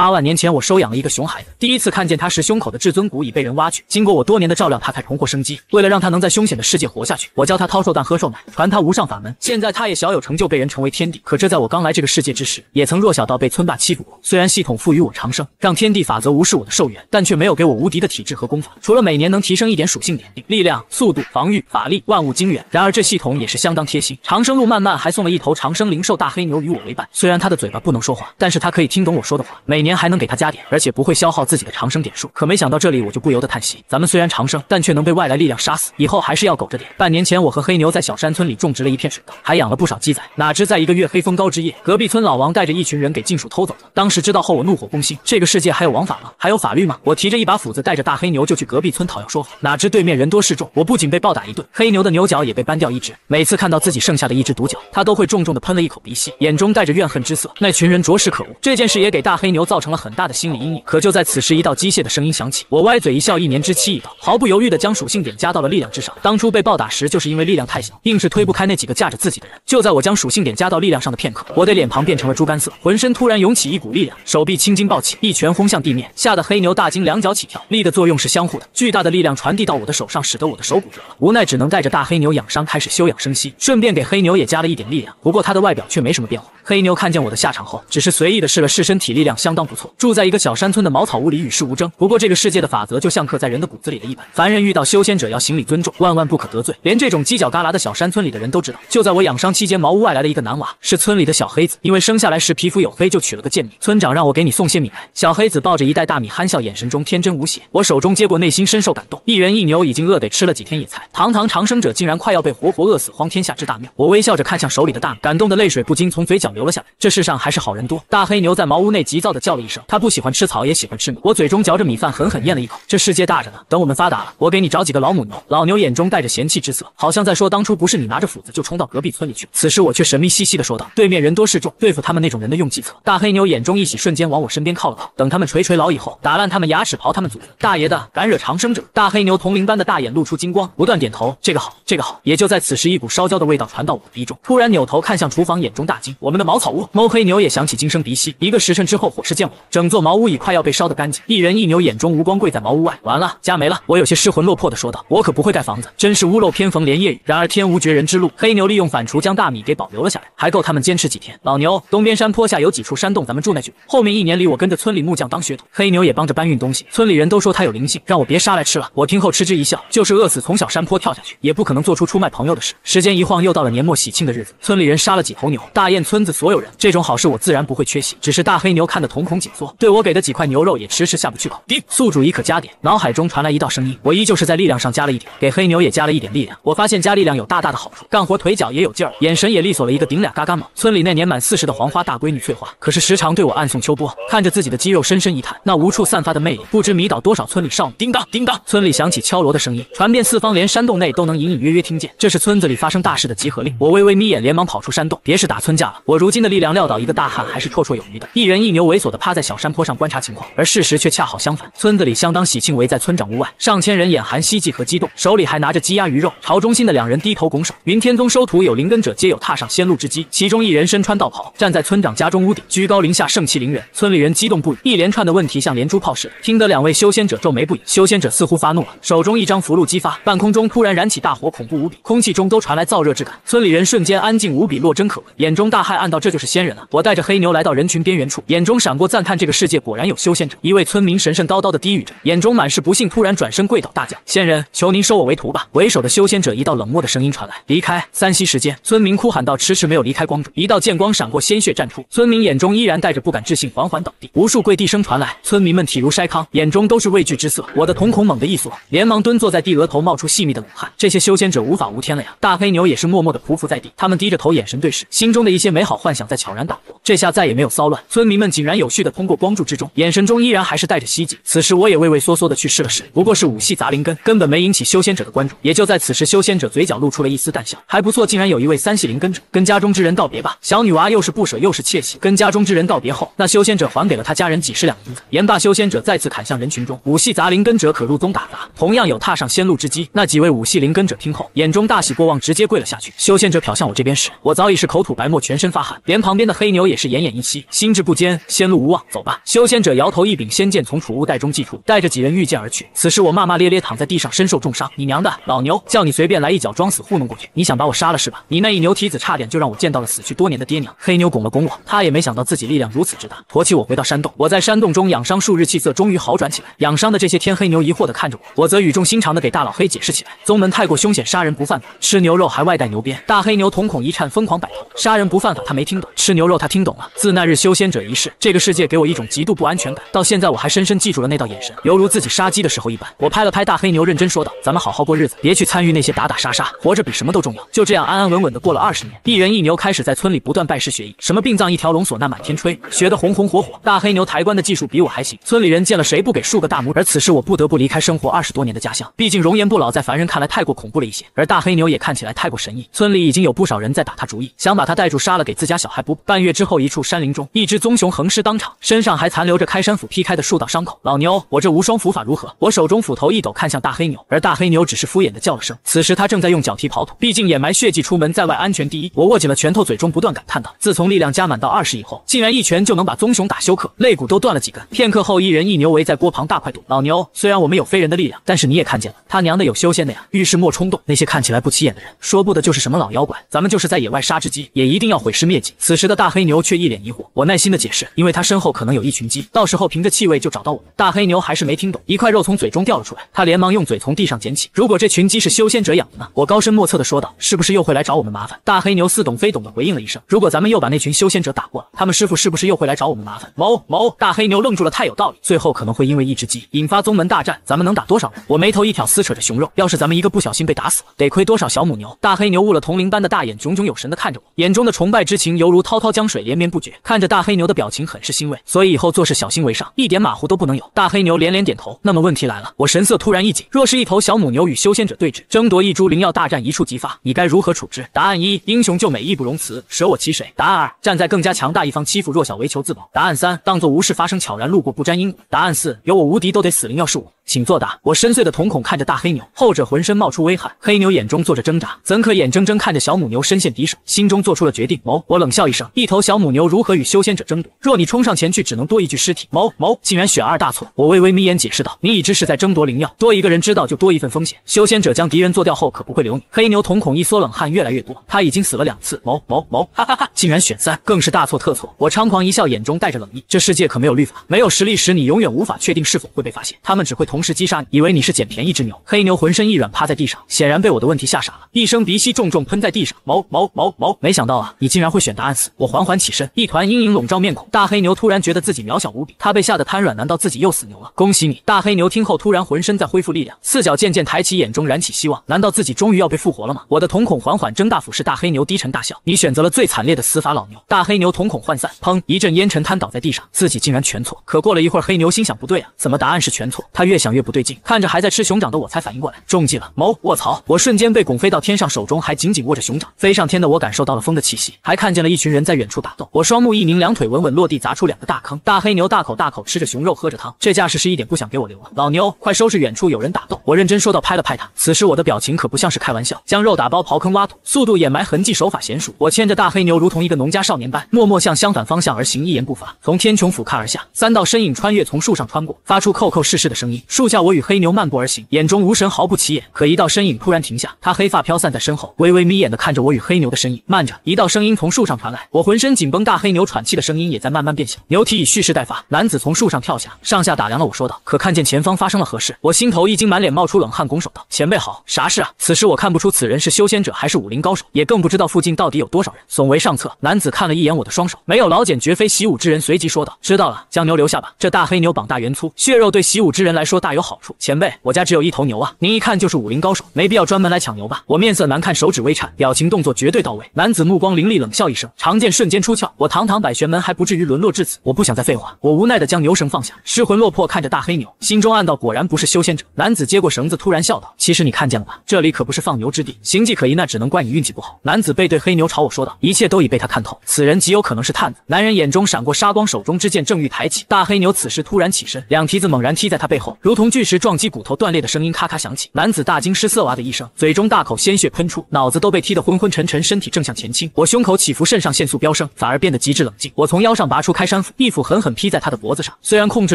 八万年前，我收养了一个熊孩子。第一次看见他时，胸口的至尊骨已被人挖去。经过我多年的照料，他才重获生机。为了让他能在凶险的世界活下去，我教他掏兽蛋喝兽奶，传他无上法门。现在他也小有成就，被人成为天帝。可这在我刚来这个世界之时，也曾弱小到被村霸欺负过。虽然系统赋予我长生，让天地法则无视我的寿元，但却没有给我无敌的体质和功法。除了每年能提升一点属性点力量、速度、防御、法力、万物精元。然而这系统也是相当贴心，长生路漫漫，还送了一头长生灵兽大黑牛与我为伴。虽然他的嘴巴不能说话，但是他可以听懂我说的话。每年。年还能给他加点，而且不会消耗自己的长生点数。可没想到这里，我就不由得叹息：咱们虽然长生，但却能被外来力量杀死。以后还是要苟着点。半年前，我和黑牛在小山村里种植了一片水稻，还养了不少鸡仔。哪知在一个月黑风高之夜，隔壁村老王带着一群人给尽数偷走了。当时知道后，我怒火攻心：这个世界还有王法吗？还有法律吗？我提着一把斧子，带着大黑牛就去隔壁村讨要说法。哪知对面人多势众，我不仅被暴打一顿，黑牛的牛角也被扳掉一只。每次看到自己剩下的一只独角，他都会重重的喷了一口鼻息，眼中带着怨恨之色。那群人着实可恶。这件事也给大黑牛造。成了很大的心理阴影。可就在此时，一道机械的声音响起。我歪嘴一笑，一年之期已到，毫不犹豫地将属性点加到了力量之上。当初被暴打时，就是因为力量太小，硬是推不开那几个架着自己的人。就在我将属性点加到力量上的片刻，我的脸庞变成了猪肝色，浑身突然涌起一股力量，手臂青筋暴起，一拳轰向地面，吓得黑牛大惊，两脚起跳。力的作用是相互的，巨大的力量传递到我的手上，使得我的手骨折了。无奈只能带着大黑牛养伤，开始休养生息，顺便给黑牛也加了一点力量。不过他的外表却没什么变化。黑牛看见我的下场后，只是随意的试了试，身体力量相当。不错，住在一个小山村的茅草屋里，与世无争。不过这个世界的法则就像刻在人的骨子里的一般，凡人遇到修仙者要行礼尊重，万万不可得罪。连这种犄角旮旯的小山村里的人都知道。就在我养伤期间，茅屋外来了一个男娃，是村里的小黑子，因为生下来时皮肤黝黑，就取了个贱名。村长让我给你送些米来。小黑子抱着一袋大米憨笑，眼神中天真无邪。我手中接过，内心深受感动。一人一牛已经饿得吃了几天野菜，堂堂长生者竟然快要被活活饿死，荒天下之大庙。我微笑着看向手里的大米，感动的泪水不禁从嘴角流了下来。这世上还是好人多。大黑牛在茅屋内急躁的叫。叫了一声，他不喜欢吃草，也喜欢吃米。我嘴中嚼着米饭，狠狠咽了一口。这世界大着呢，等我们发达了，我给你找几个老母牛。老牛眼中带着嫌弃之色，好像在说当初不是你拿着斧子就冲到隔壁村里去。此时我却神秘兮兮的说道：“对面人多势众，对付他们那种人的用计策。”大黑牛眼中一喜，瞬间往我身边靠了靠。等他们垂垂老以后，打烂他们牙齿，刨他们祖坟。大爷的，敢惹长生者！大黑牛铜铃般的大眼露出金光，不断点头：“这个好，这个好。”也就在此时，一股烧焦的味道传到我的鼻中，突然扭头看向厨房，眼中大惊：“我们的茅草屋！”猫黑牛也想起惊生鼻息。一个时辰之后，火势。见我，整座茅屋已快要被烧得干净，一人一牛眼中无光，跪在茅屋外。完了，家没了。我有些失魂落魄地说道：“我可不会盖房子，真是屋漏偏逢连夜雨。”然而天无绝人之路，黑牛利用反刍将大米给保留了下来，还够他们坚持几天。老牛，东边山坡下有几处山洞，咱们住那去。后面一年里，我跟着村里木匠当学徒，黑牛也帮着搬运东西。村里人都说他有灵性，让我别杀来吃了。我听后嗤之一笑，就是饿死，从小山坡跳下去，也不可能做出出卖朋友的事。时间一晃又到了年末喜庆的日子，村里人杀了几头牛，大宴村子所有人。这种好事我自然不会缺席，只是大黑牛看的瞳。空紧缩，对我给的几块牛肉也迟迟下不去口。叮，宿主已可加点，脑海中传来一道声音，我依旧是在力量上加了一点，给黑牛也加了一点力量。我发现加力量有大大的好处，干活腿脚也有劲儿，眼神也利索了。一个顶俩，嘎嘎猛。村里那年满四十的黄花大闺女翠花，可是时常对我暗送秋波，看着自己的肌肉，深深一叹，那无处散发的魅力，不知迷倒多少村里少女。叮当叮当，村里响起敲锣的声音，传遍四方，连山洞内都能隐隐约约听见。这是村子里发生大事的集合令。我微微眯眼，连忙跑出山洞。别是打村架了，我如今的力量撂倒一个大汉还是绰绰有余的。一人一牛猥琐的。趴在小山坡上观察情况，而事实却恰好相反，村子里相当喜庆，围在村长屋外，上千人眼含希冀和激动，手里还拿着鸡鸭鱼肉，朝中心的两人低头拱手。云天宗收徒有灵根者皆有踏上仙路之机，其中一人身穿道袍，站在村长家中屋顶，居高临下，盛气凌人。村里人激动不已，一连串的问题像连珠炮似的，听得两位修仙者皱眉不已。修仙者似乎发怒了，手中一张符箓激发，半空中突然燃起大火，恐怖无比，空气中都传来燥热之感。村里人瞬间安静无比，落针可闻，眼中大骇，暗道这就是仙人了。我带着黑牛来到人群边缘处，眼中闪过。赞叹这个世界，果然有修仙者。一位村民神神叨叨的低语着，眼中满是不幸，突然转身跪倒，大叫：“仙人，求您收我为徒吧！”为首的修仙者一道冷漠的声音传来：“离开。”三息时间，村民哭喊道，迟迟没有离开。光柱一道剑光闪过，鲜血绽出。村民眼中依然带着不敢置信，缓缓倒地。无数跪地声传来，村民们体如筛糠，眼中都是畏惧之色。我的瞳孔猛地一缩，连忙蹲坐在地，额头冒出细密的冷汗。这些修仙者无法无天了呀！大黑牛也是默默的匍匐在地，他们低着头，眼神对视，心中的一些美好幻想在悄然打破。这下再也没有骚乱，村民们井然有序。的通过光柱之中，眼神中依然还是带着希冀。此时我也畏畏缩缩的去试了试，不过是五系杂灵根，根本没引起修仙者的关注。也就在此时，修仙者嘴角露出了一丝淡笑，还不错，竟然有一位三系灵根者。跟家中之人道别吧。小女娃又是不舍又是窃喜，跟家中之人道别后，那修仙者还给了他家人几十两银子。言罢，修仙者再次砍向人群中。五系杂灵根者可入宗打杂，同样有踏上仙路之机。那几位五系灵根者听后，眼中大喜过望，直接跪了下去。修仙者瞟向我这边时，我早已是口吐白沫，全身发汗，连旁边的黑牛也是奄奄一息，心智不坚，仙路无。望。走吧，修仙者摇头，一柄仙剑从储物袋中祭出，带着几人御剑而去。此时我骂骂咧咧躺在地上，身受重伤。你娘的老牛叫你随便来一脚装死糊弄过去，你想把我杀了是吧？你那一牛蹄子差点就让我见到了死去多年的爹娘。黑牛拱了拱我，他也没想到自己力量如此之大。驮起我回到山洞，我在山洞中养伤数日，气色终于好转起来。养伤的这些天，黑牛疑惑地看着我，我则语重心长的给大老黑解释起来：宗门太过凶险，杀人不犯法，吃牛肉还外带牛鞭。大黑牛瞳孔一颤，疯狂摆头。杀人不犯法他没听懂，吃牛肉他听懂了。自那日修仙者一事，这个是。世界给我一种极度不安全感，到现在我还深深记住了那道眼神，犹如自己杀鸡的时候一般。我拍了拍大黑牛，认真说道：“咱们好好过日子，别去参与那些打打杀杀，活着比什么都重要。”就这样安安稳稳的过了二十年，一人一牛开始在村里不断拜师学艺，什么殡葬一条龙唢呐满天吹，学得红红火火。大黑牛抬棺的技术比我还行，村里人见了谁不给竖个大拇指？而此时我不得不离开生活二十多年的家乡，毕竟容颜不老在凡人看来太过恐怖了一些，而大黑牛也看起来太过神异，村里已经有不少人在打他主意，想把他带住杀了给自家小孩补补。半月之后，一处山林中，一只棕熊横尸当。身上还残留着开山斧劈开的数道伤口。老牛，我这无双斧法如何？我手中斧头一抖，看向大黑牛，而大黑牛只是敷衍的叫了声。此时他正在用脚踢刨土，毕竟掩埋血迹，出门在外安全第一。我握紧了拳头，嘴中不断感叹道：自从力量加满到二十以后，竟然一拳就能把棕熊打休克，肋骨都断了几根。片刻后，一人一牛围在锅旁大快朵。老牛，虽然我们有非人的力量，但是你也看见了，他娘的有修仙的呀！遇事莫冲动，那些看起来不起眼的人，说不得就是什么老妖怪。咱们就是在野外杀只鸡，也一定要毁尸灭迹。此时的大黑牛却一脸疑惑，我耐心的解释，因为他是。身后可能有一群鸡，到时候凭着气味就找到我们。大黑牛还是没听懂，一块肉从嘴中掉了出来，他连忙用嘴从地上捡起。如果这群鸡是修仙者养的呢？我高深莫测的说道，是不是又会来找我们麻烦？大黑牛似懂非懂的回应了一声。如果咱们又把那群修仙者打过了，他们师傅是不是又会来找我们麻烦？某某。大黑牛愣住了，太有道理。最后可能会因为一只鸡引发宗门大战，咱们能打多少人？我眉头一挑，撕扯着熊肉。要是咱们一个不小心被打死了，得亏多少小母牛？大黑牛捂了铜铃般的大眼，炯炯有神的看着我，眼中的崇拜之情犹如滔滔江水连绵不绝。看着大黑牛的表情，很是。所以以后做事小心为上，一点马虎都不能有。大黑牛连连点头。那么问题来了，我神色突然一紧。若是一头小母牛与修仙者对峙，争夺一株灵药，大战一触即发，你该如何处置？答案一：英雄救美，义不容辞，舍我其谁。答案二：站在更加强大一方，欺负弱小为求自保。答案三：当做无事发生，悄然路过，不沾因果。答案四：有我无敌，都得死。灵药是我。请作答。我深邃的瞳孔看着大黑牛，后者浑身冒出微汗，黑牛眼中做着挣扎，怎可眼睁睁看着小母牛身陷敌手？心中做出了决定。谋！我冷笑一声，一头小母牛如何与修仙者争夺？若你冲上前去，只能多一具尸体。谋谋，竟然选二，大错！我微微眯眼解释道：“你已知是在争夺灵药，多一个人知道就多一份风险。修仙者将敌人做掉后，可不会留你。”黑牛瞳孔一缩，冷汗越来越多，他已经死了两次。谋谋谋，哈哈哈，竟然选三，更是大错特错！我猖狂一笑，眼中带着冷意，这世界可没有律法，没有实力时，你永远无法确定是否会被发现，他们只会同。同时击杀你，以为你是捡便宜之牛。黑牛浑身一软，趴在地上，显然被我的问题吓傻了，一声鼻息重重喷在地上。毛毛毛毛，没想到啊，你竟然会选答案死。我缓缓起身，一团阴影笼罩面孔。大黑牛突然觉得自己渺小无比，他被吓得瘫软，难道自己又死牛了？恭喜你，大黑牛听后突然浑身在恢复力量，四脚渐渐抬起，眼中燃起希望，难道自己终于要被复活了吗？我的瞳孔缓缓睁大，俯视大黑牛，低沉大笑，你选择了最惨烈的死法，老牛。大黑牛瞳孔涣散，砰，一阵烟尘瘫倒在地上，自己竟然全错。可过了一会儿，黑牛心想，不对啊，怎么答案是全错？他越想。越不对劲，看着还在吃熊掌的我，才反应过来中计了。某，卧槽！我瞬间被拱飞到天上，手中还紧紧握着熊掌。飞上天的我感受到了风的气息，还看见了一群人在远处打斗。我双目一凝，两腿稳稳落地，砸出两个大坑。大黑牛大口大口吃着熊肉，喝着汤，这架势是一点不想给我留了。老牛，快收拾！远处有人打斗。我认真说道，拍了拍他。此时我的表情可不像是开玩笑。将肉打包，刨坑挖土，速度掩埋痕迹，手法娴熟。我牵着大黑牛，如同一个农家少年般，默默向相反方向而行，一言不发。从天穹俯瞰而下，三道身影穿越，从树上穿过，发出叩叩试试的声音。树下，我与黑牛漫步而行，眼中无神，毫不起眼。可一道身影突然停下，他黑发飘散在身后，微微眯眼的看着我与黑牛的身影。慢着，一道声音从树上传来，我浑身紧绷，大黑牛喘气的声音也在慢慢变小，牛蹄已蓄势待发。男子从树上跳下，上下打量了我，说道：“可看见前方发生了何事？”我心头一惊，满脸冒出冷汗，拱手道：“前辈好，啥事啊？”此时我看不出此人是修仙者还是武林高手，也更不知道附近到底有多少人。耸为上策。男子看了一眼我的双手，没有老茧，绝非习武之人，随即说道：“知道了，将牛留下吧。这大黑牛膀大圆粗，血肉对习武之人来说。”大有好处，前辈，我家只有一头牛啊！您一看就是武林高手，没必要专门来抢牛吧？我面色难看，手指微颤，表情动作绝对到位。男子目光凌厉，冷笑一声，长剑瞬间出鞘。我堂堂百玄门还不至于沦落至此。我不想再废话。我无奈的将牛绳放下，失魂落魄看着大黑牛，心中暗道果然不是修仙者。男子接过绳子，突然笑道：“其实你看见了吧，这里可不是放牛之地，形迹可疑，那只能怪你运气不好。”男子背对黑牛，朝我说道：“一切都已被他看透，此人极有可能是探子。”男人眼中闪过杀光，手中之剑正欲抬起，大黑牛此时突然起身，两蹄子猛然踢在他背后。如同巨石撞击骨头断裂的声音咔咔响起，男子大惊失色，哇的一声，嘴中大口鲜血喷出，脑子都被踢得昏昏沉沉，身体正向前倾。我胸口起伏，肾上腺素飙升，反而变得极致冷静。我从腰上拔出开山斧，一斧狠狠劈在他的脖子上。虽然控制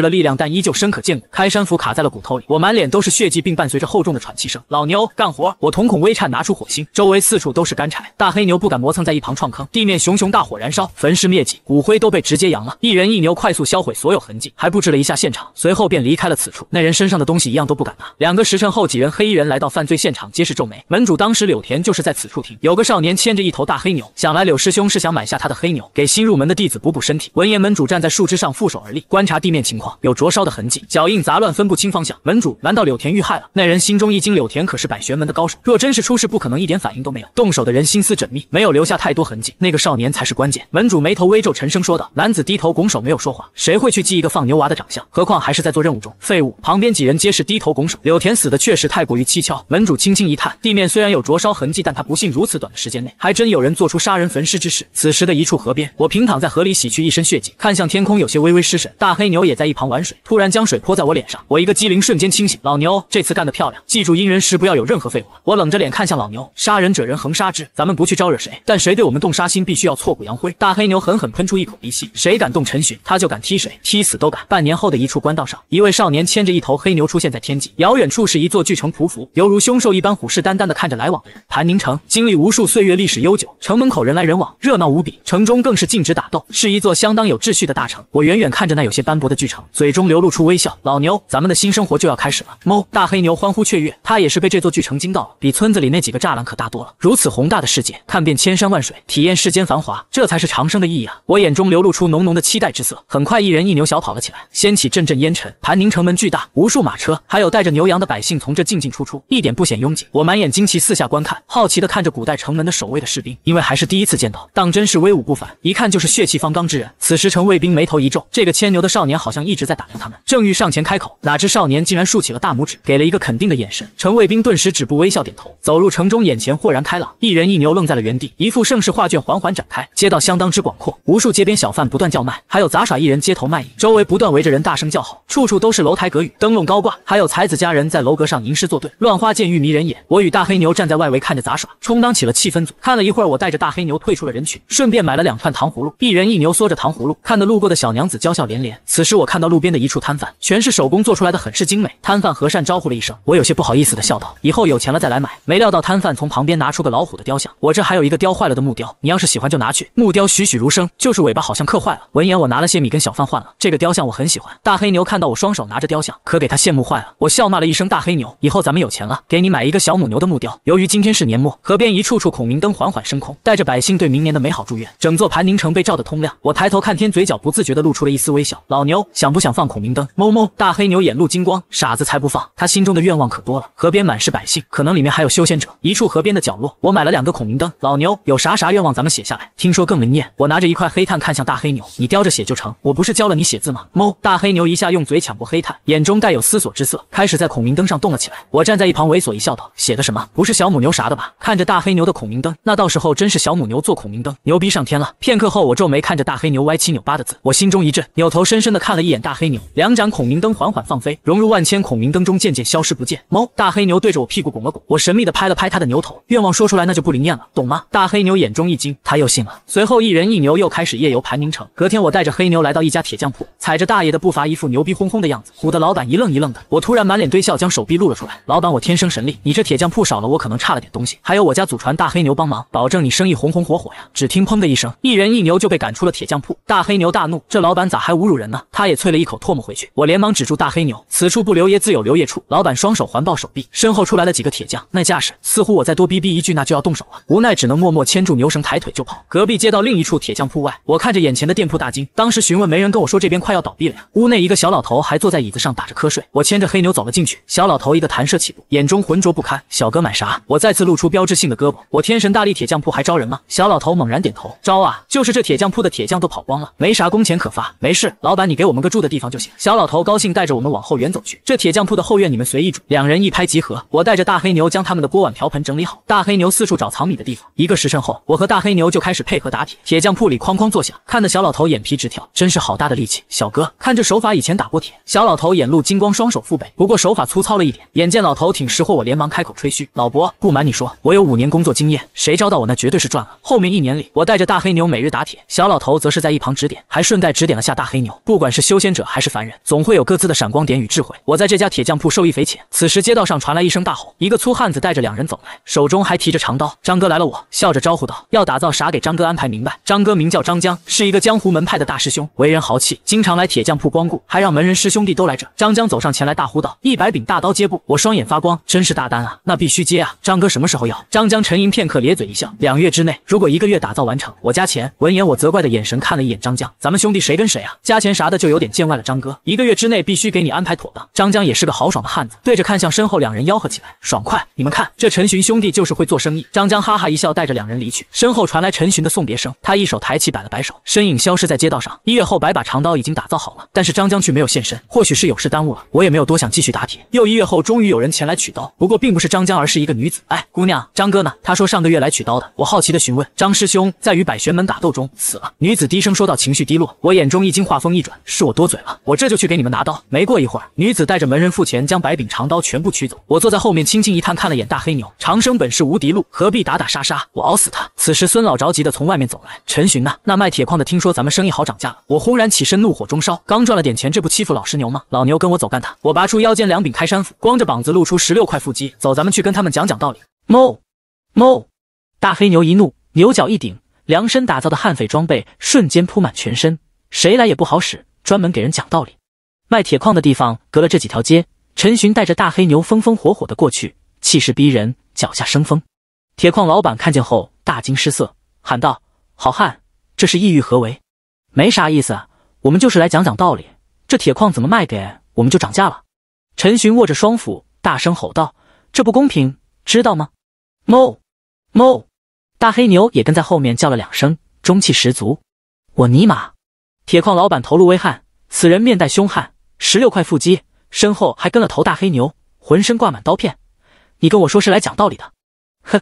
了力量，但依旧深可见骨，开山斧卡在了骨头里。我满脸都是血迹，并伴随着厚重的喘气声。老牛干活，我瞳孔微颤，拿出火星，周围四处都是干柴。大黑牛不敢磨蹭在一旁创坑，地面熊熊大火燃烧，焚尸灭迹，骨灰都被直接扬了。一人一牛快速销毁所有痕迹，还布置了一下现场，随后便离开了此处。那。人身上的东西一样都不敢拿。两个时辰后，几人黑衣人来到犯罪现场，皆是皱眉。门主当时柳田就是在此处停，有个少年牵着一头大黑牛，想来柳师兄是想买下他的黑牛，给新入门的弟子补补身体。闻言，门主站在树枝上，负手而立，观察地面情况，有灼烧的痕迹，脚印杂乱，分不清方向。门主难道柳田遇害了？那人心中一惊，柳田可是百玄门的高手，若真是出事，不可能一点反应都没有。动手的人心思缜密，没有留下太多痕迹，那个少年才是关键。门主眉头微皱，沉声说道：“男子低头拱手，没有说话。谁会去记一个放牛娃的长相？何况还是在做任务中，废物。”旁。旁边几人皆是低头拱手。柳田死的确实太过于蹊跷。门主轻轻一叹，地面虽然有灼烧痕迹，但他不信如此短的时间内，还真有人做出杀人焚尸之事。此时的一处河边，我平躺在河里洗去一身血迹，看向天空，有些微微失神。大黑牛也在一旁玩水，突然将水泼在我脸上，我一个机灵，瞬间清醒。老牛这次干得漂亮，记住阴人时不要有任何废话。我冷着脸看向老牛，杀人者人恒杀之，咱们不去招惹谁，但谁对我们动杀心，必须要挫骨扬灰。大黑牛狠狠喷出一口鼻息，谁敢动陈寻，他就敢踢谁，踢死都敢。半年后的一处官道上，一位少年牵着一头。头黑牛出现在天际，遥远处是一座巨城匍匐，犹如凶兽一般虎视眈眈地看着来往的人。盘宁城经历无数岁月，历史悠久，城门口人来人往，热闹无比。城中更是禁止打斗，是一座相当有秩序的大城。我远远看着那有些斑驳的巨城，嘴中流露出微笑。老牛，咱们的新生活就要开始了。哞！大黑牛欢呼雀跃，他也是被这座巨城惊到了，比村子里那几个栅栏可大多了。如此宏大的世界，看遍千山万水，体验世间繁华，这才是长生的意义啊！我眼中流露出浓浓的期待之色。很快，一人一牛小跑了起来，掀起阵阵烟尘。盘宁城门巨大。无数马车，还有带着牛羊的百姓从这进进出出，一点不显拥挤。我满眼惊奇，四下观看，好奇地看着古代城门的守卫的士兵，因为还是第一次见到，当真是威武不凡，一看就是血气方刚之人。此时城卫兵眉头一皱，这个牵牛的少年好像一直在打量他们，正欲上前开口，哪知少年竟然竖起了大拇指，给了一个肯定的眼神。城卫兵顿时止步，微笑点头，走入城中，眼前豁然开朗。一人一牛愣在了原地，一幅盛世画卷缓缓展开。街道相当之广阔，无数街边小贩不断叫卖，还有杂耍艺人街头卖艺，周围不断围着人大声叫好，处处都是楼台阁宇。灯笼高挂，还有才子佳人在楼阁上吟诗作对，乱花渐欲迷人眼。我与大黑牛站在外围看着杂耍，充当起了气氛组。看了一会儿，我带着大黑牛退出了人群，顺便买了两串糖葫芦，一人一牛嗦着糖葫芦，看得路过的小娘子娇笑连连。此时我看到路边的一处摊贩，全是手工做出来的，很是精美。摊贩和善招呼了一声，我有些不好意思的笑道：“以后有钱了再来买。”没料到摊贩从旁边拿出个老虎的雕像，我这还有一个雕坏了的木雕，你要是喜欢就拿去。木雕栩栩如生，就是尾巴好像刻坏了。闻言我拿了些米跟小贩换了这个雕像，我很喜欢。大黑牛看到我双手拿着雕像，可。可给他羡慕坏了，我笑骂了一声：“大黑牛，以后咱们有钱了，给你买一个小母牛的木雕。”由于今天是年末，河边一处处孔明灯缓缓升空，带着百姓对明年的美好祝愿，整座盘宁城被照得通亮。我抬头看天，嘴角不自觉的露出了一丝微笑。老牛，想不想放孔明灯？哞哞！大黑牛眼露金光，傻子才不放。他心中的愿望可多了。河边满是百姓，可能里面还有修仙者。一处河边的角落，我买了两个孔明灯。老牛，有啥啥愿望咱们写下来，听说更灵验。我拿着一块黑炭，看向大黑牛，你叼着写就成。我不是教了你写字吗？哞！大黑牛一下用嘴抢过黑炭，眼中。带有思索之色，开始在孔明灯上动了起来。我站在一旁猥琐一笑，道：“写的什么？不是小母牛啥的吧？”看着大黑牛的孔明灯，那到时候真是小母牛做孔明灯，牛逼上天了。片刻后，我皱眉看着大黑牛歪七扭八的字，我心中一震，扭头深深的看了一眼大黑牛。两盏孔明灯缓缓放飞，融入万千孔明灯中，渐渐消失不见。猫大黑牛对着我屁股拱了拱，我神秘的拍了拍他的牛头，愿望说出来那就不灵验了，懂吗？大黑牛眼中一惊，他又信了。随后一人一牛又开始夜游盘宁城。隔天，我带着黑牛来到一家铁匠铺，踩着大爷的步伐，一副牛逼哄哄的样子，唬得老板。一愣一愣的，我突然满脸堆笑，将手臂露了出来。老板，我天生神力，你这铁匠铺少了我可能差了点东西。还有我家祖传大黑牛帮忙，保证你生意红红火火呀！只听砰的一声，一人一牛就被赶出了铁匠铺。大黑牛大怒，这老板咋还侮辱人呢？他也啐了一口唾沫回去。我连忙止住大黑牛，此处不留爷自有留爷处。老板双手环抱手臂，身后出来了几个铁匠，那架势似乎我再多逼逼一句，那就要动手了。无奈只能默默牵住牛绳，抬腿就跑。隔壁街道另一处铁匠铺外，我看着眼前的店铺大惊，当时询问没人跟我说这边快要倒闭了呀。屋内一个小老头还坐在椅子上打着。瞌睡，我牵着黑牛走了进去。小老头一个弹射起步，眼中浑浊不堪。小哥买啥？我再次露出标志性的胳膊。我天神大力铁匠铺还招人吗？小老头猛然点头，招啊！就是这铁匠铺的铁匠都跑光了，没啥工钱可发。没事，老板你给我们个住的地方就行。小老头高兴带着我们往后园走去。这铁匠铺的后院你们随意住。两人一拍即合，我带着大黑牛将他们的锅碗瓢盆整理好。大黑牛四处找藏米的地方。一个时辰后，我和大黑牛就开始配合打铁，铁匠铺里哐哐作响，看得小老头眼皮直跳，真是好大的力气。小哥，看这手法，以前打过铁。小老头眼露。金光双手负背，不过手法粗糙了一点。眼见老头挺识货，我连忙开口吹嘘：“老伯，不瞒你说，我有五年工作经验，谁招到我那绝对是赚了。”后面一年里，我带着大黑牛每日打铁，小老头则是在一旁指点，还顺带指点了下大黑牛。不管是修仙者还是凡人，总会有各自的闪光点与智慧。我在这家铁匠铺受益匪浅。此时街道上传来一声大吼，一个粗汉子带着两人走来，手中还提着长刀。张哥来了，我笑着招呼道：“要打造啥？给张哥安排明白。”张哥名叫张江，是一个江湖门派的大师兄，为人豪气，经常来铁匠铺光顾，还让门人师兄弟都来这张。江走上前来，大呼道：“一百柄大刀接不？”我双眼发光，真是大单啊，那必须接啊！张哥什么时候要？张江沉吟片刻，咧嘴一笑：“两月之内，如果一个月打造完成，我加钱。”闻言，我责怪的眼神看了一眼张江：“咱们兄弟谁跟谁啊？加钱啥的就有点见外了。”张哥一个月之内必须给你安排妥当。张江也是个豪爽的汉子，对着看向身后两人吆喝起来：“爽快！你们看这陈寻兄弟就是会做生意。”张江哈哈一笑，带着两人离去，身后传来陈寻的送别声。他一手抬起，摆了摆手，身影消失在街道上。一月后，百把长刀已经打造好了，但是张江却没有现身，或许是有事耽误。我也没有多想，继续打铁。又一月后，终于有人前来取刀，不过并不是张江，而是一个女子。哎，姑娘，张哥呢？他说上个月来取刀的。我好奇的询问。张师兄在与百玄门打斗中死了。女子低声说道，情绪低落。我眼中一惊，话锋一转，是我多嘴了，我这就去给你们拿刀。没过一会儿，女子带着门人付钱，将百柄长刀全部取走。我坐在后面，轻轻一探，看了眼大黑牛。长生本是无敌路，何必打打杀杀？我熬死他。此时孙老着急的从外面走来。陈寻呢？那卖铁矿的听说咱们生意好，涨价了。我轰然起身，怒火中烧。刚赚了点钱，这不欺负老师牛吗？老牛跟我。走干他！我拔出腰间两柄开山斧，光着膀子露出十六块腹肌。走，咱们去跟他们讲讲道理。哞，哞！大黑牛一怒，牛角一顶，量身打造的悍匪装备瞬间铺满全身，谁来也不好使。专门给人讲道理。卖铁矿的地方隔了这几条街，陈寻带着大黑牛风风火火的过去，气势逼人，脚下生风。铁矿老板看见后大惊失色，喊道：“好汉，这是意欲何为？”没啥意思，我们就是来讲讲道理。这铁矿怎么卖给？我们就涨价了！陈寻握着双斧，大声吼道：“这不公平，知道吗？”“哞，哞！”大黑牛也跟在后面叫了两声，中气十足。“我尼玛！”铁矿老板头露微汗，此人面带凶悍，十六块腹肌，身后还跟了头大黑牛，浑身挂满刀片。你跟我说是来讲道理的？哼！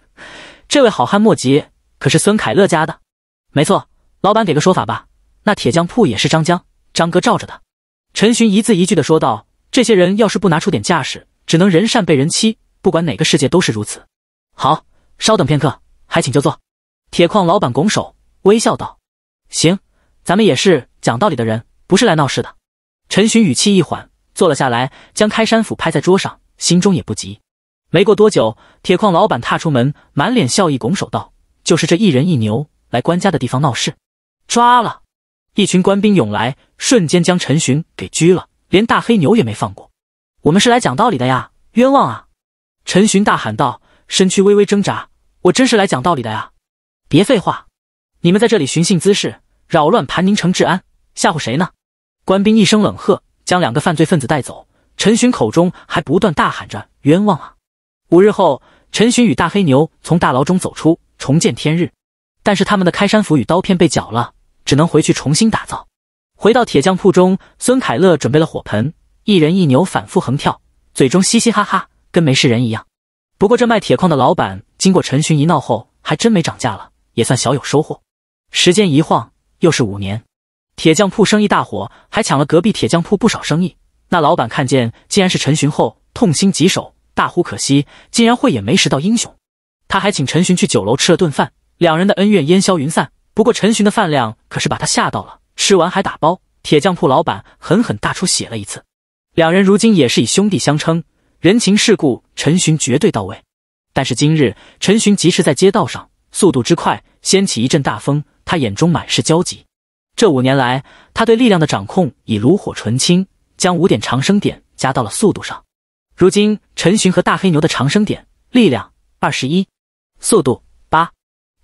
这位好汉莫急，可是孙凯乐家的。没错，老板给个说法吧。那铁匠铺也是张江、张哥罩着的。陈寻一字一句的说道：“这些人要是不拿出点架势，只能人善被人欺。不管哪个世界都是如此。”好，稍等片刻，还请就坐。铁矿老板拱手微笑道：“行，咱们也是讲道理的人，不是来闹事的。”陈寻语气一缓，坐了下来，将开山斧拍在桌上，心中也不急。没过多久，铁矿老板踏出门，满脸笑意，拱手道：“就是这一人一牛来官家的地方闹事，抓了。”一群官兵涌来，瞬间将陈寻给拘了，连大黑牛也没放过。我们是来讲道理的呀，冤枉啊！陈寻大喊道，身躯微微挣扎。我真是来讲道理的呀！别废话，你们在这里寻衅滋事，扰乱盘宁城治安，吓唬谁呢？官兵一声冷喝，将两个犯罪分子带走。陈寻口中还不断大喊着冤枉啊！五日后，陈寻与大黑牛从大牢中走出，重见天日，但是他们的开山斧与刀片被缴了。只能回去重新打造。回到铁匠铺中，孙凯乐准备了火盆，一人一牛反复横跳，嘴中嘻嘻哈哈，跟没事人一样。不过这卖铁矿的老板经过陈寻一闹后，还真没涨价了，也算小有收获。时间一晃，又是五年，铁匠铺生意大火，还抢了隔壁铁匠铺不少生意。那老板看见竟然是陈寻后，痛心疾首，大呼可惜，竟然慧眼没识到英雄。他还请陈寻去酒楼吃了顿饭，两人的恩怨烟消云散。不过陈寻的饭量可是把他吓到了，吃完还打包。铁匠铺老板狠狠大出血了一次。两人如今也是以兄弟相称，人情世故，陈寻绝对到位。但是今日，陈寻即使在街道上，速度之快，掀起一阵大风。他眼中满是焦急。这五年来，他对力量的掌控已炉火纯青，将五点长生点加到了速度上。如今，陈寻和大黑牛的长生点力量二十一，速度八。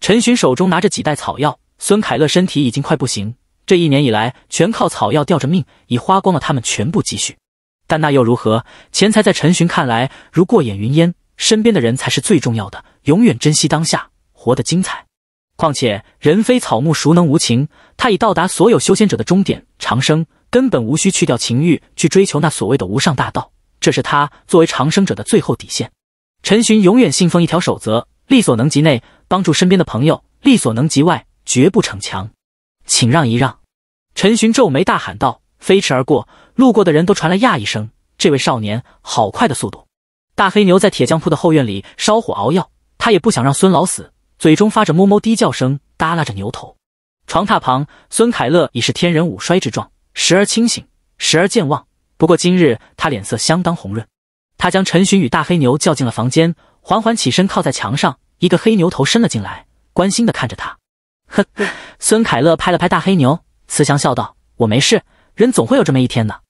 陈寻手中拿着几袋草药。孙凯乐身体已经快不行，这一年以来全靠草药吊着命，已花光了他们全部积蓄。但那又如何？钱财在陈寻看来如过眼云烟，身边的人才是最重要的。永远珍惜当下，活得精彩。况且人非草木，孰能无情？他已到达所有修仙者的终点，长生根本无需去掉情欲去追求那所谓的无上大道。这是他作为长生者的最后底线。陈寻永远信奉一条守则：力所能及内帮助身边的朋友，力所能及外。绝不逞强，请让一让！陈寻皱眉大喊道，飞驰而过，路过的人都传来呀一声。这位少年，好快的速度！大黑牛在铁匠铺的后院里烧火熬药，他也不想让孙老死，嘴中发着哞哞低叫声，耷拉着牛头。床榻旁，孙凯乐已是天人五衰之状，时而清醒，时而健忘。不过今日他脸色相当红润。他将陈寻与大黑牛叫进了房间，缓缓起身靠在墙上，一个黑牛头伸了进来，关心地看着他。呵，孙凯乐拍了拍大黑牛，慈祥笑道：“我没事，人总会有这么一天的。”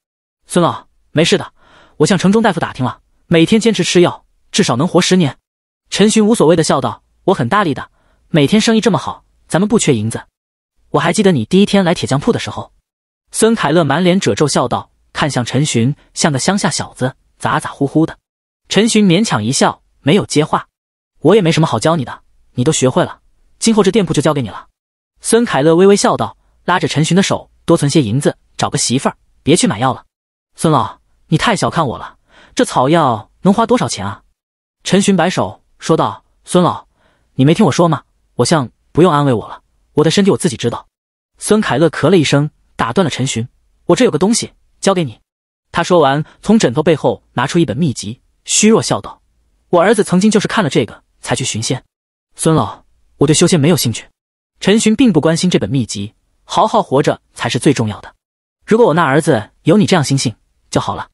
孙老，没事的，我向城中大夫打听了，每天坚持吃药，至少能活十年。”陈寻无所谓的笑道：“我很大力的，每天生意这么好，咱们不缺银子。”我还记得你第一天来铁匠铺的时候，孙凯乐满脸褶皱笑道，看向陈寻，像个乡下小子，咋咋呼呼的。陈寻勉强一笑，没有接话。我也没什么好教你的，你都学会了，今后这店铺就交给你了。孙凯乐微微笑道：“拉着陈寻的手，多存些银子，找个媳妇儿，别去买药了。”孙老，你太小看我了，这草药能花多少钱啊？”陈寻摆手说道：“孙老，你没听我说吗？我……像不用安慰我了，我的身体我自己知道。”孙凯乐咳了一声，打断了陈寻：“我这有个东西交给你。”他说完，从枕头背后拿出一本秘籍，虚弱笑道：“我儿子曾经就是看了这个才去寻仙。”孙老，我对修仙没有兴趣。陈寻并不关心这本秘籍，好好活着才是最重要的。如果我那儿子有你这样心性就好了。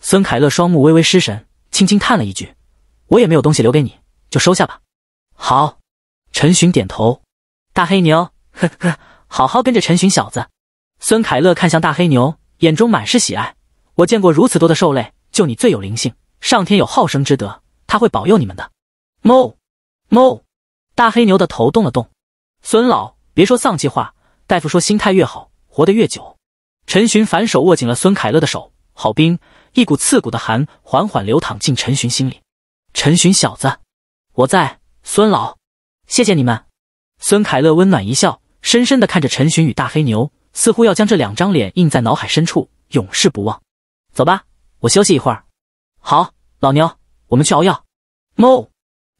孙凯乐双目微微失神，轻轻叹了一句：“我也没有东西留给你，就收下吧。”好，陈寻点头。大黑牛，呵呵，好好跟着陈寻小子。孙凯乐看向大黑牛，眼中满是喜爱。我见过如此多的兽类，就你最有灵性。上天有好生之德，他会保佑你们的。哞，哞，大黑牛的头动了动。孙老，别说丧气话。大夫说，心态越好，活得越久。陈寻反手握紧了孙凯乐的手，好冰，一股刺骨的寒缓缓流淌进陈寻心里。陈寻小子，我在。孙老，谢谢你们。孙凯乐温暖一笑，深深的看着陈寻与大黑牛，似乎要将这两张脸印在脑海深处，永世不忘。走吧，我休息一会儿。好，老牛，我们去熬药。No，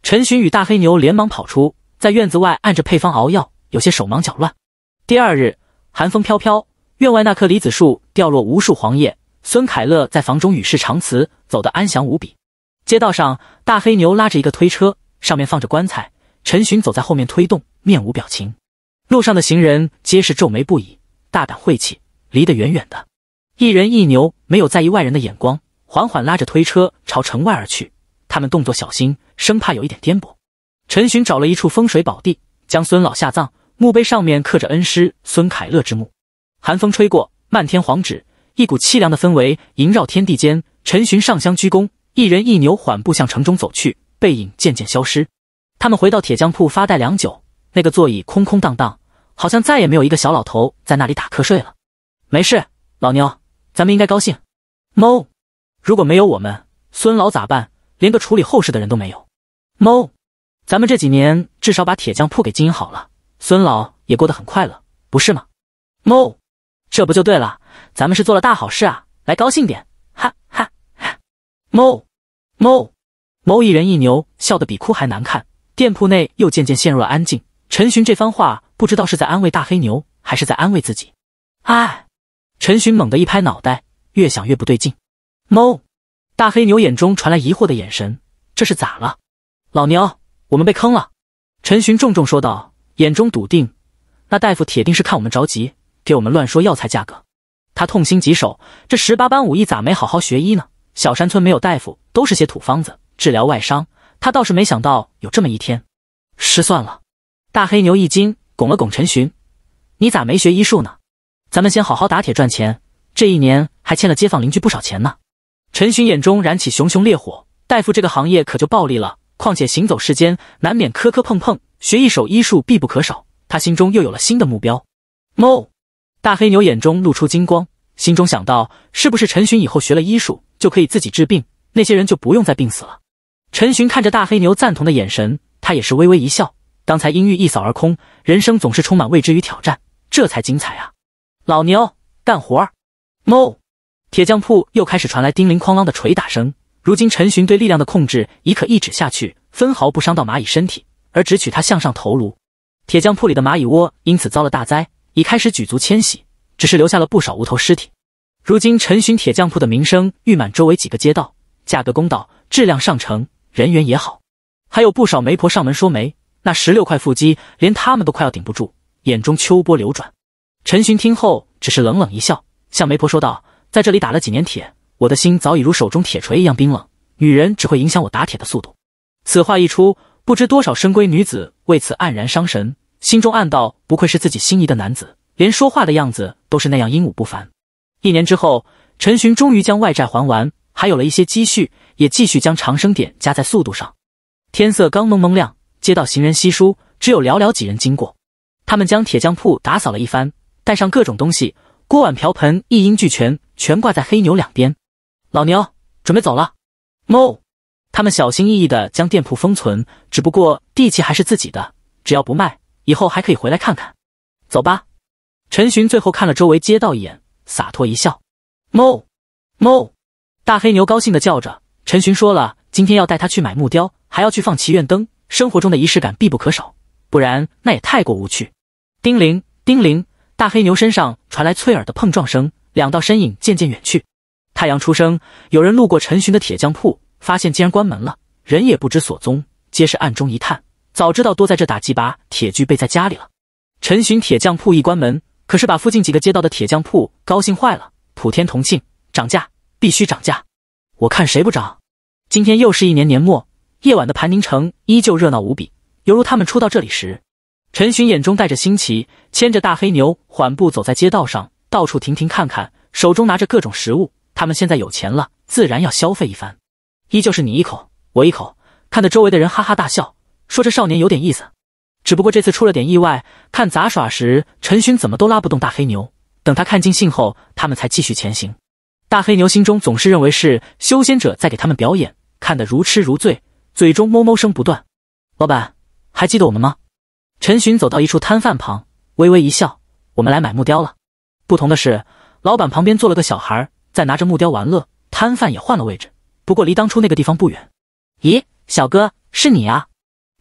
陈寻与大黑牛连忙跑出。在院子外按着配方熬药，有些手忙脚乱。第二日，寒风飘飘，院外那棵李子树掉落无数黄叶。孙凯乐在房中与世长辞，走得安详无比。街道上，大黑牛拉着一个推车，上面放着棺材。陈寻走在后面推动，面无表情。路上的行人皆是皱眉不已，大胆晦气，离得远远的。一人一牛没有在意外人的眼光，缓缓拉着推车朝城外而去。他们动作小心，生怕有一点颠簸。陈寻找了一处风水宝地，将孙老下葬。墓碑上面刻着“恩师孙凯乐之墓”。寒风吹过，漫天黄纸，一股凄凉的氛围萦绕天地间。陈寻上香鞠躬，一人一牛缓步向城中走去，背影渐渐消失。他们回到铁匠铺发呆良久，那个座椅空空荡荡，好像再也没有一个小老头在那里打瞌睡了。没事，老妞，咱们应该高兴。猫，如果没有我们，孙老咋办？连个处理后事的人都没有。猫。咱们这几年至少把铁匠铺给经营好了，孙老也过得很快乐，不是吗？某，这不就对了，咱们是做了大好事啊，来高兴点，哈哈！某，某，某，一人一牛笑得比哭还难看，店铺内又渐渐陷入了安静。陈寻这番话不知道是在安慰大黑牛，还是在安慰自己。哎，陈寻猛地一拍脑袋，越想越不对劲。某，大黑牛眼中传来疑惑的眼神，这是咋了？老牛。我们被坑了，陈寻重重说道，眼中笃定。那大夫铁定是看我们着急，给我们乱说药材价格。他痛心疾首，这十八般武艺咋没好好学医呢？小山村没有大夫，都是些土方子治疗外伤。他倒是没想到有这么一天，失算了。大黑牛一惊，拱了拱陈寻：“你咋没学医术呢？咱们先好好打铁赚钱，这一年还欠了街坊邻居不少钱呢。”陈寻眼中燃起熊熊烈火，大夫这个行业可就暴利了。况且行走世间，难免磕磕碰碰，学一手医术必不可少。他心中又有了新的目标。哞！大黑牛眼中露出金光，心中想到：是不是陈寻以后学了医术，就可以自己治病？那些人就不用再病死了。陈寻看着大黑牛赞同的眼神，他也是微微一笑。刚才阴郁一扫而空，人生总是充满未知与挑战，这才精彩啊！老牛干活儿。哞！铁匠铺又开始传来叮铃哐啷的捶打声。如今陈寻对力量的控制已可一指下去，分毫不伤到蚂蚁身体，而只取它向上头颅。铁匠铺里的蚂蚁窝因此遭了大灾，已开始举足迁徙，只是留下了不少无头尸体。如今陈寻铁匠铺的名声誉满周围几个街道，价格公道，质量上乘，人缘也好，还有不少媒婆上门说媒。那十六块腹肌连他们都快要顶不住，眼中秋波流转。陈寻听后只是冷冷一笑，向媒婆说道：“在这里打了几年铁。”我的心早已如手中铁锤一样冰冷，女人只会影响我打铁的速度。此话一出，不知多少深闺女子为此黯然伤神，心中暗道：不愧是自己心仪的男子，连说话的样子都是那样英武不凡。一年之后，陈寻终于将外债还完，还有了一些积蓄，也继续将长生点加在速度上。天色刚蒙蒙亮，街道行人稀疏，只有寥寥几人经过。他们将铁匠铺打扫了一番，带上各种东西，锅碗瓢盆一应俱全，全挂在黑牛两边。老牛准备走了，哞！他们小心翼翼的将店铺封存，只不过地契还是自己的，只要不卖，以后还可以回来看看。走吧。陈寻最后看了周围街道一眼，洒脱一笑，哞！哞！大黑牛高兴的叫着。陈寻说了，今天要带他去买木雕，还要去放祈愿灯，生活中的仪式感必不可少，不然那也太过无趣。叮铃，叮铃！大黑牛身上传来脆耳的碰撞声，两道身影渐渐远去。太阳初升，有人路过陈寻的铁匠铺，发现竟然关门了，人也不知所踪，皆是暗中一探。早知道多在这打几把铁具备在家里了。陈寻铁匠铺一关门，可是把附近几个街道的铁匠铺高兴坏了，普天同庆，涨价必须涨价，我看谁不涨。今天又是一年年末，夜晚的盘宁城依旧热闹无比，犹如他们初到这里时。陈寻眼中带着新奇，牵着大黑牛缓步走在街道上，到处停停看看，手中拿着各种食物。他们现在有钱了，自然要消费一番，依旧是你一口我一口，看得周围的人哈哈大笑，说这少年有点意思。只不过这次出了点意外，看杂耍时陈寻怎么都拉不动大黑牛，等他看尽兴后，他们才继续前行。大黑牛心中总是认为是修仙者在给他们表演，看得如痴如醉，嘴中哞哞声不断。老板，还记得我们吗？陈寻走到一处摊贩旁，微微一笑：“我们来买木雕了。”不同的是，老板旁边坐了个小孩。在拿着木雕玩乐，摊贩也换了位置，不过离当初那个地方不远。咦，小哥，是你啊！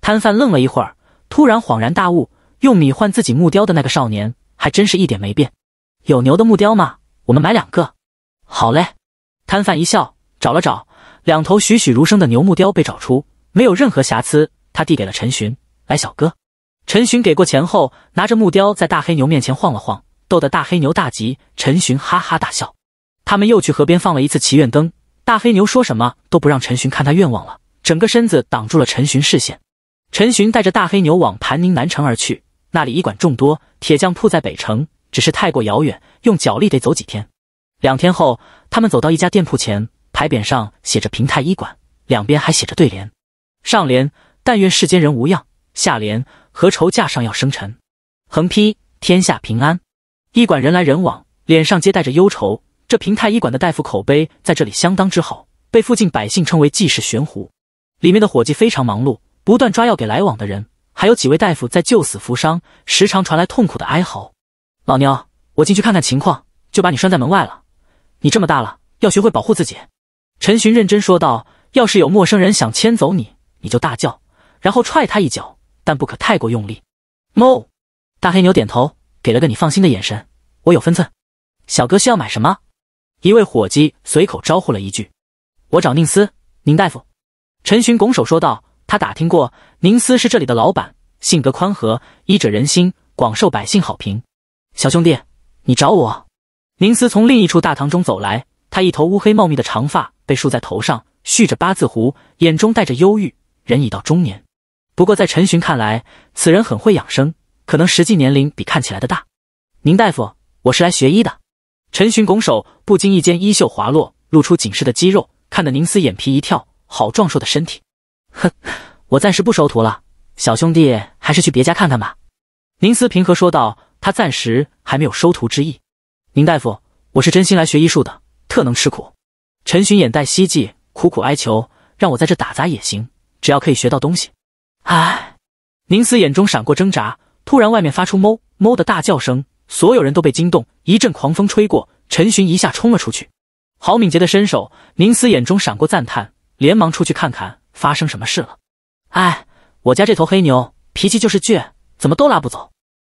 摊贩愣了一会儿，突然恍然大悟，用米换自己木雕的那个少年，还真是一点没变。有牛的木雕吗？我们买两个。好嘞。摊贩一笑，找了找，两头栩栩如生的牛木雕被找出，没有任何瑕疵。他递给了陈寻，来，小哥。陈寻给过钱后，拿着木雕在大黑牛面前晃了晃，逗得大黑牛大吉。陈寻哈哈大笑。他们又去河边放了一次祈愿灯。大黑牛说什么都不让陈寻看他愿望了，整个身子挡住了陈寻视线。陈寻带着大黑牛往盘宁南城而去，那里医馆众多，铁匠铺在北城，只是太过遥远，用脚力得走几天。两天后，他们走到一家店铺前，牌匾上写着“平泰医馆”，两边还写着对联：上联“但愿世间人无恙”，下联“何愁架上要生尘”，横批“天下平安”。医馆人来人往，脸上皆带着忧愁。这平太医馆的大夫口碑在这里相当之好，被附近百姓称为“济世悬壶”。里面的伙计非常忙碌，不断抓药给来往的人，还有几位大夫在救死扶伤，时常传来痛苦的哀嚎。老牛，我进去看看情况，就把你拴在门外了。你这么大了，要学会保护自己。”陈寻认真说道，“要是有陌生人想牵走你，你就大叫，然后踹他一脚，但不可太过用力。”“哦。”大黑牛点头，给了个“你放心”的眼神，“我有分寸。”“小哥需要买什么？”一位伙计随口招呼了一句：“我找宁思宁大夫。”陈寻拱手说道：“他打听过，宁思是这里的老板，性格宽和，医者仁心，广受百姓好评。”小兄弟，你找我？宁思从另一处大堂中走来，他一头乌黑茂密的长发被束在头上，蓄着八字胡，眼中带着忧郁，人已到中年。不过在陈寻看来，此人很会养生，可能实际年龄比看起来的大。宁大夫，我是来学医的。陈寻拱手，不经意间衣袖滑落，露出紧实的肌肉，看得宁思眼皮一跳，好壮硕的身体。哼，我暂时不收徒了，小兄弟还是去别家看看吧。宁思平和说道，他暂时还没有收徒之意。宁大夫，我是真心来学医术的，特能吃苦。陈寻眼带希冀，苦苦哀求，让我在这打杂也行，只要可以学到东西。唉，宁思眼中闪过挣扎，突然外面发出哞哞的大叫声。所有人都被惊动，一阵狂风吹过，陈寻一下冲了出去。好敏捷的身手！宁思眼中闪过赞叹，连忙出去看看发生什么事了。哎，我家这头黑牛脾气就是倔，怎么都拉不走。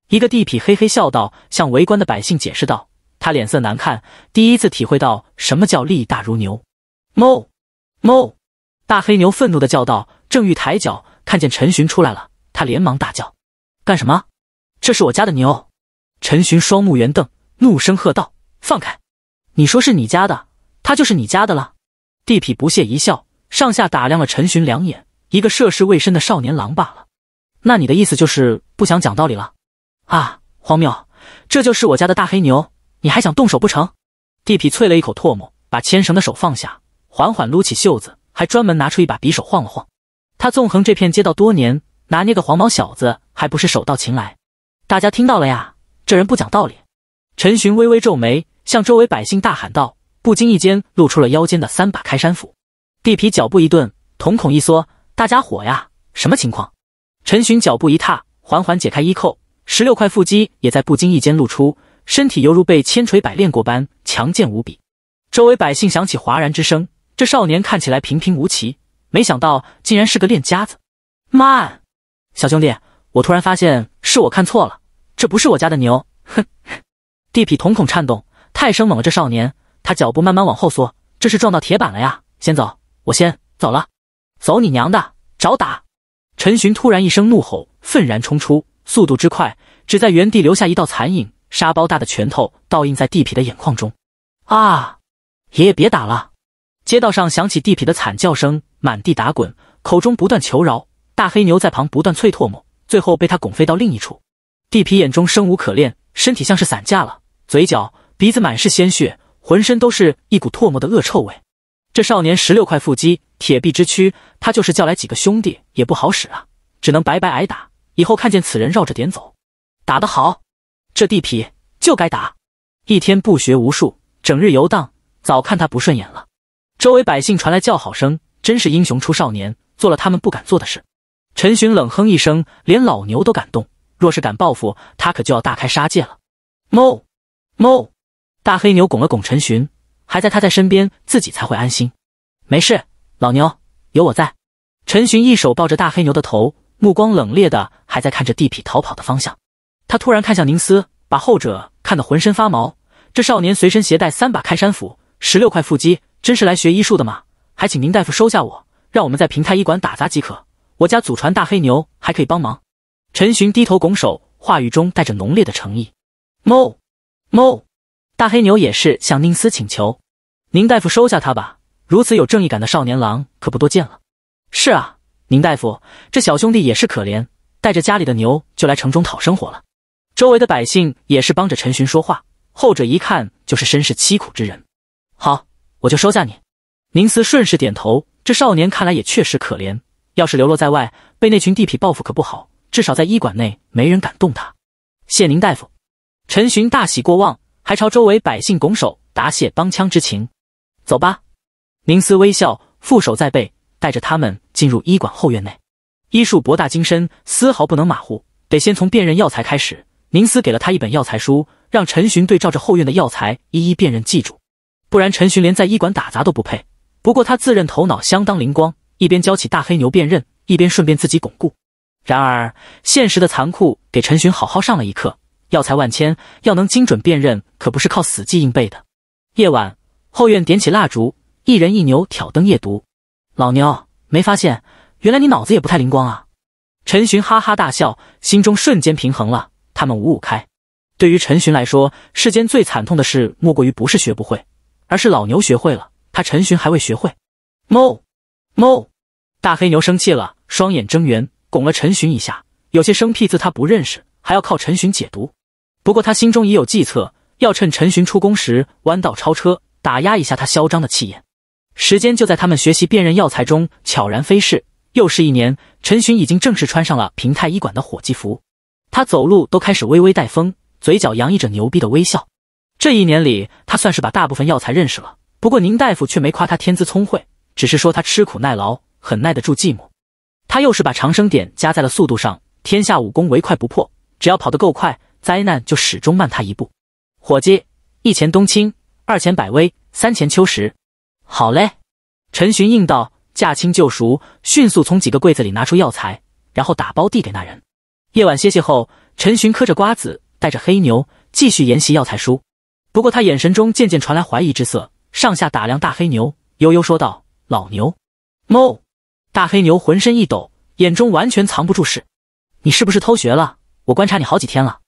一个地痞嘿嘿笑道，向围观的百姓解释道。他脸色难看，第一次体会到什么叫力大如牛。哞！哞！大黑牛愤怒的叫道，正欲抬脚，看见陈寻出来了，他连忙大叫：“干什么？这是我家的牛！”陈寻双目圆瞪，怒声喝道：“放开！你说是你家的，他就是你家的了。”地痞不屑一笑，上下打量了陈寻两眼，一个涉世未深的少年郎罢了。那你的意思就是不想讲道理了？啊，荒谬！这就是我家的大黑牛，你还想动手不成？地痞啐了一口唾沫，把牵绳的手放下，缓缓撸起袖子，还专门拿出一把匕首晃了晃。他纵横这片街道多年，拿捏个黄毛小子还不是手到擒来？大家听到了呀！这人不讲道理！陈寻微微皱眉，向周围百姓大喊道，不经意间露出了腰间的三把开山斧。地皮脚步一顿，瞳孔一缩：“大家伙呀，什么情况？”陈寻脚步一踏，缓缓解开衣扣，十六块腹肌也在不经意间露出，身体犹如被千锤百炼过般强健无比。周围百姓响起哗然之声。这少年看起来平平无奇，没想到竟然是个练家子。慢，小兄弟，我突然发现是我看错了。这不是我家的牛！哼！地痞瞳孔颤动，太生猛了，这少年！他脚步慢慢往后缩，这是撞到铁板了呀！先走，我先走了。走你娘的，找打！陈寻突然一声怒吼，愤然冲出，速度之快，只在原地留下一道残影。沙包大的拳头倒映在地痞的眼眶中。啊！爷爷，别打了！街道上响起地痞的惨叫声，满地打滚，口中不断求饶。大黑牛在旁不断啐唾沫，最后被他拱飞到另一处。地痞眼中生无可恋，身体像是散架了，嘴角、鼻子满是鲜血，浑身都是一股唾沫的恶臭味。这少年十六块腹肌、铁臂之躯，他就是叫来几个兄弟也不好使啊，只能白白挨打。以后看见此人绕着点走。打得好，这地痞就该打。一天不学无术，整日游荡，早看他不顺眼了。周围百姓传来叫好声，真是英雄出少年，做了他们不敢做的事。陈寻冷哼一声，连老牛都敢动。若是敢报复他，可就要大开杀戒了。哞，哞！大黑牛拱了拱陈寻，还在他在身边，自己才会安心。没事，老牛有我在。陈寻一手抱着大黑牛的头，目光冷冽的还在看着地痞逃跑的方向。他突然看向宁思，把后者看得浑身发毛。这少年随身携带三把开山斧，十六块腹肌，真是来学医术的吗？还请宁大夫收下我，让我们在平泰医馆打杂即可。我家祖传大黑牛还可以帮忙。陈寻低头拱手，话语中带着浓烈的诚意。猫，猫，大黑牛也是向宁思请求：“宁大夫收下他吧，如此有正义感的少年郎可不多见了。”是啊，宁大夫，这小兄弟也是可怜，带着家里的牛就来城中讨生活了。周围的百姓也是帮着陈寻说话，后者一看就是身世凄苦之人。好，我就收下你。宁思顺势点头，这少年看来也确实可怜，要是流落在外，被那群地痞报复可不好。至少在医馆内，没人敢动他。谢宁大夫，陈寻大喜过望，还朝周围百姓拱手答谢帮腔之情。走吧，宁思微笑，负手在背，带着他们进入医馆后院内。医术博大精深，丝毫不能马虎，得先从辨认药材开始。宁思给了他一本药材书，让陈寻对照着后院的药材一一辨认记住。不然，陈寻连在医馆打杂都不配。不过他自认头脑相当灵光，一边教起大黑牛辨认，一边顺便自己巩固。然而，现实的残酷给陈寻好好上了一课。药材万千，要能精准辨认，可不是靠死记硬背的。夜晚，后院点起蜡烛，一人一牛挑灯夜读。老牛没发现，原来你脑子也不太灵光啊！陈寻哈哈大笑，心中瞬间平衡了。他们五五开。对于陈寻来说，世间最惨痛的事，莫过于不是学不会，而是老牛学会了，他陈寻还未学会。哞，哞！大黑牛生气了，双眼睁圆。拱了陈寻一下，有些生僻字他不认识，还要靠陈寻解读。不过他心中已有计策，要趁陈寻出宫时弯道超车，打压一下他嚣张的气焰。时间就在他们学习辨认药材中悄然飞逝，又是一年。陈寻已经正式穿上了平泰医馆的伙计服，他走路都开始微微带风，嘴角洋溢着牛逼的微笑。这一年里，他算是把大部分药材认识了。不过宁大夫却没夸他天资聪慧，只是说他吃苦耐劳，很耐得住寂寞。他又是把长生点加在了速度上，天下武功唯快不破，只要跑得够快，灾难就始终慢他一步。伙计，一钱冬青，二钱百威，三钱秋实。好嘞，陈寻应道，驾轻就熟，迅速从几个柜子里拿出药材，然后打包递给那人。夜晚歇息后，陈寻嗑着瓜子，带着黑牛继续研习药材书。不过他眼神中渐渐传来怀疑之色，上下打量大黑牛，悠悠说道：“老牛，猫。”大黑牛浑身一抖，眼中完全藏不住事。你是不是偷学了？我观察你好几天了。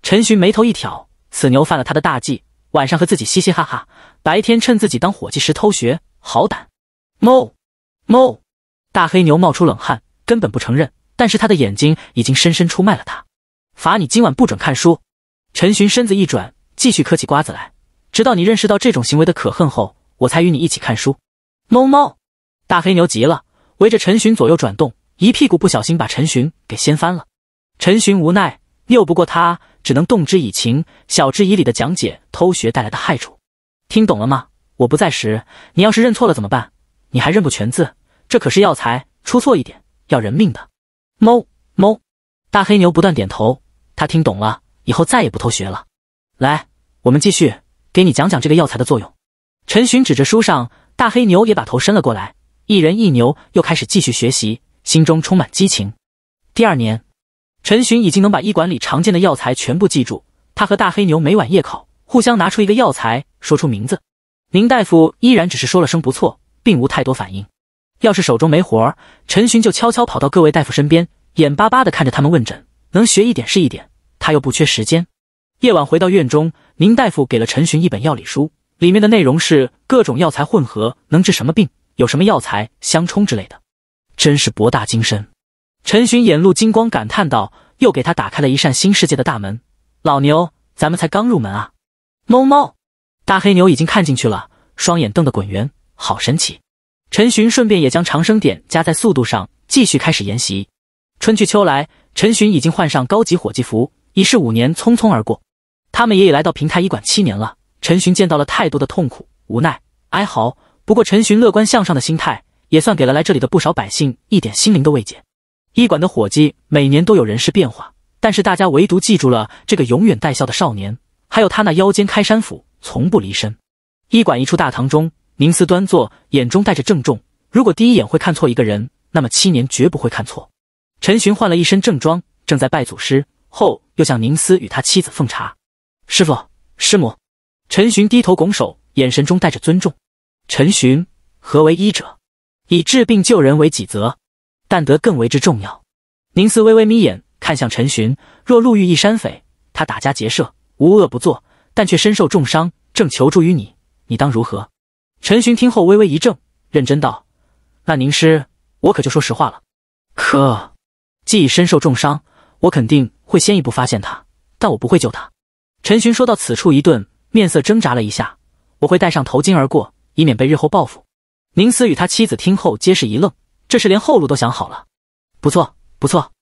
陈寻眉头一挑，此牛犯了他的大忌：晚上和自己嘻嘻哈哈，白天趁自己当伙计时偷学，好胆。猫猫，大黑牛冒出冷汗，根本不承认。但是他的眼睛已经深深出卖了他。罚你今晚不准看书。陈寻身子一转，继续嗑起瓜子来。直到你认识到这种行为的可恨后，我才与你一起看书。猫猫，大黑牛急了。围着陈寻左右转动，一屁股不小心把陈寻给掀翻了。陈寻无奈，拗不过他，只能动之以情，晓之以理的讲解偷学带来的害处。听懂了吗？我不在时，你要是认错了怎么办？你还认不全字，这可是药材，出错一点要人命的。哞哞，大黑牛不断点头，他听懂了，以后再也不偷学了。来，我们继续给你讲讲这个药材的作用。陈寻指着书上，大黑牛也把头伸了过来。一人一牛又开始继续学习，心中充满激情。第二年，陈寻已经能把医馆里常见的药材全部记住。他和大黑牛每晚夜考，互相拿出一个药材，说出名字。宁大夫依然只是说了声“不错”，并无太多反应。要是手中没活儿，陈寻就悄悄跑到各位大夫身边，眼巴巴的看着他们问诊，能学一点是一点。他又不缺时间。夜晚回到院中，宁大夫给了陈寻一本药理书，里面的内容是各种药材混合能治什么病。有什么药材相冲之类的，真是博大精深。陈寻眼露金光，感叹道：“又给他打开了一扇新世界的大门。”老牛，咱们才刚入门啊！猫猫，大黑牛已经看进去了，双眼瞪得滚圆，好神奇！陈寻顺便也将长生点加在速度上，继续开始研习。春去秋来，陈寻已经换上高级伙计服，已是五年匆匆而过。他们也已来到平台医馆七年了。陈寻见到了太多的痛苦、无奈、哀嚎。不过，陈寻乐观向上的心态，也算给了来这里的不少百姓一点心灵的慰藉。医馆的伙计每年都有人事变化，但是大家唯独记住了这个永远带笑的少年，还有他那腰间开山斧从不离身。医馆一处大堂中，宁思端坐，眼中带着郑重。如果第一眼会看错一个人，那么七年绝不会看错。陈寻换了一身正装，正在拜祖师后，又向宁思与他妻子奉茶。师傅，师母，陈寻低头拱手，眼神中带着尊重。陈寻，何为医者？以治病救人为己责，但得更为之重要。宁思微微眯眼看向陈寻，若路遇一山匪，他打家劫舍，无恶不作，但却身受重伤，正求助于你，你当如何？陈寻听后微微一怔，认真道：“那宁师，我可就说实话了。可既已身受重伤，我肯定会先一步发现他，但我不会救他。”陈寻说到此处一顿，面色挣扎了一下：“我会戴上头巾而过。”以免被日后报复。宁思与他妻子听后皆是一愣，这是连后路都想好了。不错，不错。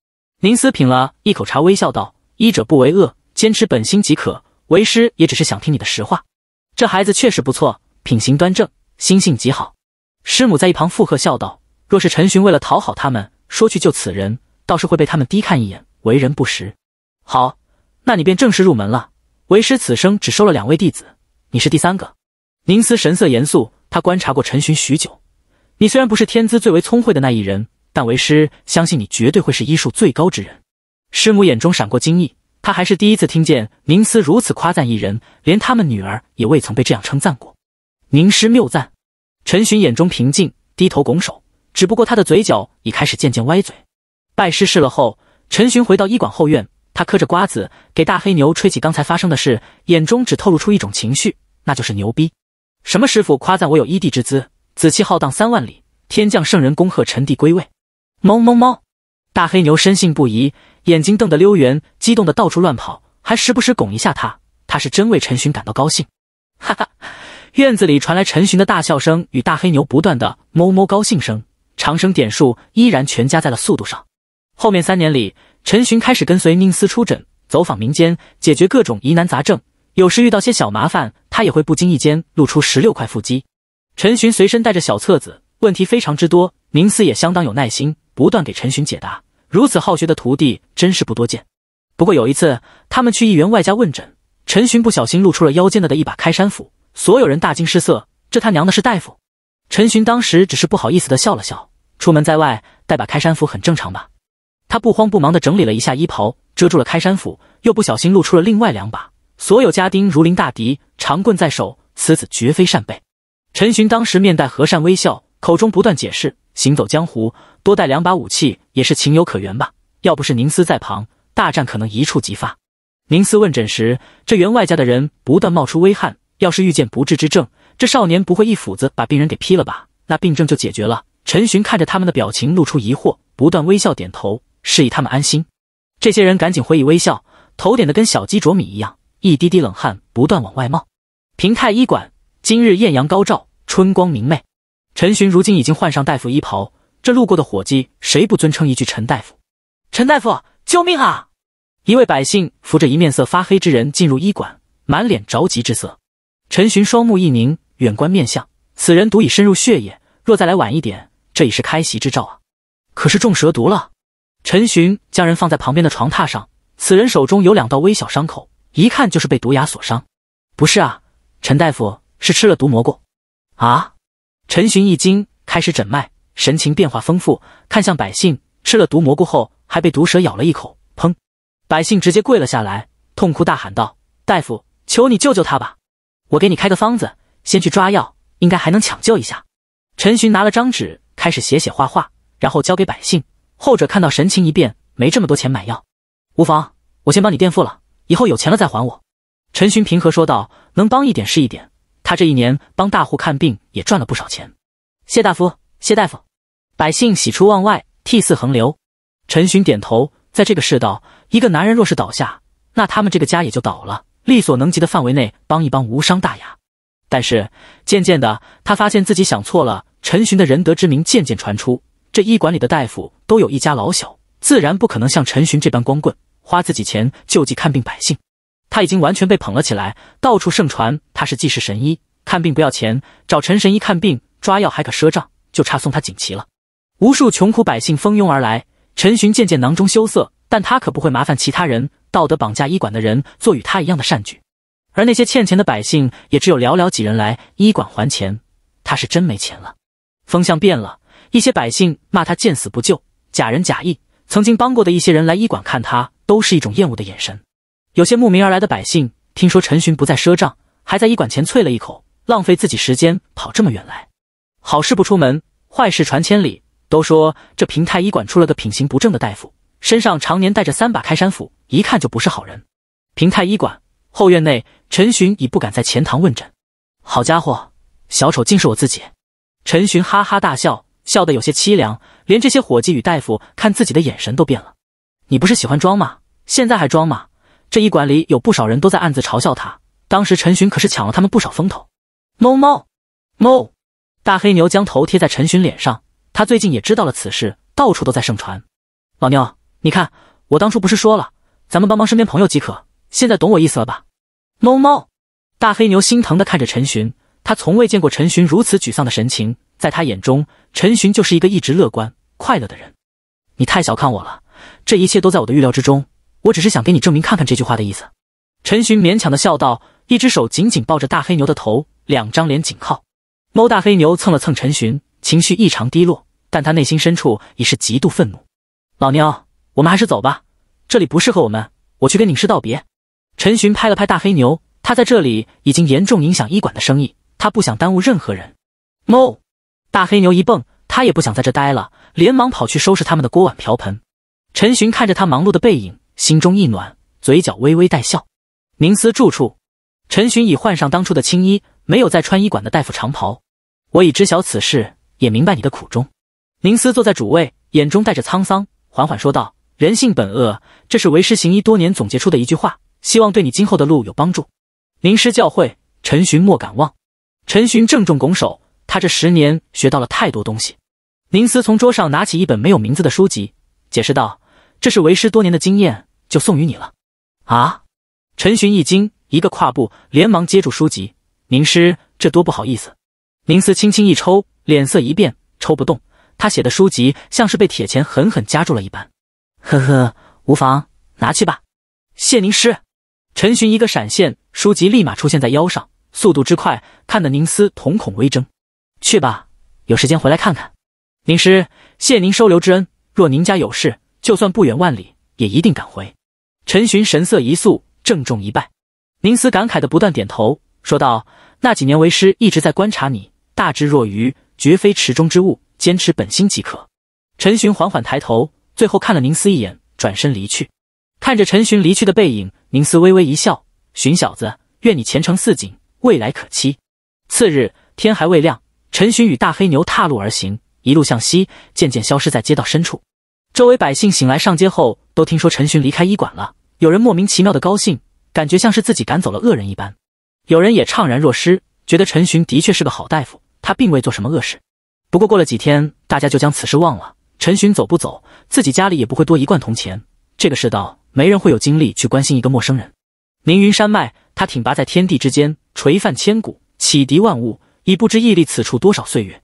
宁思品了一口茶，微笑道：“医者不为恶，坚持本心即可。为师也只是想听你的实话。这孩子确实不错，品行端正，心性极好。”师母在一旁附和笑道：“若是陈寻为了讨好他们，说去救此人，倒是会被他们低看一眼，为人不识。好，那你便正式入门了。为师此生只收了两位弟子，你是第三个。”宁思神色严肃，他观察过陈寻许久。你虽然不是天资最为聪慧的那一人，但为师相信你绝对会是医术最高之人。师母眼中闪过惊异，她还是第一次听见宁思如此夸赞一人，连他们女儿也未曾被这样称赞过。宁师谬赞。陈寻眼中平静，低头拱手。只不过他的嘴角已开始渐渐歪嘴。拜师事了后，陈寻回到医馆后院，他嗑着瓜子，给大黑牛吹起刚才发生的事，眼中只透露出一种情绪，那就是牛逼。什么师傅夸赞我有一帝之姿，紫气浩荡三万里，天降圣人恭贺臣弟归位。哞哞哞！大黑牛深信不疑，眼睛瞪得溜圆，激动的到处乱跑，还时不时拱一下他。他是真为陈寻感到高兴。哈哈！院子里传来陈寻的大笑声与大黑牛不断的哞哞高兴声。长生点数依然全加在了速度上。后面三年里，陈寻开始跟随宁思出诊，走访民间，解决各种疑难杂症，有时遇到些小麻烦。他也会不经意间露出十六块腹肌。陈寻随身带着小册子，问题非常之多，明思也相当有耐心，不断给陈寻解答。如此好学的徒弟真是不多见。不过有一次，他们去一员外家问诊，陈寻不小心露出了腰间的的一把开山斧，所有人大惊失色。这他娘的是大夫！陈寻当时只是不好意思的笑了笑。出门在外带把开山斧很正常吧？他不慌不忙的整理了一下衣袍，遮住了开山斧，又不小心露出了另外两把。所有家丁如临大敌，长棍在手，此子绝非善辈。陈寻当时面带和善微笑，口中不断解释：“行走江湖，多带两把武器也是情有可原吧？要不是宁思在旁，大战可能一触即发。”宁思问诊时，这员外家的人不断冒出微汗，要是遇见不治之症，这少年不会一斧子把病人给劈了吧？那病症就解决了。陈寻看着他们的表情，露出疑惑，不断微笑点头，示意他们安心。这些人赶紧回以微笑，头点的跟小鸡啄米一样。一滴滴冷汗不断往外冒。平太医馆今日艳阳高照，春光明媚。陈寻如今已经换上大夫衣袍，这路过的伙计谁不尊称一句“陈大夫”？陈大夫，救命啊！一位百姓扶着一面色发黑之人进入医馆，满脸着急之色。陈寻双目一凝，远观面相，此人毒已深入血液，若再来晚一点，这已是开席之兆啊！可是中蛇毒了？陈寻将人放在旁边的床榻上，此人手中有两道微小伤口。一看就是被毒牙所伤，不是啊，陈大夫是吃了毒蘑菇，啊！陈寻一惊，开始诊脉，神情变化丰富，看向百姓。吃了毒蘑菇后，还被毒蛇咬了一口，砰！百姓直接跪了下来，痛哭大喊道：“大夫，求你救救他吧！我给你开个方子，先去抓药，应该还能抢救一下。”陈寻拿了张纸，开始写写画画，然后交给百姓。后者看到神情一变，没这么多钱买药，无妨，我先帮你垫付了。以后有钱了再还我，陈寻平和说道：“能帮一点是一点。他这一年帮大户看病也赚了不少钱。”谢大夫，谢大夫，百姓喜出望外，涕泗横流。陈寻点头，在这个世道，一个男人若是倒下，那他们这个家也就倒了。力所能及的范围内帮一帮，无伤大雅。但是渐渐的，他发现自己想错了。陈寻的仁德之名渐渐传出，这医馆里的大夫都有一家老小，自然不可能像陈寻这般光棍。花自己钱救济看病百姓，他已经完全被捧了起来，到处盛传他是济世神医，看病不要钱，找陈神医看病抓药还可赊账，就差送他锦旗了。无数穷苦百姓蜂拥而来，陈寻渐渐囊中羞涩，但他可不会麻烦其他人，道德绑架医馆的人做与他一样的善举。而那些欠钱的百姓也只有寥寥几人来医馆还钱，他是真没钱了。风向变了，一些百姓骂他见死不救，假仁假义。曾经帮过的一些人来医馆看他。都是一种厌恶的眼神。有些慕名而来的百姓，听说陈寻不再赊账，还在医馆前啐了一口，浪费自己时间跑这么远来。好事不出门，坏事传千里。都说这平泰医馆出了个品行不正的大夫，身上常年带着三把开山斧，一看就不是好人。平泰医馆后院内，陈寻已不敢在前堂问诊。好家伙，小丑竟是我自己！陈寻哈哈大笑，笑得有些凄凉，连这些伙计与大夫看自己的眼神都变了。你不是喜欢装吗？现在还装吗？这医馆里有不少人都在暗自嘲笑他。当时陈寻可是抢了他们不少风头。猫猫猫，大黑牛将头贴在陈寻脸上。他最近也知道了此事，到处都在盛传。老牛，你看，我当初不是说了，咱们帮帮身边朋友即可。现在懂我意思了吧？猫猫，大黑牛心疼的看着陈寻。他从未见过陈寻如此沮丧的神情，在他眼中，陈寻就是一个一直乐观快乐的人。你太小看我了。这一切都在我的预料之中，我只是想给你证明看看这句话的意思。”陈寻勉强的笑道，一只手紧紧抱着大黑牛的头，两张脸紧靠。猫大黑牛蹭了蹭陈寻，情绪异常低落，但他内心深处已是极度愤怒。老妞，我们还是走吧，这里不适合我们。我去跟领事道别。”陈寻拍了拍大黑牛，他在这里已经严重影响医馆的生意，他不想耽误任何人。猫大黑牛一蹦，他也不想在这待了，连忙跑去收拾他们的锅碗瓢盆。陈寻看着他忙碌的背影，心中一暖，嘴角微微带笑。宁思住处，陈寻已换上当初的青衣，没有再穿医馆的大夫长袍。我已知晓此事，也明白你的苦衷。宁思坐在主位，眼中带着沧桑，缓缓说道：“人性本恶，这是为师行医多年总结出的一句话，希望对你今后的路有帮助。”宁师教诲，陈寻莫敢忘。陈寻郑重拱手，他这十年学到了太多东西。宁思从桌上拿起一本没有名字的书籍，解释道。这是为师多年的经验，就送与你了。啊！陈寻一惊，一个跨步，连忙接住书籍。宁师，这多不好意思。宁思轻轻一抽，脸色一变，抽不动。他写的书籍像是被铁钳狠狠夹住了一般。呵呵，无妨，拿去吧。谢宁师。陈寻一个闪现，书籍立马出现在腰上，速度之快，看得宁思瞳孔微睁。去吧，有时间回来看看。宁师，谢您收留之恩。若您家有事。就算不远万里，也一定赶回。陈寻神色一肃，郑重一拜。宁思感慨的不断点头，说道：“那几年为师一直在观察你，大智若愚，绝非池中之物，坚持本心即可。”陈寻缓缓抬头，最后看了宁思一眼，转身离去。看着陈寻离去的背影，宁思微微一笑：“寻小子，愿你前程似锦，未来可期。”次日天还未亮，陈寻与大黑牛踏路而行，一路向西，渐渐消失在街道深处。周围百姓醒来上街后，都听说陈寻离开医馆了。有人莫名其妙的高兴，感觉像是自己赶走了恶人一般；有人也怅然若失，觉得陈寻的确是个好大夫，他并未做什么恶事。不过过了几天，大家就将此事忘了。陈寻走不走，自己家里也不会多一罐铜钱。这个世道，没人会有精力去关心一个陌生人。凌云山脉，他挺拔在天地之间，垂范千古，启迪万物，已不知屹立此处多少岁月。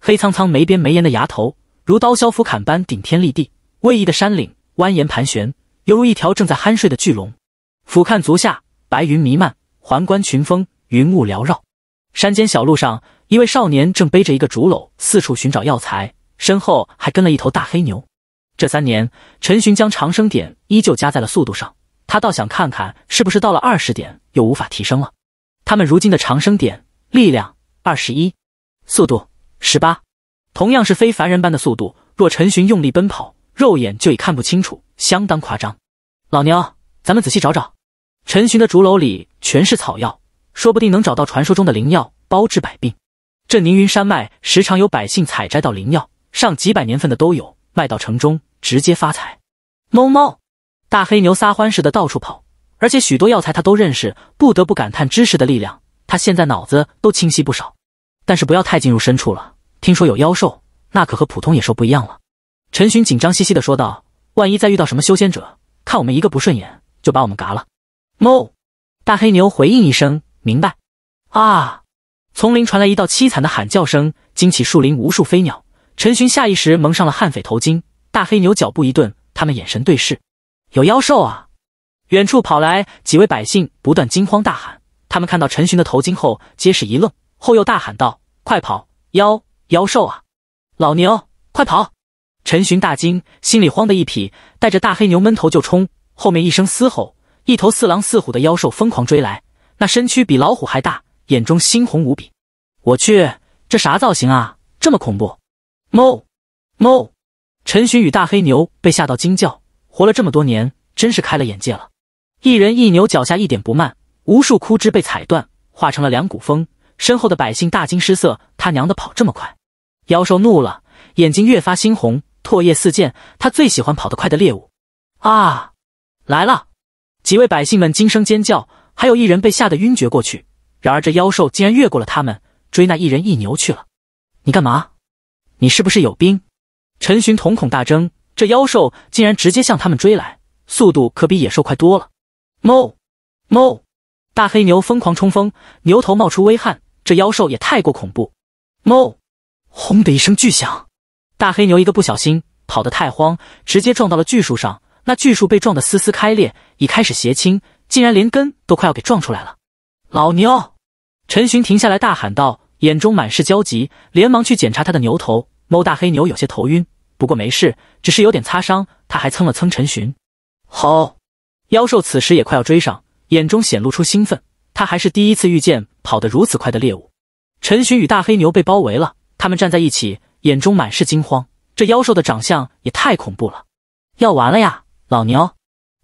黑苍苍、没边没沿的崖头。如刀削斧砍般顶天立地，位移的山岭蜿蜒盘旋，犹如一条正在酣睡的巨龙。俯瞰足下，白云弥漫，环观群峰，云雾缭绕。山间小路上，一位少年正背着一个竹篓，四处寻找药材，身后还跟了一头大黑牛。这三年，陈寻将长生点依旧加在了速度上，他倒想看看是不是到了二十点又无法提升了。他们如今的长生点，力量二十一，速度十八。同样是非凡人般的速度，若陈寻用力奔跑，肉眼就已看不清楚，相当夸张。老牛，咱们仔细找找。陈寻的竹篓里全是草药，说不定能找到传说中的灵药，包治百病。这凌云山脉时常有百姓采摘到灵药，上几百年份的都有，卖到城中直接发财。猫猫，大黑牛撒欢似的到处跑，而且许多药材他都认识，不得不感叹知识的力量。他现在脑子都清晰不少，但是不要太进入深处了。听说有妖兽，那可和普通野兽不一样了。陈寻紧张兮兮的说道：“万一再遇到什么修仙者，看我们一个不顺眼，就把我们嘎了。”哞！大黑牛回应一声：“明白。”啊！丛林传来一道凄惨的喊叫声，惊起树林无数飞鸟。陈寻下意识蒙上了悍匪头巾，大黑牛脚步一顿，他们眼神对视：“有妖兽啊！”远处跑来几位百姓，不断惊慌大喊。他们看到陈寻的头巾后，皆是一愣，后又大喊道：“快跑！妖！”妖兽啊！老牛，快跑！陈寻大惊，心里慌得一匹，带着大黑牛闷头就冲。后面一声嘶吼，一头似狼似虎的妖兽疯狂追来，那身躯比老虎还大，眼中猩红无比。我去，这啥造型啊？这么恐怖！哞！哞！陈寻与大黑牛被吓到惊叫。活了这么多年，真是开了眼界了。一人一牛脚下一点不慢，无数枯枝被踩断，化成了两股风。身后的百姓大惊失色，他娘的，跑这么快！妖兽怒了，眼睛越发猩红，唾液四溅。他最喜欢跑得快的猎物。啊！来了！几位百姓们惊声尖叫，还有一人被吓得晕厥过去。然而这妖兽竟然越过了他们，追那一人一牛去了。你干嘛？你是不是有兵？陈寻瞳孔大睁，这妖兽竟然直接向他们追来，速度可比野兽快多了。哞！哞！大黑牛疯狂冲锋，牛头冒出微汗。这妖兽也太过恐怖。哞！轰的一声巨响，大黑牛一个不小心跑得太慌，直接撞到了巨树上。那巨树被撞得丝丝开裂，已开始斜倾，竟然连根都快要给撞出来了。老牛，陈寻停下来大喊道，眼中满是焦急，连忙去检查他的牛头。摸大黑牛有些头晕，不过没事，只是有点擦伤。他还蹭了蹭陈寻。好，妖兽此时也快要追上，眼中显露出兴奋。他还是第一次遇见跑得如此快的猎物。陈寻与大黑牛被包围了。他们站在一起，眼中满是惊慌。这妖兽的长相也太恐怖了，要完了呀！老牛，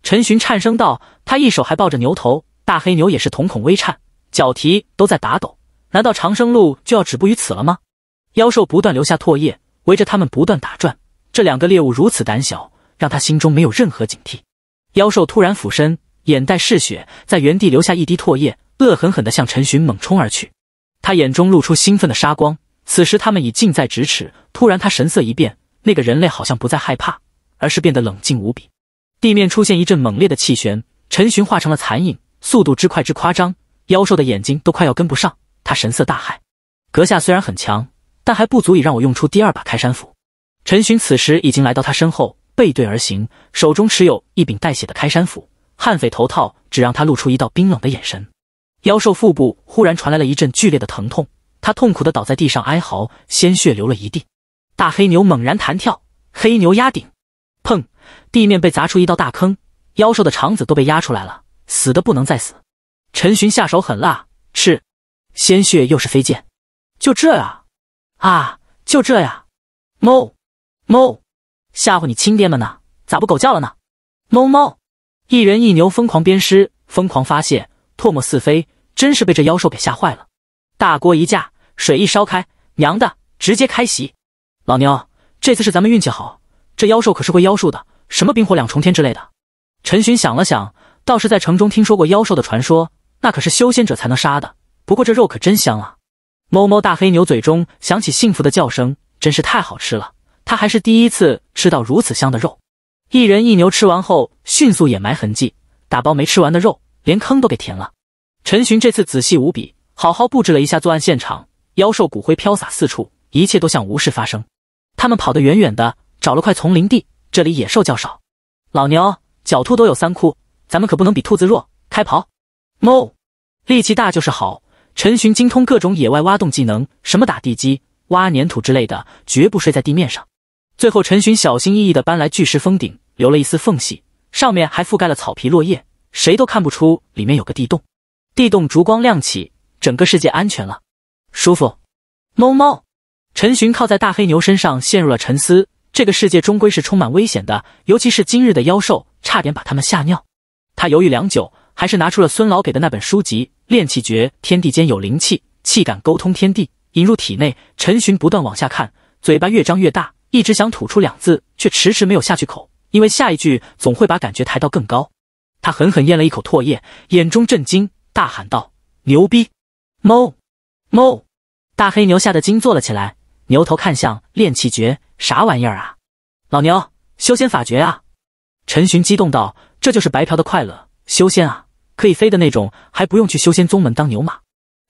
陈寻颤声道，他一手还抱着牛头，大黑牛也是瞳孔微颤，脚蹄都在打抖。难道长生路就要止步于此了吗？妖兽不断留下唾液，围着他们不断打转。这两个猎物如此胆小，让他心中没有任何警惕。妖兽突然俯身，眼带嗜血，在原地留下一滴唾液，恶狠狠的向陈寻猛冲而去。他眼中露出兴奋的杀光。此时他们已近在咫尺，突然他神色一变，那个人类好像不再害怕，而是变得冷静无比。地面出现一阵猛烈的气旋，陈寻化成了残影，速度之快之夸张，妖兽的眼睛都快要跟不上。他神色大骇，阁下虽然很强，但还不足以让我用出第二把开山斧。陈寻此时已经来到他身后，背对而行，手中持有一柄带血的开山斧，悍匪头套只让他露出一道冰冷的眼神。妖兽腹部忽然传来了一阵剧烈的疼痛。他痛苦的倒在地上哀嚎，鲜血流了一地。大黑牛猛然弹跳，黑牛压顶，砰！地面被砸出一道大坑，妖兽的肠子都被压出来了，死的不能再死。陈寻下手狠辣，吃，鲜血又是飞溅。就这啊啊！就这呀！猫猫，吓唬你亲爹们呢？咋不狗叫了呢？猫猫，一人一牛疯狂鞭尸，疯狂发泄，唾沫四飞，真是被这妖兽给吓坏了。大锅一架，水一烧开，娘的，直接开席！老牛，这次是咱们运气好，这妖兽可是会妖术的，什么冰火两重天之类的。陈寻想了想，倒是在城中听说过妖兽的传说，那可是修仙者才能杀的。不过这肉可真香啊！哞哞，大黑牛嘴中响起幸福的叫声，真是太好吃了，他还是第一次吃到如此香的肉。一人一牛吃完后，迅速掩埋痕迹，打包没吃完的肉，连坑都给填了。陈寻这次仔细无比。好好布置了一下作案现场，妖兽骨灰飘洒四处，一切都像无事发生。他们跑得远远的，找了块丛林地，这里野兽较少。老牛，狡兔都有三窟，咱们可不能比兔子弱，开跑！哞，力气大就是好。陈寻精通各种野外挖洞技能，什么打地基、挖粘土之类的，绝不睡在地面上。最后，陈寻小心翼翼地搬来巨石封顶，留了一丝缝隙，上面还覆盖了草皮落叶，谁都看不出里面有个地洞。地洞烛光亮起。整个世界安全了，舒服，猫猫。陈寻靠在大黑牛身上陷入了沉思。这个世界终归是充满危险的，尤其是今日的妖兽，差点把他们吓尿。他犹豫良久，还是拿出了孙老给的那本书籍《炼气诀》。天地间有灵气，气感沟通天地，引入体内。陈寻不断往下看，嘴巴越张越大，一直想吐出两字，却迟迟没有下去口，因为下一句总会把感觉抬到更高。他狠狠咽了一口唾液，眼中震惊，大喊道：“牛逼！”猫猫，大黑牛吓得惊坐了起来，牛头看向炼气诀，啥玩意儿啊？老牛修仙法诀啊！陈寻激动道：“这就是白嫖的快乐，修仙啊，可以飞的那种，还不用去修仙宗门当牛马。”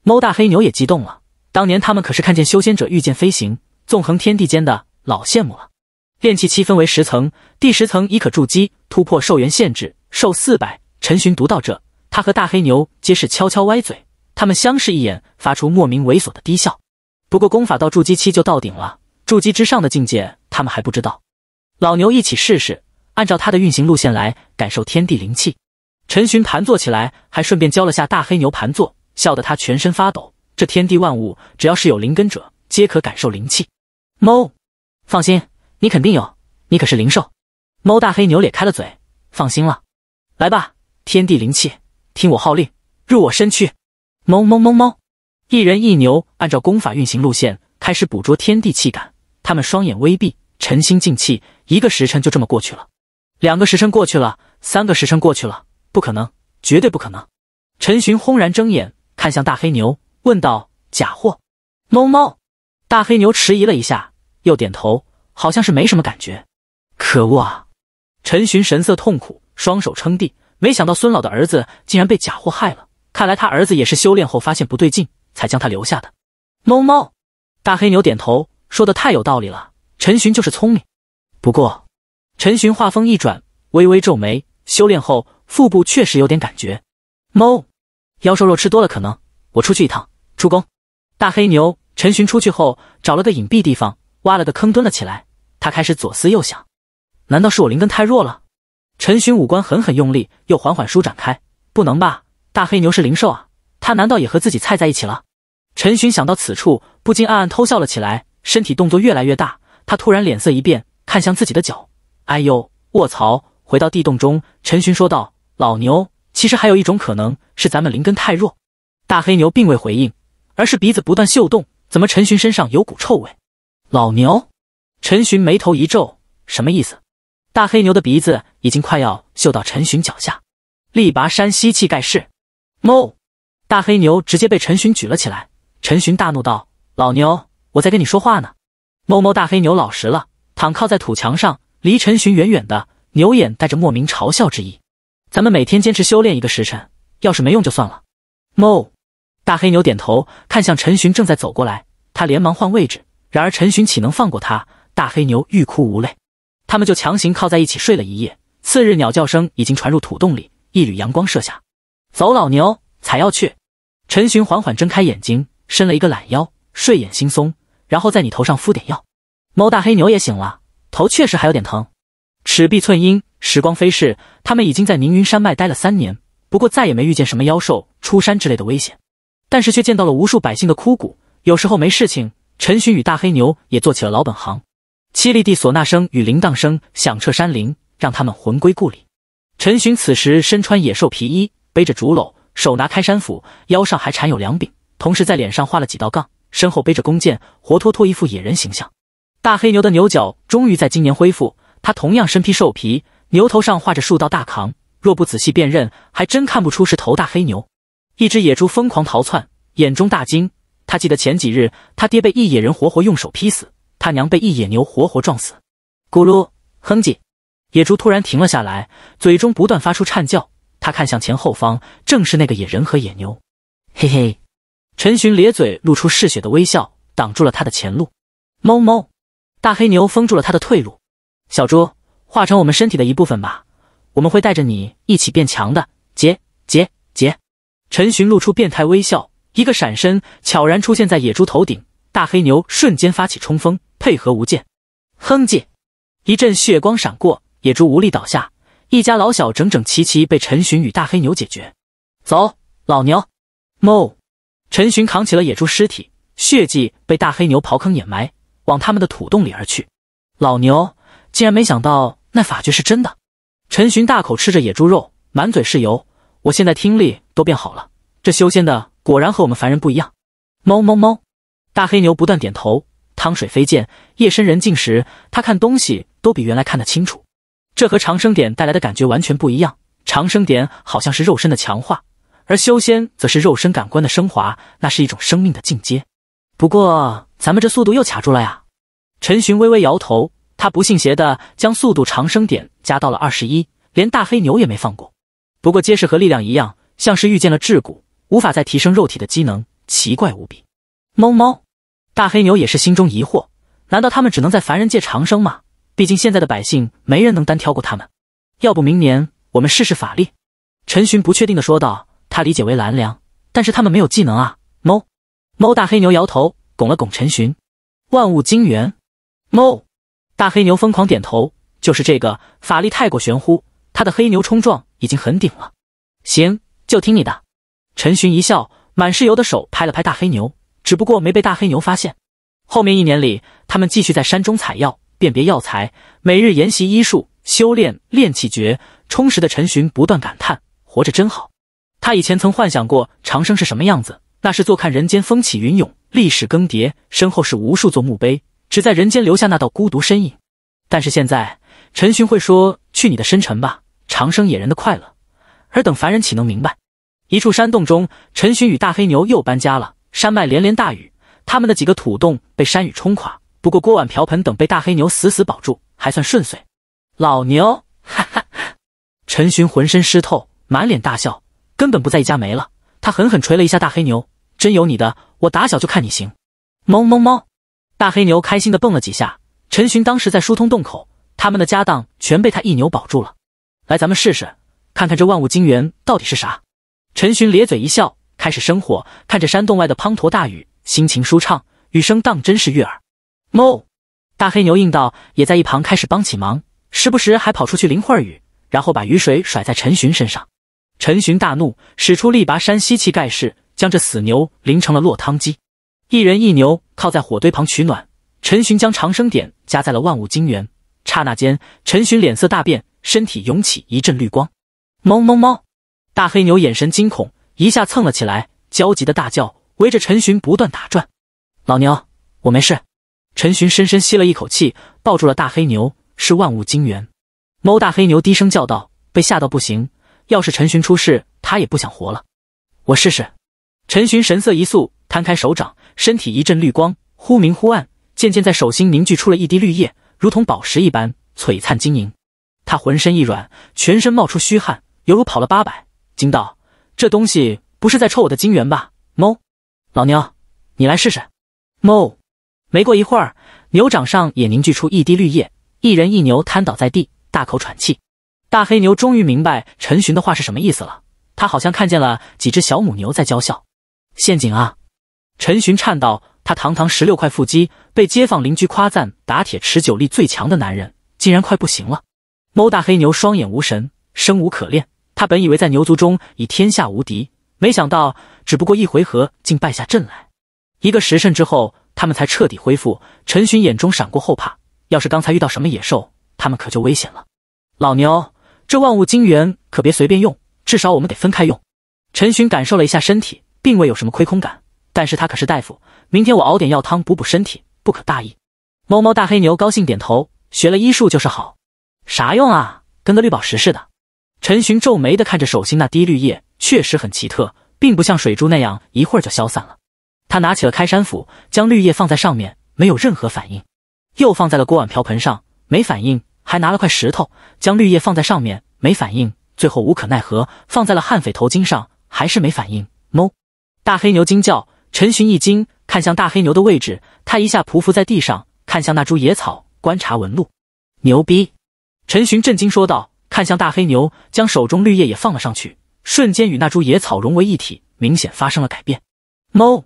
猫大黑牛也激动了，当年他们可是看见修仙者御剑飞行，纵横天地间的，老羡慕了。炼气期分为十层，第十层已可筑基，突破寿元限制，寿四百。陈寻读到这，他和大黑牛皆是悄悄歪嘴。他们相视一眼，发出莫名猥琐的低笑。不过功法到筑基期就到顶了，筑基之上的境界他们还不知道。老牛一起试试，按照他的运行路线来感受天地灵气。陈寻盘坐起来，还顺便教了下大黑牛盘坐，笑得他全身发抖。这天地万物，只要是有灵根者，皆可感受灵气。猫，放心，你肯定有，你可是灵兽。猫大黑牛咧开了嘴，放心了。来吧，天地灵气，听我号令，入我身躯。猫猫猫猫，一人一牛按照功法运行路线开始捕捉天地气感。他们双眼微闭，沉心静气。一个时辰就这么过去了，两个时辰过去了，三个时辰过去了，不可能，绝对不可能！陈寻轰然睁眼，看向大黑牛，问道：“假货？”猫猫，大黑牛迟疑了一下，又点头，好像是没什么感觉。可恶啊！陈寻神色痛苦，双手撑地。没想到孙老的儿子竟然被假货害了。看来他儿子也是修炼后发现不对劲，才将他留下的。猫猫，大黑牛点头，说的太有道理了。陈寻就是聪明。不过，陈寻话锋一转，微微皱眉，修炼后腹部确实有点感觉。猫，妖兽肉吃多了可能。我出去一趟，出宫。大黑牛，陈寻出去后，找了个隐蔽地方，挖了个坑，蹲了起来。他开始左思右想，难道是我灵根太弱了？陈寻五官狠狠用力，又缓缓舒展开，不能吧？大黑牛是灵兽啊，他难道也和自己菜在一起了？陈寻想到此处，不禁暗暗偷笑了起来。身体动作越来越大，他突然脸色一变，看向自己的脚。哎呦，卧槽！回到地洞中，陈寻说道：“老牛，其实还有一种可能是咱们灵根太弱。”大黑牛并未回应，而是鼻子不断嗅动。怎么，陈寻身上有股臭味？老牛，陈寻眉头一皱，什么意思？大黑牛的鼻子已经快要嗅到陈寻脚下。力拔山，兮气盖世。哞！大黑牛直接被陈寻举了起来。陈寻大怒道：“老牛，我在跟你说话呢！”哞哞！大黑牛老实了，躺靠在土墙上，离陈寻远远的，牛眼带着莫名嘲笑之意。咱们每天坚持修炼一个时辰，要是没用就算了。哞！大黑牛点头，看向陈寻正在走过来，他连忙换位置。然而陈寻岂能放过他？大黑牛欲哭无泪。他们就强行靠在一起睡了一夜。次日，鸟叫声已经传入土洞里，一缕阳光射下。走老牛采药去。陈寻缓缓睁开眼睛，伸了一个懒腰，睡眼惺忪，然后在你头上敷点药。猫大黑牛也醒了，头确实还有点疼。尺璧寸阴，时光飞逝，他们已经在凝云山脉待了三年，不过再也没遇见什么妖兽出山之类的危险，但是却见到了无数百姓的枯骨。有时候没事情，陈寻与大黑牛也做起了老本行，凄厉地唢呐声与铃铛声响彻山林，让他们魂归故里。陈寻此时身穿野兽皮衣。背着竹篓，手拿开山斧，腰上还缠有两柄，同时在脸上画了几道杠，身后背着弓箭，活脱脱一副野人形象。大黑牛的牛角终于在今年恢复，他同样身披兽皮，牛头上画着数道大扛，若不仔细辨认，还真看不出是头大黑牛。一只野猪疯狂逃窜，眼中大惊。他记得前几日，他爹被一野人活活用手劈死，他娘被一野牛活活撞死。咕噜，哼唧，野猪突然停了下来，嘴中不断发出颤叫。他看向前后方，正是那个野人和野牛。嘿嘿，陈寻咧嘴露出嗜血的微笑，挡住了他的前路。哞哞，大黑牛封住了他的退路。小猪，化成我们身体的一部分吧，我们会带着你一起变强的。结结结，陈寻露出变态微笑，一个闪身，悄然出现在野猪头顶。大黑牛瞬间发起冲锋，配合无间。哼唧，一阵血光闪过，野猪无力倒下。一家老小整整齐齐被陈寻与大黑牛解决。走，老牛。哞！陈寻扛起了野猪尸体，血迹被大黑牛刨坑掩埋，往他们的土洞里而去。老牛竟然没想到那法诀是真的。陈寻大口吃着野猪肉，满嘴是油。我现在听力都变好了。这修仙的果然和我们凡人不一样。哞哞哞！大黑牛不断点头，汤水飞溅。夜深人静时，他看东西都比原来看得清楚。这和长生点带来的感觉完全不一样，长生点好像是肉身的强化，而修仙则是肉身感官的升华，那是一种生命的进阶。不过咱们这速度又卡住了呀！陈寻微微摇头，他不信邪的将速度长生点加到了二十一，连大黑牛也没放过。不过结实和力量一样，像是遇见了桎梏，无法再提升肉体的机能，奇怪无比。猫猫，大黑牛也是心中疑惑，难道他们只能在凡人界长生吗？毕竟现在的百姓没人能单挑过他们，要不明年我们试试法力？陈寻不确定的说道。他理解为蓝良，但是他们没有技能啊。猫猫大黑牛摇头，拱了拱陈寻。万物精元，猫大黑牛疯狂点头，就是这个法力太过玄乎，他的黑牛冲撞已经很顶了。行，就听你的。陈寻一笑，满是油的手拍了拍大黑牛，只不过没被大黑牛发现。后面一年里，他们继续在山中采药。辨别药材，每日研习医术，修炼炼气诀，充实的陈寻不断感叹：活着真好。他以前曾幻想过长生是什么样子，那是坐看人间风起云涌，历史更迭，身后是无数座墓碑，只在人间留下那道孤独身影。但是现在，陈寻会说：去你的深沉吧，长生野人的快乐，而等凡人岂能明白？一处山洞中，陈寻与大黑牛又搬家了。山脉连连大雨，他们的几个土洞被山雨冲垮。不过锅碗瓢盆等被大黑牛死死保住，还算顺遂。老牛，哈哈！陈寻浑身湿透，满脸大笑，根本不在意家没了。他狠狠捶了一下大黑牛：“真有你的！我打小就看你行。”“哞哞哞！”大黑牛开心的蹦了几下。陈寻当时在疏通洞口，他们的家当全被他一牛保住了。来，咱们试试，看看这万物精元到底是啥。陈寻咧嘴一笑，开始生火，看着山洞外的滂沱大雨，心情舒畅，雨声当真是悦耳。猫，大黑牛应道，也在一旁开始帮起忙，时不时还跑出去淋会儿雨，然后把雨水甩在陈寻身上。陈寻大怒，使出力拔山，吸气盖世，将这死牛淋成了落汤鸡。一人一牛靠在火堆旁取暖，陈寻将长生点加在了万物精元，刹那间，陈寻脸色大变，身体涌起一阵绿光。猫猫猫，大黑牛眼神惊恐，一下蹭了起来，焦急的大叫，围着陈寻不断打转。老牛，我没事。陈寻深深吸了一口气，抱住了大黑牛，是万物金元。猫大黑牛低声叫道：“被吓到不行，要是陈寻出事，他也不想活了。”我试试。陈寻神色一肃，摊开手掌，身体一阵绿光，忽明忽暗，渐渐在手心凝聚出了一滴绿液，如同宝石一般璀璨晶莹。他浑身一软，全身冒出虚汗，犹如跑了八百。惊道：“这东西不是在抽我的金元吧？”猫老牛，你来试试。猫。没过一会儿，牛掌上也凝聚出一滴绿叶，一人一牛瘫倒在地，大口喘气。大黑牛终于明白陈寻的话是什么意思了，他好像看见了几只小母牛在娇笑。陷阱啊！陈寻颤道。他堂堂十六块腹肌，被街坊邻居夸赞打铁持久力最强的男人，竟然快不行了。猫大黑牛双眼无神，生无可恋。他本以为在牛族中以天下无敌，没想到只不过一回合，竟败下阵来。一个时辰之后。他们才彻底恢复。陈寻眼中闪过后怕，要是刚才遇到什么野兽，他们可就危险了。老牛，这万物精元可别随便用，至少我们得分开用。陈寻感受了一下身体，并未有什么亏空感，但是他可是大夫，明天我熬点药汤补补身体，不可大意。猫猫大黑牛高兴点头，学了医术就是好。啥用啊？跟个绿宝石似的。陈寻皱眉的看着手心那滴绿液，确实很奇特，并不像水珠那样一会儿就消散了。他拿起了开山斧，将绿叶放在上面，没有任何反应；又放在了锅碗瓢盆上，没反应；还拿了块石头，将绿叶放在上面，没反应；最后无可奈何，放在了悍匪头巾上，还是没反应。哞！大黑牛惊叫，陈寻一惊，看向大黑牛的位置，他一下匍匐在地上，看向那株野草，观察纹路。牛逼！陈寻震惊说道，看向大黑牛，将手中绿叶也放了上去，瞬间与那株野草融为一体，明显发生了改变。哞！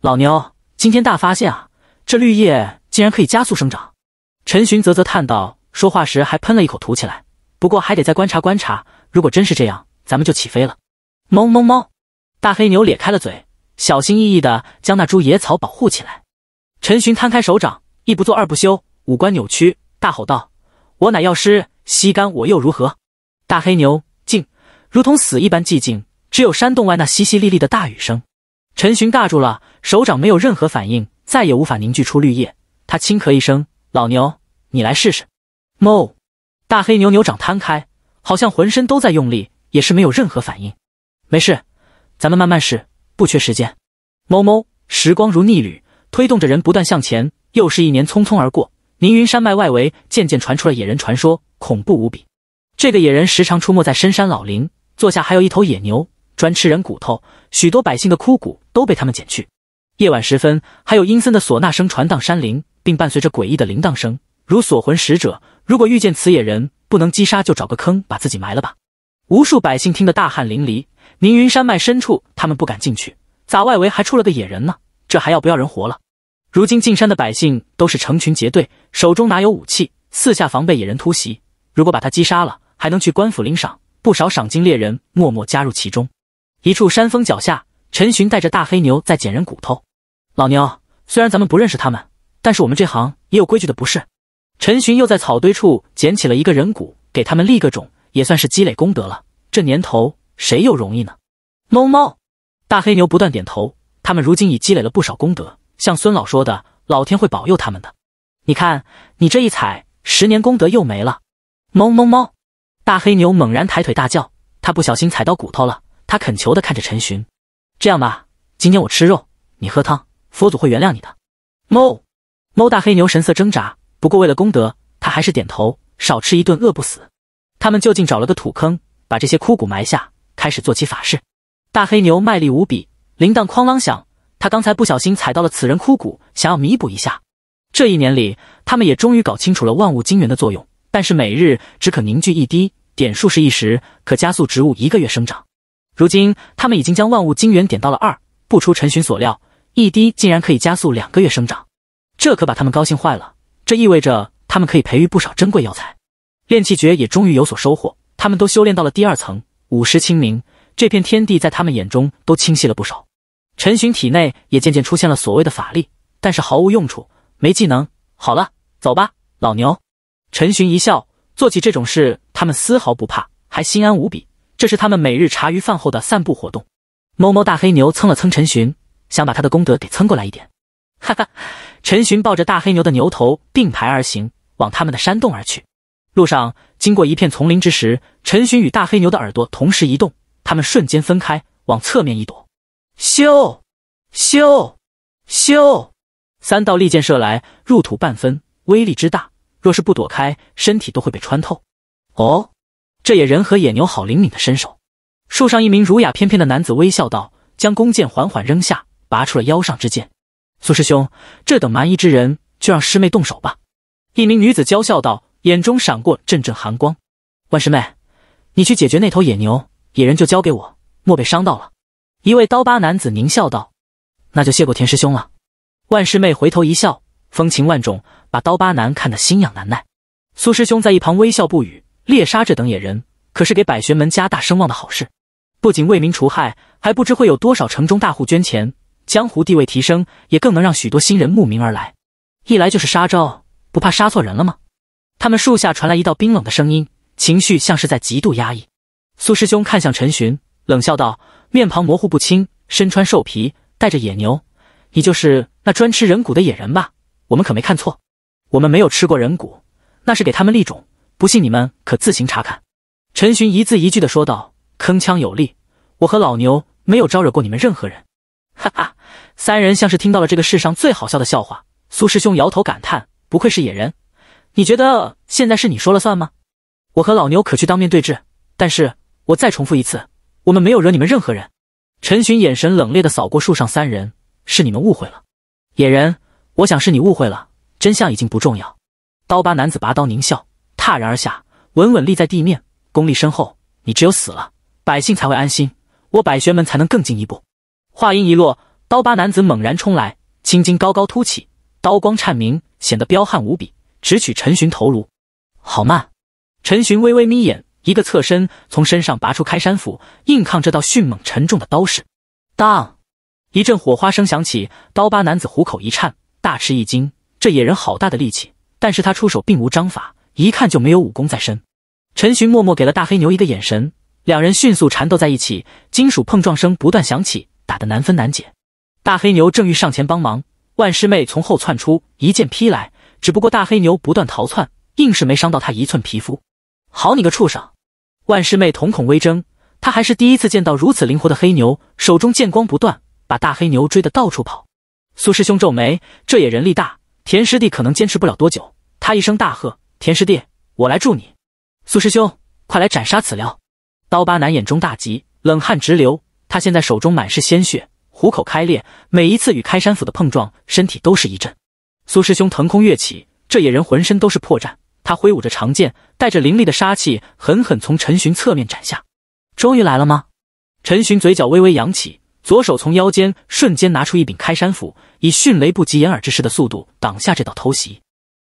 老牛，今天大发现啊！这绿叶竟然可以加速生长。陈寻啧啧叹道，说话时还喷了一口土起来。不过还得再观察观察，如果真是这样，咱们就起飞了。哞哞哞！大黑牛咧开了嘴，小心翼翼地将那株野草保护起来。陈寻摊开手掌，一不做二不休，五官扭曲，大吼道：“我乃药师，吸干我又如何？”大黑牛静，如同死一般寂静，只有山洞外那淅淅沥沥的大雨声。陈寻尬住了，手掌没有任何反应，再也无法凝聚出绿叶。他轻咳一声：“老牛，你来试试。”“哞！”大黑牛牛掌摊开，好像浑身都在用力，也是没有任何反应。没事，咱们慢慢试，不缺时间。“哞哞！”时光如逆旅，推动着人不断向前。又是一年匆匆而过，凌云山脉外围渐渐传出了野人传说，恐怖无比。这个野人时常出没在深山老林，坐下还有一头野牛。专吃人骨头，许多百姓的枯骨都被他们捡去。夜晚时分，还有阴森的唢呐声传荡山林，并伴随着诡异的铃铛声，如锁魂使者。如果遇见此野人，不能击杀，就找个坑把自己埋了吧。无数百姓听得大汗淋漓。凌云山脉深处，他们不敢进去。咋外围还出了个野人呢？这还要不要人活了？如今进山的百姓都是成群结队，手中拿有武器，四下防备野人突袭。如果把他击杀了，还能去官府领赏。不少赏金猎人默默加入其中。一处山峰脚下，陈寻带着大黑牛在捡人骨头。老牛，虽然咱们不认识他们，但是我们这行也有规矩的，不是？陈寻又在草堆处捡起了一个人骨，给他们立个种，也算是积累功德了。这年头，谁又容易呢？猫猫，大黑牛不断点头。他们如今已积累了不少功德，像孙老说的，老天会保佑他们的。你看，你这一踩，十年功德又没了！猫猫猫，大黑牛猛然抬腿大叫，他不小心踩到骨头了。他恳求的看着陈寻，这样吧，今天我吃肉，你喝汤，佛祖会原谅你的。猫猫大黑牛神色挣扎，不过为了功德，他还是点头，少吃一顿饿不死。他们就近找了个土坑，把这些枯骨埋下，开始做起法事。大黑牛卖力无比，铃铛哐啷响。他刚才不小心踩到了此人枯骨，想要弥补一下。这一年里，他们也终于搞清楚了万物精元的作用，但是每日只可凝聚一滴，点数是一时，可加速植物一个月生长。如今他们已经将万物精元点到了二，不出陈寻所料，一滴竟然可以加速两个月生长，这可把他们高兴坏了。这意味着他们可以培育不少珍贵药材，炼气诀也终于有所收获。他们都修炼到了第二层，五识清明，这片天地在他们眼中都清晰了不少。陈寻体内也渐渐出现了所谓的法力，但是毫无用处，没技能。好了，走吧，老牛。陈寻一笑，做起这种事，他们丝毫不怕，还心安无比。这是他们每日茶余饭后的散步活动。摸摸大黑牛蹭了蹭陈寻，想把他的功德给蹭过来一点。哈哈，陈寻抱着大黑牛的牛头并排而行，往他们的山洞而去。路上经过一片丛林之时，陈寻与大黑牛的耳朵同时一动，他们瞬间分开，往侧面一躲。咻！咻！咻！三道利箭射来，入土半分，威力之大，若是不躲开，身体都会被穿透。哦。这野人和野牛好灵敏的身手。树上一名儒雅翩翩的男子微笑道：“将弓箭缓缓扔下，拔出了腰上之剑。”苏师兄，这等蛮夷之人，就让师妹动手吧。”一名女子娇笑道，眼中闪过阵阵寒光。“万师妹，你去解决那头野牛，野人就交给我，莫被伤到了。”一位刀疤男子狞笑道：“那就谢过田师兄了。”万师妹回头一笑，风情万种，把刀疤男看得心痒难耐。苏师兄在一旁微笑不语。猎杀这等野人，可是给百玄门加大声望的好事。不仅为民除害，还不知会有多少城中大户捐钱，江湖地位提升，也更能让许多新人慕名而来。一来就是杀招，不怕杀错人了吗？他们树下传来一道冰冷的声音，情绪像是在极度压抑。苏师兄看向陈寻，冷笑道：“面庞模糊不清，身穿兽皮，带着野牛，你就是那专吃人骨的野人吧？我们可没看错。”“我们没有吃过人骨，那是给他们立种。”不信你们可自行查看。”陈寻一字一句的说道，铿锵有力。“我和老牛没有招惹过你们任何人。”哈哈，三人像是听到了这个世上最好笑的笑话。苏师兄摇头感叹：“不愧是野人，你觉得现在是你说了算吗？”我和老牛可去当面对质，但是我再重复一次，我们没有惹你们任何人。”陈寻眼神冷冽的扫过树上三人：“是你们误会了，野人，我想是你误会了，真相已经不重要。”刀疤男子拔刀狞笑。踏然而下，稳稳立在地面，功力深厚。你只有死了，百姓才会安心，我百玄门才能更进一步。话音一落，刀疤男子猛然冲来，青筋高高凸起，刀光颤明，显得彪悍无比，直取陈寻头颅。好慢！陈寻微微眯眼，一个侧身，从身上拔出开山斧，硬抗这道迅猛沉重的刀势。当，一阵火花声响起，刀疤男子虎口一颤，大吃一惊，这野人好大的力气，但是他出手并无章法。一看就没有武功在身，陈寻默默给了大黑牛一个眼神，两人迅速缠斗在一起，金属碰撞声不断响起，打得难分难解。大黑牛正欲上前帮忙，万师妹从后窜出，一剑劈来，只不过大黑牛不断逃窜，硬是没伤到他一寸皮肤。好你个畜生！万师妹瞳孔微睁，她还是第一次见到如此灵活的黑牛，手中剑光不断，把大黑牛追得到处跑。苏师兄皱眉，这也人力大，田师弟可能坚持不了多久。他一声大喝。田师弟，我来助你！苏师兄，快来斩杀此妖！刀疤男眼中大急，冷汗直流。他现在手中满是鲜血，虎口开裂，每一次与开山斧的碰撞，身体都是一震。苏师兄腾空跃起，这野人浑身都是破绽。他挥舞着长剑，带着凌厉的杀气，狠狠从陈寻侧面斩下。终于来了吗？陈寻嘴角微微扬起，左手从腰间瞬间拿出一柄开山斧，以迅雷不及掩耳之势的速度挡下这道偷袭。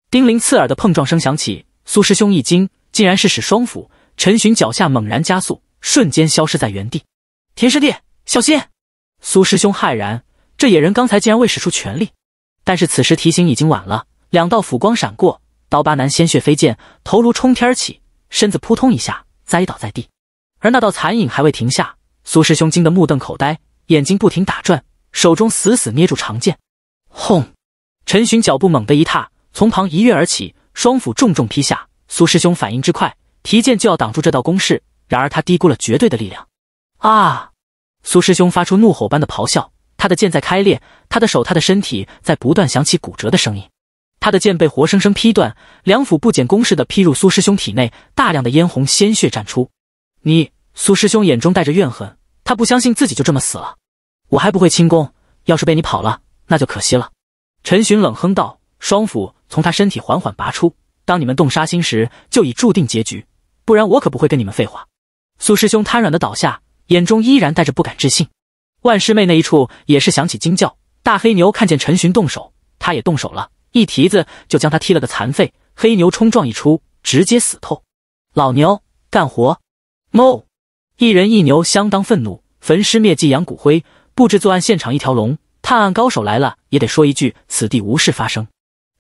叮铃刺耳的碰撞声响起，苏师兄一惊，竟然是使双斧。陈寻脚下猛然加速，瞬间消失在原地。田师弟，小心！苏师兄骇然，这野人刚才竟然未使出全力，但是此时提醒已经晚了。两道斧光闪过，刀疤男鲜血飞溅，头颅冲天起，身子扑通一下栽倒在地。而那道残影还未停下，苏师兄惊得目瞪口呆，眼睛不停打转，手中死死捏住长剑。轰！陈寻脚步猛地一踏。从旁一跃而起，双斧重重劈下。苏师兄反应之快，提剑就要挡住这道攻势。然而他低估了绝对的力量！啊！苏师兄发出怒吼般的咆哮，他的剑在开裂，他的手、他的身体在不断响起骨折的声音。他的剑被活生生劈断，两斧不减攻势的劈入苏师兄体内，大量的嫣红鲜血绽出。你，苏师兄眼中带着怨恨，他不相信自己就这么死了。我还不会轻功，要是被你跑了，那就可惜了。陈寻冷哼道：“双斧。”从他身体缓缓拔出。当你们动杀心时，就已注定结局，不然我可不会跟你们废话。苏师兄瘫软的倒下，眼中依然带着不敢置信。万师妹那一处也是响起惊叫。大黑牛看见陈寻动手，他也动手了，一蹄子就将他踢了个残废。黑牛冲撞一出，直接死透。老牛干活，哞！一人一牛相当愤怒，焚尸灭迹，扬骨灰，布置作案现场，一条龙。探案高手来了，也得说一句：此地无事发生。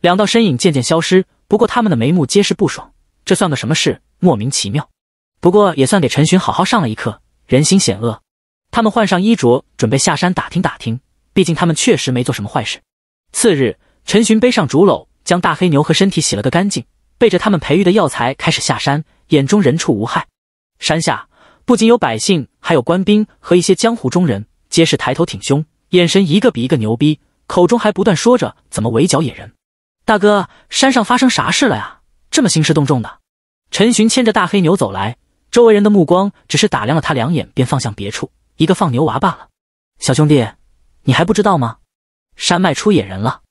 两道身影渐渐消失，不过他们的眉目皆是不爽。这算个什么事？莫名其妙。不过也算给陈寻好好上了一课，人心险恶。他们换上衣着，准备下山打听打听。毕竟他们确实没做什么坏事。次日，陈寻背上竹篓，将大黑牛和身体洗了个干净，背着他们培育的药材开始下山，眼中人畜无害。山下不仅有百姓，还有官兵和一些江湖中人，皆是抬头挺胸，眼神一个比一个牛逼，口中还不断说着怎么围剿野人。大哥，山上发生啥事了呀？这么兴师动众的。陈寻牵着大黑牛走来，周围人的目光只是打量了他两眼，便放向别处，一个放牛娃罢了。小兄弟，你还不知道吗？山脉出野人了。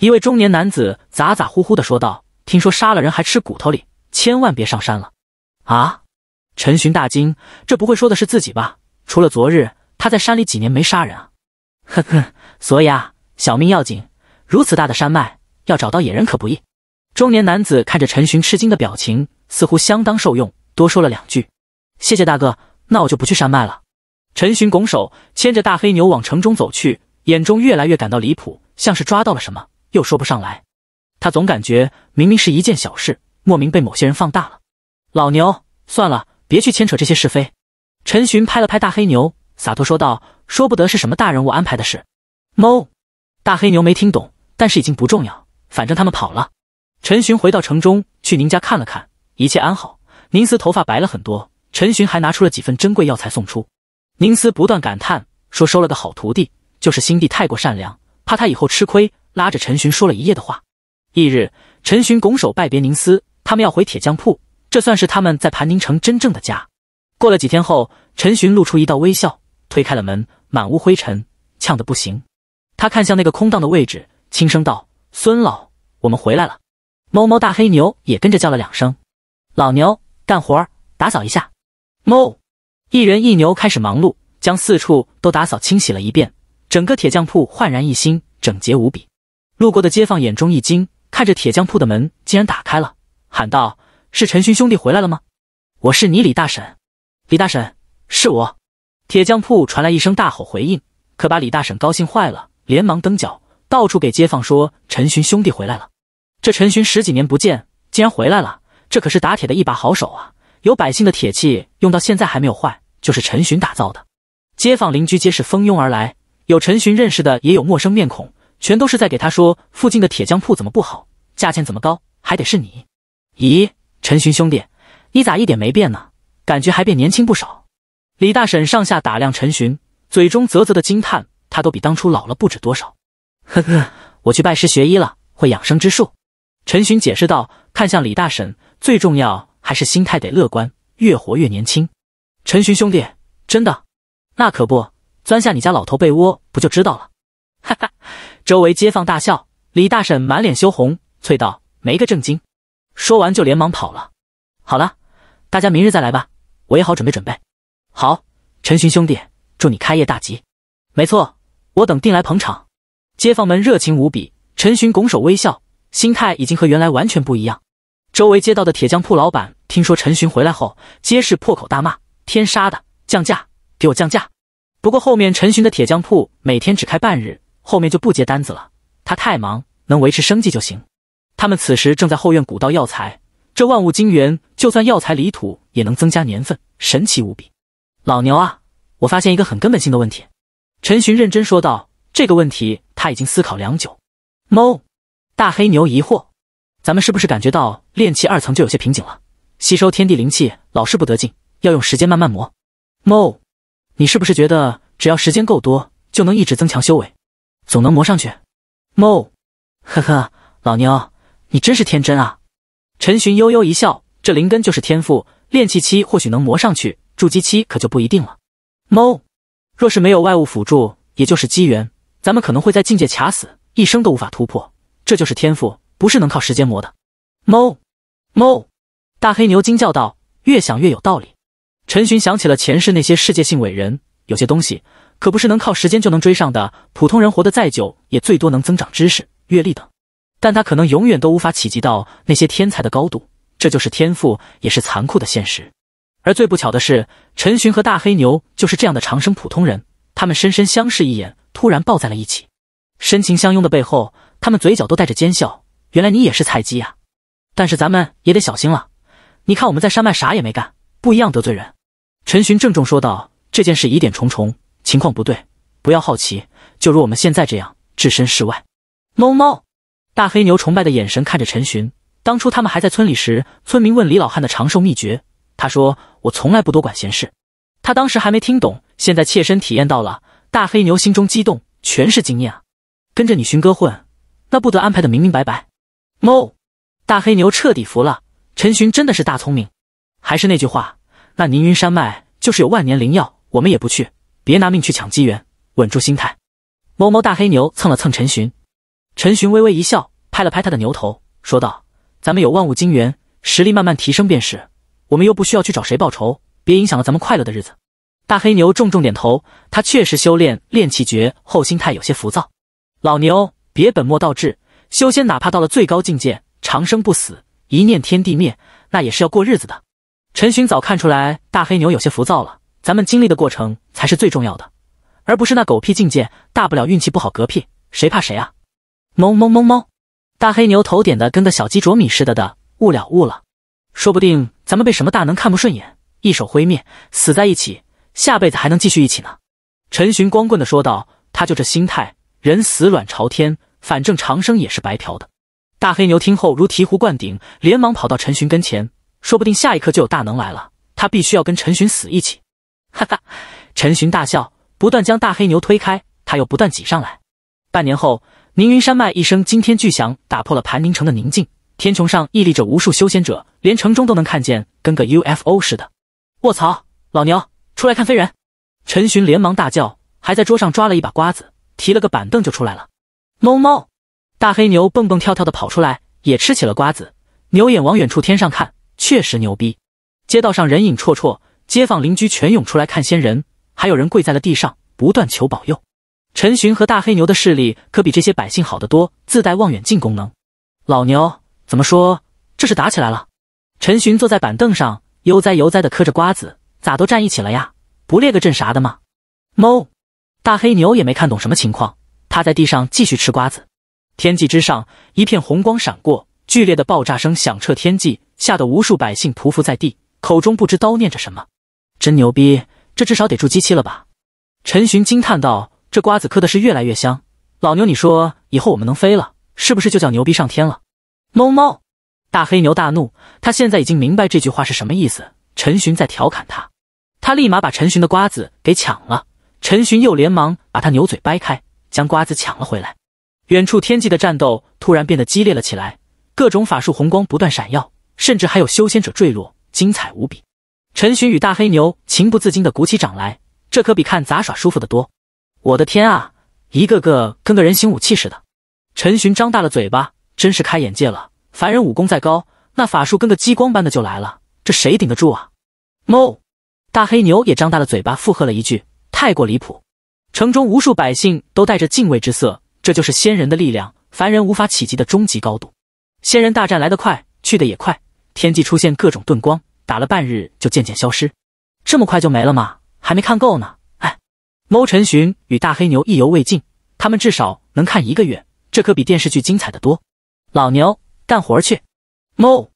一位中年男子咋咋呼呼的说道：“听说杀了人还吃骨头里，千万别上山了。”啊！陈寻大惊，这不会说的是自己吧？除了昨日，他在山里几年没杀人啊。呵呵，所以啊，小命要紧。如此大的山脉。要找到野人可不易。中年男子看着陈寻吃惊的表情，似乎相当受用，多说了两句：“谢谢大哥，那我就不去山脉了。”陈寻拱手，牵着大黑牛往城中走去，眼中越来越感到离谱，像是抓到了什么，又说不上来。他总感觉明明是一件小事，莫名被某些人放大了。老牛，算了，别去牵扯这些是非。陈寻拍了拍大黑牛，洒脱说道：“说不得是什么大人物安排的事。”哞！大黑牛没听懂，但是已经不重要。反正他们跑了。陈寻回到城中，去宁家看了看，一切安好。宁思头发白了很多。陈寻还拿出了几份珍贵药材送出。宁思不断感叹说：“收了个好徒弟，就是心地太过善良，怕他以后吃亏。”拉着陈寻说了一夜的话。翌日，陈寻拱手拜别宁思，他们要回铁匠铺，这算是他们在盘宁城真正的家。过了几天后，陈寻露出一道微笑，推开了门，满屋灰尘，呛得不行。他看向那个空荡的位置，轻声道。孙老，我们回来了。哞哞，大黑牛也跟着叫了两声。老牛，干活儿，打扫一下。哞。一人一牛开始忙碌，将四处都打扫清洗了一遍，整个铁匠铺焕然一新，整洁无比。路过的街坊眼中一惊，看着铁匠铺的门竟然打开了，喊道：“是陈勋兄弟回来了吗？”我是你李大婶。李大婶，是我。铁匠铺传来一声大吼回应，可把李大婶高兴坏了，连忙蹬脚。到处给街坊说陈寻兄弟回来了，这陈寻十几年不见竟然回来了，这可是打铁的一把好手啊！有百姓的铁器用到现在还没有坏，就是陈寻打造的。街坊邻居皆是蜂拥而来，有陈寻认识的，也有陌生面孔，全都是在给他说附近的铁匠铺怎么不好，价钱怎么高，还得是你。咦，陈寻兄弟，你咋一点没变呢？感觉还变年轻不少。李大婶上下打量陈寻，嘴中啧啧的惊叹，他都比当初老了不止多少。呵呵，我去拜师学医了，会养生之术。陈寻解释道，看向李大婶，最重要还是心态得乐观，越活越年轻。陈寻兄弟，真的？那可不，钻下你家老头被窝不就知道了？哈哈，周围街坊大笑，李大婶满脸羞红，啐道：“没个正经。”说完就连忙跑了。好了，大家明日再来吧，我也好准备准备。好，陈寻兄弟，祝你开业大吉。没错，我等定来捧场。街坊们热情无比，陈寻拱手微笑，心态已经和原来完全不一样。周围街道的铁匠铺老板听说陈寻回来后，皆是破口大骂：“天杀的，降价，给我降价！”不过后面陈寻的铁匠铺每天只开半日，后面就不接单子了。他太忙，能维持生计就行。他们此时正在后院古道药材，这万物精元，就算药材离土也能增加年份，神奇无比。老牛啊，我发现一个很根本性的问题。”陈寻认真说道：“这个问题。”他已经思考良久。猫，大黑牛疑惑，咱们是不是感觉到炼气二层就有些瓶颈了？吸收天地灵气老是不得劲，要用时间慢慢磨。猫，你是不是觉得只要时间够多就能一直增强修为，总能磨上去？猫，呵呵，老牛，你真是天真啊！陈寻悠悠一笑，这灵根就是天赋，炼气期或许能磨上去，筑基期可就不一定了。猫，若是没有外物辅助，也就是机缘。咱们可能会在境界卡死，一生都无法突破。这就是天赋，不是能靠时间磨的。哞！哞！大黑牛惊叫道，越想越有道理。陈寻想起了前世那些世界性伟人，有些东西可不是能靠时间就能追上的。普通人活得再久，也最多能增长知识、阅历等，但他可能永远都无法企及到那些天才的高度。这就是天赋，也是残酷的现实。而最不巧的是，陈寻和大黑牛就是这样的长生普通人。他们深深相视一眼，突然抱在了一起。深情相拥的背后，他们嘴角都带着奸笑。原来你也是菜鸡啊！但是咱们也得小心了。你看我们在山脉啥也没干，不一样得罪人。陈寻郑重说道：“这件事疑点重重，情况不对，不要好奇，就如我们现在这样置身事外。”猫猫，大黑牛崇拜的眼神看着陈寻。当初他们还在村里时，村民问李老汉的长寿秘诀，他说：“我从来不多管闲事。”他当时还没听懂。现在切身体验到了，大黑牛心中激动，全是经验啊！跟着你寻哥混，那不得安排的明明白白。哞！大黑牛彻底服了，陈寻真的是大聪明。还是那句话，那凌云山脉就是有万年灵药，我们也不去，别拿命去抢机缘，稳住心态。哞哞！大黑牛蹭了蹭陈寻，陈寻微微一笑，拍了拍他的牛头，说道：“咱们有万物金元，实力慢慢提升便是。我们又不需要去找谁报仇，别影响了咱们快乐的日子。”大黑牛重重点头，他确实修炼炼气诀后心态有些浮躁。老牛别本末倒置，修仙哪怕到了最高境界，长生不死，一念天地灭，那也是要过日子的。陈寻早看出来大黑牛有些浮躁了，咱们经历的过程才是最重要的，而不是那狗屁境界。大不了运气不好嗝屁，谁怕谁啊？懵懵懵懵，大黑牛头点的跟个小鸡啄米似的的，悟了悟了，说不定咱们被什么大能看不顺眼，一手灰灭，死在一起。下辈子还能继续一起呢，陈寻光棍的说道。他就这心态，人死卵朝天，反正长生也是白嫖的。大黑牛听后如醍醐灌顶，连忙跑到陈寻跟前，说不定下一刻就有大能来了，他必须要跟陈寻死一起。哈哈，陈寻大笑，不断将大黑牛推开，他又不断挤上来。半年后，凌云山脉一声惊天巨响打破了盘宁城的宁静，天穹上屹立着无数修仙者，连城中都能看见，跟个 UFO 似的。卧槽，老牛！出来看飞人！陈寻连忙大叫，还在桌上抓了一把瓜子，提了个板凳就出来了。猫猫，大黑牛蹦蹦跳跳的跑出来，也吃起了瓜子。牛眼往远处天上看，确实牛逼。街道上人影绰绰，街坊邻居全涌出来看仙人，还有人跪在了地上，不断求保佑。陈寻和大黑牛的视力可比这些百姓好得多，自带望远镜功能。老牛怎么说？这是打起来了？陈寻坐在板凳上，悠哉悠哉的嗑着瓜子。咋都站一起了呀？不列个阵啥的吗？猫，大黑牛也没看懂什么情况，趴在地上继续吃瓜子。天际之上，一片红光闪过，剧烈的爆炸声响彻天际，吓得无数百姓匍匐在地，口中不知叨念着什么。真牛逼！这至少得住机器了吧？陈寻惊叹道。这瓜子嗑的是越来越香，老牛，你说以后我们能飞了，是不是就叫牛逼上天了？猫猫，大黑牛大怒，他现在已经明白这句话是什么意思。陈寻在调侃他。他立马把陈寻的瓜子给抢了，陈寻又连忙把他牛嘴掰开，将瓜子抢了回来。远处天际的战斗突然变得激烈了起来，各种法术红光不断闪耀，甚至还有修仙者坠落，精彩无比。陈寻与大黑牛情不自禁地鼓起掌来，这可比看杂耍舒服得多。我的天啊，一个个跟个人形武器似的。陈寻张大了嘴巴，真是开眼界了。凡人武功再高，那法术跟个激光般的就来了，这谁顶得住啊？no。大黑牛也张大了嘴巴，附和了一句：“太过离谱！”城中无数百姓都带着敬畏之色，这就是仙人的力量，凡人无法企及的终极高度。仙人大战来得快，去得也快，天际出现各种遁光，打了半日就渐渐消失。这么快就没了吗？还没看够呢！哎，猫陈寻与大黑牛意犹未尽，他们至少能看一个月，这可比电视剧精彩的多。老牛，干活去。猫，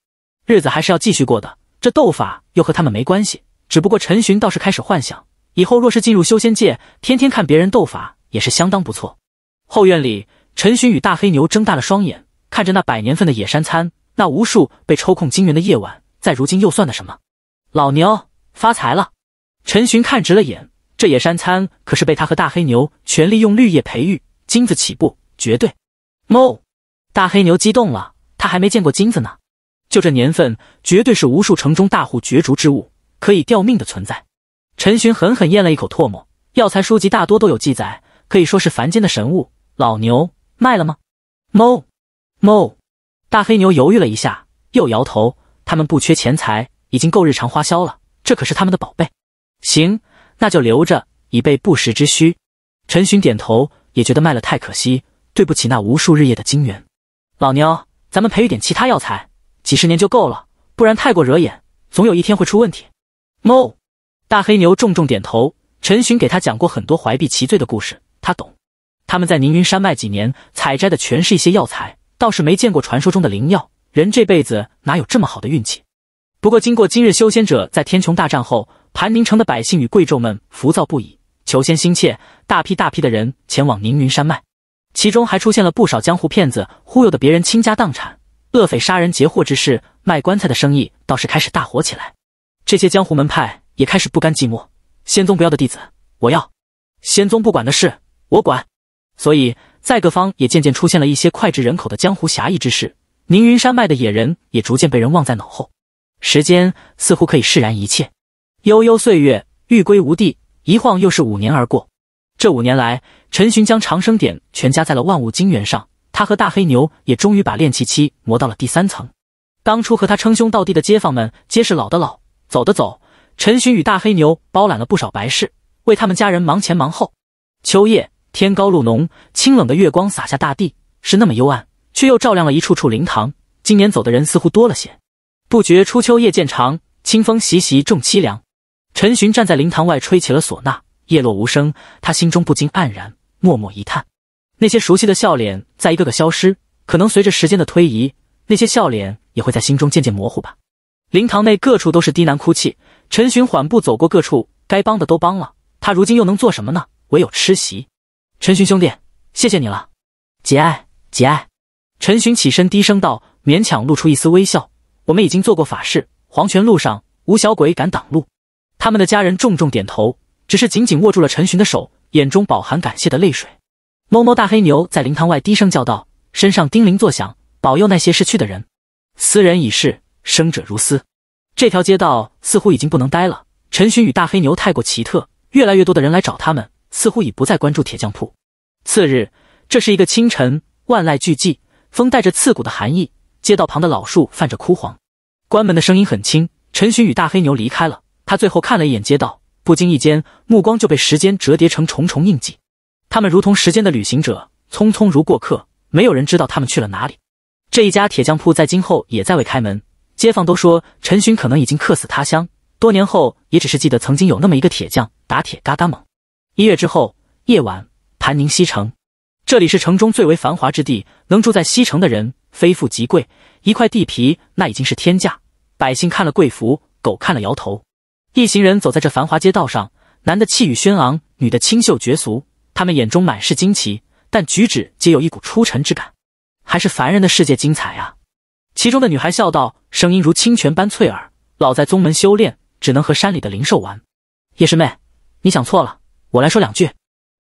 日子还是要继续过的，这斗法又和他们没关系。只不过陈寻倒是开始幻想，以后若是进入修仙界，天天看别人斗法也是相当不错。后院里，陈寻与大黑牛睁大了双眼，看着那百年份的野山参。那无数被抽空精元的夜晚，在如今又算得什么？老牛发财了！陈寻看直了眼，这野山参可是被他和大黑牛全力用绿叶培育，金子起步，绝对！哞！大黑牛激动了，他还没见过金子呢。就这年份，绝对是无数城中大户角逐之物。可以吊命的存在，陈寻狠狠咽了一口唾沫。药材书籍大多都有记载，可以说是凡间的神物。老牛卖了吗哞哞，大黑牛犹豫了一下，又摇头。他们不缺钱财，已经够日常花销了。这可是他们的宝贝。行，那就留着，以备不时之需。陈寻点头，也觉得卖了太可惜，对不起那无数日夜的金元。老牛，咱们培育点其他药材，几十年就够了，不然太过惹眼，总有一天会出问题。哦，大黑牛重重点头。陈寻给他讲过很多怀璧其罪的故事，他懂。他们在宁云山脉几年采摘的全是一些药材，倒是没见过传说中的灵药。人这辈子哪有这么好的运气？不过，经过今日修仙者在天穹大战后，盘宁城的百姓与贵胄们浮躁不已，求仙心切，大批大批的人前往宁云山脉。其中还出现了不少江湖骗子，忽悠的别人倾家荡产，恶匪杀人劫货之事，卖棺材的生意倒是开始大火起来。这些江湖门派也开始不甘寂寞，仙宗不要的弟子我要，仙宗不管的事我管，所以在各方也渐渐出现了一些脍炙人口的江湖侠义之事。宁云山脉的野人也逐渐被人忘在脑后，时间似乎可以释然一切。悠悠岁月，欲归无地，一晃又是五年而过。这五年来，陈寻将长生点全加在了万物精元上，他和大黑牛也终于把炼气期磨到了第三层。当初和他称兄道弟的街坊们，皆是老的老。走的走，陈寻与大黑牛包揽了不少白事，为他们家人忙前忙后。秋夜，天高路浓，清冷的月光洒下大地，是那么幽暗，却又照亮了一处处灵堂。今年走的人似乎多了些。不觉初秋夜渐长，清风习习，重凄凉。陈寻站在灵堂外，吹起了唢呐。叶落无声，他心中不禁黯然，默默一叹。那些熟悉的笑脸，在一个个消失，可能随着时间的推移，那些笑脸也会在心中渐渐模糊吧。灵堂内各处都是低喃哭泣，陈寻缓步走过各处，该帮的都帮了，他如今又能做什么呢？唯有吃席。陈寻兄弟，谢谢你了。节哀节哀。陈寻起身低声道，勉强露出一丝微笑。我们已经做过法事，黄泉路上无小鬼敢挡路。他们的家人重重点头，只是紧紧握住了陈寻的手，眼中饱含感谢的泪水。哞哞，大黑牛在灵堂外低声叫道，身上叮铃作响，保佑那些逝去的人。斯人已逝。生者如斯，这条街道似乎已经不能待了。陈寻与大黑牛太过奇特，越来越多的人来找他们，似乎已不再关注铁匠铺。次日，这是一个清晨，万籁俱寂，风带着刺骨的寒意，街道旁的老树泛着枯黄。关门的声音很轻，陈寻与大黑牛离开了。他最后看了一眼街道，不经意间，目光就被时间折叠成重重印记。他们如同时间的旅行者，匆匆如过客，没有人知道他们去了哪里。这一家铁匠铺在今后也再未开门。街坊都说陈寻可能已经客死他乡，多年后也只是记得曾经有那么一个铁匠打铁嘎嘎猛。一月之后，夜晚，盘宁西城，这里是城中最为繁华之地，能住在西城的人非富即贵，一块地皮那已经是天价。百姓看了贵服，狗看了摇头。一行人走在这繁华街道上，男的气宇轩昂，女的清秀绝俗，他们眼中满是惊奇，但举止皆有一股出尘之感。还是凡人的世界精彩啊！其中的女孩笑道，声音如清泉般脆耳。老在宗门修炼，只能和山里的灵兽玩。叶师妹，你想错了。我来说两句。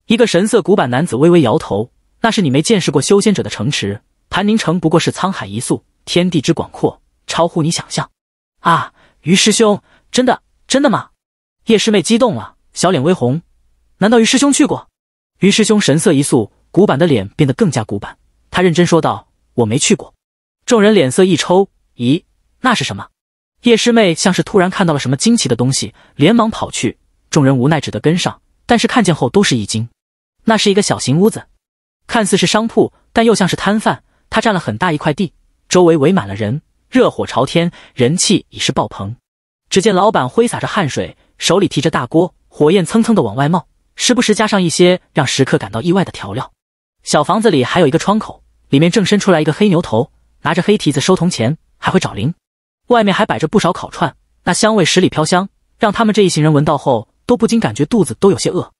一个神色古板男子微微摇头：“那是你没见识过修仙者的城池，盘宁城不过是沧海一粟，天地之广阔超乎你想象。”啊，于师兄，真的真的吗？叶师妹激动了，小脸微红。难道于师兄去过？于师兄神色一肃，古板的脸变得更加古板。他认真说道：“我没去过。”众人脸色一抽，咦，那是什么？叶师妹像是突然看到了什么惊奇的东西，连忙跑去。众人无奈，只得跟上。但是看见后都是一惊，那是一个小型屋子，看似是商铺，但又像是摊贩。它占了很大一块地，周围围满了人，热火朝天，人气已是爆棚。只见老板挥洒着汗水，手里提着大锅，火焰蹭蹭的往外冒，时不时加上一些让食客感到意外的调料。小房子里还有一个窗口，里面正伸出来一个黑牛头。拿着黑蹄子收铜钱，还会找零。外面还摆着不少烤串，那香味十里飘香，让他们这一行人闻到后都不禁感觉肚子都有些饿。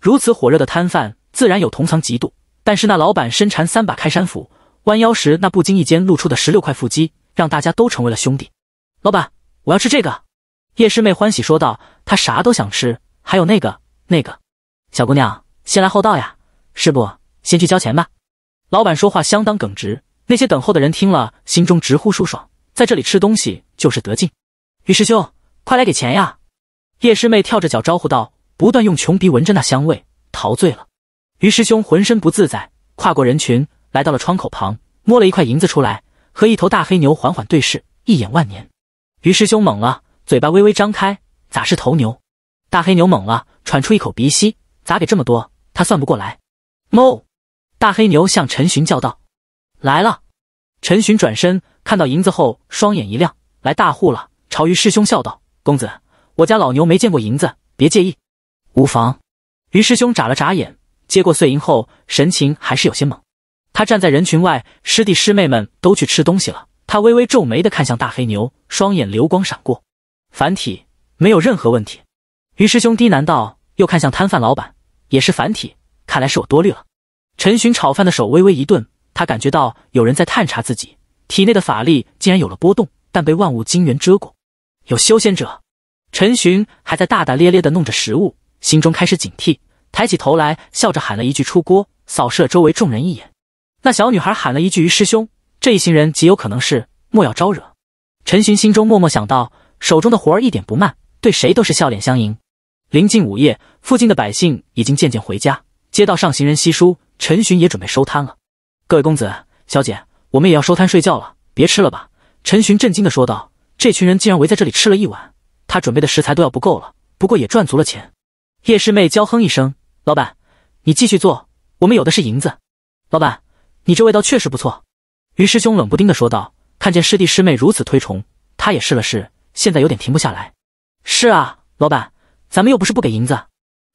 如此火热的摊贩，自然有同层嫉妒。但是那老板身缠三把开山斧，弯腰时那不经意间露出的十六块腹肌，让大家都成为了兄弟。老板，我要吃这个。叶师妹欢喜说道，她啥都想吃。还有那个，那个，小姑娘，先来后到呀，是不？先去交钱吧。老板说话相当耿直。那些等候的人听了，心中直呼舒爽，在这里吃东西就是得劲。于师兄，快来给钱呀！叶师妹跳着脚招呼道，不断用穷鼻闻着那香味，陶醉了。于师兄浑身不自在，跨过人群，来到了窗口旁，摸了一块银子出来，和一头大黑牛缓缓对视，一眼万年。于师兄懵了，嘴巴微微张开，咋是头牛？大黑牛懵了，喘出一口鼻息，咋给这么多？他算不过来。哞！大黑牛向陈寻叫道：“来了。”陈寻转身看到银子后，双眼一亮，来大户了。朝于师兄笑道：“公子，我家老牛没见过银子，别介意，无妨。”于师兄眨了眨眼，接过碎银后，神情还是有些懵。他站在人群外，师弟师妹们都去吃东西了。他微微皱眉的看向大黑牛，双眼流光闪过。繁体没有任何问题。于师兄低喃道，又看向摊贩老板，也是繁体，看来是我多虑了。陈寻炒饭的手微微一顿。他感觉到有人在探查自己体内的法力，竟然有了波动，但被万物精元遮过。有修仙者。陈寻还在大大咧咧的弄着食物，心中开始警惕，抬起头来，笑着喊了一句：“出锅！”扫视了周围众人一眼。那小女孩喊了一句：“于师兄。”这一行人极有可能是莫要招惹。陈寻心中默默想到，手中的活儿一点不慢，对谁都是笑脸相迎。临近午夜，附近的百姓已经渐渐回家，街道上行人稀疏，陈寻也准备收摊了。各位公子、小姐，我们也要收摊睡觉了，别吃了吧。”陈寻震惊的说道：“这群人竟然围在这里吃了一晚，他准备的食材都要不够了，不过也赚足了钱。”叶师妹娇哼一声：“老板，你继续做，我们有的是银子。”老板，你这味道确实不错。”于师兄冷不丁的说道：“看见师弟师妹如此推崇，他也试了试，现在有点停不下来。”“是啊，老板，咱们又不是不给银子。”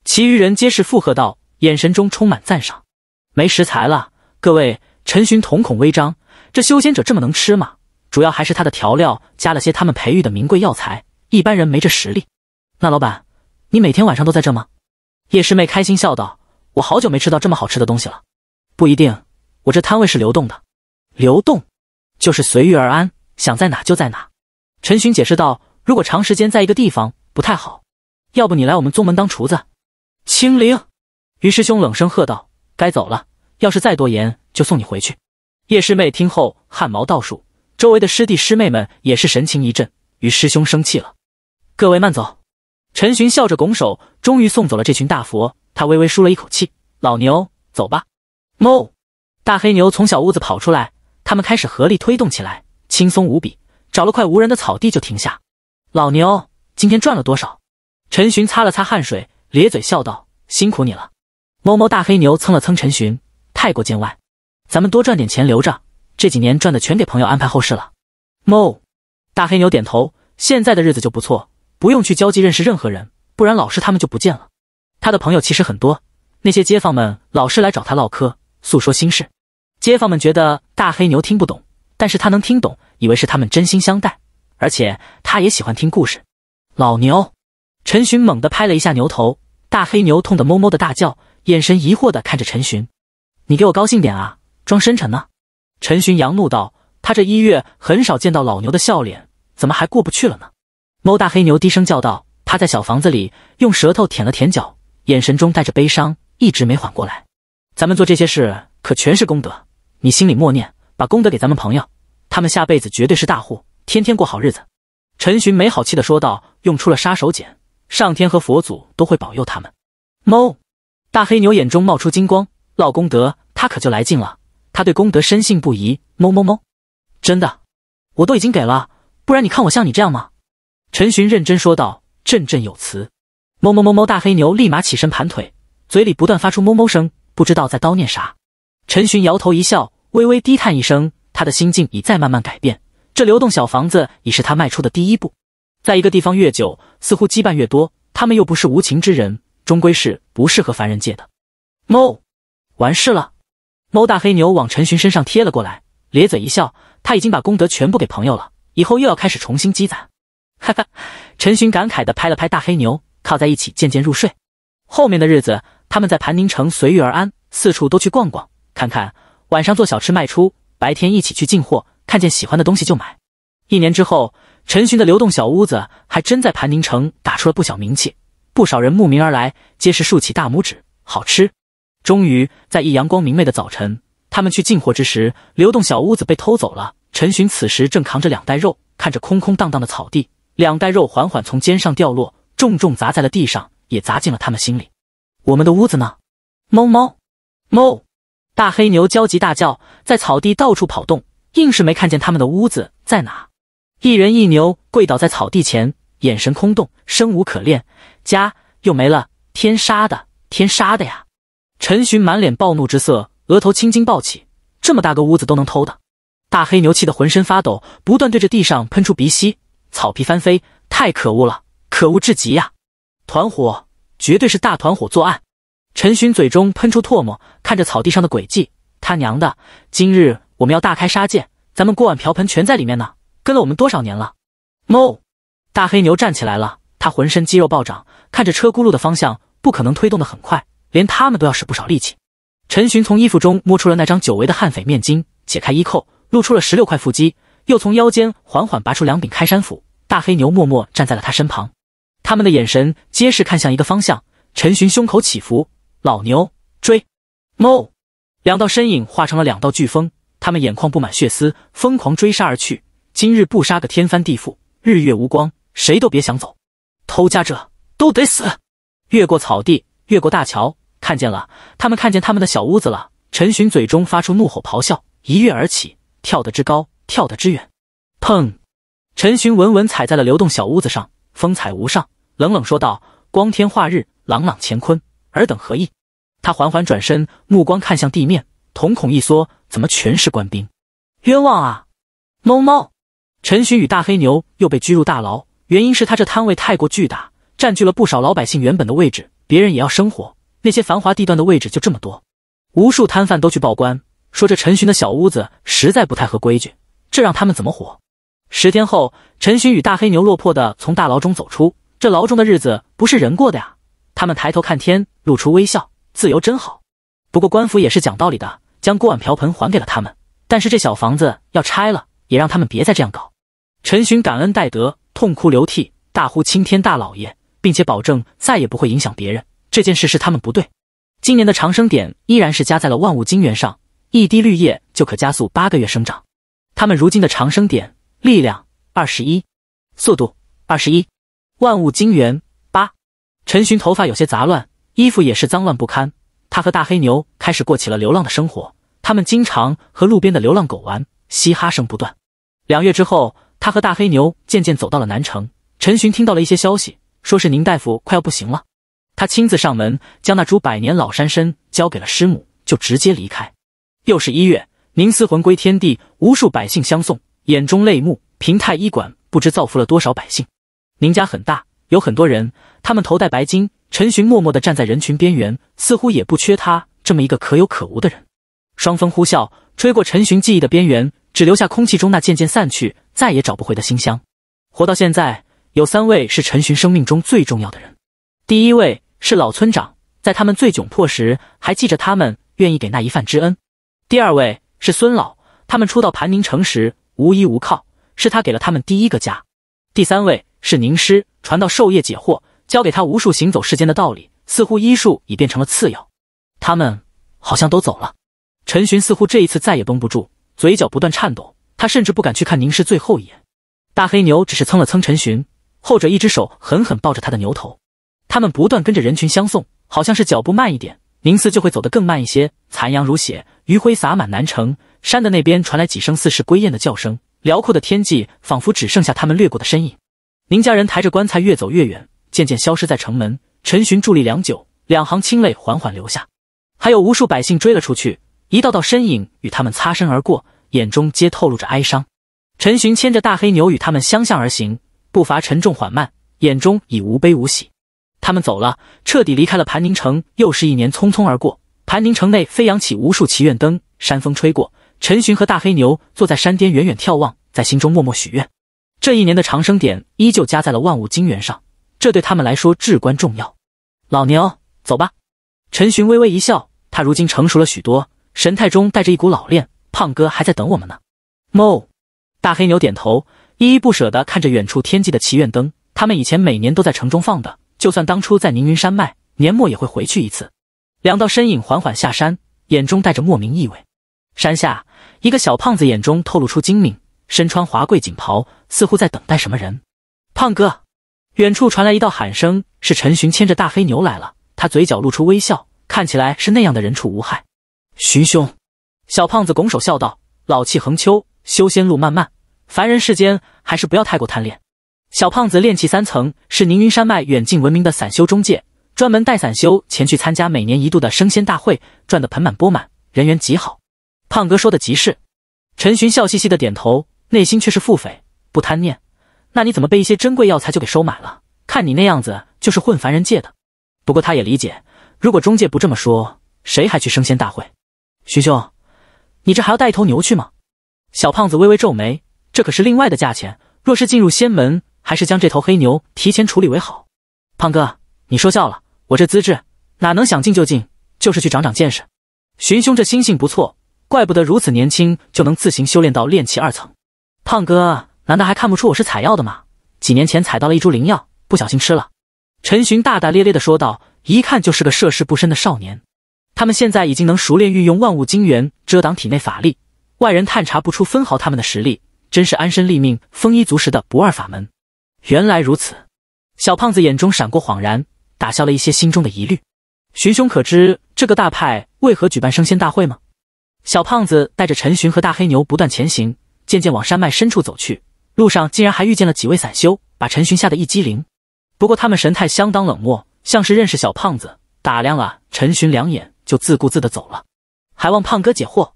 其余人皆是附和道，眼神中充满赞赏。没食材了，各位。陈寻瞳孔微张，这修仙者这么能吃吗？主要还是他的调料加了些他们培育的名贵药材，一般人没这实力。那老板，你每天晚上都在这吗？叶师妹开心笑道：“我好久没吃到这么好吃的东西了。”不一定，我这摊位是流动的。流动，就是随遇而安，想在哪就在哪。陈寻解释道：“如果长时间在一个地方不太好，要不你来我们宗门当厨子。”清灵，于师兄冷声喝道：“该走了。”要是再多言，就送你回去。叶师妹听后汗毛倒竖，周围的师弟师妹们也是神情一震。与师兄生气了，各位慢走。陈寻笑着拱手，终于送走了这群大佛。他微微舒了一口气。老牛，走吧。哞！大黑牛从小屋子跑出来，他们开始合力推动起来，轻松无比。找了块无人的草地就停下。老牛，今天赚了多少？陈寻擦了擦汗水，咧嘴笑道：“辛苦你了。”哞哞！大黑牛蹭了蹭陈寻。太过见外，咱们多赚点钱留着。这几年赚的全给朋友安排后事了。哞，大黑牛点头。现在的日子就不错，不用去交际认识任何人，不然老师他们就不见了。他的朋友其实很多，那些街坊们老是来找他唠嗑，诉说心事。街坊们觉得大黑牛听不懂，但是他能听懂，以为是他们真心相待，而且他也喜欢听故事。老牛，陈寻猛地拍了一下牛头，大黑牛痛得哞哞的大叫，眼神疑惑地看着陈寻。你给我高兴点啊！装深沉呢？陈寻扬怒道：“他这一月很少见到老牛的笑脸，怎么还过不去了呢？”猫大黑牛低声叫道：“他在小房子里用舌头舔了舔脚，眼神中带着悲伤，一直没缓过来。咱们做这些事可全是功德，你心里默念，把功德给咱们朋友，他们下辈子绝对是大户，天天过好日子。”陈寻没好气的说道：“用出了杀手锏，上天和佛祖都会保佑他们。”猫大黑牛眼中冒出金光。老功德，他可就来劲了。他对功德深信不疑。哞哞哞，真的，我都已经给了。不然你看我像你这样吗？陈寻认真说道，振振有词。哞哞哞哞，大黑牛立马起身盘腿，嘴里不断发出哞哞声，不知道在叨念啥。陈寻摇头一笑，微微低叹一声，他的心境已在慢慢改变。这流动小房子已是他迈出的第一步。在一个地方越久，似乎羁绊越多。他们又不是无情之人，终归是不适合凡人界的。哞。完事了，猫大黑牛往陈寻身上贴了过来，咧嘴一笑。他已经把功德全部给朋友了，以后又要开始重新积攒。哈哈，陈寻感慨的拍了拍大黑牛，靠在一起渐渐入睡。后面的日子，他们在盘宁城随遇而安，四处都去逛逛看看，晚上做小吃卖出，白天一起去进货，看见喜欢的东西就买。一年之后，陈寻的流动小屋子还真在盘宁城打出了不小名气，不少人慕名而来，皆是竖起大拇指，好吃。终于在一阳光明媚的早晨，他们去进货之时，流动小屋子被偷走了。陈寻此时正扛着两袋肉，看着空空荡荡的草地，两袋肉缓缓从肩上掉落，重重砸在了地上，也砸进了他们心里。我们的屋子呢？猫猫，猫！大黑牛焦急大叫，在草地到处跑动，硬是没看见他们的屋子在哪。一人一牛跪倒在草地前，眼神空洞，生无可恋，家又没了，天杀的，天杀的呀！陈寻满脸暴怒之色，额头青筋暴起。这么大个屋子都能偷的，大黑牛气得浑身发抖，不断对着地上喷出鼻息，草皮翻飞。太可恶了，可恶至极呀！团伙，绝对是大团伙作案。陈寻嘴中喷出唾沫，看着草地上的轨迹，他娘的，今日我们要大开杀戒。咱们锅碗瓢盆全在里面呢，跟了我们多少年了？哞！大黑牛站起来了，他浑身肌肉暴涨，看着车轱辘的方向，不可能推动的很快。连他们都要使不少力气。陈寻从衣服中摸出了那张久违的悍匪面巾，解开衣扣，露出了十六块腹肌，又从腰间缓缓拔出两柄开山斧。大黑牛默默站在了他身旁，他们的眼神皆是看向一个方向。陈寻胸口起伏，老牛追猫，两道身影化成了两道飓风，他们眼眶布满血丝，疯狂追杀而去。今日不杀个天翻地覆、日月无光，谁都别想走。偷家者都得死。越过草地，越过大桥。看见了，他们看见他们的小屋子了。陈寻嘴中发出怒吼咆哮，一跃而起，跳得之高，跳得之远。砰！陈寻稳稳踩在了流动小屋子上，风采无上，冷冷说道：“光天化日，朗朗乾坤，尔等何意？”他缓缓转身，目光看向地面，瞳孔一缩：“怎么全是官兵？冤枉啊！”猫猫，陈寻与大黑牛又被拘入大牢，原因是他这摊位太过巨大，占据了不少老百姓原本的位置，别人也要生活。那些繁华地段的位置就这么多，无数摊贩都去报官，说这陈寻的小屋子实在不太合规矩，这让他们怎么活？十天后，陈寻与大黑牛落魄的从大牢中走出，这牢中的日子不是人过的呀。他们抬头看天，露出微笑，自由真好。不过官府也是讲道理的，将锅碗瓢盆还给了他们，但是这小房子要拆了，也让他们别再这样搞。陈寻感恩戴德，痛哭流涕，大呼青天大老爷，并且保证再也不会影响别人。这件事是他们不对。今年的长生点依然是加在了万物精元上，一滴绿叶就可加速八个月生长。他们如今的长生点力量二十一，速度二十一，万物精元八。陈寻头发有些杂乱，衣服也是脏乱不堪。他和大黑牛开始过起了流浪的生活，他们经常和路边的流浪狗玩，嘻哈声不断。两月之后，他和大黑牛渐渐走到了南城。陈寻听到了一些消息，说是宁大夫快要不行了。他亲自上门，将那株百年老山参交给了师母，就直接离开。又是一月，宁思魂归天地，无数百姓相送，眼中泪目。平太医馆不知造福了多少百姓。宁家很大，有很多人。他们头戴白巾，陈寻默默的站在人群边缘，似乎也不缺他这么一个可有可无的人。双风呼啸，吹过陈寻记忆的边缘，只留下空气中那渐渐散去、再也找不回的馨香。活到现在，有三位是陈寻生命中最重要的人。第一位。是老村长，在他们最窘迫时还记着他们，愿意给那一饭之恩。第二位是孙老，他们初到盘宁城时无依无靠，是他给了他们第一个家。第三位是宁师，传道授业解惑，教给他无数行走世间的道理，似乎医术已变成了次要。他们好像都走了。陈寻似乎这一次再也绷不住，嘴角不断颤抖，他甚至不敢去看宁师最后一眼。大黑牛只是蹭了蹭陈寻，后者一只手狠狠抱着他的牛头。他们不断跟着人群相送，好像是脚步慢一点，宁四就会走得更慢一些。残阳如血，余晖洒满南城山的那边，传来几声似是归雁的叫声。辽阔的天际，仿佛只剩下他们掠过的身影。宁家人抬着棺材越走越远，渐渐消失在城门。陈寻伫立良久，两行清泪缓缓流下。还有无数百姓追了出去，一道道身影与他们擦身而过，眼中皆透露着哀伤。陈寻牵着大黑牛与他们相向而行，步伐沉重缓慢，眼中已无悲无喜。他们走了，彻底离开了盘宁城。又是一年匆匆而过，盘宁城内飞扬起无数祈愿灯。山风吹过，陈寻和大黑牛坐在山巅，远远眺望，在心中默默许愿。这一年的长生点依旧加在了万物金元上，这对他们来说至关重要。老牛，走吧。陈寻微微一笑，他如今成熟了许多，神态中带着一股老练。胖哥还在等我们呢。哞。大黑牛点头，依依不舍的看着远处天际的祈愿灯。他们以前每年都在城中放的。就算当初在凝云山脉年末也会回去一次。两道身影缓缓下山，眼中带着莫名意味。山下一个小胖子眼中透露出精明，身穿华贵锦袍，似乎在等待什么人。胖哥，远处传来一道喊声，是陈寻牵着大黑牛来了。他嘴角露出微笑，看起来是那样的人畜无害。寻兄，小胖子拱手笑道：“老气横秋，修仙路漫漫，凡人世间还是不要太过贪恋。”小胖子练气三层，是凌云山脉远近闻名的散修中介，专门带散修前去参加每年一度的升仙大会，赚得盆满钵满，人缘极好。胖哥说的极是，陈寻笑嘻嘻的点头，内心却是腹诽：不贪念，那你怎么被一些珍贵药材就给收买了？看你那样子，就是混凡人界的。不过他也理解，如果中介不这么说，谁还去升仙大会？徐兄，你这还要带一头牛去吗？小胖子微微皱眉，这可是另外的价钱，若是进入仙门。还是将这头黑牛提前处理为好，胖哥，你说笑了，我这资质哪能想进就进？就是去长长见识。寻兄这心性不错，怪不得如此年轻就能自行修炼到炼气二层。胖哥，难道还看不出我是采药的吗？几年前采到了一株灵药，不小心吃了。陈寻大大咧咧的说道，一看就是个涉世不深的少年。他们现在已经能熟练运用万物精元遮挡体内法力，外人探查不出分毫他们的实力，真是安身立命、丰衣足食的不二法门。原来如此，小胖子眼中闪过恍然，打消了一些心中的疑虑。寻兄，可知这个大派为何举办升仙大会吗？小胖子带着陈寻和大黑牛不断前行，渐渐往山脉深处走去。路上竟然还遇见了几位散修，把陈寻吓得一激灵。不过他们神态相当冷漠，像是认识小胖子，打量了陈寻两眼就自顾自的走了。还望胖哥解惑。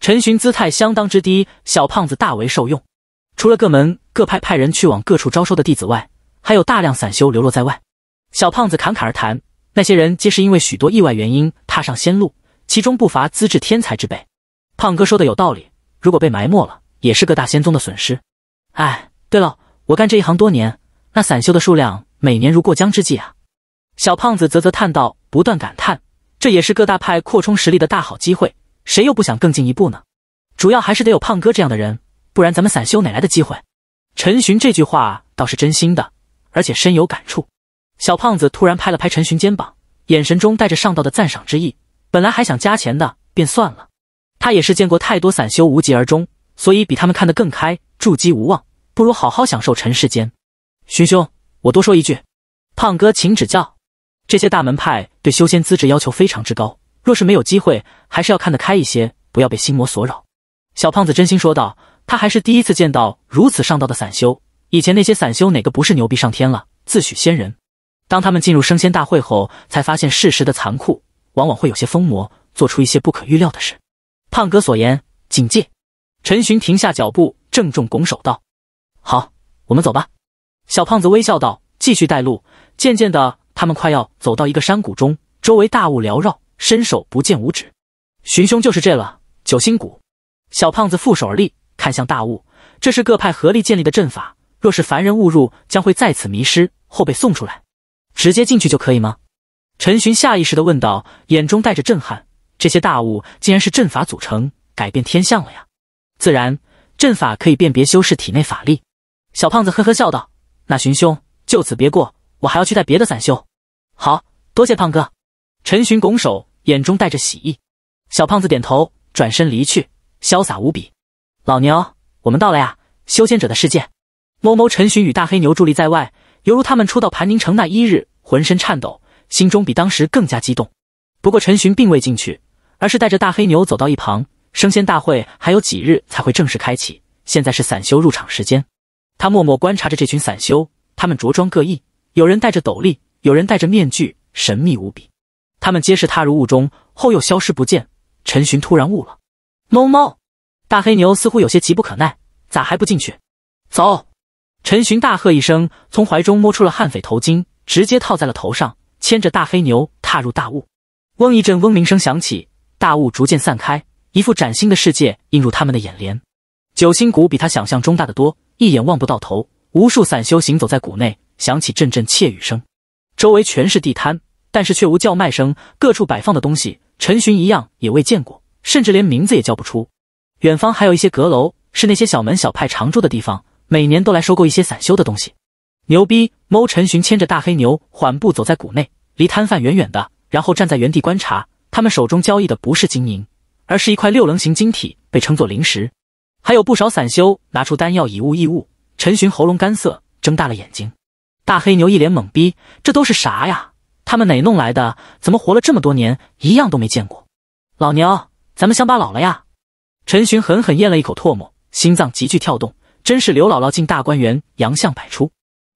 陈寻姿态相当之低，小胖子大为受用。出了各门。各派派人去往各处招收的弟子外，还有大量散修流落在外。小胖子侃侃而谈，那些人皆是因为许多意外原因踏上仙路，其中不乏资质天才之辈。胖哥说的有道理，如果被埋没了，也是各大仙宗的损失。哎，对了，我干这一行多年，那散修的数量每年如过江之鲫啊！小胖子啧啧叹道，不断感叹，这也是各大派扩充实力的大好机会，谁又不想更进一步呢？主要还是得有胖哥这样的人，不然咱们散修哪来的机会？陈寻这句话倒是真心的，而且深有感触。小胖子突然拍了拍陈寻肩膀，眼神中带着上道的赞赏之意。本来还想加钱的，便算了。他也是见过太多散修无疾而终，所以比他们看得更开。筑基无望，不如好好享受尘世间。寻兄，我多说一句，胖哥请指教。这些大门派对修仙资质要求非常之高，若是没有机会，还是要看得开一些，不要被心魔所扰。小胖子真心说道。他还是第一次见到如此上道的散修。以前那些散修哪个不是牛逼上天了，自诩仙人？当他们进入升仙大会后，才发现事实的残酷，往往会有些疯魔，做出一些不可预料的事。胖哥所言，谨记。陈寻停下脚步，郑重拱手道：“好，我们走吧。”小胖子微笑道：“继续带路。”渐渐的，他们快要走到一个山谷中，周围大雾缭绕，伸手不见五指。寻兄就是这了，九星谷。小胖子负手而立。看向大雾，这是各派合力建立的阵法。若是凡人误入，将会在此迷失，后被送出来。直接进去就可以吗？陈寻下意识地问道，眼中带着震撼。这些大雾竟然是阵法组成，改变天象了呀！自然，阵法可以辨别修士体内法力。小胖子呵呵笑道：“那寻兄就此别过，我还要去带别的散修。”好，多谢胖哥。陈寻拱手，眼中带着喜意。小胖子点头，转身离去，潇洒无比。老牛，我们到了呀！修仙者的世界，某某陈寻与大黑牛伫立在外，犹如他们初到盘宁城那一日，浑身颤抖，心中比当时更加激动。不过陈寻并未进去，而是带着大黑牛走到一旁。升仙大会还有几日才会正式开启，现在是散修入场时间。他默默观察着这群散修，他们着装各异，有人戴着斗笠，有人戴着面具，神秘无比。他们皆是踏入雾中后又消失不见。陈寻突然悟了，猫猫。大黑牛似乎有些急不可耐，咋还不进去？走！陈寻大喝一声，从怀中摸出了悍匪头巾，直接套在了头上，牵着大黑牛踏入大雾。嗡一阵嗡鸣声响起，大雾逐渐散开，一副崭新的世界映入他们的眼帘。九星谷比他想象中大得多，一眼望不到头，无数散修行走在谷内，响起阵阵窃语声。周围全是地摊，但是却无叫卖声，各处摆放的东西，陈寻一样也未见过，甚至连名字也叫不出。远方还有一些阁楼，是那些小门小派常住的地方，每年都来收购一些散修的东西。牛逼！猫陈寻牵着大黑牛，缓步走在谷内，离摊贩远远的，然后站在原地观察。他们手中交易的不是金银，而是一块六棱形晶体，被称作灵石。还有不少散修拿出丹药，以物易物。陈寻喉咙干涩，睁大了眼睛。大黑牛一脸懵逼，这都是啥呀？他们哪弄来的？怎么活了这么多年，一样都没见过？老牛，咱们乡巴佬了呀！陈寻狠狠咽了一口唾沫，心脏急剧跳动，真是刘姥姥进大观园，洋相百出。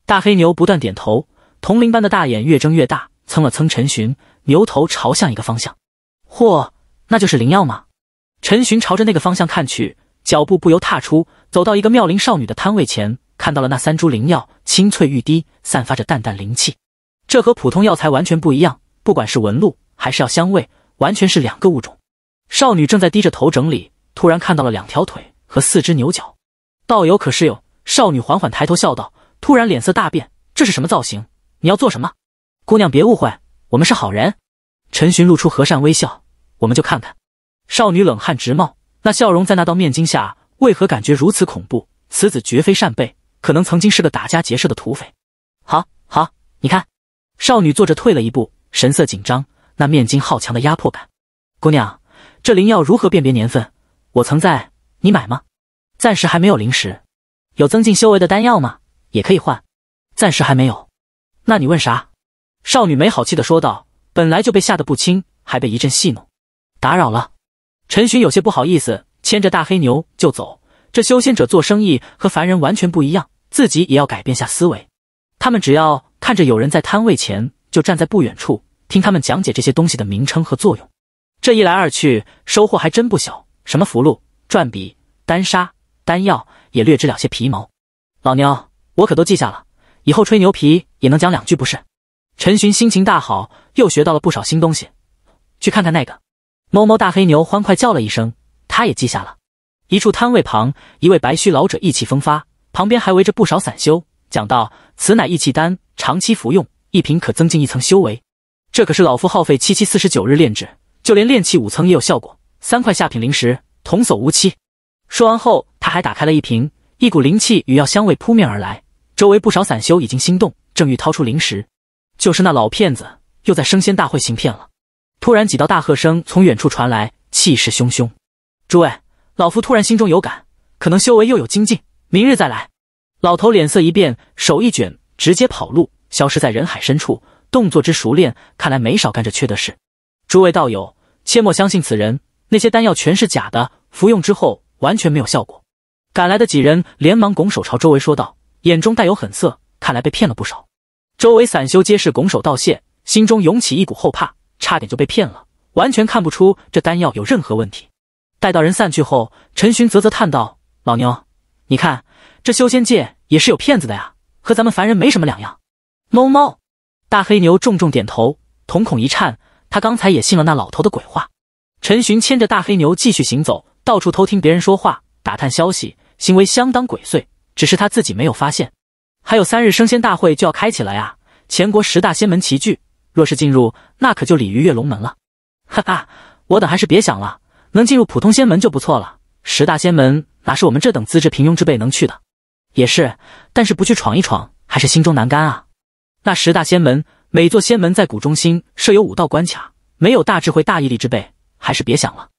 大黑牛不断点头，铜铃般的大眼越睁越大，蹭了蹭陈寻，牛头朝向一个方向。嚯，那就是灵药吗？陈寻朝着那个方向看去，脚步不由踏出，走到一个妙龄少女的摊位前，看到了那三株灵药，青翠欲滴，散发着淡淡灵气。这和普通药材完全不一样，不管是纹路还是药香味，完全是两个物种。少女正在低着头整理。突然看到了两条腿和四只牛角，道友可是有？少女缓缓抬头笑道，突然脸色大变，这是什么造型？你要做什么？姑娘别误会，我们是好人。陈寻露出和善微笑，我们就看看。少女冷汗直冒，那笑容在那道面巾下，为何感觉如此恐怖？此子绝非善辈，可能曾经是个打家劫舍的土匪。好，好，你看。少女坐着退了一步，神色紧张，那面巾好强的压迫感。姑娘，这灵药如何辨别年份？我曾在，你买吗？暂时还没有零食，有增进修为的丹药吗？也可以换，暂时还没有。那你问啥？少女没好气的说道，本来就被吓得不轻，还被一阵戏弄。打扰了，陈寻有些不好意思，牵着大黑牛就走。这修仙者做生意和凡人完全不一样，自己也要改变下思维。他们只要看着有人在摊位前，就站在不远处听他们讲解这些东西的名称和作用。这一来二去，收获还真不小。什么符箓、转笔、丹砂、丹药，也略知了些皮毛。老牛，我可都记下了，以后吹牛皮也能讲两句不是？陈寻心情大好，又学到了不少新东西。去看看那个。猫猫大黑牛欢快叫了一声，他也记下了。一处摊位旁，一位白须老者意气风发，旁边还围着不少散修，讲道：“此乃益气丹，长期服用，一瓶可增进一层修为。这可是老夫耗费七七四十九日炼制，就连炼气五层也有效果。”三块下品灵石，童叟无欺。说完后，他还打开了一瓶，一股灵气与药香味扑面而来。周围不少散修已经心动，正欲掏出灵石，就是那老骗子又在升仙大会行骗了。突然，几道大喝声从远处传来，气势汹汹。诸位，老夫突然心中有感，可能修为又有精进，明日再来。老头脸色一变，手一卷，直接跑路，消失在人海深处。动作之熟练，看来没少干这缺德事。诸位道友，切莫相信此人。那些丹药全是假的，服用之后完全没有效果。赶来的几人连忙拱手朝周围说道，眼中带有狠色，看来被骗了不少。周围散修皆是拱手道谢，心中涌起一股后怕，差点就被骗了，完全看不出这丹药有任何问题。待到人散去后，陈寻啧啧叹道：“老牛，你看这修仙界也是有骗子的呀，和咱们凡人没什么两样。”“猫猫，大黑牛重重点头，瞳孔一颤，他刚才也信了那老头的鬼话。陈寻牵着大黑牛继续行走，到处偷听别人说话，打探消息，行为相当鬼祟。只是他自己没有发现。还有三日升仙大会就要开启了呀！前国十大仙门齐聚，若是进入，那可就鲤鱼跃龙门了。哈哈，我等还是别想了，能进入普通仙门就不错了。十大仙门哪是我们这等资质平庸之辈能去的？也是，但是不去闯一闯，还是心中难甘啊！那十大仙门，每座仙门在谷中心设有五道关卡，没有大智慧、大毅力之辈。还是别想了。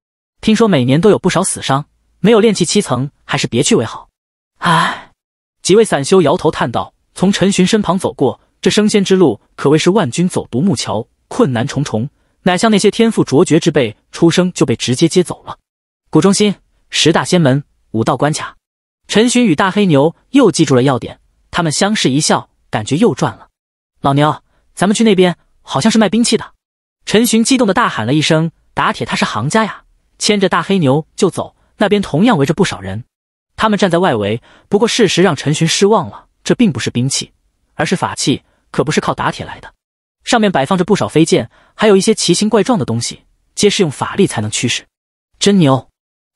听说每年都有不少死伤，没有炼气七层，还是别去为好。唉，几位散修摇头叹道：“从陈寻身旁走过，这升仙之路可谓是万军走独木桥，困难重重，乃像那些天赋卓绝之辈，出生就被直接接走了。”谷中心，十大仙门，五道关卡。陈寻与大黑牛又记住了要点，他们相视一笑，感觉又赚了。老牛，咱们去那边，好像是卖兵器的。陈寻激动的大喊了一声。打铁他是行家呀，牵着大黑牛就走。那边同样围着不少人，他们站在外围。不过事实让陈寻失望了，这并不是兵器，而是法器，可不是靠打铁来的。上面摆放着不少飞剑，还有一些奇形怪状的东西，皆是用法力才能驱使。真牛！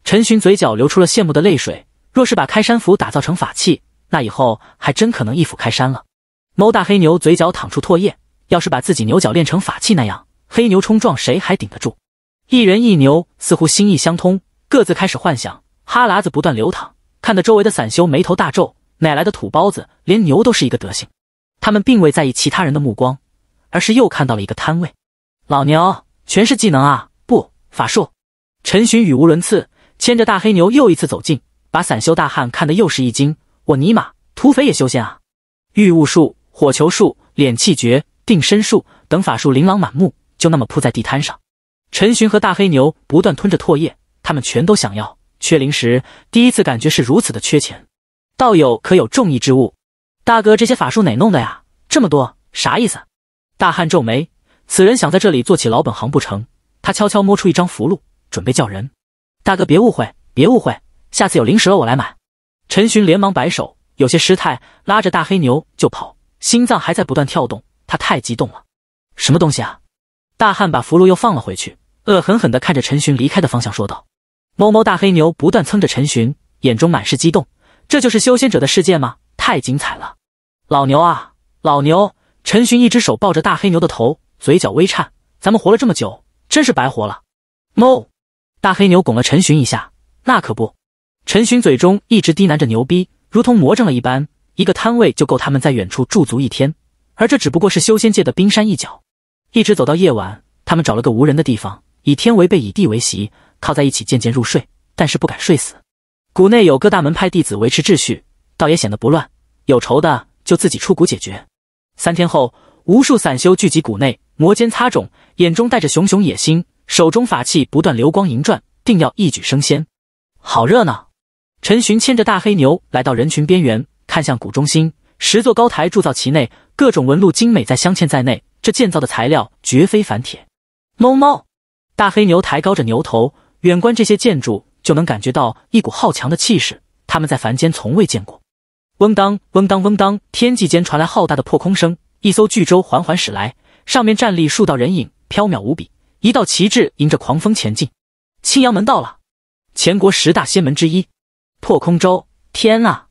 陈寻嘴角流出了羡慕的泪水。若是把开山斧打造成法器，那以后还真可能一斧开山了。某大黑牛嘴角淌出唾液，要是把自己牛角炼成法器那样，黑牛冲撞谁还顶得住？一人一牛似乎心意相通，各自开始幻想，哈喇子不断流淌，看得周围的散修眉头大皱。哪来的土包子，连牛都是一个德行？他们并未在意其他人的目光，而是又看到了一个摊位。老牛全是技能啊，不法术。陈寻语无伦次，牵着大黑牛又一次走近，把散修大汉看得又是一惊。我尼玛，土匪也修仙啊！御物术、火球术、敛气诀、定身术等法术琳琅满目，就那么铺在地摊上。陈寻和大黑牛不断吞着唾液，他们全都想要缺灵石。第一次感觉是如此的缺钱。道友可有中意之物？大哥，这些法术哪弄的呀？这么多，啥意思？大汉皱眉，此人想在这里做起老本行不成？他悄悄摸出一张符箓，准备叫人。大哥别误会，别误会，下次有灵石了我来买。陈寻连忙摆手，有些失态，拉着大黑牛就跑，心脏还在不断跳动，他太激动了。什么东西啊？大汉把符箓又放了回去。恶狠狠地看着陈寻离开的方向，说道：“哞哞！”大黑牛不断蹭着陈寻，眼中满是激动。这就是修仙者的世界吗？太精彩了！老牛啊，老牛！陈寻一只手抱着大黑牛的头，嘴角微颤。咱们活了这么久，真是白活了。哞！大黑牛拱了陈寻一下。那可不！陈寻嘴中一直低喃着“牛逼”，如同魔怔了一般。一个摊位就够他们在远处驻足一天，而这只不过是修仙界的冰山一角。一直走到夜晚，他们找了个无人的地方。以天为被，以地为席，靠在一起渐渐入睡，但是不敢睡死。谷内有各大门派弟子维持秩序，倒也显得不乱。有仇的就自己出谷解决。三天后，无数散修聚集谷内，摩肩擦踵，眼中带着熊熊野心，手中法器不断流光盈转，定要一举升仙。好热闹！陈寻牵着大黑牛来到人群边缘，看向谷中心，十座高台铸造其内，各种纹路精美，在镶嵌在内，这建造的材料绝非凡铁。猫猫。大黑牛抬高着牛头，远观这些建筑，就能感觉到一股好强的气势。他们在凡间从未见过。嗡当，嗡当，嗡当，天际间传来浩大的破空声，一艘巨舟缓缓驶来，上面站立数道人影，飘渺无比。一道旗帜迎着狂风前进。青阳门到了，前国十大仙门之一。破空舟！天啊！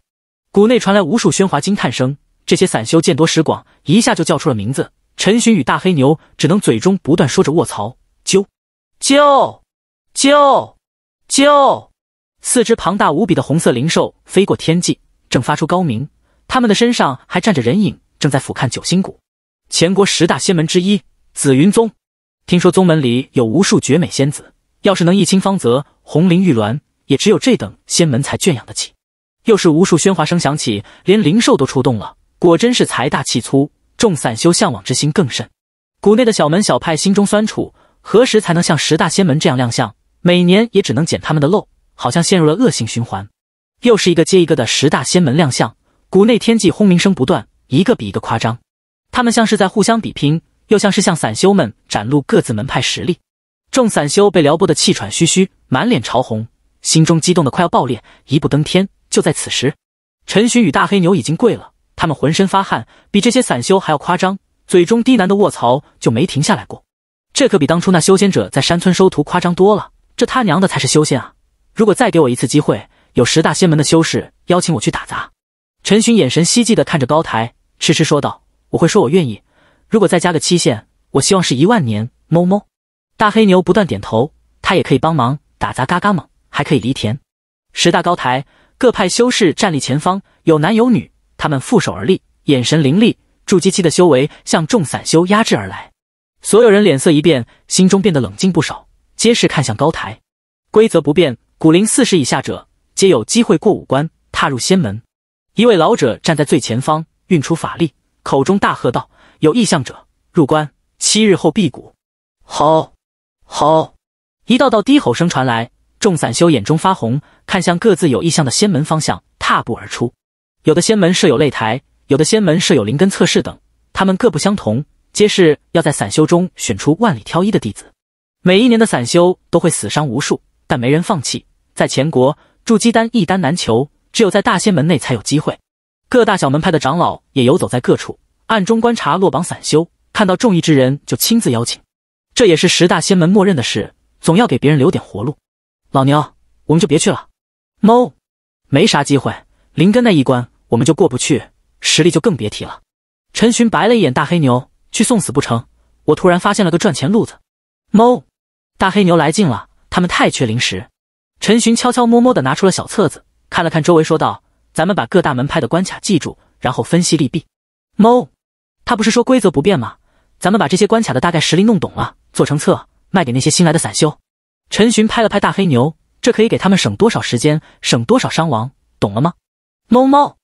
谷内传来无数喧哗惊叹声。这些散修见多识广，一下就叫出了名字。陈寻与大黑牛只能嘴中不断说着“卧槽”。啾啾啾！四只庞大无比的红色灵兽飞过天际，正发出高鸣。它们的身上还站着人影，正在俯瞰九星谷。前国十大仙门之一紫云宗，听说宗门里有无数绝美仙子。要是能一亲芳泽，红绫玉鸾也只有这等仙门才圈养得起。又是无数喧哗声响起，连灵兽都出动了。果真是财大气粗，众散修向往之心更甚。谷内的小门小派心中酸楚。何时才能像十大仙门这样亮相？每年也只能捡他们的漏，好像陷入了恶性循环。又是一个接一个的十大仙门亮相，谷内天际轰鸣声不断，一个比一个夸张。他们像是在互相比拼，又像是向散修们展露各自门派实力。众散修被撩拨的气喘吁吁，满脸潮红，心中激动的快要爆裂，一步登天。就在此时，陈寻与大黑牛已经跪了，他们浑身发汗，比这些散修还要夸张，嘴中低喃的“卧槽”就没停下来过。这可比当初那修仙者在山村收徒夸张多了。这他娘的才是修仙啊！如果再给我一次机会，有十大仙门的修士邀请我去打杂，陈寻眼神希冀的看着高台，痴痴说道：“我会说我愿意。如果再加个期限，我希望是一万年。”猫猫，大黑牛不断点头，他也可以帮忙打杂，嘎嘎猛，还可以犁田。十大高台各派修士站立前方，有男有女，他们负手而立，眼神凌厉，筑基期的修为向众散修压制而来。所有人脸色一变，心中变得冷静不少，皆是看向高台。规则不变，古灵四十以下者，皆有机会过五关，踏入仙门。一位老者站在最前方，运出法力，口中大喝道：“有意向者入关，七日后辟谷。”好，好，一道道低吼声传来，众散修眼中发红，看向各自有意向的仙门方向，踏步而出。有的仙门设有擂台，有的仙门设有灵根测试等，他们各不相同。皆是要在散修中选出万里挑一的弟子，每一年的散修都会死伤无数，但没人放弃。在前国，筑基丹一丹难求，只有在大仙门内才有机会。各大小门派的长老也游走在各处，暗中观察落榜散修，看到中意之人就亲自邀请。这也是十大仙门默认的事，总要给别人留点活路。老牛，我们就别去了。猫，没啥机会，灵根那一关我们就过不去，实力就更别提了。陈寻白了一眼大黑牛。去送死不成？我突然发现了个赚钱路子。猫，大黑牛来劲了，他们太缺零食。陈寻悄悄摸摸的拿出了小册子，看了看周围，说道：“咱们把各大门派的关卡记住，然后分析利弊。”猫，他不是说规则不变吗？咱们把这些关卡的大概实力弄懂了，做成册卖给那些新来的散修。陈寻拍了拍大黑牛，这可以给他们省多少时间，省多少伤亡，懂了吗？猫猫，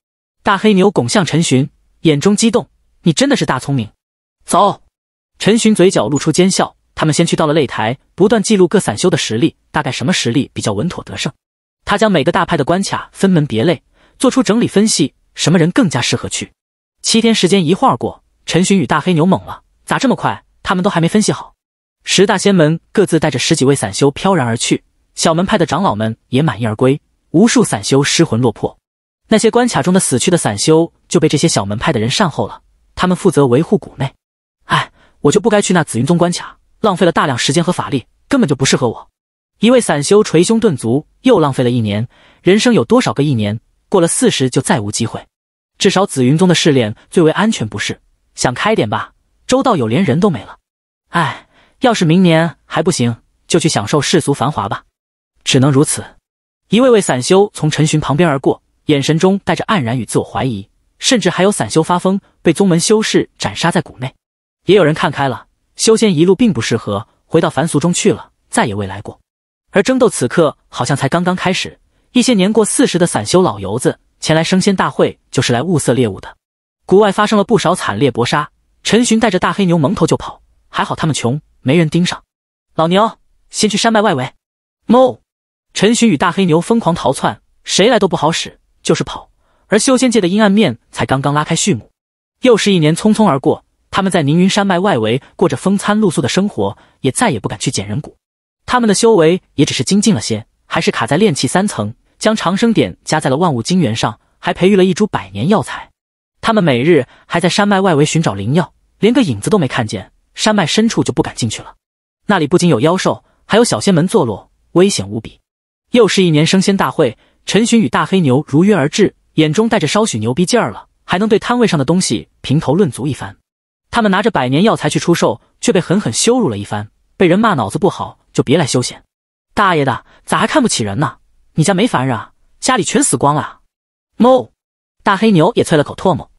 大黑牛拱向陈寻，眼中激动：“你真的是大聪明。”走，陈寻嘴角露出奸笑。他们先去到了擂台，不断记录各散修的实力，大概什么实力比较稳妥得胜。他将每个大派的关卡分门别类，做出整理分析，什么人更加适合去。七天时间一晃过，陈寻与大黑牛懵了，咋这么快？他们都还没分析好。十大仙门各自带着十几位散修飘然而去，小门派的长老们也满意而归。无数散修失魂落魄，那些关卡中的死去的散修就被这些小门派的人善后了，他们负责维护谷内。我就不该去那紫云宗关卡，浪费了大量时间和法力，根本就不适合我。一位散修捶胸顿足，又浪费了一年。人生有多少个一年？过了四十就再无机会。至少紫云宗的试炼最为安全，不是？想开点吧，周道友连人都没了。唉，要是明年还不行，就去享受世俗繁华吧。只能如此。一位位散修从陈寻旁边而过，眼神中带着黯然与自我怀疑，甚至还有散修发疯，被宗门修士斩杀在谷内。也有人看开了，修仙一路并不适合，回到凡俗中去了，再也未来过。而争斗此刻好像才刚刚开始。一些年过四十的散修老油子前来升仙大会，就是来物色猎物的。谷外发生了不少惨烈搏杀，陈寻带着大黑牛蒙头就跑，还好他们穷，没人盯上。老牛，先去山脉外围。猫，陈寻与大黑牛疯狂逃窜，谁来都不好使，就是跑。而修仙界的阴暗面才刚刚拉开序幕。又是一年匆匆而过。他们在凌云山脉外围过着风餐露宿的生活，也再也不敢去捡人骨。他们的修为也只是精进了些，还是卡在炼气三层。将长生点加在了万物精元上，还培育了一株百年药材。他们每日还在山脉外围寻找灵药，连个影子都没看见。山脉深处就不敢进去了，那里不仅有妖兽，还有小仙门坐落，危险无比。又是一年升仙大会，陈寻与大黑牛如约而至，眼中带着稍许牛逼劲儿了，还能对摊位上的东西评头论足一番。他们拿着百年药材去出售，却被狠狠羞辱了一番，被人骂脑子不好就别来休闲。大爷的，咋还看不起人呢？你家没凡人啊？家里全死光了啊。o 大黑牛也啐了口唾沫。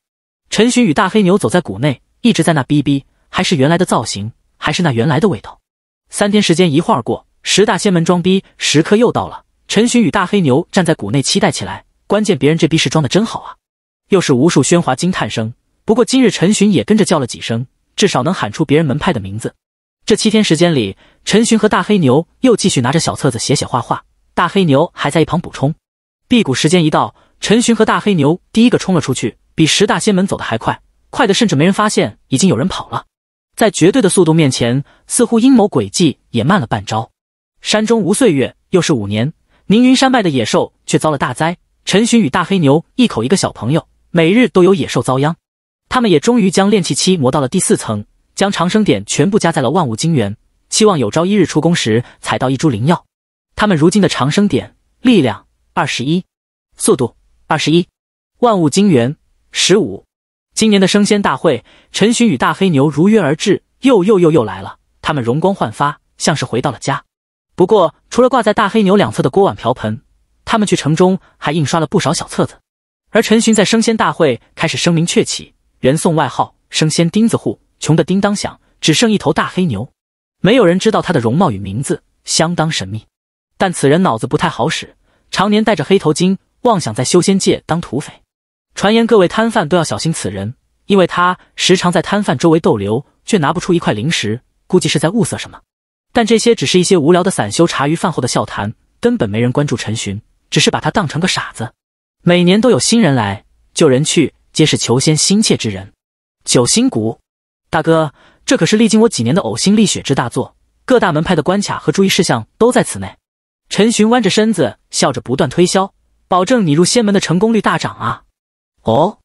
陈寻与大黑牛走在谷内，一直在那逼逼，还是原来的造型，还是那原来的味道。三天时间一晃而过，十大仙门装逼时刻又到了。陈寻与大黑牛站在谷内期待起来。关键别人这逼是装的真好啊！又是无数喧哗惊叹声。不过今日陈寻也跟着叫了几声，至少能喊出别人门派的名字。这七天时间里，陈寻和大黑牛又继续拿着小册子写写画画，大黑牛还在一旁补充。辟谷时间一到，陈寻和大黑牛第一个冲了出去，比十大仙门走得还快，快的甚至没人发现已经有人跑了。在绝对的速度面前，似乎阴谋诡计也慢了半招。山中无岁月，又是五年，宁云山脉的野兽却遭了大灾。陈寻与大黑牛一口一个小朋友，每日都有野兽遭殃。他们也终于将炼气期磨到了第四层，将长生点全部加在了万物精元，期望有朝一日出宫时采到一株灵药。他们如今的长生点力量二十一，速度二十一，万物精元十五。今年的升仙大会，陈寻与大黑牛如约而至，又又又又来了。他们容光焕发，像是回到了家。不过，除了挂在大黑牛两侧的锅碗瓢盆，他们去城中还印刷了不少小册子。而陈寻在升仙大会开始声名鹊起。人送外号“生鲜钉子户”，穷得叮当响，只剩一头大黑牛。没有人知道他的容貌与名字，相当神秘。但此人脑子不太好使，常年戴着黑头巾，妄想在修仙界当土匪。传言各位摊贩都要小心此人，因为他时常在摊贩周围逗留，却拿不出一块灵石，估计是在物色什么。但这些只是一些无聊的散修茶余饭后的笑谈，根本没人关注陈寻，只是把他当成个傻子。每年都有新人来，旧人去。皆是求仙心切之人。九星谷，大哥，这可是历经我几年的呕心沥血之大作，各大门派的关卡和注意事项都在此内。陈寻弯着身子，笑着不断推销，保证你入仙门的成功率大涨啊！哦，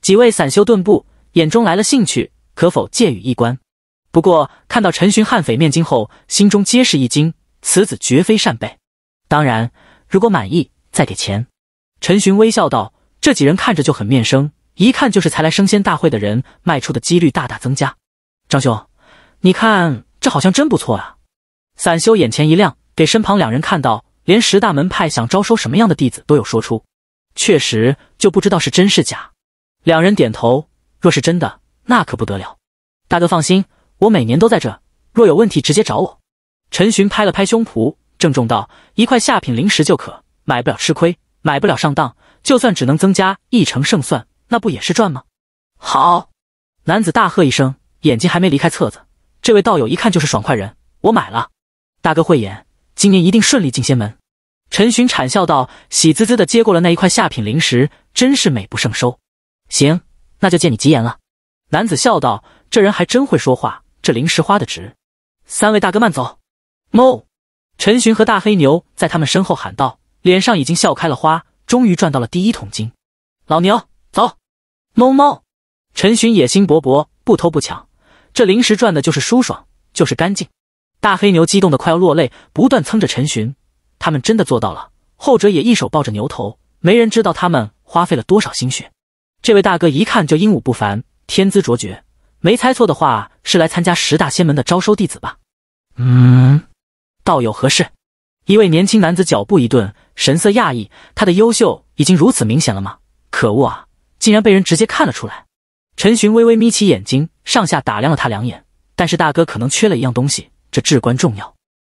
几位散修顿步，眼中来了兴趣，可否借予一观？不过看到陈寻悍匪面经后，心中皆是一惊，此子绝非善辈。当然，如果满意再给钱。陈寻微笑道：“这几人看着就很面生。”一看就是才来升仙大会的人，卖出的几率大大增加。张兄，你看这好像真不错啊！散修眼前一亮，给身旁两人看到，连十大门派想招收什么样的弟子都有说出。确实，就不知道是真是假。两人点头，若是真的，那可不得了。大哥放心，我每年都在这，若有问题直接找我。陈寻拍了拍胸脯，郑重道：“一块下品灵石就可，买不了吃亏，买不了上当。就算只能增加一成胜算。”那不也是赚吗？好！男子大喝一声，眼睛还没离开册子。这位道友一看就是爽快人，我买了。大哥慧眼，今年一定顺利进仙门。陈寻谄笑道，喜滋滋的接过了那一块下品灵石，真是美不胜收。行，那就借你吉言了。男子笑道，这人还真会说话，这灵石花的值。三位大哥慢走。哞！陈寻和大黑牛在他们身后喊道，脸上已经笑开了花，终于赚到了第一桶金。老牛。猫猫，陈寻野心勃勃，不偷不抢，这临时赚的就是舒爽，就是干净。大黑牛激动的快要落泪，不断蹭着陈寻。他们真的做到了。后者也一手抱着牛头，没人知道他们花费了多少心血。这位大哥一看就英武不凡，天资卓绝。没猜错的话，是来参加十大仙门的招收弟子吧？嗯，道友何事？一位年轻男子脚步一顿，神色讶异。他的优秀已经如此明显了吗？可恶啊！竟然被人直接看了出来，陈寻微微眯起眼睛，上下打量了他两眼。但是大哥可能缺了一样东西，这至关重要。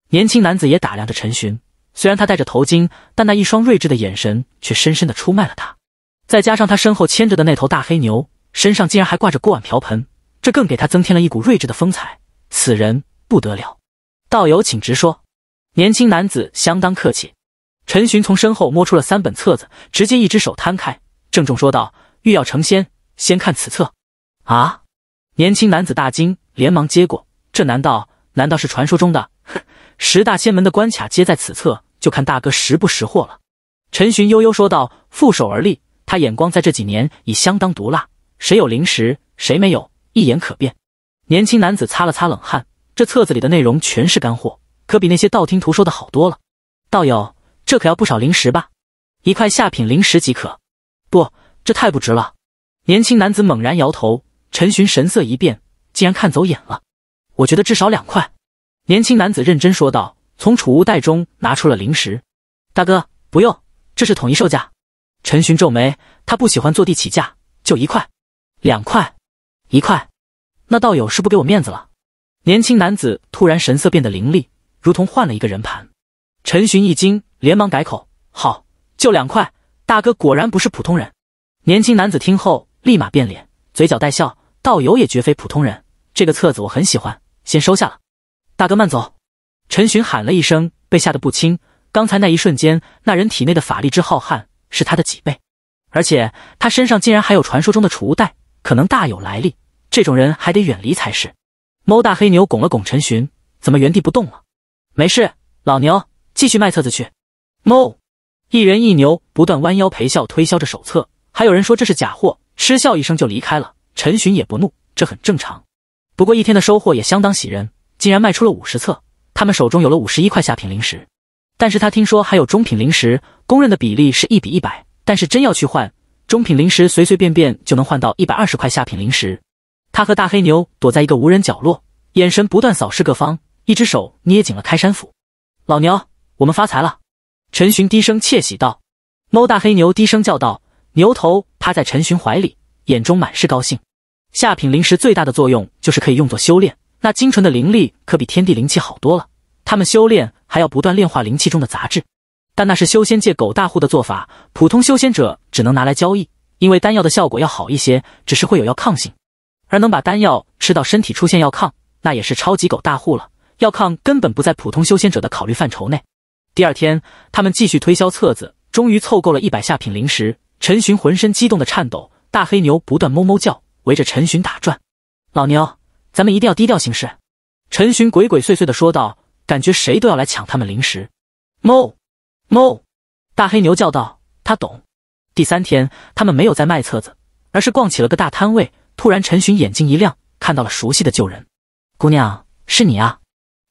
年轻男子也打量着陈寻，虽然他戴着头巾，但那一双睿智的眼神却深深的出卖了他。再加上他身后牵着的那头大黑牛，身上竟然还挂着锅碗瓢盆，这更给他增添了一股睿智的风采。此人不得了，道友请直说。年轻男子相当客气。陈寻从身后摸出了三本册子，直接一只手摊开，郑重说道。欲要成仙，先看此册。啊！年轻男子大惊，连忙接过。这难道难道是传说中的十大仙门的关卡，皆在此册？就看大哥识不识货了。陈寻悠悠说道，负手而立。他眼光在这几年已相当毒辣，谁有灵石，谁没有，一眼可辨。年轻男子擦了擦冷汗，这册子里的内容全是干货，可比那些道听途说的好多了。道友，这可要不少灵石吧？一块下品灵石即可。不。这太不值了！年轻男子猛然摇头，陈寻神色一变，竟然看走眼了。我觉得至少两块。年轻男子认真说道，从储物袋中拿出了零食。大哥，不用，这是统一售价。陈寻皱眉，他不喜欢坐地起价，就一块、两块、一块。那道友是不给我面子了。年轻男子突然神色变得凌厉，如同换了一个人盘。陈寻一惊，连忙改口：好，就两块。大哥果然不是普通人。年轻男子听后立马变脸，嘴角带笑。道友也绝非普通人，这个册子我很喜欢，先收下了。大哥慢走。陈寻喊了一声，被吓得不轻。刚才那一瞬间，那人体内的法力之浩瀚是他的几倍，而且他身上竟然还有传说中的储物袋，可能大有来历。这种人还得远离才是。猫大黑牛拱了拱陈寻，怎么原地不动了？没事，老牛继续卖册子去。猫，一人一牛不断弯腰陪笑推销着手册。还有人说这是假货，嗤笑一声就离开了。陈寻也不怒，这很正常。不过一天的收获也相当喜人，竟然卖出了五十册，他们手中有了五十一块下品灵石。但是他听说还有中品灵石，公认的比例是一比一百，但是真要去换，中品灵石随随便便就能换到一百二十块下品灵石。他和大黑牛躲在一个无人角落，眼神不断扫视各方，一只手捏紧了开山斧。老牛，我们发财了！陈寻低声窃喜道。猫大黑牛低声叫道。牛头趴在陈寻怀里，眼中满是高兴。下品灵石最大的作用就是可以用作修炼，那精纯的灵力可比天地灵气好多了。他们修炼还要不断炼化灵气中的杂质，但那是修仙界狗大户的做法，普通修仙者只能拿来交易，因为丹药的效果要好一些，只是会有药抗性。而能把丹药吃到身体出现药抗，那也是超级狗大户了。药抗根本不在普通修仙者的考虑范畴内。第二天，他们继续推销册子，终于凑够了一百下品灵石。陈寻浑身激动的颤抖，大黑牛不断哞哞叫，围着陈寻打转。老牛，咱们一定要低调行事。陈寻鬼鬼祟祟的说道，感觉谁都要来抢他们零食。哞，哞，大黑牛叫道，他懂。第三天，他们没有再卖册子，而是逛起了个大摊位。突然，陈寻眼睛一亮，看到了熟悉的旧人。姑娘，是你啊！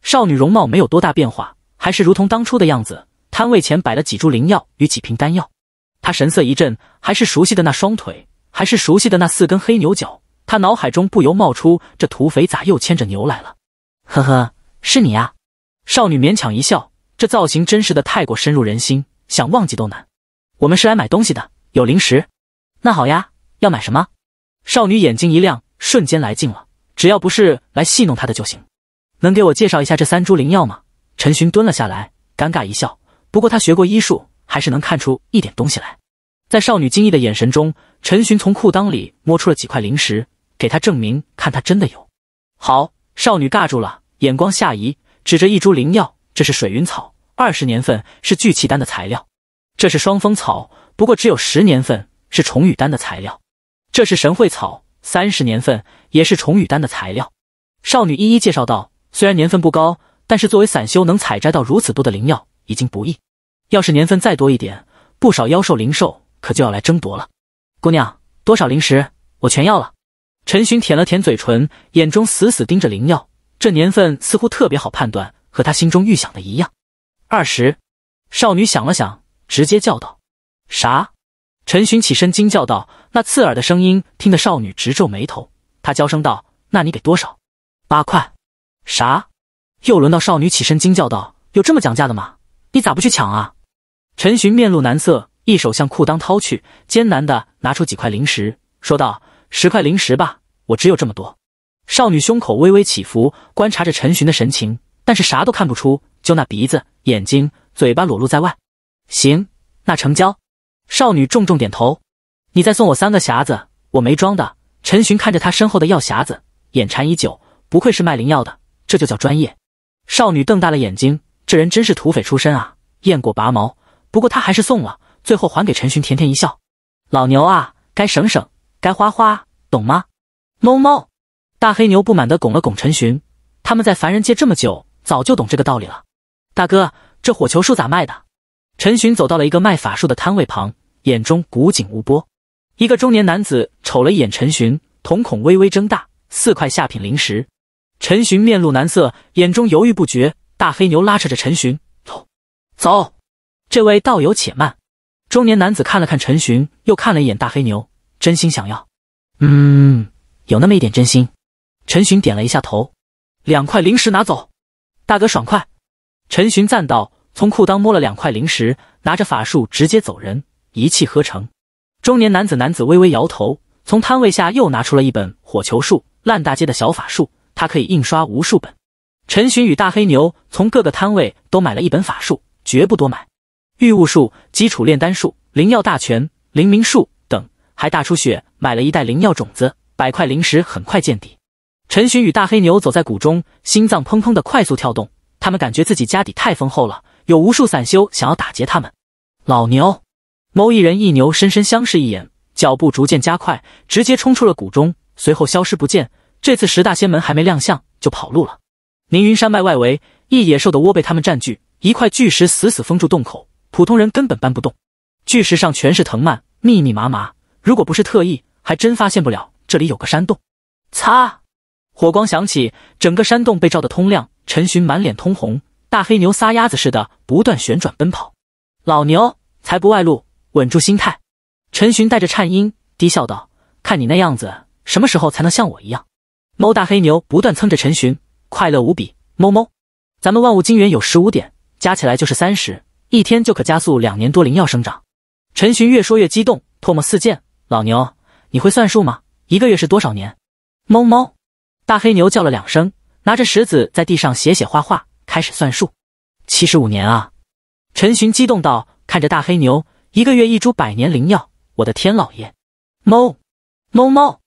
少女容貌没有多大变化，还是如同当初的样子。摊位前摆了几株灵药与几瓶丹药。神色一震，还是熟悉的那双腿，还是熟悉的那四根黑牛角。他脑海中不由冒出：这土匪咋又牵着牛来了？呵呵，是你呀。少女勉强一笑，这造型真是的太过深入人心，想忘记都难。我们是来买东西的，有零食。那好呀，要买什么？少女眼睛一亮，瞬间来劲了。只要不是来戏弄她的就行。能给我介绍一下这三株灵药吗？陈寻蹲了下来，尴尬一笑。不过他学过医术，还是能看出一点东西来。在少女惊异的眼神中，陈寻从裤裆里摸出了几块灵石，给她证明，看她真的有。好，少女尬住了，眼光下移，指着一株灵药，这是水云草，二十年份是聚气丹的材料；这是双风草，不过只有十年份是重羽丹的材料；这是神会草，三十年份也是重羽丹的材料。少女一一介绍道，虽然年份不高，但是作为散修能采摘到如此多的灵药已经不易。要是年份再多一点，不少妖兽灵兽。可就要来争夺了，姑娘，多少灵石？我全要了。陈寻舔了舔嘴唇，眼中死死盯着灵药。这年份似乎特别好判断，和他心中预想的一样。二十。少女想了想，直接叫道：“啥？”陈寻起身惊叫道：“那刺耳的声音听得少女直皱眉头。”她娇声道：“那你给多少？”八块。啥？又轮到少女起身惊叫道：“有这么讲价的吗？你咋不去抢啊？”陈寻面露难色。一手向裤裆掏去，艰难的拿出几块灵石，说道：“十块灵石吧，我只有这么多。”少女胸口微微起伏，观察着陈寻的神情，但是啥都看不出，就那鼻子、眼睛、嘴巴裸露在外。行，那成交。少女重重点头：“你再送我三个匣子，我没装的。”陈寻看着他身后的药匣子，眼馋已久，不愧是卖灵药的，这就叫专业。少女瞪大了眼睛，这人真是土匪出身啊！雁过拔毛，不过他还是送了。最后还给陈寻甜甜一笑，老牛啊，该省省，该花花，懂吗？猫猫，大黑牛不满地拱了拱陈寻。他们在凡人界这么久，早就懂这个道理了。大哥，这火球术咋卖的？陈寻走到了一个卖法术的摊位旁，眼中古井无波。一个中年男子瞅了一眼陈寻，瞳孔微微睁大。四块下品灵石。陈寻面露难色，眼中犹豫不决。大黑牛拉扯着陈寻，走走。这位道友，且慢。中年男子看了看陈寻，又看了一眼大黑牛，真心想要。嗯，有那么一点真心。陈寻点了一下头，两块灵石拿走，大哥爽快。陈寻赞道，从裤裆摸了两块灵石，拿着法术直接走人，一气呵成。中年男子男子微微摇头，从摊位下又拿出了一本火球术，烂大街的小法术，他可以印刷无数本。陈寻与大黑牛从各个摊位都买了一本法术，绝不多买。御物术、基础炼丹术、灵药大全、灵明术等，还大出血买了一袋灵药种子，百块灵石很快见底。陈寻与大黑牛走在谷中，心脏砰砰的快速跳动，他们感觉自己家底太丰厚了，有无数散修想要打劫他们。老牛，某一人一牛深深相视一眼，脚步逐渐加快，直接冲出了谷中，随后消失不见。这次十大仙门还没亮相就跑路了。凌云山脉外围，一野兽的窝被他们占据，一块巨石死死封住洞口。普通人根本搬不动，巨石上全是藤蔓，密密麻麻，如果不是特意，还真发现不了这里有个山洞。擦！火光响起，整个山洞被照得通亮。陈寻满脸通红，大黑牛撒丫子似的不断旋转奔跑。老牛，财不外露，稳住心态。陈寻带着颤音低笑道：“看你那样子，什么时候才能像我一样？”猫大黑牛不断蹭着陈寻，快乐无比。猫猫，咱们万物金元有十五点，加起来就是三十。一天就可加速两年多灵药生长，陈寻越说越激动，唾沫四溅。老牛，你会算数吗？一个月是多少年？哞哞！大黑牛叫了两声，拿着石子在地上写写画画，开始算数。七十五年啊！陈寻激动道，看着大黑牛，一个月一株百年灵药，我的天老爷！哞！哞哞！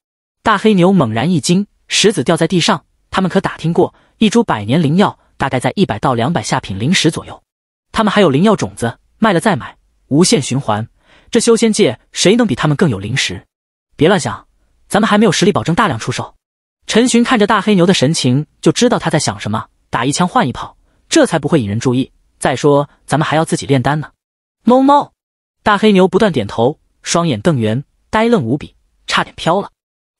大黑牛猛然一惊，石子掉在地上。他们可打听过，一株百年灵药大概在一百到两百下品灵石左右。他们还有灵药种子，卖了再买，无限循环。这修仙界谁能比他们更有灵石？别乱想，咱们还没有实力保证大量出售。陈寻看着大黑牛的神情，就知道他在想什么。打一枪换一炮，这才不会引人注意。再说，咱们还要自己炼丹呢。猫猫，大黑牛不断点头，双眼瞪圆，呆愣无比，差点飘了。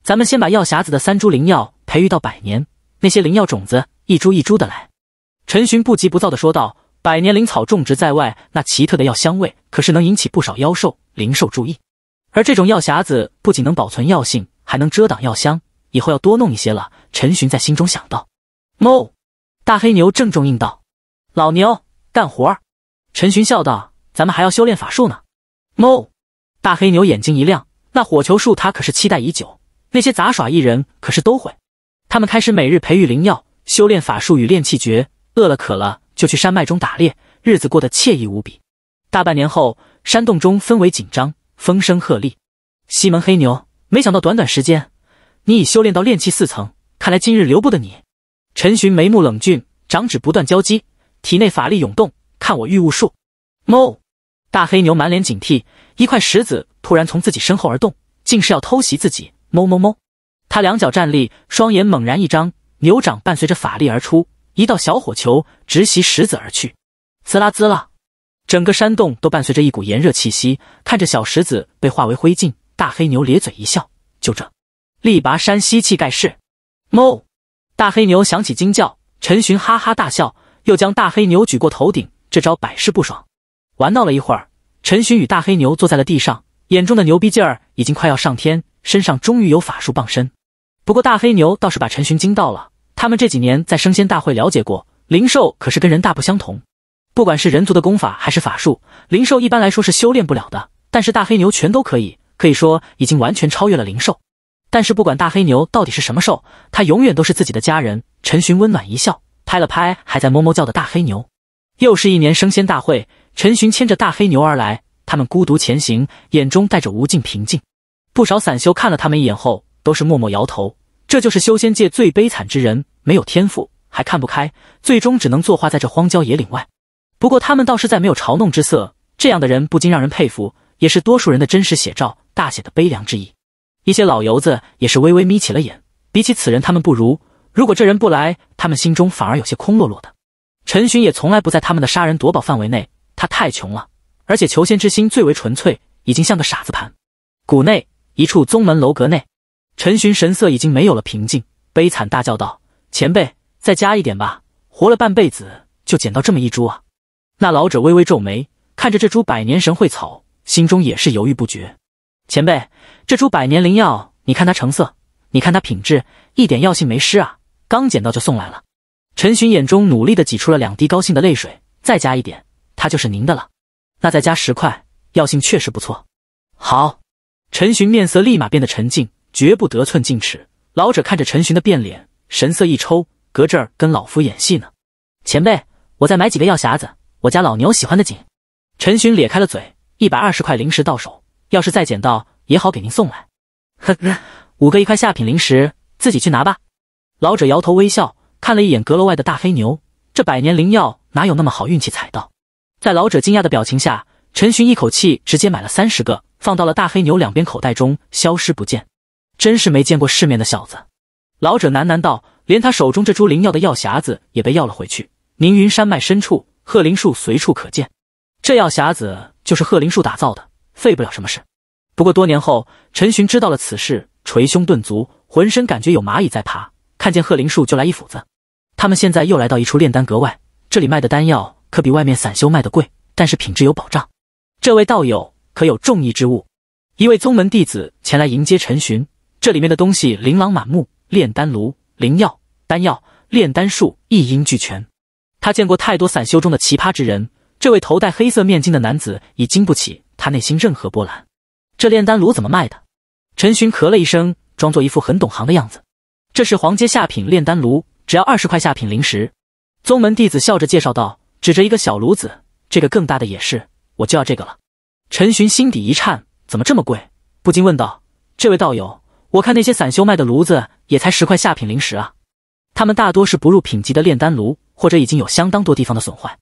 咱们先把药匣子的三株灵药培育到百年，那些灵药种子一株一株的来。陈寻不急不躁的说道。百年灵草种植在外，那奇特的药香味可是能引起不少妖兽、灵兽注意。而这种药匣子不仅能保存药性，还能遮挡药香。以后要多弄一些了。陈寻在心中想到。猫。大黑牛郑重应道：“老牛干活。”陈寻笑道：“咱们还要修炼法术呢。”猫。大黑牛眼睛一亮：“那火球术他可是期待已久。那些杂耍艺人可是都会。”他们开始每日培育灵药，修炼法术与炼气诀。饿了，渴了。就去山脉中打猎，日子过得惬意无比。大半年后，山洞中氛围紧张，风声鹤唳。西门黑牛，没想到短短时间，你已修炼到炼气四层。看来今日留步的你，陈寻眉目冷峻，掌指不断交击，体内法力涌动。看我御物术，猫！大黑牛满脸警惕，一块石子突然从自己身后而动，竟是要偷袭自己。猫猫猫！他两脚站立，双眼猛然一张，牛掌伴随着法力而出。一道小火球直袭石子而去，滋啦滋啦，整个山洞都伴随着一股炎热气息。看着小石子被化为灰烬，大黑牛咧嘴一笑：“就这，力拔山兮气盖世。”猫，大黑牛响起惊叫。陈寻哈哈大笑，又将大黑牛举过头顶。这招百试不爽。玩闹了一会儿，陈寻与大黑牛坐在了地上，眼中的牛逼劲儿已经快要上天，身上终于有法术傍身。不过大黑牛倒是把陈寻惊到了。他们这几年在升仙大会了解过灵兽，可是跟人大不相同。不管是人族的功法还是法术，灵兽一般来说是修炼不了的。但是大黑牛全都可以，可以说已经完全超越了灵兽。但是不管大黑牛到底是什么兽，它永远都是自己的家人。陈寻温暖一笑，拍了拍还在哞哞叫的大黑牛。又是一年升仙大会，陈寻牵着大黑牛而来，他们孤独前行，眼中带着无尽平静。不少散修看了他们一眼后，都是默默摇头。这就是修仙界最悲惨之人。没有天赋还看不开，最终只能坐化在这荒郊野岭外。不过他们倒是在没有嘲弄之色，这样的人不禁让人佩服，也是多数人的真实写照，大写的悲凉之意。一些老油子也是微微眯起了眼，比起此人他们不如。如果这人不来，他们心中反而有些空落落的。陈寻也从来不在他们的杀人夺宝范围内，他太穷了，而且求仙之心最为纯粹，已经像个傻子盘。谷内一处宗门楼阁内，陈寻神色已经没有了平静，悲惨大叫道。前辈，再加一点吧。活了半辈子，就捡到这么一株啊！那老者微微皱眉，看着这株百年神卉草，心中也是犹豫不决。前辈，这株百年灵药，你看它成色，你看它品质，一点药性没失啊！刚捡到就送来了。陈寻眼中努力的挤出了两滴高兴的泪水。再加一点，它就是您的了。那再加十块，药性确实不错。好。陈寻面色立马变得沉静，绝不得寸进尺。老者看着陈寻的变脸。神色一抽，搁这儿跟老夫演戏呢？前辈，我再买几个药匣子，我家老牛喜欢的紧。陈寻咧开了嘴，一百二十块灵石到手，要是再捡到也好给您送来。呵呵，五个一块下品灵石，自己去拿吧。老者摇头微笑，看了一眼阁楼外的大黑牛，这百年灵药哪有那么好运气采到？在老者惊讶的表情下，陈寻一口气直接买了三十个，放到了大黑牛两边口袋中，消失不见。真是没见过世面的小子。老者喃喃道：“连他手中这株灵药的药匣子也被要了回去。”凌云山脉深处，鹤灵树随处可见，这药匣子就是鹤灵树打造的，费不了什么事。不过多年后，陈寻知道了此事，捶胸顿足，浑身感觉有蚂蚁在爬，看见鹤灵树就来一斧子。他们现在又来到一处炼丹阁外，这里卖的丹药可比外面散修卖的贵，但是品质有保障。这位道友可有重义之物？一位宗门弟子前来迎接陈寻，这里面的东西琳琅满目。炼丹炉、灵药、丹药、炼丹术一应俱全。他见过太多散修中的奇葩之人，这位头戴黑色面巾的男子，已经不起他内心任何波澜。这炼丹炉怎么卖的？陈寻咳了一声，装作一副很懂行的样子：“这是黄阶下品炼丹炉，只要二十块下品灵石。”宗门弟子笑着介绍道，指着一个小炉子：“这个更大的也是，我就要这个了。”陈寻心底一颤，怎么这么贵？不禁问道：“这位道友。”我看那些散修卖的炉子也才十块下品灵石啊，他们大多是不入品级的炼丹炉，或者已经有相当多地方的损坏。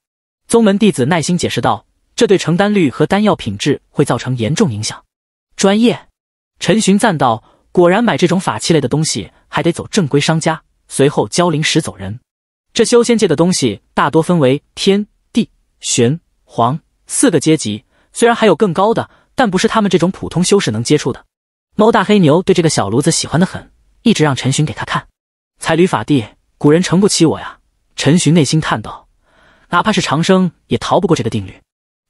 宗门弟子耐心解释道：“这对成丹率和丹药品质会造成严重影响。”专业，陈寻赞道：“果然买这种法器类的东西还得走正规商家，随后交灵石走人。”这修仙界的东西大多分为天地玄黄四个阶级，虽然还有更高的，但不是他们这种普通修士能接触的。猫大黑牛对这个小炉子喜欢的很，一直让陈寻给他看。才吕法帝，古人承不起我呀。陈寻内心叹道，哪怕是长生，也逃不过这个定律。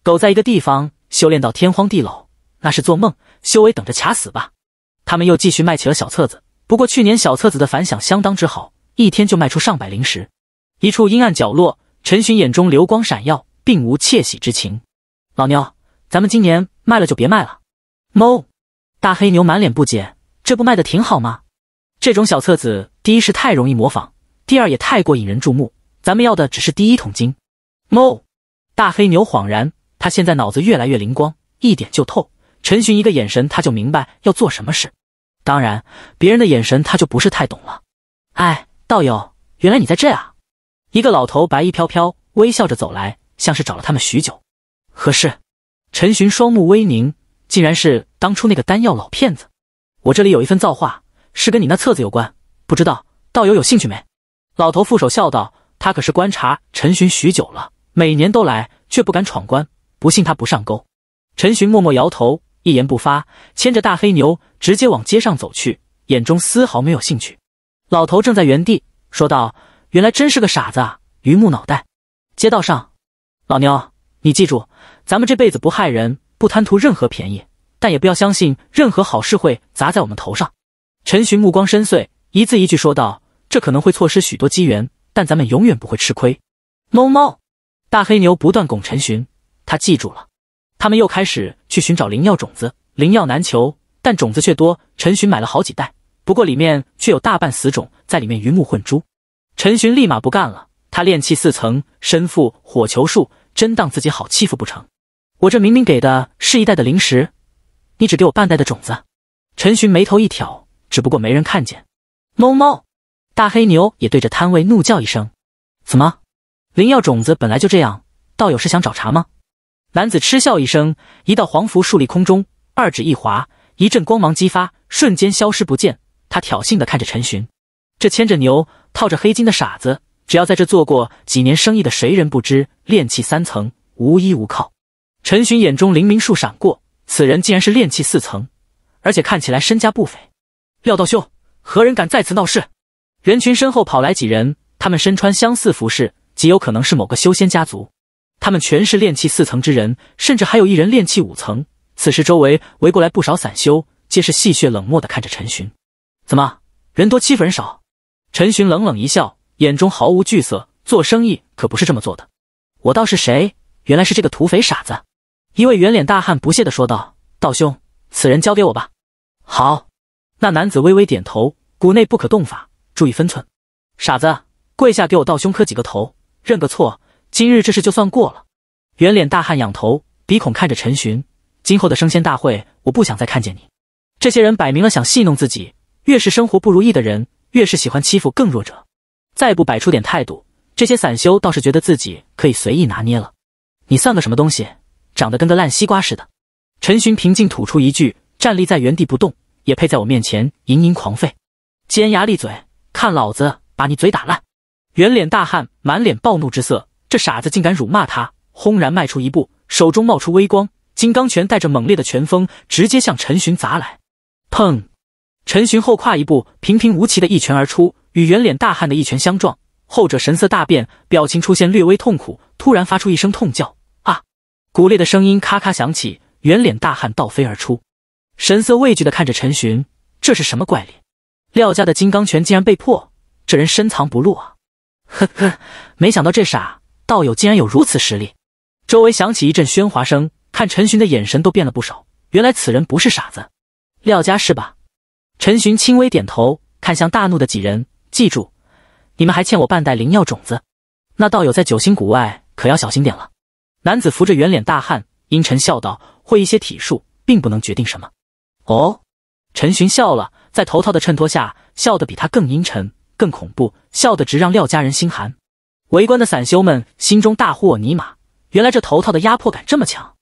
狗在一个地方修炼到天荒地老，那是做梦，修为等着卡死吧。他们又继续卖起了小册子，不过去年小册子的反响相当之好，一天就卖出上百灵石。一处阴暗角落，陈寻眼中流光闪耀，并无窃喜之情。老妞，咱们今年卖了就别卖了。猫。大黑牛满脸不解，这不卖的挺好吗？这种小册子，第一是太容易模仿，第二也太过引人注目。咱们要的只是第一桶金。哦，大黑牛恍然，他现在脑子越来越灵光，一点就透。陈寻一个眼神，他就明白要做什么事。当然，别人的眼神他就不是太懂了。哎，道友，原来你在这啊！一个老头白衣飘飘，微笑着走来，像是找了他们许久。何事？陈寻双目微凝。竟然是当初那个丹药老骗子！我这里有一份造化，是跟你那册子有关，不知道道友有兴趣没？老头负手笑道：“他可是观察陈寻许久了，每年都来，却不敢闯关，不信他不上钩。”陈寻默默摇头，一言不发，牵着大黑牛直接往街上走去，眼中丝毫没有兴趣。老头正在原地说道：“原来真是个傻子，啊，榆木脑袋。”街道上，老牛，你记住，咱们这辈子不害人。不贪图任何便宜，但也不要相信任何好事会砸在我们头上。陈寻目光深邃，一字一句说道：“这可能会错失许多机缘，但咱们永远不会吃亏。”猫猫，大黑牛不断拱陈寻，他记住了。他们又开始去寻找灵药种子，灵药难求，但种子却多。陈寻买了好几袋，不过里面却有大半死种在里面鱼目混珠。陈寻立马不干了，他炼气四层，身负火球术，真当自己好欺负不成？我这明明给的是一袋的零食，你只给我半袋的种子。陈寻眉头一挑，只不过没人看见。猫猫，大黑牛也对着摊位怒叫一声：“怎么？灵药种子本来就这样，道友是想找茬吗？”男子嗤笑一声，一道黄符竖立空中，二指一划，一阵光芒激发，瞬间消失不见。他挑衅地看着陈寻，这牵着牛、套着黑金的傻子，只要在这做过几年生意的，谁人不知？炼气三层，无依无靠。陈寻眼中灵明术闪过，此人竟然是炼气四层，而且看起来身家不菲。廖道兄，何人敢在此闹事？人群身后跑来几人，他们身穿相似服饰，极有可能是某个修仙家族。他们全是炼气四层之人，甚至还有一人炼气五层。此时周围围过来不少散修，皆是戏谑冷漠的看着陈寻。怎么，人多欺负人少？陈寻冷冷一笑，眼中毫无惧色。做生意可不是这么做的。我倒是谁，原来是这个土匪傻子。一位圆脸大汉不屑地说道：“道兄，此人交给我吧。”好，那男子微微点头。谷内不可动法，注意分寸。傻子，跪下给我道兄磕几个头，认个错，今日这事就算过了。圆脸大汉仰头，鼻孔看着陈寻：“今后的升仙大会，我不想再看见你。”这些人摆明了想戏弄自己，越是生活不如意的人，越是喜欢欺负更弱者。再不摆出点态度，这些散修倒是觉得自己可以随意拿捏了。你算个什么东西？长得跟个烂西瓜似的，陈寻平静吐出一句，站立在原地不动，也配在我面前盈盈狂吠，尖牙利嘴，看老子把你嘴打烂！圆脸大汉满脸暴怒之色，这傻子竟敢辱骂他，轰然迈出一步，手中冒出微光，金刚拳带着猛烈的拳风直接向陈寻砸来。砰！陈寻后跨一步，平平无奇的一拳而出，与圆脸大汉的一拳相撞，后者神色大变，表情出现略微痛苦，突然发出一声痛叫。骨裂的声音咔咔响起，圆脸大汉倒飞而出，神色畏惧的看着陈寻。这是什么怪力？廖家的金刚拳竟然被破，这人深藏不露啊！呵呵，没想到这傻道友竟然有如此实力。周围响起一阵喧哗声，看陈寻的眼神都变了不少。原来此人不是傻子，廖家是吧？陈寻轻微点头，看向大怒的几人，记住，你们还欠我半袋灵药种子。那道友在九星谷外可要小心点了。男子扶着圆脸大汉，阴沉笑道：“会一些体术，并不能决定什么。”哦，陈寻笑了，在头套的衬托下，笑得比他更阴沉、更恐怖，笑得直让廖家人心寒。围观的散修们心中大呼：“我尼玛！原来这头套的压迫感这么强！”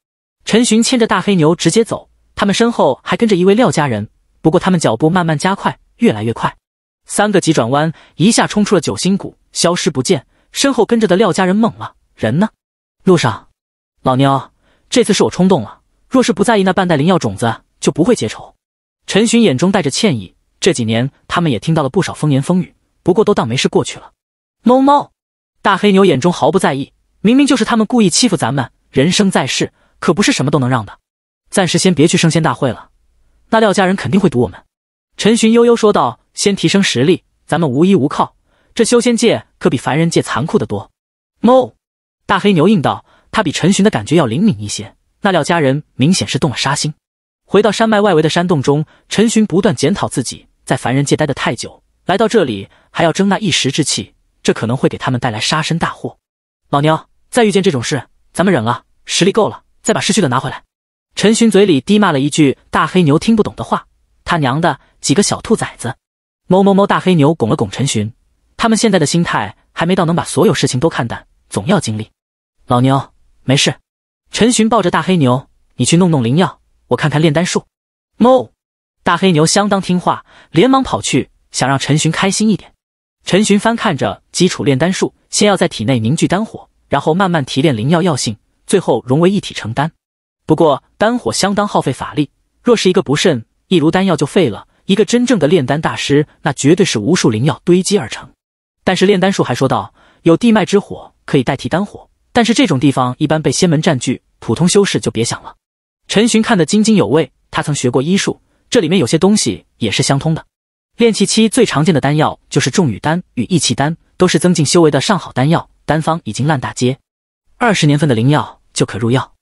陈寻牵着大黑牛直接走，他们身后还跟着一位廖家人，不过他们脚步慢慢加快，越来越快。三个急转弯，一下冲出了九星谷，消失不见。身后跟着的廖家人懵了：“人呢？”路上。老妞，这次是我冲动了。若是不在意那半袋灵药种子，就不会结仇。陈寻眼中带着歉意。这几年他们也听到了不少风言风语，不过都当没事过去了。猫猫，大黑牛眼中毫不在意。明明就是他们故意欺负咱们。人生在世，可不是什么都能让的。暂时先别去升仙大会了，那廖家人肯定会堵我们。陈寻悠悠说道：“先提升实力，咱们无依无靠，这修仙界可比凡人界残酷的多。”猫，大黑牛应道。他比陈寻的感觉要灵敏一些，那廖家人明显是动了杀心。回到山脉外围的山洞中，陈寻不断检讨自己在凡人界待得太久，来到这里还要争那一时之气，这可能会给他们带来杀身大祸。老牛，再遇见这种事，咱们忍了，实力够了，再把失去的拿回来。陈寻嘴里低骂了一句大黑牛听不懂的话：“他娘的，几个小兔崽子！”哞哞哞，大黑牛拱了拱陈寻。他们现在的心态还没到能把所有事情都看淡，总要经历。老牛。没事，陈寻抱着大黑牛，你去弄弄灵药，我看看炼丹术。哞！大黑牛相当听话，连忙跑去，想让陈寻开心一点。陈寻翻看着基础炼丹术，先要在体内凝聚丹火，然后慢慢提炼灵药药性，最后融为一体成丹。不过丹火相当耗费法力，若是一个不慎，一炉丹药就废了。一个真正的炼丹大师，那绝对是无数灵药堆积而成。但是炼丹术还说道，有地脉之火可以代替丹火。但是这种地方一般被仙门占据，普通修士就别想了。陈寻看得津津有味，他曾学过医术，这里面有些东西也是相通的。炼气期最常见的丹药就是重羽丹与益气丹，都是增进修为的上好丹药。丹方已经烂大街，二十年份的灵药就可入药。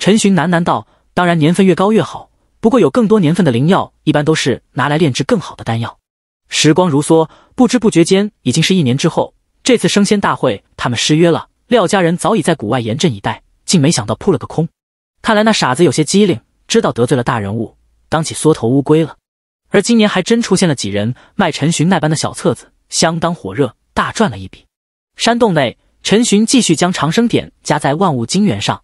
陈寻喃喃道：“当然，年份越高越好，不过有更多年份的灵药一般都是拿来炼制更好的丹药。”时光如梭，不知不觉间已经是一年之后。这次升仙大会，他们失约了。廖家人早已在谷外严阵以待，竟没想到扑了个空。看来那傻子有些机灵，知道得罪了大人物，当起缩头乌龟了。而今年还真出现了几人卖陈寻那般的小册子，相当火热，大赚了一笔。山洞内，陈寻继续将长生点加在万物精元上。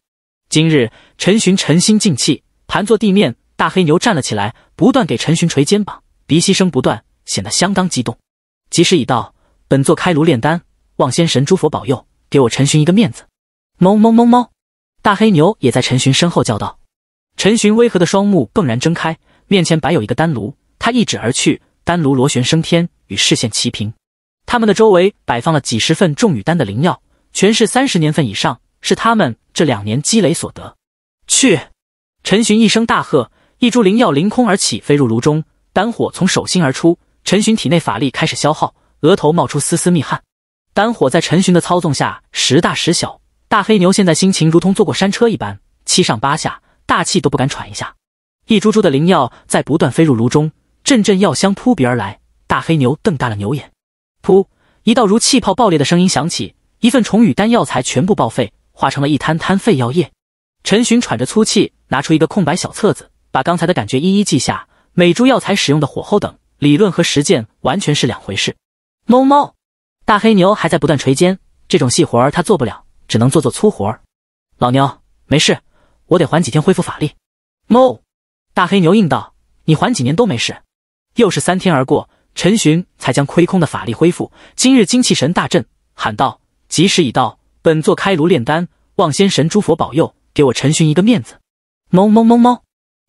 今日，陈寻沉心静气，盘坐地面。大黑牛站了起来，不断给陈寻捶肩膀，鼻息声不断，显得相当激动。吉时已到，本座开炉炼丹，望仙神诸佛保佑。给我陈寻一个面子，哞哞哞哞！大黑牛也在陈寻身后叫道。陈寻微和的双目迸然睁开，面前摆有一个丹炉，他一指而去，丹炉螺旋升天，与视线齐平。他们的周围摆放了几十份重与丹的灵药，全是三十年份以上，是他们这两年积累所得。去！陈寻一声大喝，一株灵药凌空而起，飞入炉中，丹火从手心而出。陈寻体内法力开始消耗，额头冒出丝丝密汗。丹火在陈寻的操纵下时大时小，大黑牛现在心情如同坐过山车一般，七上八下，大气都不敢喘一下。一株株的灵药在不断飞入炉中，阵阵药香扑鼻而来。大黑牛瞪大了牛眼，噗，一道如气泡爆裂的声音响起，一份虫羽丹药材全部报废，化成了一滩滩废药液。陈寻喘着粗气，拿出一个空白小册子，把刚才的感觉一一记下，每株药材使用的火候等，理论和实践完全是两回事。猫猫。大黑牛还在不断锤肩，这种细活儿他做不了，只能做做粗活儿。老牛，没事，我得缓几天恢复法力。哞！大黑牛应道：“你缓几年都没事。”又是三天而过，陈寻才将亏空的法力恢复。今日精气神大振，喊道：“吉时已到，本座开炉炼丹，望仙神诸佛保佑，给我陈寻一个面子。”哞哞哞哞！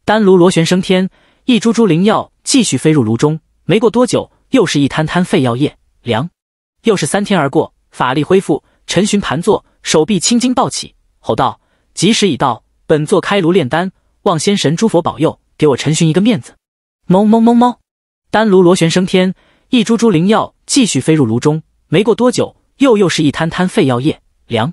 丹炉螺旋升天，一株株灵药继续飞入炉中。没过多久，又是一滩滩废药液。凉。又是三天而过，法力恢复，陈寻盘坐，手臂青筋暴起，吼道：“吉时已到，本座开炉炼丹，望仙神诸佛保佑，给我陈寻一个面子。”哞哞哞哞，丹炉螺旋升天，一株株灵药继续飞入炉中。没过多久，又又是一滩滩废药液。凉。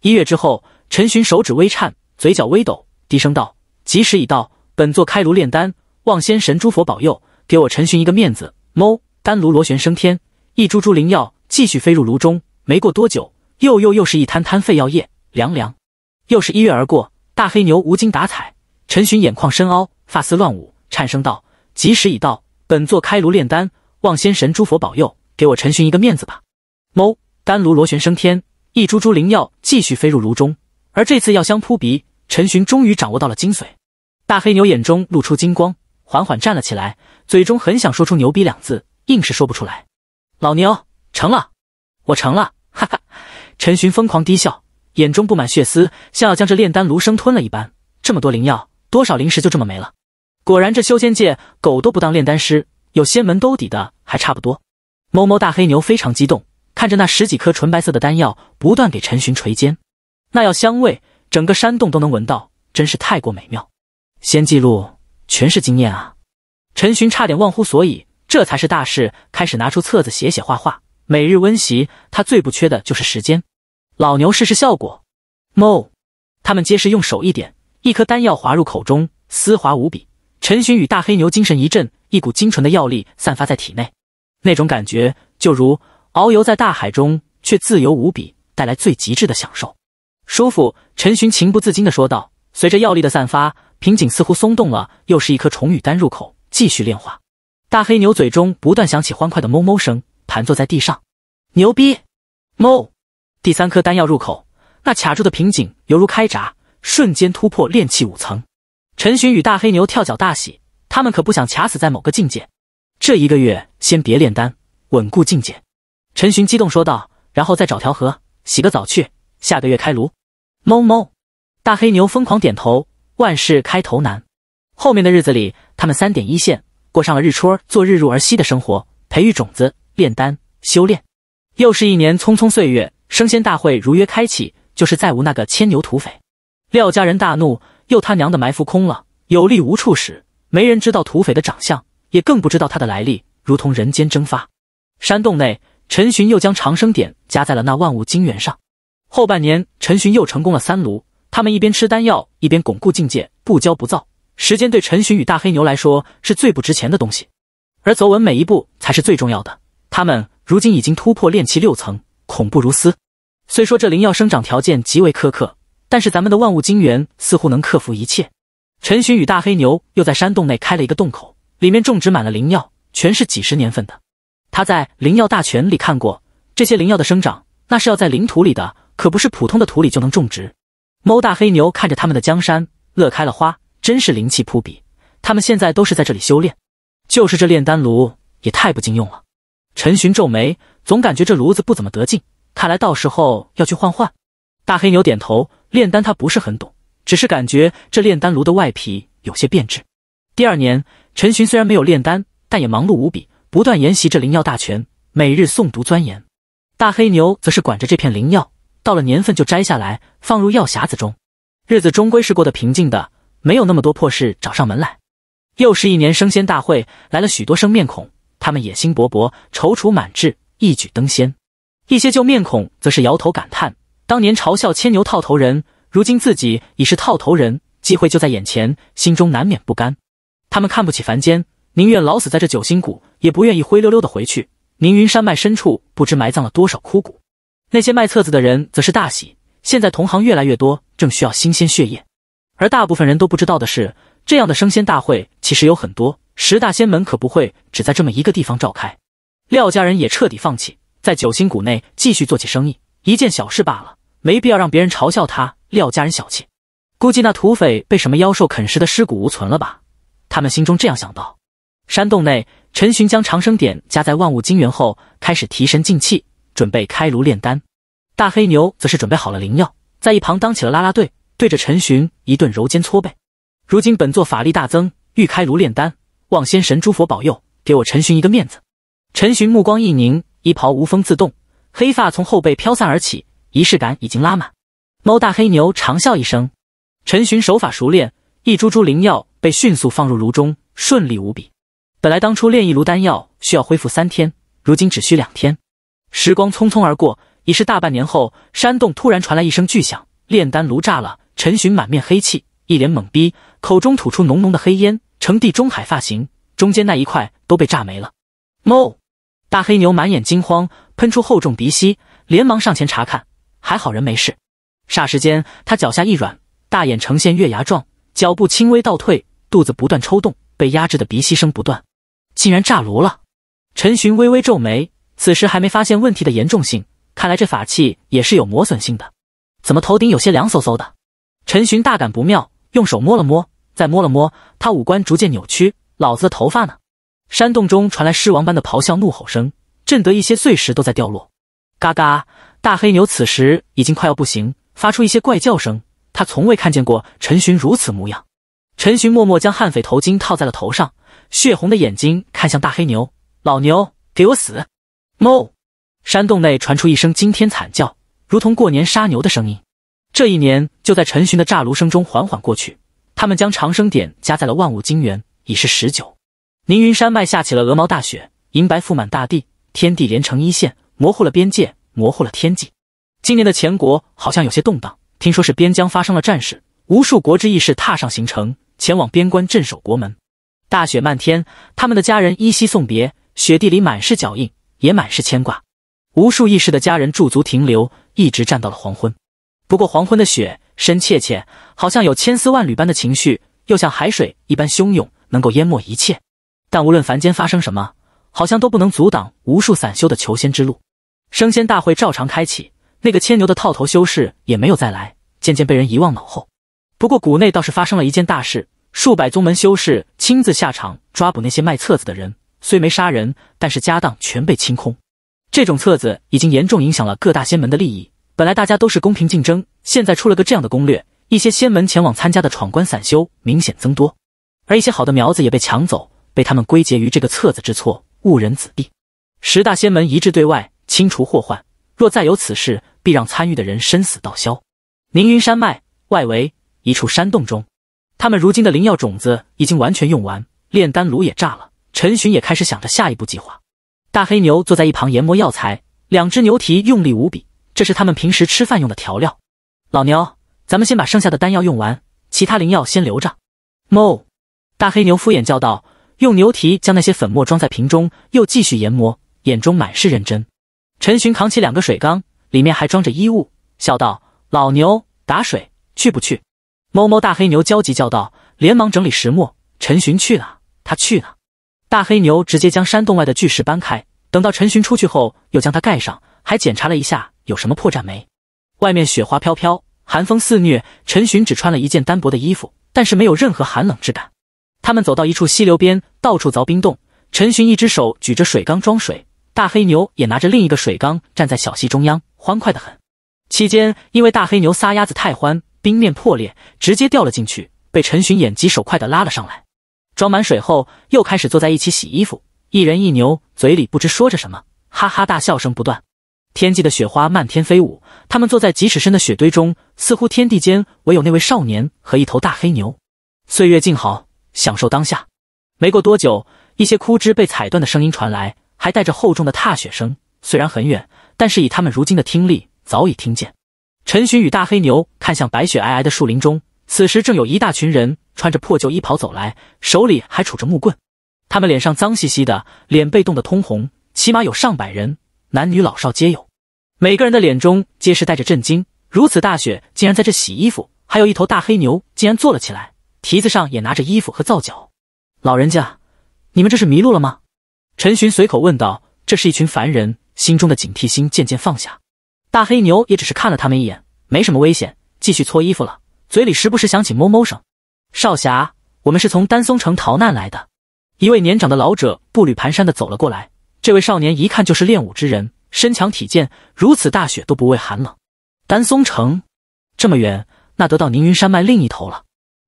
一月之后，陈寻手指微颤，嘴角微抖，低声道：“吉时已到，本座开炉炼丹，望仙神诸佛保佑，给我陈寻一个面子。”哞，丹炉螺旋升天，一株株灵药。继续飞入炉中，没过多久，又又又是一滩滩废药液，凉凉，又是一跃而过。大黑牛无精打采，陈寻眼眶深凹，发丝乱舞，颤声道：“吉时已到，本座开炉炼丹，望仙神诸佛保佑，给我陈寻一个面子吧。”某丹炉螺旋升天，一株株灵药继续飞入炉中，而这次药香扑鼻，陈寻终于掌握到了精髓。大黑牛眼中露出金光，缓缓站了起来，嘴中很想说出“牛逼”两字，硬是说不出来。老牛。成了，我成了！哈哈，陈寻疯狂低笑，眼中布满血丝，像要将这炼丹炉生吞了一般。这么多灵药，多少灵石就这么没了。果然，这修仙界狗都不当炼丹师，有仙门兜底的还差不多。某某大黑牛非常激动，看着那十几颗纯白色的丹药，不断给陈寻垂肩。那药香味，整个山洞都能闻到，真是太过美妙。先记录，全是经验啊！陈寻差点忘乎所以，这才是大事，开始拿出册子写写画画。每日温习，他最不缺的就是时间。老牛试试效果。猫，他们皆是用手一点，一颗丹药滑入口中，丝滑无比。陈寻与大黑牛精神一振，一股精纯的药力散发在体内，那种感觉就如遨游在大海中，却自由无比，带来最极致的享受，舒服。陈寻情不自禁地说道。随着药力的散发，瓶颈似乎松动了。又是一颗虫羽丹入口，继续炼化。大黑牛嘴中不断响起欢快的“哞哞声。盘坐在地上，牛逼！哞！第三颗丹药入口，那卡住的瓶颈犹如开闸，瞬间突破炼气五层。陈寻与大黑牛跳脚大喜，他们可不想卡死在某个境界。这一个月先别炼丹，稳固境界。陈寻激动说道，然后再找条河洗个澡去，下个月开炉。哞哞！大黑牛疯狂点头。万事开头难，后面的日子里，他们三点一线，过上了日出而作日入而息的生活，培育种子。炼丹修炼，又是一年匆匆岁月。升仙大会如约开启，就是再无那个牵牛土匪。廖家人大怒，又他娘的埋伏空了，有力无处使。没人知道土匪的长相，也更不知道他的来历，如同人间蒸发。山洞内，陈寻又将长生点加在了那万物精元上。后半年，陈寻又成功了三炉。他们一边吃丹药，一边巩固境界，不骄不躁。时间对陈寻与大黑牛来说是最不值钱的东西，而走稳每一步才是最重要的。他们如今已经突破炼气六层，恐怖如斯。虽说这灵药生长条件极为苛刻，但是咱们的万物精元似乎能克服一切。陈寻与大黑牛又在山洞内开了一个洞口，里面种植满了灵药，全是几十年份的。他在灵药大全里看过，这些灵药的生长那是要在灵土里的，可不是普通的土里就能种植。猫大黑牛看着他们的江山，乐开了花，真是灵气扑鼻。他们现在都是在这里修炼，就是这炼丹炉也太不经用了。陈寻皱眉，总感觉这炉子不怎么得劲，看来到时候要去换换。大黑牛点头，炼丹他不是很懂，只是感觉这炼丹炉的外皮有些变质。第二年，陈寻虽然没有炼丹，但也忙碌无比，不断研习这灵药大全，每日诵读钻研。大黑牛则是管着这片灵药，到了年份就摘下来放入药匣子中。日子终归是过得平静的，没有那么多破事找上门来。又是一年升仙大会，来了许多生面孔。他们野心勃勃，踌躇满志，一举登仙；一些旧面孔则是摇头感叹，当年嘲笑牵牛套头人，如今自己已是套头人，机会就在眼前，心中难免不甘。他们看不起凡间，宁愿老死在这九星谷，也不愿意灰溜溜的回去。宁云山脉深处不知埋葬了多少枯骨。那些卖册子的人则是大喜，现在同行越来越多，正需要新鲜血液。而大部分人都不知道的是，这样的升仙大会其实有很多。十大仙门可不会只在这么一个地方召开，廖家人也彻底放弃在九星谷内继续做起生意，一件小事罢了，没必要让别人嘲笑他廖家人小气。估计那土匪被什么妖兽啃食的尸骨无存了吧？他们心中这样想到。山洞内，陈寻将长生点加在万物精元后，开始提神静气，准备开炉炼丹。大黑牛则是准备好了灵药，在一旁当起了拉拉队，对着陈寻一顿揉肩搓背。如今本座法力大增，欲开炉炼丹。望仙神诸佛保佑，给我陈寻一个面子。陈寻目光一凝，衣袍无风自动，黑发从后背飘散而起，仪式感已经拉满。猫大黑牛长笑一声。陈寻手法熟练，一株株灵药被迅速放入炉中，顺利无比。本来当初炼一炉丹药需要恢复三天，如今只需两天。时光匆匆而过，已是大半年后，山洞突然传来一声巨响，炼丹炉炸了。陈寻满面黑气，一脸懵逼，口中吐出浓浓的黑烟。成地中海发型，中间那一块都被炸没了。no，大黑牛满眼惊慌，喷出厚重鼻息，连忙上前查看，还好人没事。霎时间，他脚下一软，大眼呈现月牙状，脚步轻微倒退，肚子不断抽动，被压制的鼻息声不断，竟然炸炉了。陈寻微微皱眉，此时还没发现问题的严重性，看来这法器也是有磨损性的。怎么头顶有些凉飕飕的？陈寻大感不妙，用手摸了摸。再摸了摸，他五官逐渐扭曲。老子的头发呢？山洞中传来狮王般的咆哮怒吼声，震得一些碎石都在掉落。嘎嘎！大黑牛此时已经快要不行，发出一些怪叫声。他从未看见过陈寻如此模样。陈寻默默将悍匪头巾套在了头上，血红的眼睛看向大黑牛：“老牛，给我死！”哞！山洞内传出一声惊天惨叫，如同过年杀牛的声音。这一年就在陈寻的炸炉声中缓缓过去。他们将长生点加在了万物精元，已是十九。凌云山脉下起了鹅毛大雪，银白覆满大地，天地连成一线，模糊了边界，模糊了天际。今年的前国好像有些动荡，听说是边疆发生了战事，无数国之义士踏上行程，前往边关镇守国门。大雪漫天，他们的家人依稀送别，雪地里满是脚印，也满是牵挂。无数义士的家人驻足停留，一直站到了黄昏。不过黄昏的雪。深切切，好像有千丝万缕般的情绪，又像海水一般汹涌，能够淹没一切。但无论凡间发生什么，好像都不能阻挡无数散修的求仙之路。升仙大会照常开启，那个牵牛的套头修士也没有再来，渐渐被人遗忘脑后。不过谷内倒是发生了一件大事，数百宗门修士亲自下场抓捕那些卖册子的人，虽没杀人，但是家当全被清空。这种册子已经严重影响了各大仙门的利益。本来大家都是公平竞争，现在出了个这样的攻略，一些仙门前往参加的闯关散修明显增多，而一些好的苗子也被抢走，被他们归结于这个册子之错，误人子弟。十大仙门一致对外，清除祸患。若再有此事，必让参与的人生死道消。凌云山脉外围一处山洞中，他们如今的灵药种子已经完全用完，炼丹炉也炸了。陈寻也开始想着下一步计划。大黑牛坐在一旁研磨药材，两只牛蹄用力无比。这是他们平时吃饭用的调料，老牛，咱们先把剩下的丹药用完，其他灵药先留着。哞！大黑牛敷衍叫道，用牛蹄将那些粉末装在瓶中，又继续研磨，眼中满是认真。陈寻扛起两个水缸，里面还装着衣物，笑道：“老牛打水去不去？”哞哞！大黑牛焦急叫道，连忙整理石磨。陈寻去了，他去了。大黑牛直接将山洞外的巨石搬开，等到陈寻出去后，又将它盖上，还检查了一下。有什么破绽没？外面雪花飘飘，寒风肆虐。陈寻只穿了一件单薄的衣服，但是没有任何寒冷之感。他们走到一处溪流边，到处凿冰洞。陈寻一只手举着水缸装水，大黑牛也拿着另一个水缸站在小溪中央，欢快的很。期间，因为大黑牛撒丫子太欢，冰面破裂，直接掉了进去，被陈寻眼疾手快的拉了上来。装满水后，又开始坐在一起洗衣服，一人一牛嘴里不知说着什么，哈哈大笑声不断。天际的雪花漫天飞舞，他们坐在几尺深的雪堆中，似乎天地间唯有那位少年和一头大黑牛。岁月静好，享受当下。没过多久，一些枯枝被踩断的声音传来，还带着厚重的踏雪声。虽然很远，但是以他们如今的听力，早已听见。陈寻与大黑牛看向白雪皑皑的树林中，此时正有一大群人穿着破旧衣袍走来，手里还杵着木棍。他们脸上脏兮兮的，脸被冻得通红，起码有上百人。男女老少皆有，每个人的脸中皆是带着震惊。如此大雪，竟然在这洗衣服？还有一头大黑牛，竟然坐了起来，蹄子上也拿着衣服和皂角。老人家，你们这是迷路了吗？陈寻随口问道。这是一群凡人，心中的警惕心渐渐放下。大黑牛也只是看了他们一眼，没什么危险，继续搓衣服了，嘴里时不时响起哞哞声。少侠，我们是从丹松城逃难来的。一位年长的老者步履蹒跚的走了过来。这位少年一看就是练武之人，身强体健，如此大雪都不畏寒冷。丹松城这么远，那得到凌云山脉另一头了。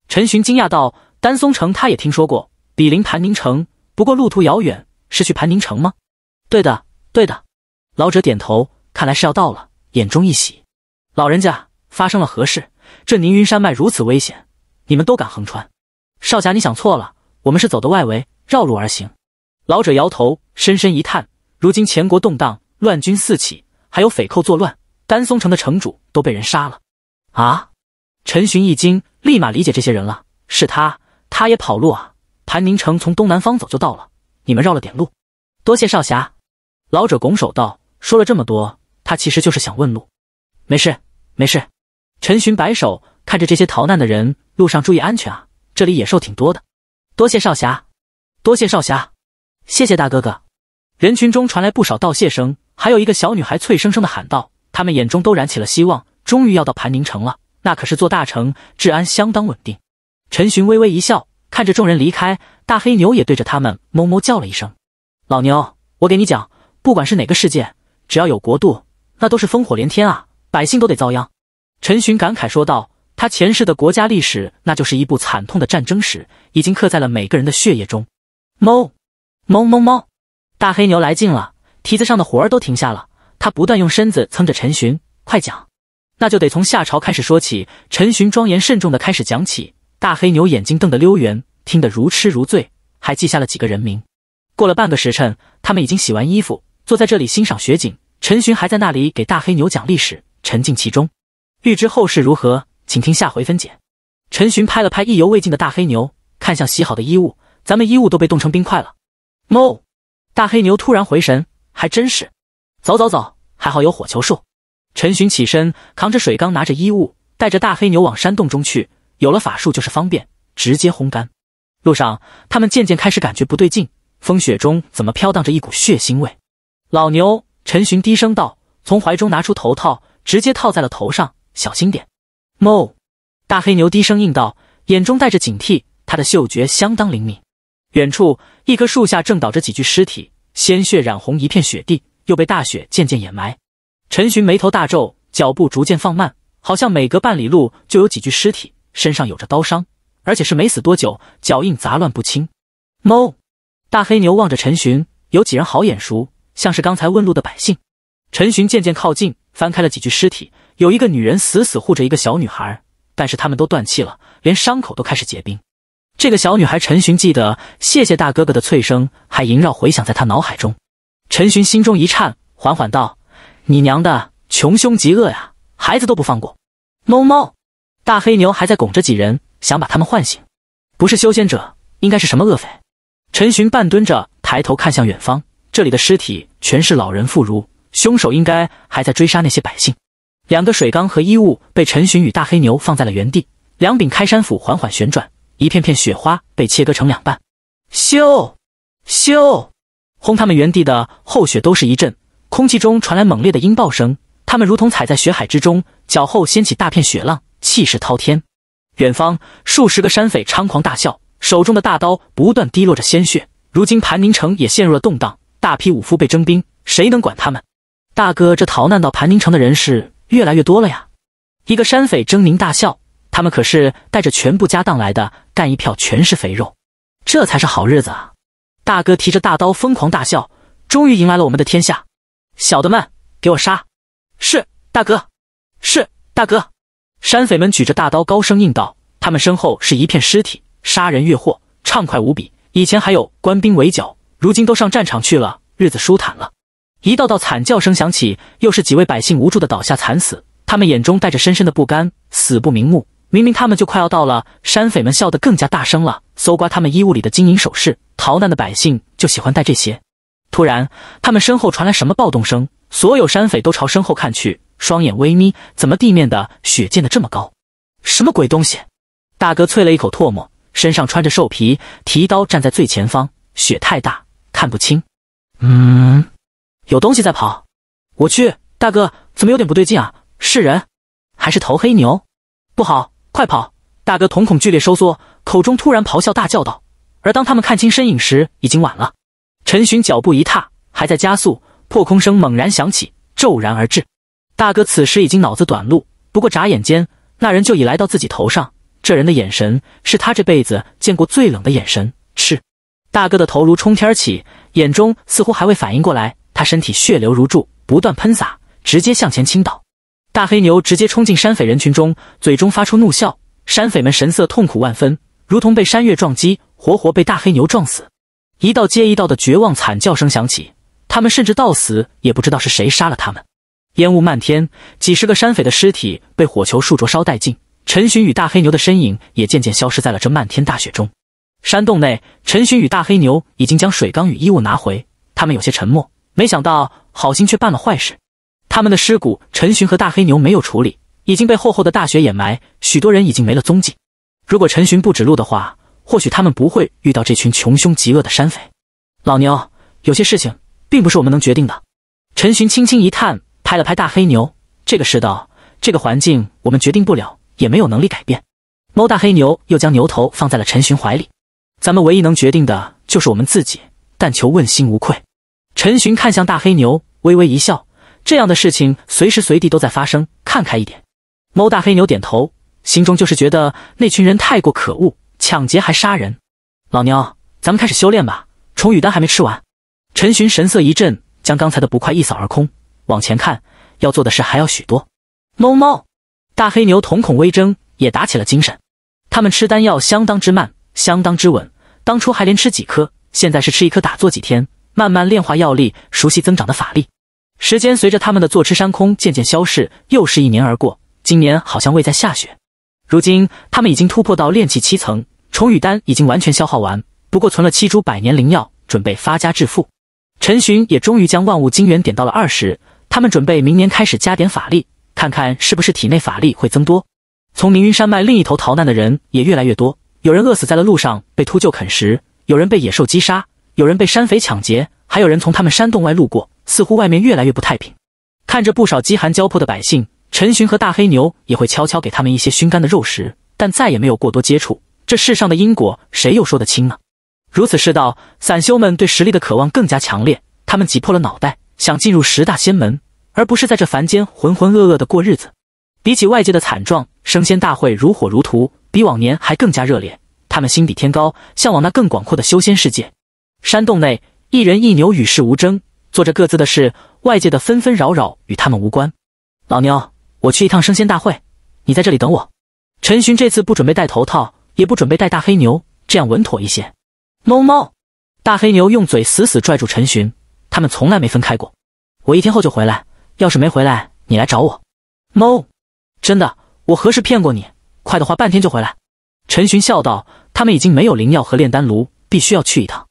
陈寻惊讶道：“丹松城他也听说过，比邻盘宁城，不过路途遥远，是去盘宁城吗？”“对的，对的。”老者点头，看来是要到了，眼中一喜。“老人家发生了何事？这凌云山脉如此危险，你们都敢横穿？”“少侠，你想错了，我们是走的外围，绕路而行。”老者摇头。深深一叹，如今前国动荡，乱军四起，还有匪寇作乱，丹松城的城主都被人杀了。啊！陈寻一惊，立马理解这些人了。是他，他也跑路啊！盘宁城从东南方走就到了，你们绕了点路。多谢少侠。老者拱手道：“说了这么多，他其实就是想问路。”没事，没事。陈寻摆手，看着这些逃难的人：“路上注意安全啊，这里野兽挺多的。”多谢少侠，多谢少侠，谢谢大哥哥。人群中传来不少道谢声，还有一个小女孩脆生生的喊道：“他们眼中都燃起了希望，终于要到盘宁城了。那可是座大城，治安相当稳定。”陈寻微微一笑，看着众人离开。大黑牛也对着他们哞哞叫了一声：“老牛，我给你讲，不管是哪个世界，只要有国度，那都是烽火连天啊，百姓都得遭殃。”陈寻感慨说道：“他前世的国家历史，那就是一部惨痛的战争史，已经刻在了每个人的血液中。”哞，哞哞哞。大黑牛来劲了，蹄子上的活儿都停下了。他不断用身子蹭着陈寻，快讲，那就得从夏朝开始说起。陈寻庄严慎重的开始讲起。大黑牛眼睛瞪得溜圆，听得如痴如醉，还记下了几个人名。过了半个时辰，他们已经洗完衣服，坐在这里欣赏雪景。陈寻还在那里给大黑牛讲历史，沉浸其中。欲知后事如何，请听下回分解。陈寻拍了拍意犹未尽的大黑牛，看向洗好的衣物，咱们衣物都被冻成冰块了。no。大黑牛突然回神，还真是，走走走，还好有火球术。陈寻起身，扛着水缸，拿着衣物，带着大黑牛往山洞中去。有了法术就是方便，直接烘干。路上，他们渐渐开始感觉不对劲，风雪中怎么飘荡着一股血腥味？老牛，陈寻低声道，从怀中拿出头套，直接套在了头上，小心点。哞，大黑牛低声应道，眼中带着警惕，他的嗅觉相当灵敏。远处一棵树下正倒着几具尸体，鲜血染红一片雪地，又被大雪渐渐掩埋。陈寻眉头大皱，脚步逐渐放慢，好像每隔半里路就有几具尸体，身上有着刀伤，而且是没死多久，脚印杂乱不清。猫大黑牛望着陈寻，有几人好眼熟，像是刚才问路的百姓。陈寻渐渐靠近，翻开了几具尸体，有一个女人死死护着一个小女孩，但是他们都断气了，连伤口都开始结冰。这个小女孩陈寻记得，谢谢大哥哥的脆声还萦绕回响在她脑海中。陈寻心中一颤，缓缓道：“你娘的，穷凶极恶呀，孩子都不放过。”猫猫，大黑牛还在拱着几人，想把他们唤醒。不是修仙者，应该是什么恶匪？陈寻半蹲着，抬头看向远方，这里的尸体全是老人妇孺，凶手应该还在追杀那些百姓。两个水缸和衣物被陈寻与大黑牛放在了原地，两柄开山斧缓缓旋转。一片片雪花被切割成两半，咻，咻，轰！他们原地的厚雪都是一阵，空气中传来猛烈的音爆声。他们如同踩在雪海之中，脚后掀起大片雪浪，气势滔天。远方，数十个山匪猖狂大笑，手中的大刀不断滴落着鲜血。如今盘宁城也陷入了动荡，大批武夫被征兵，谁能管他们？大哥，这逃难到盘宁城的人是越来越多了呀！一个山匪狰狞大笑，他们可是带着全部家当来的。干一票全是肥肉，这才是好日子啊！大哥提着大刀疯狂大笑，终于迎来了我们的天下。小的们，给我杀！是大哥，是大哥！山匪们举着大刀高声应道。他们身后是一片尸体，杀人越货，畅快无比。以前还有官兵围剿，如今都上战场去了，日子舒坦了。一道道惨叫声响起，又是几位百姓无助的倒下惨死，他们眼中带着深深的不甘，死不瞑目。明明他们就快要到了，山匪们笑得更加大声了，搜刮他们衣物里的金银首饰。逃难的百姓就喜欢带这些。突然，他们身后传来什么暴动声，所有山匪都朝身后看去，双眼微眯。怎么地面的雪溅得这么高？什么鬼东西？大哥啐了一口唾沫，身上穿着兽皮，提刀站在最前方。雪太大，看不清。嗯，有东西在跑。我去，大哥，怎么有点不对劲啊？是人，还是头黑牛？不好！快跑！大哥瞳孔剧烈收缩，口中突然咆哮大叫道。而当他们看清身影时，已经晚了。陈寻脚步一踏，还在加速，破空声猛然响起，骤然而至。大哥此时已经脑子短路，不过眨眼间，那人就已来到自己头上。这人的眼神是他这辈子见过最冷的眼神。吃！大哥的头颅冲天起，眼中似乎还未反应过来，他身体血流如注，不断喷洒，直接向前倾倒。大黑牛直接冲进山匪人群中，嘴中发出怒笑。山匪们神色痛苦万分，如同被山岳撞击，活活被大黑牛撞死。一道接一道的绝望惨叫声响起，他们甚至到死也不知道是谁杀了他们。烟雾漫天，几十个山匪的尸体被火球树灼烧殆尽。陈寻与大黑牛的身影也渐渐消失在了这漫天大雪中。山洞内，陈寻与大黑牛已经将水缸与衣物拿回，他们有些沉默，没想到好心却办了坏事。他们的尸骨，陈寻和大黑牛没有处理，已经被厚厚的大雪掩埋。许多人已经没了踪迹。如果陈寻不指路的话，或许他们不会遇到这群穷凶极恶的山匪。老牛，有些事情并不是我们能决定的。陈寻轻轻一叹，拍了拍大黑牛：“这个世道，这个环境，我们决定不了，也没有能力改变。”猫大黑牛又将牛头放在了陈寻怀里。咱们唯一能决定的就是我们自己，但求问心无愧。陈寻看向大黑牛，微微一笑。这样的事情随时随地都在发生，看开一点。猫大黑牛点头，心中就是觉得那群人太过可恶，抢劫还杀人。老牛，咱们开始修炼吧，崇羽丹还没吃完。陈寻神色一震，将刚才的不快一扫而空。往前看，要做的事还要许多。猫猫，大黑牛瞳孔微睁，也打起了精神。他们吃丹药相当之慢，相当之稳。当初还连吃几颗，现在是吃一颗打坐几天，慢慢炼化药力，熟悉增长的法力。时间随着他们的坐吃山空渐渐消逝，又是一年而过。今年好像未在下雪。如今他们已经突破到炼气七层，重羽丹已经完全消耗完，不过存了七株百年灵药，准备发家致富。陈寻也终于将万物精元点到了二十。他们准备明年开始加点法力，看看是不是体内法力会增多。从凌云山脉另一头逃难的人也越来越多，有人饿死在了路上被秃鹫啃食，有人被野兽击杀，有人被山匪抢劫。还有人从他们山洞外路过，似乎外面越来越不太平。看着不少饥寒交迫的百姓，陈寻和大黑牛也会悄悄给他们一些熏干的肉食，但再也没有过多接触。这世上的因果，谁又说得清呢？如此世道，散修们对实力的渴望更加强烈，他们挤破了脑袋想进入十大仙门，而不是在这凡间浑浑噩噩的过日子。比起外界的惨状，升仙大会如火如荼，比往年还更加热烈。他们心比天高，向往那更广阔的修仙世界。山洞内。一人一牛与世无争，做着各自的事，外界的纷纷扰扰与他们无关。老牛，我去一趟升仙大会，你在这里等我。陈寻这次不准备戴头套，也不准备戴大黑牛，这样稳妥一些。猫猫，大黑牛用嘴死死拽住陈寻，他们从来没分开过。我一天后就回来，要是没回来，你来找我。猫，真的，我何时骗过你？快的话半天就回来。陈寻笑道，他们已经没有灵药和炼丹炉，必须要去一趟。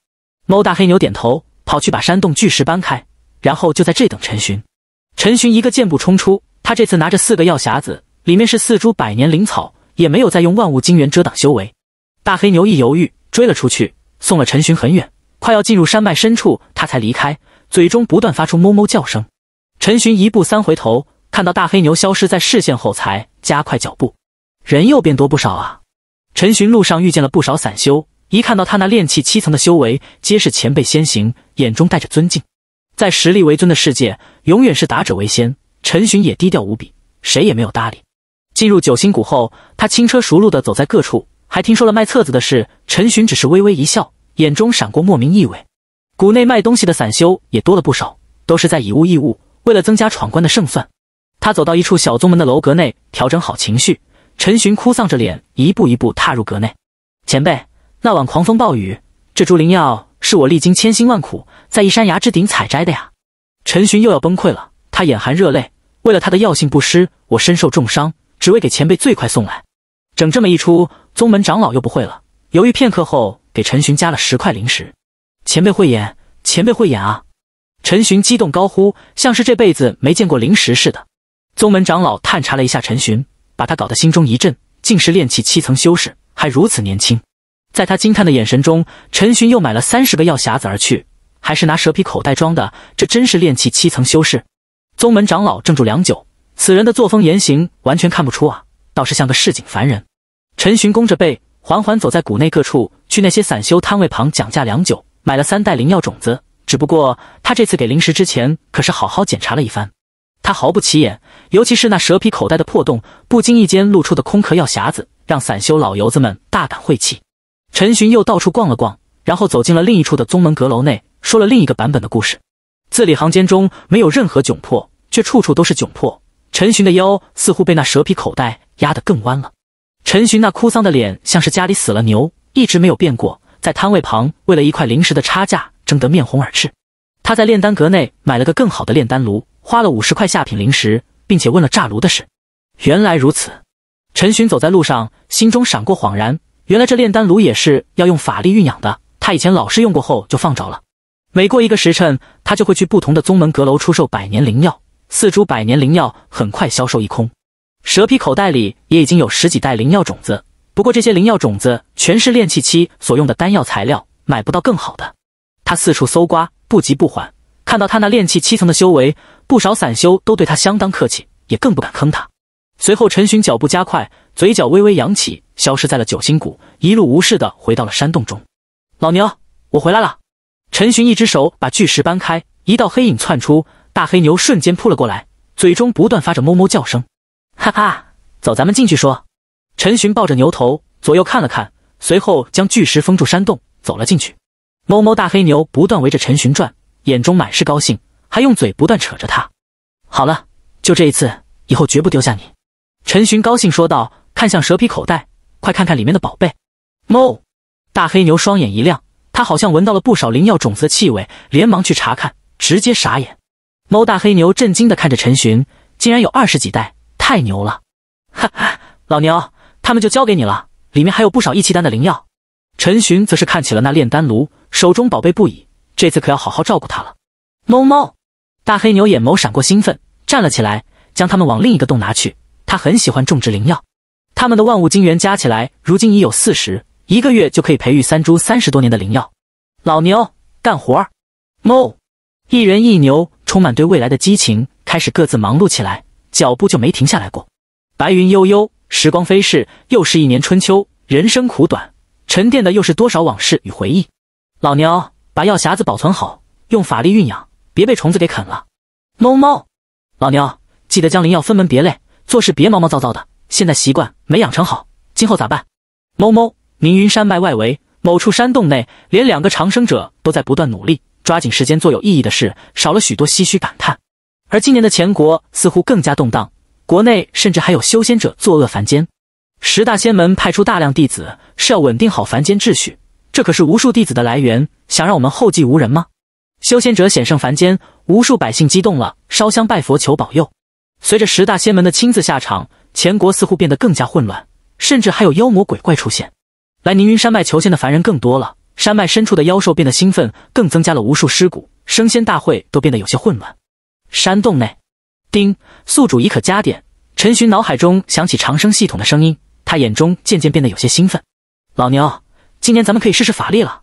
猫大黑牛点头，跑去把山洞巨石搬开，然后就在这等陈寻。陈寻一个箭步冲出，他这次拿着四个药匣子，里面是四株百年灵草，也没有再用万物精元遮挡修为。大黑牛一犹豫，追了出去，送了陈寻很远，快要进入山脉深处，他才离开，嘴中不断发出“哞哞”叫声。陈寻一步三回头，看到大黑牛消失在视线后，才加快脚步。人又变多不少啊！陈寻路上遇见了不少散修。一看到他那炼气七层的修为，皆是前辈先行，眼中带着尊敬。在实力为尊的世界，永远是打者为先。陈寻也低调无比，谁也没有搭理。进入九星谷后，他轻车熟路地走在各处，还听说了卖册子的事。陈寻只是微微一笑，眼中闪过莫名意味。谷内卖东西的散修也多了不少，都是在以物易物，为了增加闯关的胜算。他走到一处小宗门的楼阁内，调整好情绪，陈寻哭丧着脸，一步一步踏入阁内。前辈。那晚狂风暴雨，这株灵药是我历经千辛万苦，在一山崖之顶采摘的呀！陈寻又要崩溃了，他眼含热泪。为了他的药性不失，我身受重伤，只为给前辈最快送来。整这么一出，宗门长老又不会了。犹豫片刻后，给陈寻加了十块灵石。前辈慧眼，前辈慧眼啊！陈寻激动高呼，像是这辈子没见过灵石似的。宗门长老探查了一下陈寻，把他搞得心中一震，竟是炼气七层修士，还如此年轻。在他惊叹的眼神中，陈寻又买了三十个药匣子而去，还是拿蛇皮口袋装的。这真是炼气七层修士。宗门长老怔住良久，此人的作风言行完全看不出啊，倒是像个市井凡人。陈寻弓着背，缓缓走在谷内各处，去那些散修摊位旁讲价良久，买了三袋灵药种子。只不过他这次给灵石之前可是好好检查了一番，他毫不起眼，尤其是那蛇皮口袋的破洞，不经意间露出的空壳药匣子，让散修老油子们大感晦气。陈寻又到处逛了逛，然后走进了另一处的宗门阁楼内，说了另一个版本的故事。字里行间中没有任何窘迫，却处处都是窘迫。陈寻的腰似乎被那蛇皮口袋压得更弯了。陈寻那哭丧的脸像是家里死了牛，一直没有变过。在摊位旁为了一块灵石的差价争得面红耳赤。他在炼丹阁内买了个更好的炼丹炉，花了五十块下品灵石，并且问了炸炉的事。原来如此。陈寻走在路上，心中闪过恍然。原来这炼丹炉也是要用法力蕴养的。他以前老是用过后就放着了，每过一个时辰，他就会去不同的宗门阁楼出售百年灵药。四株百年灵药很快销售一空，蛇皮口袋里也已经有十几袋灵药种子。不过这些灵药种子全是炼气期所用的丹药材料，买不到更好的。他四处搜刮，不急不缓。看到他那炼气七层的修为，不少散修都对他相当客气，也更不敢坑他。随后，陈寻脚步加快，嘴角微微扬起。消失在了九星谷，一路无事的回到了山洞中。老牛，我回来了。陈寻一只手把巨石搬开，一道黑影窜出，大黑牛瞬间扑了过来，嘴中不断发着哞哞叫声。哈哈，走，咱们进去说。陈寻抱着牛头，左右看了看，随后将巨石封住山洞，走了进去。哞哞，大黑牛不断围着陈寻转，眼中满是高兴，还用嘴不断扯着他。好了，就这一次，以后绝不丢下你。陈寻高兴说道，看向蛇皮口袋。快看看里面的宝贝，猫大黑牛双眼一亮，他好像闻到了不少灵药种子的气味，连忙去查看，直接傻眼。猫大黑牛震惊地看着陈寻，竟然有二十几袋，太牛了！哈 哈，老牛，他们就交给你了，里面还有不少一七丹的灵药。陈寻则是看起了那炼丹炉，手中宝贝不已，这次可要好好照顾他了。猫猫，大黑牛眼眸闪过兴奋，站了起来，将他们往另一个洞拿去，他很喜欢种植灵药。他们的万物精元加起来，如今已有四十，一个月就可以培育三株三十多年的灵药。老牛干活儿，哞！一人一牛，充满对未来的激情，开始各自忙碌起来，脚步就没停下来过。白云悠悠，时光飞逝，又是一年春秋，人生苦短，沉淀的又是多少往事与回忆？老牛把药匣子保存好，用法力运养，别被虫子给啃了。哞哞。老牛记得将灵药分门别类，做事别毛毛躁躁的。现在习惯没养成好，今后咋办？某某明云山脉外围某处山洞内，连两个长生者都在不断努力，抓紧时间做有意义的事，少了许多唏嘘感叹。而今年的前国似乎更加动荡，国内甚至还有修仙者作恶凡间。十大仙门派出大量弟子，是要稳定好凡间秩序。这可是无数弟子的来源，想让我们后继无人吗？修仙者险胜凡间，无数百姓激动了，烧香拜佛求保佑。随着十大仙门的亲自下场。前国似乎变得更加混乱，甚至还有妖魔鬼怪出现。来凝云山脉求仙的凡人更多了，山脉深处的妖兽变得兴奋，更增加了无数尸骨，升仙大会都变得有些混乱。山洞内，丁宿主已可加点。陈寻脑海中响起长生系统的声音，他眼中渐渐变得有些兴奋。老牛，今年咱们可以试试法力了。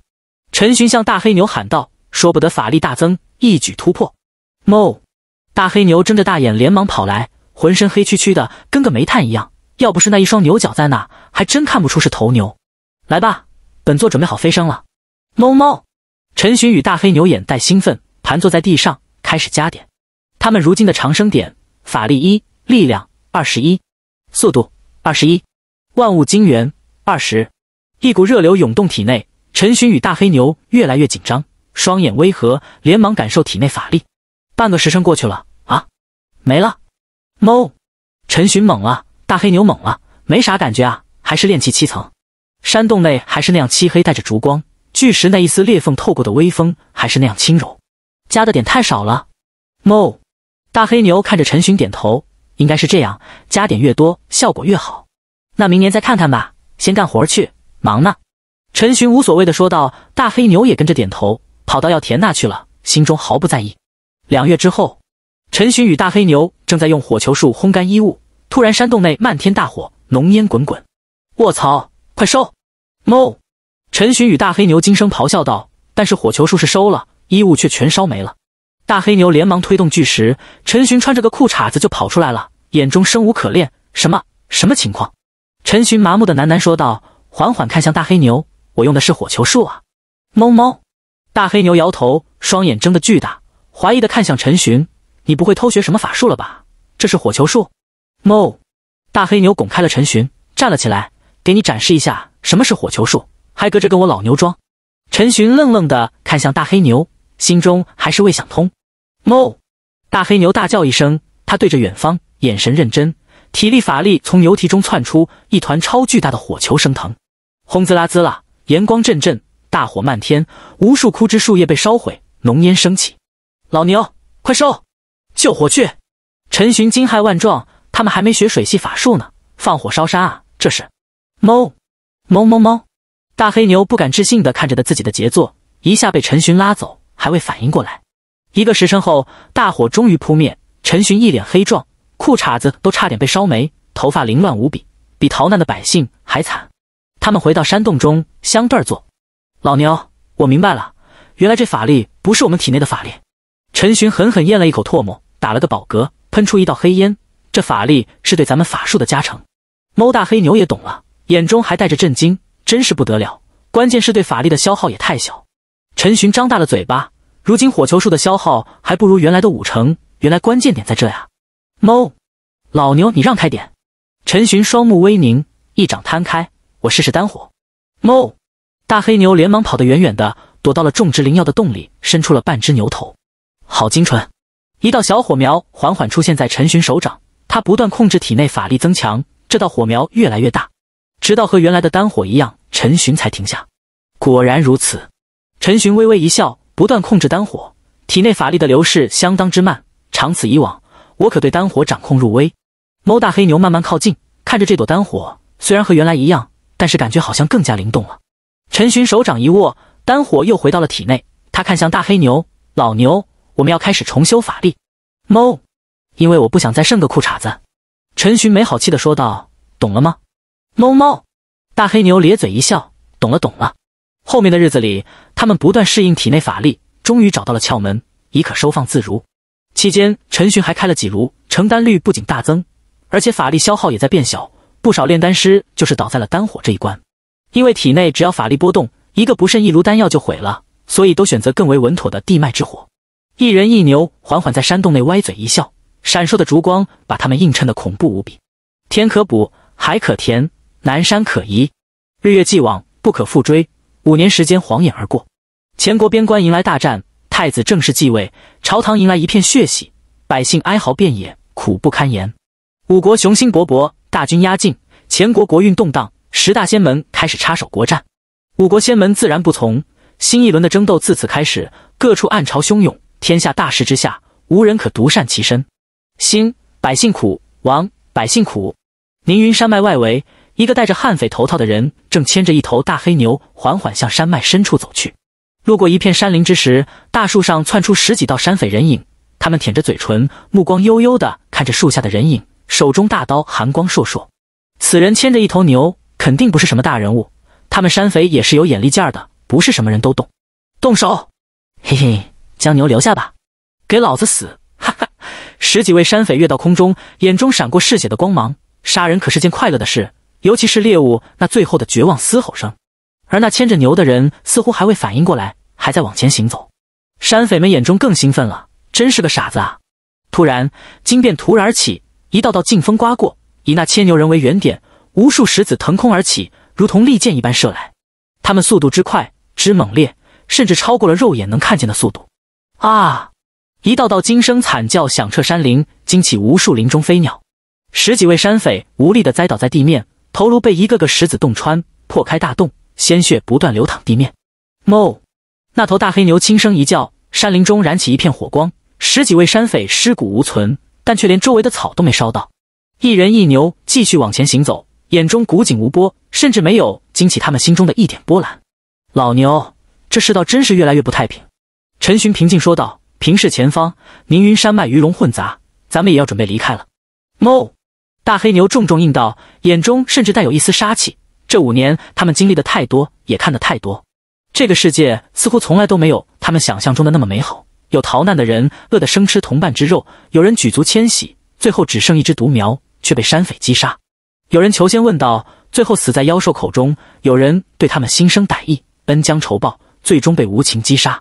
陈寻向大黑牛喊道：“说不得法力大增，一举突破。”哞！大黑牛睁着大眼，连忙跑来。浑身黑黢黢的，跟个煤炭一样，要不是那一双牛角在那，还真看不出是头牛。来吧，本座准备好飞升了。猫猫，陈寻与大黑牛眼带兴奋，盘坐在地上开始加点。他们如今的长生点法力一，力量二十一，速度二十一，万物精元二十。一股热流涌动体内，陈寻与大黑牛越来越紧张，双眼微合，连忙感受体内法力。半个时辰过去了，啊，没了。猫，陈寻懵了，大黑牛懵了，没啥感觉啊，还是练气七层。山洞内还是那样漆黑，带着烛光，巨石那一丝裂缝透过的微风还是那样轻柔。加的点太少了。猫，大黑牛看着陈寻点头，应该是这样，加点越多效果越好。那明年再看看吧，先干活去，忙呢。陈寻无所谓的说道，大黑牛也跟着点头，跑到药田那去了，心中毫不在意。两月之后，陈寻与大黑牛。正在用火球术烘干衣物，突然山洞内漫天大火，浓烟滚滚。卧槽！快收！猫！陈寻与大黑牛惊声咆哮道。但是火球术是收了，衣物却全烧没了。大黑牛连忙推动巨石，陈寻穿着个裤衩子就跑出来了，眼中生无可恋。什么什么情况？陈寻麻木的喃喃说道，缓缓看向大黑牛：“我用的是火球术啊。”猫猫！大黑牛摇头，双眼睁得巨大，怀疑的看向陈寻：“你不会偷学什么法术了吧？”这是火球术，猫，大黑牛拱开了陈寻，站了起来，给你展示一下什么是火球术，还隔着跟我老牛装。陈寻愣愣的看向大黑牛，心中还是未想通。猫，大黑牛大叫一声，他对着远方，眼神认真，体力法力从牛蹄中窜出，一团超巨大的火球升腾，轰滋啦滋啦，炎光阵阵，大火漫天，无数枯枝树叶被烧毁，浓烟升起。老牛，快收，救火去！陈寻惊骇万状，他们还没学水系法术呢，放火烧山啊！这是，哞，哞哞哞！大黑牛不敢置信地看着的自己的杰作，一下被陈寻拉走，还未反应过来。一个时辰后，大火终于扑灭，陈寻一脸黑状，裤衩子都差点被烧没，头发凌乱无比，比逃难的百姓还惨。他们回到山洞中，相对坐。老牛，我明白了，原来这法力不是我们体内的法力。陈寻狠狠咽了一口唾沫，打了个饱嗝。喷出一道黑烟，这法力是对咱们法术的加成。猫大黑牛也懂了，眼中还带着震惊，真是不得了。关键是对法力的消耗也太小。陈寻张大了嘴巴，如今火球术的消耗还不如原来的五成，原来关键点在这呀。猫，老牛你让开点。陈寻双目微凝，一掌摊开，我试试丹火。猫，大黑牛连忙跑得远远的，躲到了种植灵药的洞里，伸出了半只牛头。好精纯。一道小火苗缓缓出现在陈寻手掌，他不断控制体内法力增强，这道火苗越来越大，直到和原来的丹火一样，陈寻才停下。果然如此，陈寻微微一笑，不断控制丹火，体内法力的流逝相当之慢，长此以往，我可对丹火掌控入微。猫大黑牛慢慢靠近，看着这朵丹火，虽然和原来一样，但是感觉好像更加灵动了。陈寻手掌一握，丹火又回到了体内，他看向大黑牛，老牛。我们要开始重修法力，猫，因为我不想再剩个裤衩子。”陈寻没好气的说道，“懂了吗？”猫猫，大黑牛咧嘴一笑，懂了，懂了。后面的日子里，他们不断适应体内法力，终于找到了窍门，已可收放自如。期间，陈寻还开了几炉，成丹率不仅大增，而且法力消耗也在变小。不少炼丹师就是倒在了丹火这一关，因为体内只要法力波动一个不慎，一炉丹药就毁了，所以都选择更为稳妥的地脉之火。一人一牛缓缓在山洞内歪嘴一笑，闪烁的烛光把他们映衬的恐怖无比。天可补，海可填，南山可移。日月既往，不可复追。五年时间晃眼而过，前国边关迎来大战，太子正式继位，朝堂迎来一片血洗，百姓哀嚎遍野，苦不堪言。五国雄心勃勃，大军压境，前国国运动荡，十大仙门开始插手国战，五国仙门自然不从。新一轮的争斗自此开始，各处暗潮汹涌。天下大势之下，无人可独善其身。兴百姓苦，亡百姓苦。凌云山脉外围，一个戴着悍匪头套的人正牵着一头大黑牛，缓缓向山脉深处走去。路过一片山林之时，大树上窜出十几道山匪人影，他们舔着嘴唇，目光悠悠的看着树下的人影，手中大刀寒光烁烁。此人牵着一头牛，肯定不是什么大人物。他们山匪也是有眼力劲儿的，不是什么人都懂。动手，嘿嘿。将牛留下吧，给老子死！哈哈！十几位山匪跃到空中，眼中闪过嗜血的光芒。杀人可是件快乐的事，尤其是猎物那最后的绝望嘶吼声。而那牵着牛的人似乎还未反应过来，还在往前行走。山匪们眼中更兴奋了，真是个傻子啊！突然，惊变突然而起，一道道劲风刮过，以那牵牛人为原点，无数石子腾空而起，如同利箭一般射来。他们速度之快，之猛烈，甚至超过了肉眼能看见的速度。啊！一道道惊声惨叫响彻山林，惊起无数林中飞鸟。十几位山匪无力的栽倒在地面，头颅被一个个石子洞穿，破开大洞，鲜血不断流淌地面。哞！那头大黑牛轻声一叫，山林中燃起一片火光。十几位山匪尸骨无存，但却连周围的草都没烧到。一人一牛继续往前行走，眼中古井无波，甚至没有惊起他们心中的一点波澜。老牛，这世道真是越来越不太平。陈寻平静说道：“平视前方，凌云山脉鱼龙混杂，咱们也要准备离开了。” n 大黑牛重重应道，眼中甚至带有一丝杀气。这五年，他们经历的太多，也看得太多。这个世界似乎从来都没有他们想象中的那么美好。有逃难的人饿得生吃同伴之肉，有人举足迁徙，最后只剩一只独苗却被山匪击杀；有人求仙问道，最后死在妖兽口中；有人对他们心生歹意，恩将仇报，最终被无情击杀。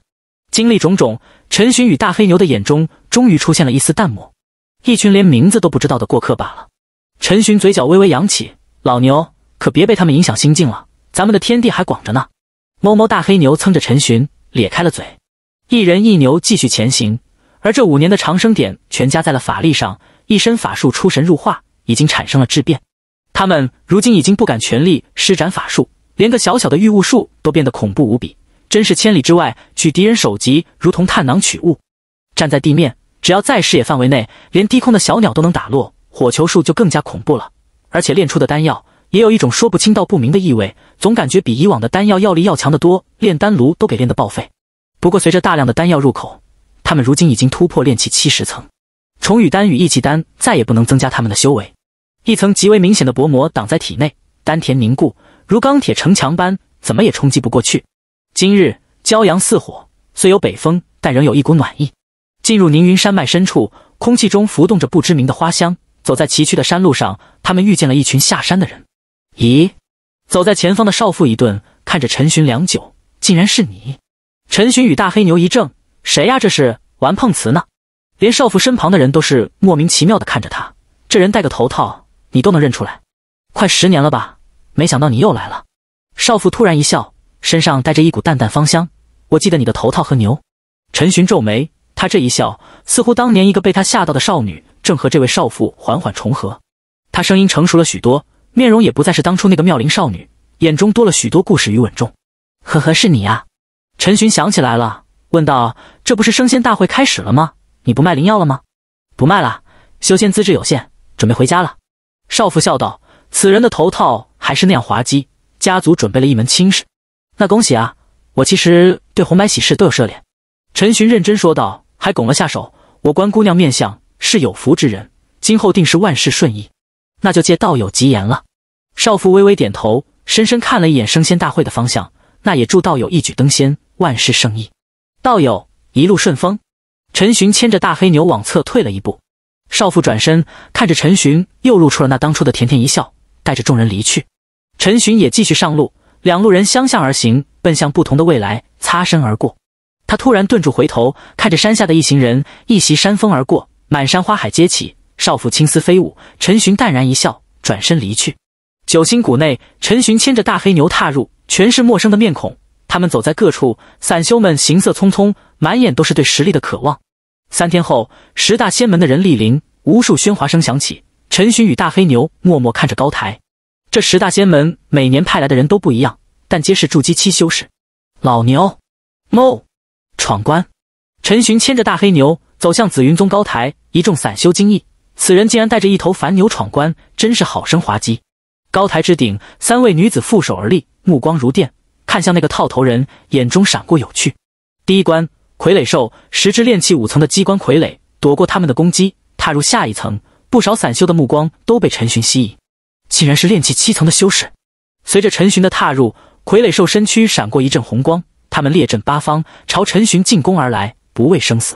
经历种种，陈寻与大黑牛的眼中终于出现了一丝淡漠。一群连名字都不知道的过客罢了。陈寻嘴角微微扬起：“老牛，可别被他们影响心境了，咱们的天地还广着呢。”“摸摸大黑牛蹭着陈寻，咧开了嘴。一人一牛继续前行。而这五年的长生点全加在了法力上，一身法术出神入化，已经产生了质变。他们如今已经不敢全力施展法术，连个小小的御物术都变得恐怖无比。真是千里之外取敌人首级，如同探囊取物。站在地面，只要在视野范围内，连低空的小鸟都能打落。火球术就更加恐怖了，而且炼出的丹药也有一种说不清道不明的意味，总感觉比以往的丹药药力要强得多。炼丹炉都给炼得报废。不过随着大量的丹药入口，他们如今已经突破炼气七十层，重羽丹与异气丹再也不能增加他们的修为。一层极为明显的薄膜挡在体内，丹田凝固如钢铁城墙般，怎么也冲击不过去。今日骄阳似火，虽有北风，但仍有一股暖意。进入凌云山脉深处，空气中浮动着不知名的花香。走在崎岖的山路上，他们遇见了一群下山的人。咦，走在前方的少妇一顿，看着陈寻良久，竟然是你。陈寻与大黑牛一怔：“谁呀？这是玩碰瓷呢？”连少妇身旁的人都是莫名其妙的看着他。这人戴个头套，你都能认出来。快十年了吧？没想到你又来了。少妇突然一笑。身上带着一股淡淡芳香，我记得你的头套和牛。陈寻皱眉，他这一笑，似乎当年一个被他吓到的少女，正和这位少妇缓缓重合。他声音成熟了许多，面容也不再是当初那个妙龄少女，眼中多了许多故事与稳重。呵呵，是你呀，陈寻想起来了，问道：“这不是升仙大会开始了吗？你不卖灵药了吗？”“不卖了，修仙资质有限，准备回家了。”少妇笑道。此人的头套还是那样滑稽，家族准备了一门亲事。那恭喜啊！我其实对红白喜事都有涉猎。陈寻认真说道，还拱了下手。我观姑娘面相是有福之人，今后定是万事顺意。那就借道友吉言了。少妇微微点头，深深看了一眼升仙大会的方向。那也祝道友一举登仙，万事胜意。道友一路顺风。陈寻牵着大黑牛往侧退了一步。少妇转身看着陈寻，又露出了那当初的甜甜一笑，带着众人离去。陈寻也继续上路。两路人相向而行，奔向不同的未来，擦身而过。他突然顿住，回头看着山下的一行人，一袭山风而过，满山花海皆起，少妇青丝飞舞。陈寻淡然一笑，转身离去。九星谷内，陈寻牵着大黑牛踏入，全是陌生的面孔。他们走在各处，散修们行色匆匆，满眼都是对实力的渴望。三天后，十大仙门的人莅临，无数喧哗声响起。陈寻与大黑牛默默看着高台。这十大仙门每年派来的人都不一样，但皆是筑基期修士。老牛，哞！闯关。陈寻牵着大黑牛走向紫云宗高台，一众散修惊异：此人竟然带着一头凡牛闯关，真是好生滑稽。高台之顶，三位女子负手而立，目光如电，看向那个套头人，眼中闪过有趣。第一关，傀儡兽，十只炼气五层的机关傀儡，躲过他们的攻击，踏入下一层。不少散修的目光都被陈寻吸引。竟然是炼气七层的修士。随着陈寻的踏入，傀儡兽身躯闪过一阵红光，他们列阵八方，朝陈寻进攻而来，不畏生死。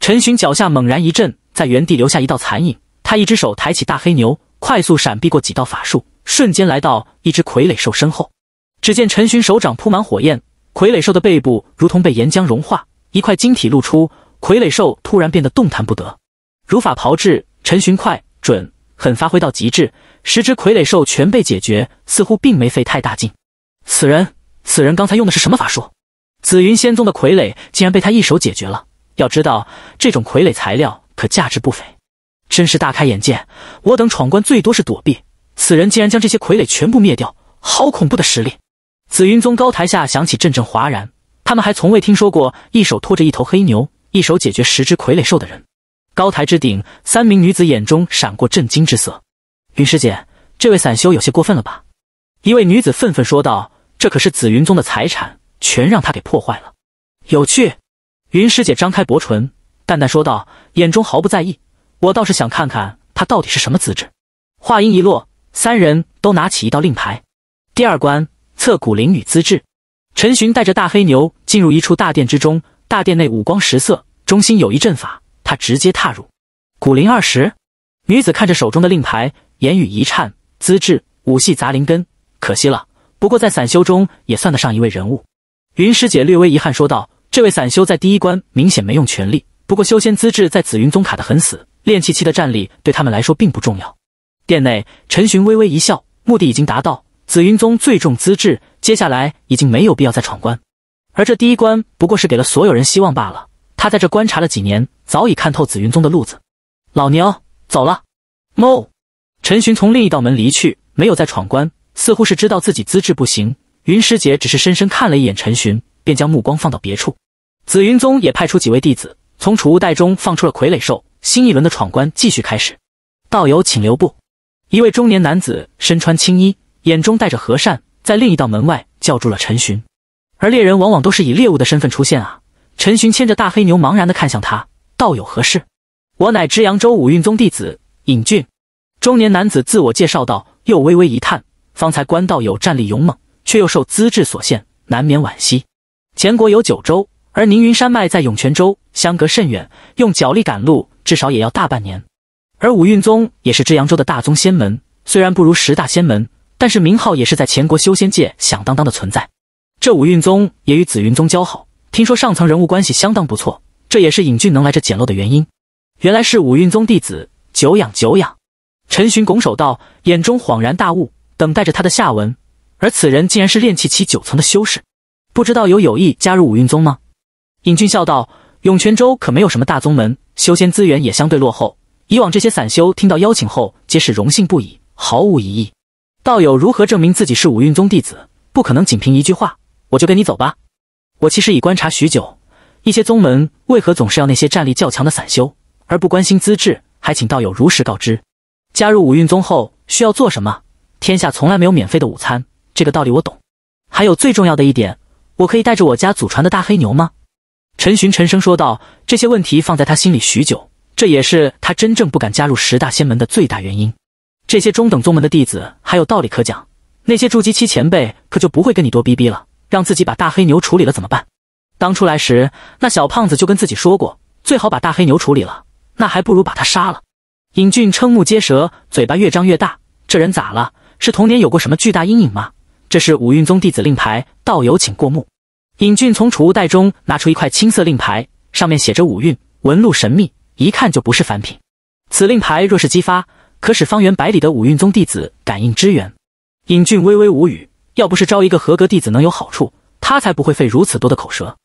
陈寻脚下猛然一震，在原地留下一道残影。他一只手抬起大黑牛，快速闪避过几道法术，瞬间来到一只傀儡兽身后。只见陈寻手掌铺满火焰，傀儡兽的背部如同被岩浆融化，一块晶体露出，傀儡兽突然变得动弹不得。如法炮制，陈寻快、准、狠发挥到极致。十只傀儡兽全被解决，似乎并没费太大劲。此人，此人刚才用的是什么法术？紫云仙宗的傀儡竟然被他一手解决了。要知道，这种傀儡材料可价值不菲，真是大开眼界。我等闯关最多是躲避，此人竟然将这些傀儡全部灭掉，好恐怖的实力！紫云宗高台下响起阵阵哗然，他们还从未听说过一手拖着一头黑牛，一手解决十只傀儡兽的人。高台之顶，三名女子眼中闪过震惊之色。云师姐，这位散修有些过分了吧？一位女子愤愤说道：“这可是紫云宗的财产，全让他给破坏了。”有趣，云师姐张开薄唇，淡淡说道，眼中毫不在意：“我倒是想看看他到底是什么资质。”话音一落，三人都拿起一道令牌。第二关测骨灵与资质。陈寻带着大黑牛进入一处大殿之中，大殿内五光十色，中心有一阵法，他直接踏入。骨灵二十，女子看着手中的令牌。言语一颤，资质武系杂灵根，可惜了。不过在散修中也算得上一位人物。云师姐略微遗憾说道：“这位散修在第一关明显没用全力，不过修仙资质在紫云宗卡得很死，练气期的战力对他们来说并不重要。”殿内，陈寻微微一笑，目的已经达到。紫云宗最重资质，接下来已经没有必要再闯关。而这第一关不过是给了所有人希望罢了。他在这观察了几年，早已看透紫云宗的路子。老牛走了，猫。陈寻从另一道门离去，没有再闯关，似乎是知道自己资质不行。云师姐只是深深看了一眼陈寻，便将目光放到别处。紫云宗也派出几位弟子，从储物袋中放出了傀儡兽，新一轮的闯关继续开始。道友，请留步！一位中年男子身穿青衣，眼中带着和善，在另一道门外叫住了陈寻。而猎人往往都是以猎物的身份出现啊！陈寻牵着大黑牛，茫然地看向他：“道友何事？”“我乃知扬州五运宗弟子尹俊。”中年男子自我介绍道，又微微一叹：“方才观道友战力勇猛，却又受资质所限，难免惋惜。前国有九州，而凌云山脉在涌泉州，相隔甚远，用脚力赶路至少也要大半年。而五运宗也是知阳州的大宗仙门，虽然不如十大仙门，但是名号也是在前国修仙界响当当的存在。这五运宗也与紫云宗交好，听说上层人物关系相当不错，这也是尹俊能来这简陋的原因。原来是五运宗弟子，久仰久仰。”陈寻拱手道，眼中恍然大悟，等待着他的下文。而此人竟然是炼气期九层的修士，不知道有有意加入五运宗吗？尹俊笑道：“涌泉州可没有什么大宗门，修仙资源也相对落后。以往这些散修听到邀请后，皆是荣幸不已，毫无疑义。道友如何证明自己是五运宗弟子？不可能仅凭一句话，我就跟你走吧？我其实已观察许久，一些宗门为何总是要那些战力较强的散修，而不关心资质？还请道友如实告知。”加入五运宗后需要做什么？天下从来没有免费的午餐，这个道理我懂。还有最重要的一点，我可以带着我家祖传的大黑牛吗？陈寻沉声说道。这些问题放在他心里许久，这也是他真正不敢加入十大仙门的最大原因。这些中等宗门的弟子还有道理可讲，那些筑基期前辈可就不会跟你多逼逼了。让自己把大黑牛处理了怎么办？当初来时，那小胖子就跟自己说过，最好把大黑牛处理了，那还不如把他杀了。尹俊瞠目结舌，嘴巴越张越大。这人咋了？是童年有过什么巨大阴影吗？这是五运宗弟子令牌，道友请过目。尹俊从储物袋中拿出一块青色令牌，上面写着“五运”，纹路神秘，一看就不是凡品。此令牌若是激发，可使方圆百里的五运宗弟子感应支援。尹俊微微无语，要不是招一个合格弟子能有好处，他才不会费如此多的口舌。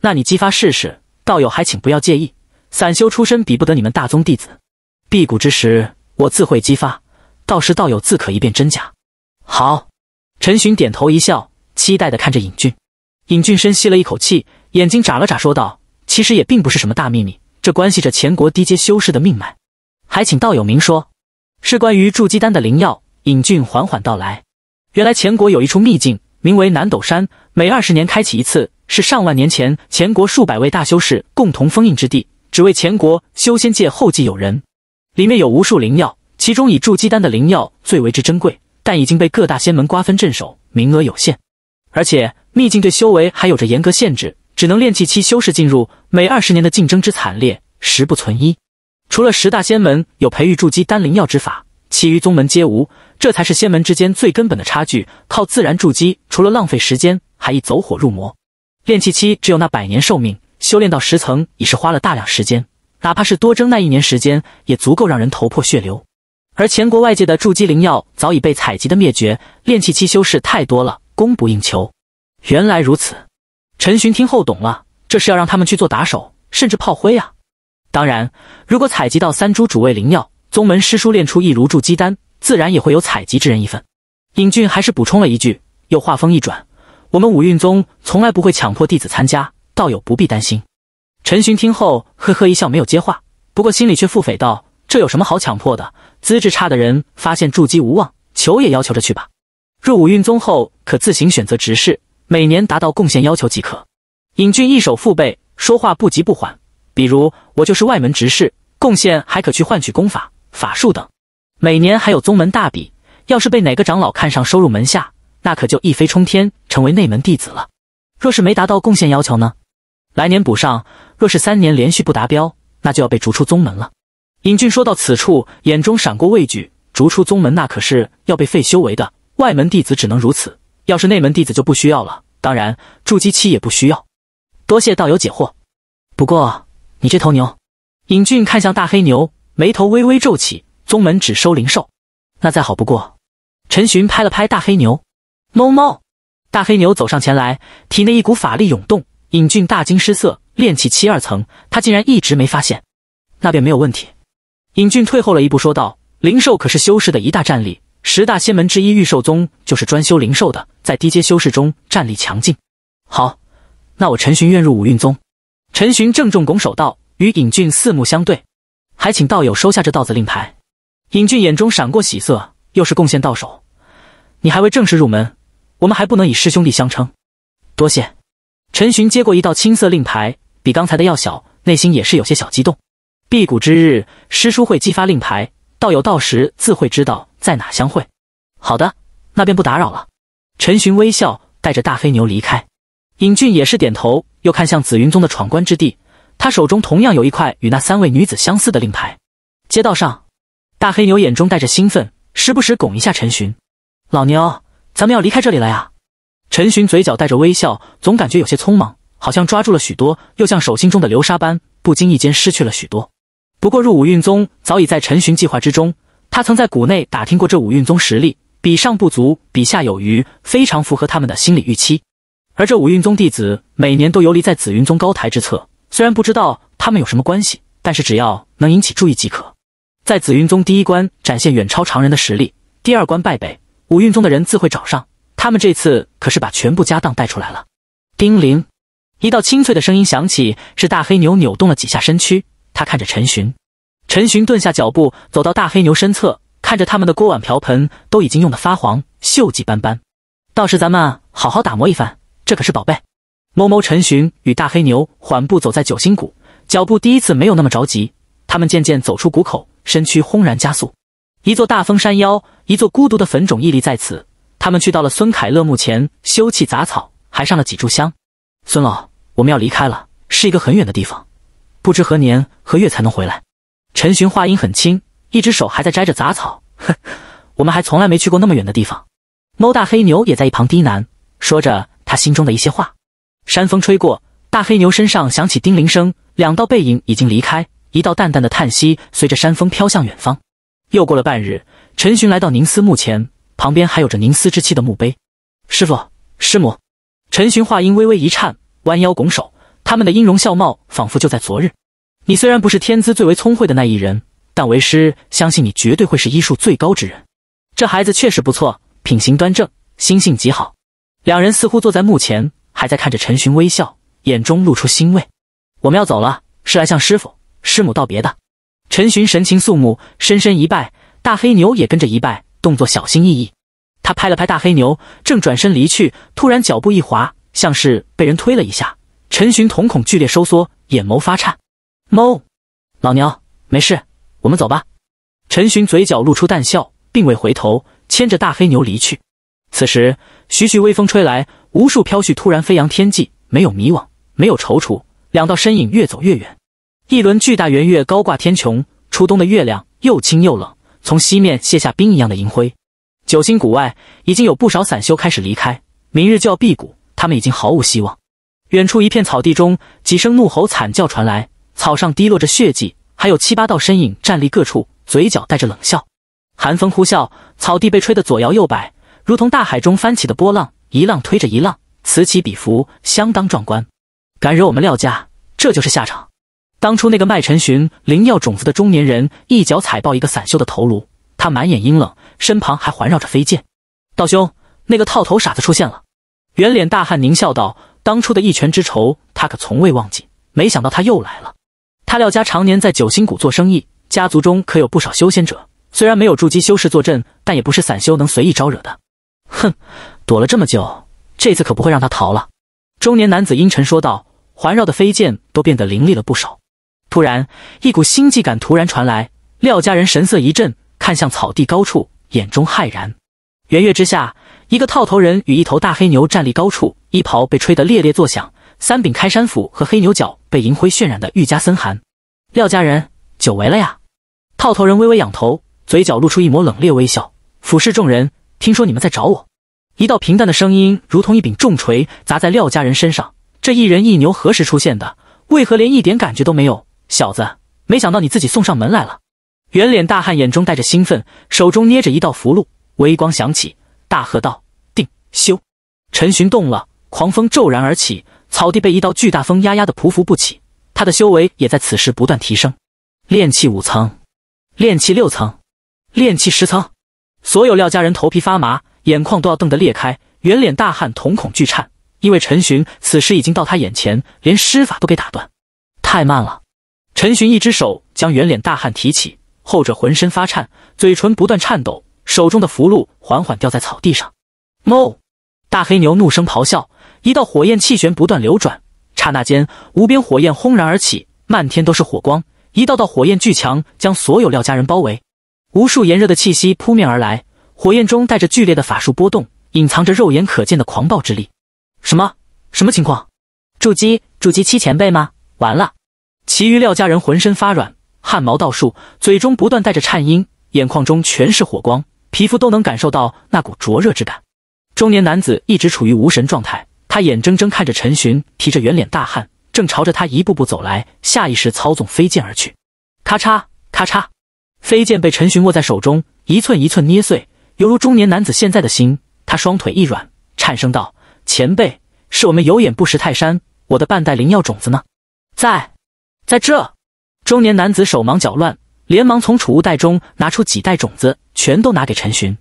那你激发试试，道友还请不要介意。散修出身，比不得你们大宗弟子。辟谷之时，我自会激发，到时道友自可一辨真假。好，陈寻点头一笑，期待的看着尹俊。尹俊深吸了一口气，眼睛眨了眨，说道：“其实也并不是什么大秘密，这关系着前国低阶修士的命脉，还请道友明说。”是关于筑基丹的灵药。尹俊缓缓道来：“原来前国有一处秘境，名为南斗山，每二十年开启一次，是上万年前前国数百位大修士共同封印之地，只为前国修仙界后继有人。”里面有无数灵药，其中以筑基丹的灵药最为之珍贵，但已经被各大仙门瓜分镇守，名额有限。而且秘境对修为还有着严格限制，只能炼气期修士进入。每二十年的竞争之惨烈，实不存一。除了十大仙门有培育筑基丹灵药之法，其余宗门皆无。这才是仙门之间最根本的差距。靠自然筑基，除了浪费时间，还易走火入魔。炼气期只有那百年寿命，修炼到十层已是花了大量时间。哪怕是多争那一年时间，也足够让人头破血流。而前国外界的筑基灵药早已被采集的灭绝，炼气期修士太多了，供不应求。原来如此，陈寻听后懂了，这是要让他们去做打手，甚至炮灰啊！当然，如果采集到三株主位灵药，宗门师叔炼出一炉筑基丹，自然也会有采集之人一份。尹俊还是补充了一句，又话锋一转：“我们五蕴宗从来不会强迫弟子参加，道友不必担心。”陈寻听后，呵呵一笑，没有接话，不过心里却腹诽道：“这有什么好强迫的？资质差的人发现筑基无望，求也要求着去吧。入伍运宗后，可自行选择执事，每年达到贡献要求即可。”尹俊一手父辈，说话不急不缓，比如：“我就是外门执事，贡献还可去换取功法、法术等。每年还有宗门大比，要是被哪个长老看上，收入门下，那可就一飞冲天，成为内门弟子了。若是没达到贡献要求呢？”来年补上，若是三年连续不达标，那就要被逐出宗门了。尹俊说到此处，眼中闪过畏惧。逐出宗门，那可是要被废修为的。外门弟子只能如此，要是内门弟子就不需要了。当然，筑基期也不需要。多谢道友解惑。不过，你这头牛，尹俊看向大黑牛，眉头微微皱起。宗门只收灵兽，那再好不过。陈寻拍了拍大黑牛，哞哞。大黑牛走上前来，体内一股法力涌动。尹俊大惊失色，练气七二层，他竟然一直没发现，那便没有问题。尹俊退后了一步，说道：“灵兽可是修士的一大战力，十大仙门之一玉兽宗就是专修灵兽的，在低阶修士中战力强劲。好，那我陈寻愿入五运宗。”陈寻郑重拱手道，与尹俊四目相对，还请道友收下这道子令牌。尹俊眼中闪过喜色，又是贡献到手，你还未正式入门，我们还不能以师兄弟相称，多谢。陈寻接过一道青色令牌，比刚才的要小，内心也是有些小激动。辟谷之日，师叔会激发令牌，道友到时自会知道在哪相会。好的，那便不打扰了。陈寻微笑，带着大黑牛离开。尹俊也是点头，又看向紫云宗的闯关之地。他手中同样有一块与那三位女子相似的令牌。街道上，大黑牛眼中带着兴奋，时不时拱一下陈寻。老牛，咱们要离开这里了呀。陈寻嘴角带着微笑，总感觉有些匆忙，好像抓住了许多，又像手心中的流沙般，不经意间失去了许多。不过入五运宗早已在陈寻计划之中，他曾在谷内打听过这五运宗实力，比上不足，比下有余，非常符合他们的心理预期。而这五运宗弟子每年都游离在紫云宗高台之侧，虽然不知道他们有什么关系，但是只要能引起注意即可。在紫云宗第一关展现远超常人的实力，第二关败北，五运宗的人自会找上。他们这次可是把全部家当带出来了。丁玲，一道清脆的声音响起，是大黑牛扭动了几下身躯。他看着陈寻，陈寻顿下脚步，走到大黑牛身侧，看着他们的锅碗瓢盆都已经用得发黄，锈迹斑斑。倒是咱们好好打磨一番，这可是宝贝。某某，陈寻与大黑牛缓步走在九星谷，脚步第一次没有那么着急。他们渐渐走出谷口，身躯轰然加速。一座大峰山腰，一座孤独的坟冢屹立在此。他们去到了孙凯乐墓前，修葺杂草，还上了几炷香。孙老，我们要离开了，是一个很远的地方，不知何年何月才能回来。陈寻话音很轻，一只手还在摘着杂草。哼，我们还从来没去过那么远的地方。猫大黑牛也在一旁低喃，说着他心中的一些话。山风吹过，大黑牛身上响起叮铃声，两道背影已经离开，一道淡淡的叹息随着山风飘向远方。又过了半日，陈寻来到宁思墓前。旁边还有着凝思之气的墓碑，师傅师母，陈寻话音微微一颤，弯腰拱手。他们的音容笑貌仿佛就在昨日。你虽然不是天资最为聪慧的那一人，但为师相信你绝对会是医术最高之人。这孩子确实不错，品行端正，心性极好。两人似乎坐在墓前，还在看着陈寻微笑，眼中露出欣慰。我们要走了，是来向师傅师母道别的。陈寻神情肃穆，深深一拜，大黑牛也跟着一拜。动作小心翼翼，他拍了拍大黑牛，正转身离去，突然脚步一滑，像是被人推了一下。陈寻瞳孔剧烈收缩，眼眸发颤。猫老牛没事，我们走吧。陈寻嘴角露出淡笑，并未回头，牵着大黑牛离去。此时，徐徐微风吹来，无数飘絮突然飞扬天际，没有迷惘，没有踌躇，两道身影越走越远。一轮巨大圆月高挂天穹，初冬的月亮又清又冷。从西面卸下冰一样的银灰，九星谷外已经有不少散修开始离开，明日就要辟谷，他们已经毫无希望。远处一片草地中，几声怒吼惨叫传来，草上滴落着血迹，还有七八道身影站立各处，嘴角带着冷笑。寒风呼啸，草地被吹得左摇右摆，如同大海中翻起的波浪，一浪推着一浪，此起彼伏，相当壮观。敢惹我们廖家，这就是下场。当初那个卖陈寻灵药种子的中年人一脚踩爆一个散修的头颅，他满眼阴冷，身旁还环绕着飞剑。道兄，那个套头傻子出现了。圆脸大汉狞笑道：“当初的一拳之仇，他可从未忘记。没想到他又来了。”他廖家常年在九星谷做生意，家族中可有不少修仙者，虽然没有筑基修士坐镇，但也不是散修能随意招惹的。哼，躲了这么久，这次可不会让他逃了。”中年男子阴沉说道，环绕的飞剑都变得凌厉了不少。突然，一股心悸感突然传来，廖家人神色一震，看向草地高处，眼中骇然。圆月之下，一个套头人与一头大黑牛站立高处，衣袍被吹得猎猎作响，三柄开山斧和黑牛角被银灰渲染的愈加森寒。廖家人，久违了呀！套头人微微仰头，嘴角露出一抹冷冽微笑，俯视众人。听说你们在找我？一道平淡的声音如同一柄重锤砸在廖家人身上。这一人一牛何时出现的？为何连一点感觉都没有？小子，没想到你自己送上门来了！圆脸大汉眼中带着兴奋，手中捏着一道符箓，微光响起，大喝道：“定修！”陈寻动了，狂风骤然而起，草地被一道巨大风压压的匍匐不起。他的修为也在此时不断提升，炼气五层，炼气六层，炼气十层。所有廖家人头皮发麻，眼眶都要瞪得裂开。圆脸大汉瞳孔巨颤，因为陈寻此时已经到他眼前，连施法都给打断，太慢了。陈寻一只手将圆脸大汉提起，后者浑身发颤，嘴唇不断颤抖，手中的符箓缓缓掉在草地上。哞！大黑牛怒声咆哮，一道火焰气旋不断流转，刹那间，无边火焰轰然而起，漫天都是火光，一道道火焰巨墙将所有廖家人包围，无数炎热的气息扑面而来，火焰中带着剧烈的法术波动，隐藏着肉眼可见的狂暴之力。什么？什么情况？筑基？筑基七前辈吗？完了！其余廖家人浑身发软，汗毛倒竖，嘴中不断带着颤音，眼眶中全是火光，皮肤都能感受到那股灼热之感。中年男子一直处于无神状态，他眼睁睁看着陈寻提着圆脸大汉正朝着他一步步走来，下意识操纵飞剑而去。咔嚓，咔嚓，飞剑被陈寻握在手中，一寸一寸捏碎，犹如中年男子现在的心。他双腿一软，颤声道：“前辈，是我们有眼不识泰山。我的半袋灵药种子呢？”在。在这，中年男子手忙脚乱，连忙从储物袋中拿出几袋种子，全都拿给陈寻。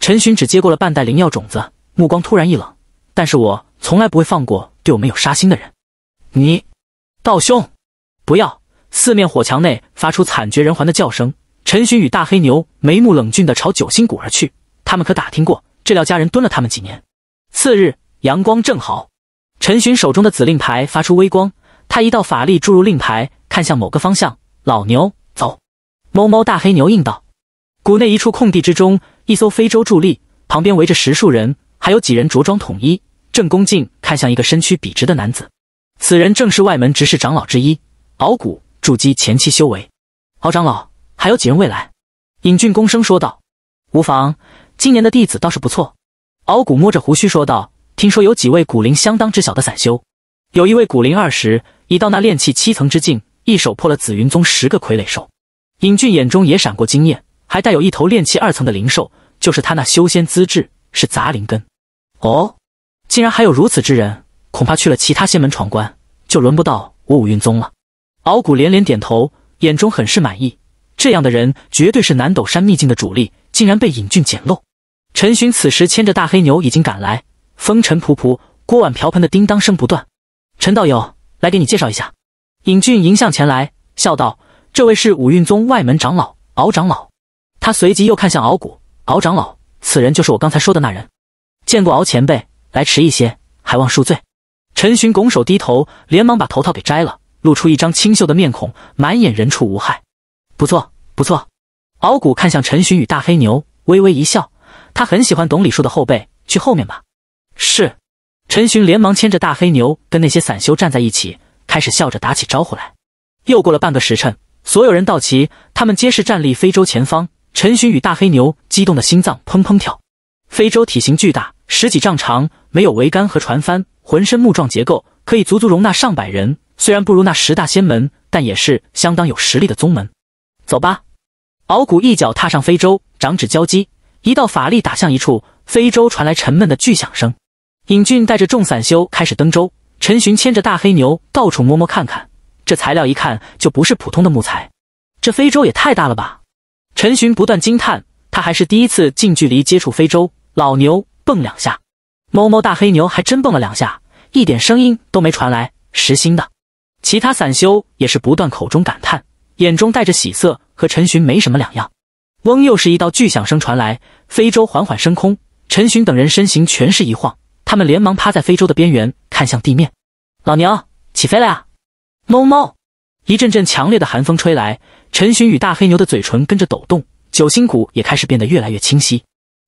陈寻只接过了半袋灵药种子，目光突然一冷。但是我从来不会放过对我们有杀心的人。你，道兄，不要！四面火墙内发出惨绝人寰的叫声。陈寻与大黑牛眉目冷峻地朝九星谷而去。他们可打听过，这廖家人蹲了他们几年？次日，阳光正好，陈寻手中的紫令牌发出微光。他一道法力注入令牌，看向某个方向。老牛走，哞哞！大黑牛应道。谷内一处空地之中，一艘飞舟伫立，旁边围着十数人，还有几人着装统一，正恭敬看向一个身躯笔直的男子。此人正是外门执事长老之一，敖谷筑基前期修为。敖长老，还有几人未来？尹俊躬声说道：“无妨，今年的弟子倒是不错。”敖谷摸着胡须说道：“听说有几位古灵相当之小的散修，有一位古灵二十。”已到那炼气七层之境，一手破了紫云宗十个傀儡兽。尹俊眼中也闪过惊艳，还带有一头炼气二层的灵兽，就是他那修仙资质是杂灵根。哦，竟然还有如此之人，恐怕去了其他仙门闯关，就轮不到我五云宗了。敖古连连点头，眼中很是满意。这样的人绝对是南斗山秘境的主力，竟然被尹俊捡漏。陈寻此时牵着大黑牛已经赶来，风尘仆仆，锅碗瓢盆的叮当声不断。陈道友。来给你介绍一下，尹俊迎向前来，笑道：“这位是五运宗外门长老敖长老。”他随即又看向敖谷：“敖长老，此人就是我刚才说的那人。”见过敖前辈，来迟一些，还望恕罪。陈寻拱手低头，连忙把头套给摘了，露出一张清秀的面孔，满眼人畜无害。不错，不错。敖谷看向陈寻与大黑牛，微微一笑，他很喜欢懂礼数的后辈。去后面吧。是。陈寻连忙牵着大黑牛，跟那些散修站在一起，开始笑着打起招呼来。又过了半个时辰，所有人到齐，他们皆是站立非洲前方。陈寻与大黑牛激动的心脏砰砰跳。非洲体型巨大，十几丈长，没有桅杆和船帆，浑身木状结构，可以足足容纳上百人。虽然不如那十大仙门，但也是相当有实力的宗门。走吧！敖古一脚踏上非洲，掌指交击，一道法力打向一处，非洲传来沉闷的巨响声。尹俊带着众散修开始登舟，陈寻牵着大黑牛到处摸摸看看，这材料一看就不是普通的木材。这非洲也太大了吧！陈寻不断惊叹，他还是第一次近距离接触非洲。老牛蹦两下，摸摸大黑牛还真蹦了两下，一点声音都没传来，实心的。其他散修也是不断口中感叹，眼中带着喜色，和陈寻没什么两样。嗡，又是一道巨响声传来，非洲缓缓升空，陈寻等人身形全是一晃。他们连忙趴在非洲的边缘，看向地面。老牛起飞了呀！哞哞！一阵阵强烈的寒风吹来，陈寻与大黑牛的嘴唇跟着抖动，九星骨也开始变得越来越清晰。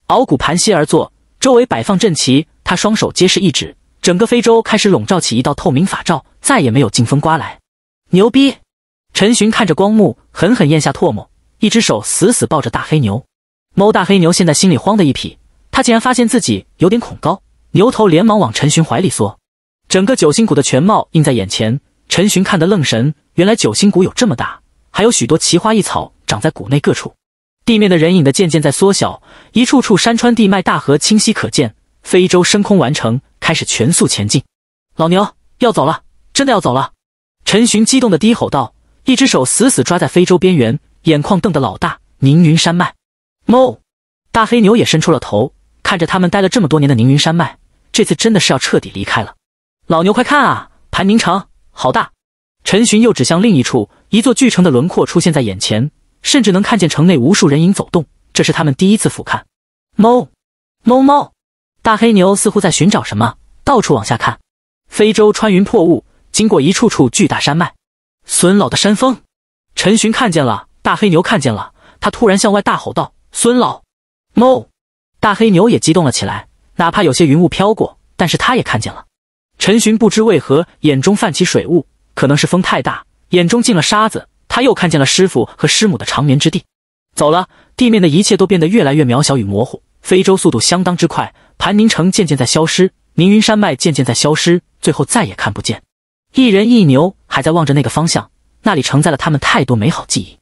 敖骨盘膝而坐，周围摆放阵旗，他双手皆是一指，整个非洲开始笼罩起一道透明法罩，再也没有劲风刮来。牛逼！陈寻看着光幕，狠狠咽下唾沫，一只手死死抱着大黑牛。哞！大黑牛现在心里慌得一匹，他竟然发现自己有点恐高。牛头连忙往陈寻怀里缩，整个九星谷的全貌映在眼前，陈寻看得愣神。原来九星谷有这么大，还有许多奇花异草长在谷内各处。地面的人影的渐渐在缩小，一处处山川地脉、大河清晰可见。飞舟升空完成，开始全速前进。老牛要走了，真的要走了！陈寻激动的低吼道，一只手死死抓在飞舟边缘，眼眶瞪得老大。凝云山脉，哞！大黑牛也伸出了头，看着他们待了这么多年的凝云山脉。这次真的是要彻底离开了，老牛快看啊！盘宁城好大。陈寻又指向另一处，一座巨城的轮廓出现在眼前，甚至能看见城内无数人影走动。这是他们第一次俯瞰。哞，哞哞！大黑牛似乎在寻找什么，到处往下看。非洲穿云破雾，经过一处处巨大山脉。孙老的山峰，陈寻看见了，大黑牛看见了，他突然向外大吼道：“孙老！”哞！大黑牛也激动了起来。哪怕有些云雾飘过，但是他也看见了。陈寻不知为何眼中泛起水雾，可能是风太大，眼中进了沙子。他又看见了师傅和师母的长眠之地，走了。地面的一切都变得越来越渺小与模糊。非洲速度相当之快，盘宁城渐渐在消失，凌云山脉渐渐在消失，最后再也看不见。一人一牛还在望着那个方向，那里承载了他们太多美好记忆。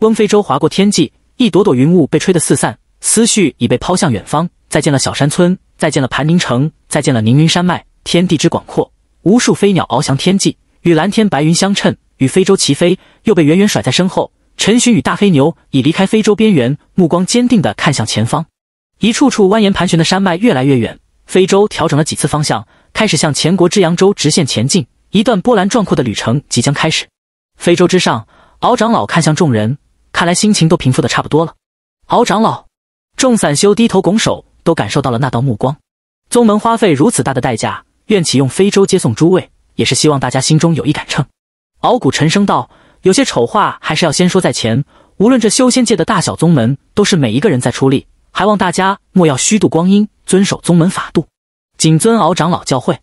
翁非洲划过天际，一朵朵云雾被吹得四散，思绪已被抛向远方。再见了小山村，再见了盘宁城，再见了凌云山脉，天地之广阔，无数飞鸟翱翔天际，与蓝天白云相衬，与非洲齐飞，又被远远甩在身后。陈寻与大黑牛已离开非洲边缘，目光坚定地看向前方，一处处蜿蜒盘旋的山脉越来越远。非洲调整了几次方向，开始向前国之扬州直线前进。一段波澜壮阔的旅程即将开始。非洲之上，敖长老看向众人，看来心情都平复的差不多了。敖长老，众散修低头拱手。都感受到了那道目光。宗门花费如此大的代价，愿启用非洲接送诸位，也是希望大家心中有一杆秤。敖古沉声道：“有些丑话还是要先说在前。无论这修仙界的大小宗门，都是每一个人在出力，还望大家莫要虚度光阴，遵守宗门法度，谨遵敖长老教诲。”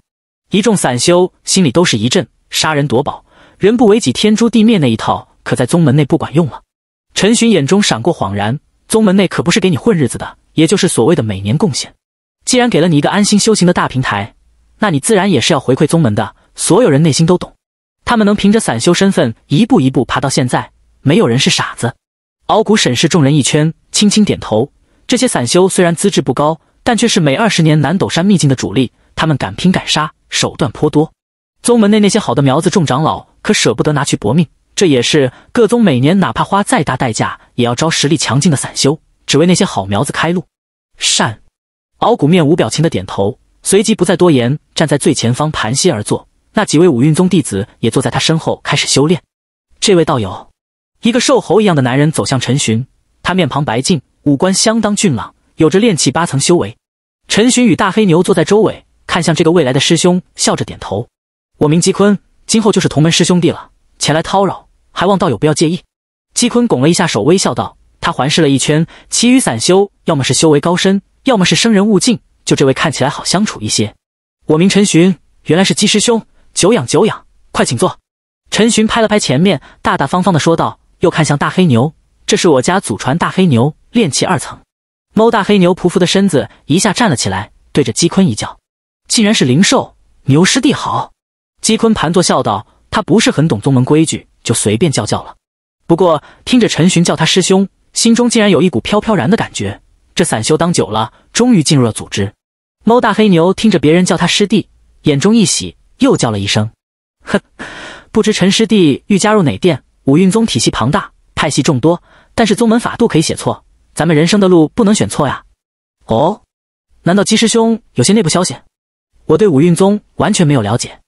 一众散修心里都是一震：“杀人夺宝，人不为己，天诛地灭那一套，可在宗门内不管用了。”陈寻眼中闪过恍然：“宗门内可不是给你混日子的。”也就是所谓的每年贡献，既然给了你一个安心修行的大平台，那你自然也是要回馈宗门的。所有人内心都懂，他们能凭着散修身份一步一步爬到现在，没有人是傻子。敖骨审视众人一圈，轻轻点头。这些散修虽然资质不高，但却是每二十年南斗山秘境的主力。他们敢拼敢杀，手段颇多。宗门内那些好的苗子，众长老可舍不得拿去搏命。这也是各宗每年哪怕花再大代价，也要招实力强劲的散修。只为那些好苗子开路，善，敖古面无表情的点头，随即不再多言，站在最前方盘膝而坐。那几位五运宗弟子也坐在他身后开始修炼。这位道友，一个瘦猴一样的男人走向陈寻，他面庞白净，五官相当俊朗，有着炼气八层修为。陈寻与大黑牛坐在周围，看向这个未来的师兄，笑着点头。我名姬坤，今后就是同门师兄弟了，前来叨扰，还望道友不要介意。姬坤拱了一下手，微笑道。他环视了一圈，其余散修要么是修为高深，要么是生人勿近，就这位看起来好相处一些。我名陈寻，原来是姬师兄，久仰久仰，快请坐。陈寻拍了拍前面，大大方方的说道，又看向大黑牛，这是我家祖传大黑牛，炼气二层。猫大黑牛匍匐的身子一下站了起来，对着姬坤一叫，竟然是灵兽牛师弟好。姬坤盘坐笑道，他不是很懂宗门规矩，就随便叫叫了。不过听着陈寻叫他师兄。心中竟然有一股飘飘然的感觉，这散修当久了，终于进入了组织。猫大黑牛听着别人叫他师弟，眼中一喜，又叫了一声：“哼，不知陈师弟欲加入哪殿？五运宗体系庞大，派系众多，但是宗门法度可以写错，咱们人生的路不能选错呀。”哦，难道姬师兄有些内部消息？我对五运宗完全没有了解。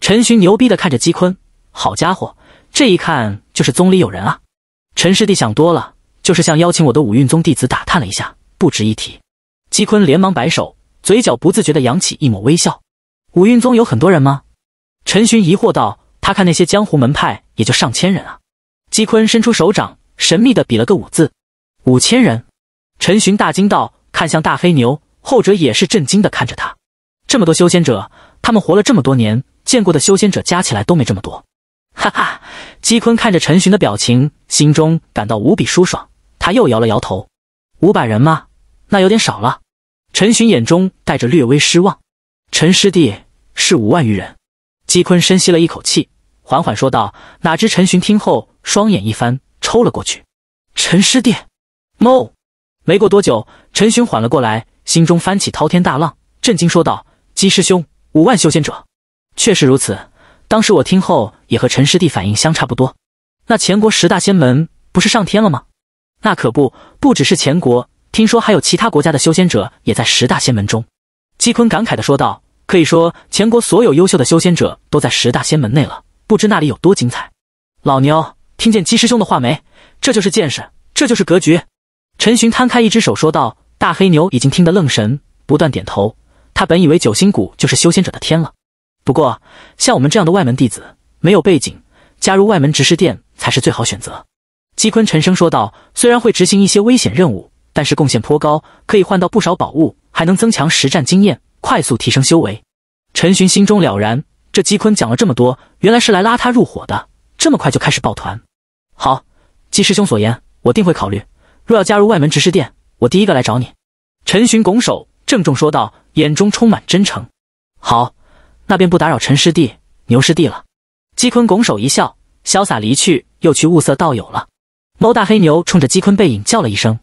陈寻牛逼的看着姬坤，好家伙，这一看就是宗里有人啊！陈师弟想多了。就是向邀请我的五运宗弟子打探了一下，不值一提。姬坤连忙摆手，嘴角不自觉地扬起一抹微笑。五运宗有很多人吗？陈寻疑惑道。他看那些江湖门派也就上千人啊。姬坤伸出手掌，神秘地比了个五字。五千人。陈寻大惊道，看向大黑牛，后者也是震惊地看着他。这么多修仙者，他们活了这么多年，见过的修仙者加起来都没这么多。哈哈，姬坤看着陈寻的表情，心中感到无比舒爽。他又摇了摇头，五百人吗？那有点少了。陈寻眼中带着略微失望。陈师弟是五万余人。姬坤深吸了一口气，缓缓说道。哪知陈寻听后，双眼一翻，抽了过去。陈师弟 n 没过多久，陈寻缓了过来，心中翻起滔天大浪，震惊说道：“姬师兄，五万修仙者，确实如此。当时我听后，也和陈师弟反应相差不多。那前国十大仙门不是上天了吗？”那可不，不只是前国，听说还有其他国家的修仙者也在十大仙门中。姬坤感慨的说道：“可以说，前国所有优秀的修仙者都在十大仙门内了，不知那里有多精彩。”老牛，听见姬师兄的话没？这就是见识，这就是格局。陈寻摊开一只手说道：“大黑牛已经听得愣神，不断点头。他本以为九星谷就是修仙者的天了，不过像我们这样的外门弟子，没有背景，加入外门执事殿才是最好选择。”姬坤沉声说道：“虽然会执行一些危险任务，但是贡献颇高，可以换到不少宝物，还能增强实战经验，快速提升修为。”陈寻心中了然，这姬坤讲了这么多，原来是来拉他入伙的。这么快就开始抱团，好，姬师兄所言，我定会考虑。若要加入外门执事殿，我第一个来找你。”陈寻拱手郑重说道，眼中充满真诚。好，那便不打扰陈师弟、牛师弟了。”姬坤拱手一笑，潇洒离去，又去物色道友了。猫大黑牛冲着姬坤背影叫了一声，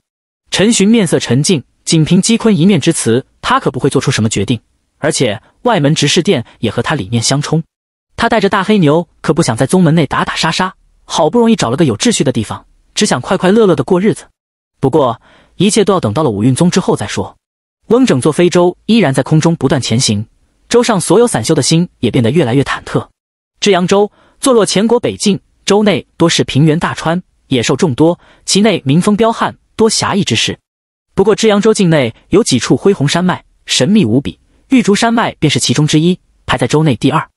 陈寻面色沉静，仅凭姬坤一面之词，他可不会做出什么决定。而且外门执事殿也和他理念相冲，他带着大黑牛可不想在宗门内打打杀杀，好不容易找了个有秩序的地方，只想快快乐乐的过日子。不过一切都要等到了五运宗之后再说。翁整座飞舟依然在空中不断前行，舟上所有散修的心也变得越来越忐忑。至扬州，坐落前国北境，州内多是平原大川。野兽众多，其内民风彪悍，多侠义之士。不过知扬州境内有几处恢宏山脉，神秘无比。玉竹山脉便是其中之一，排在州内第二。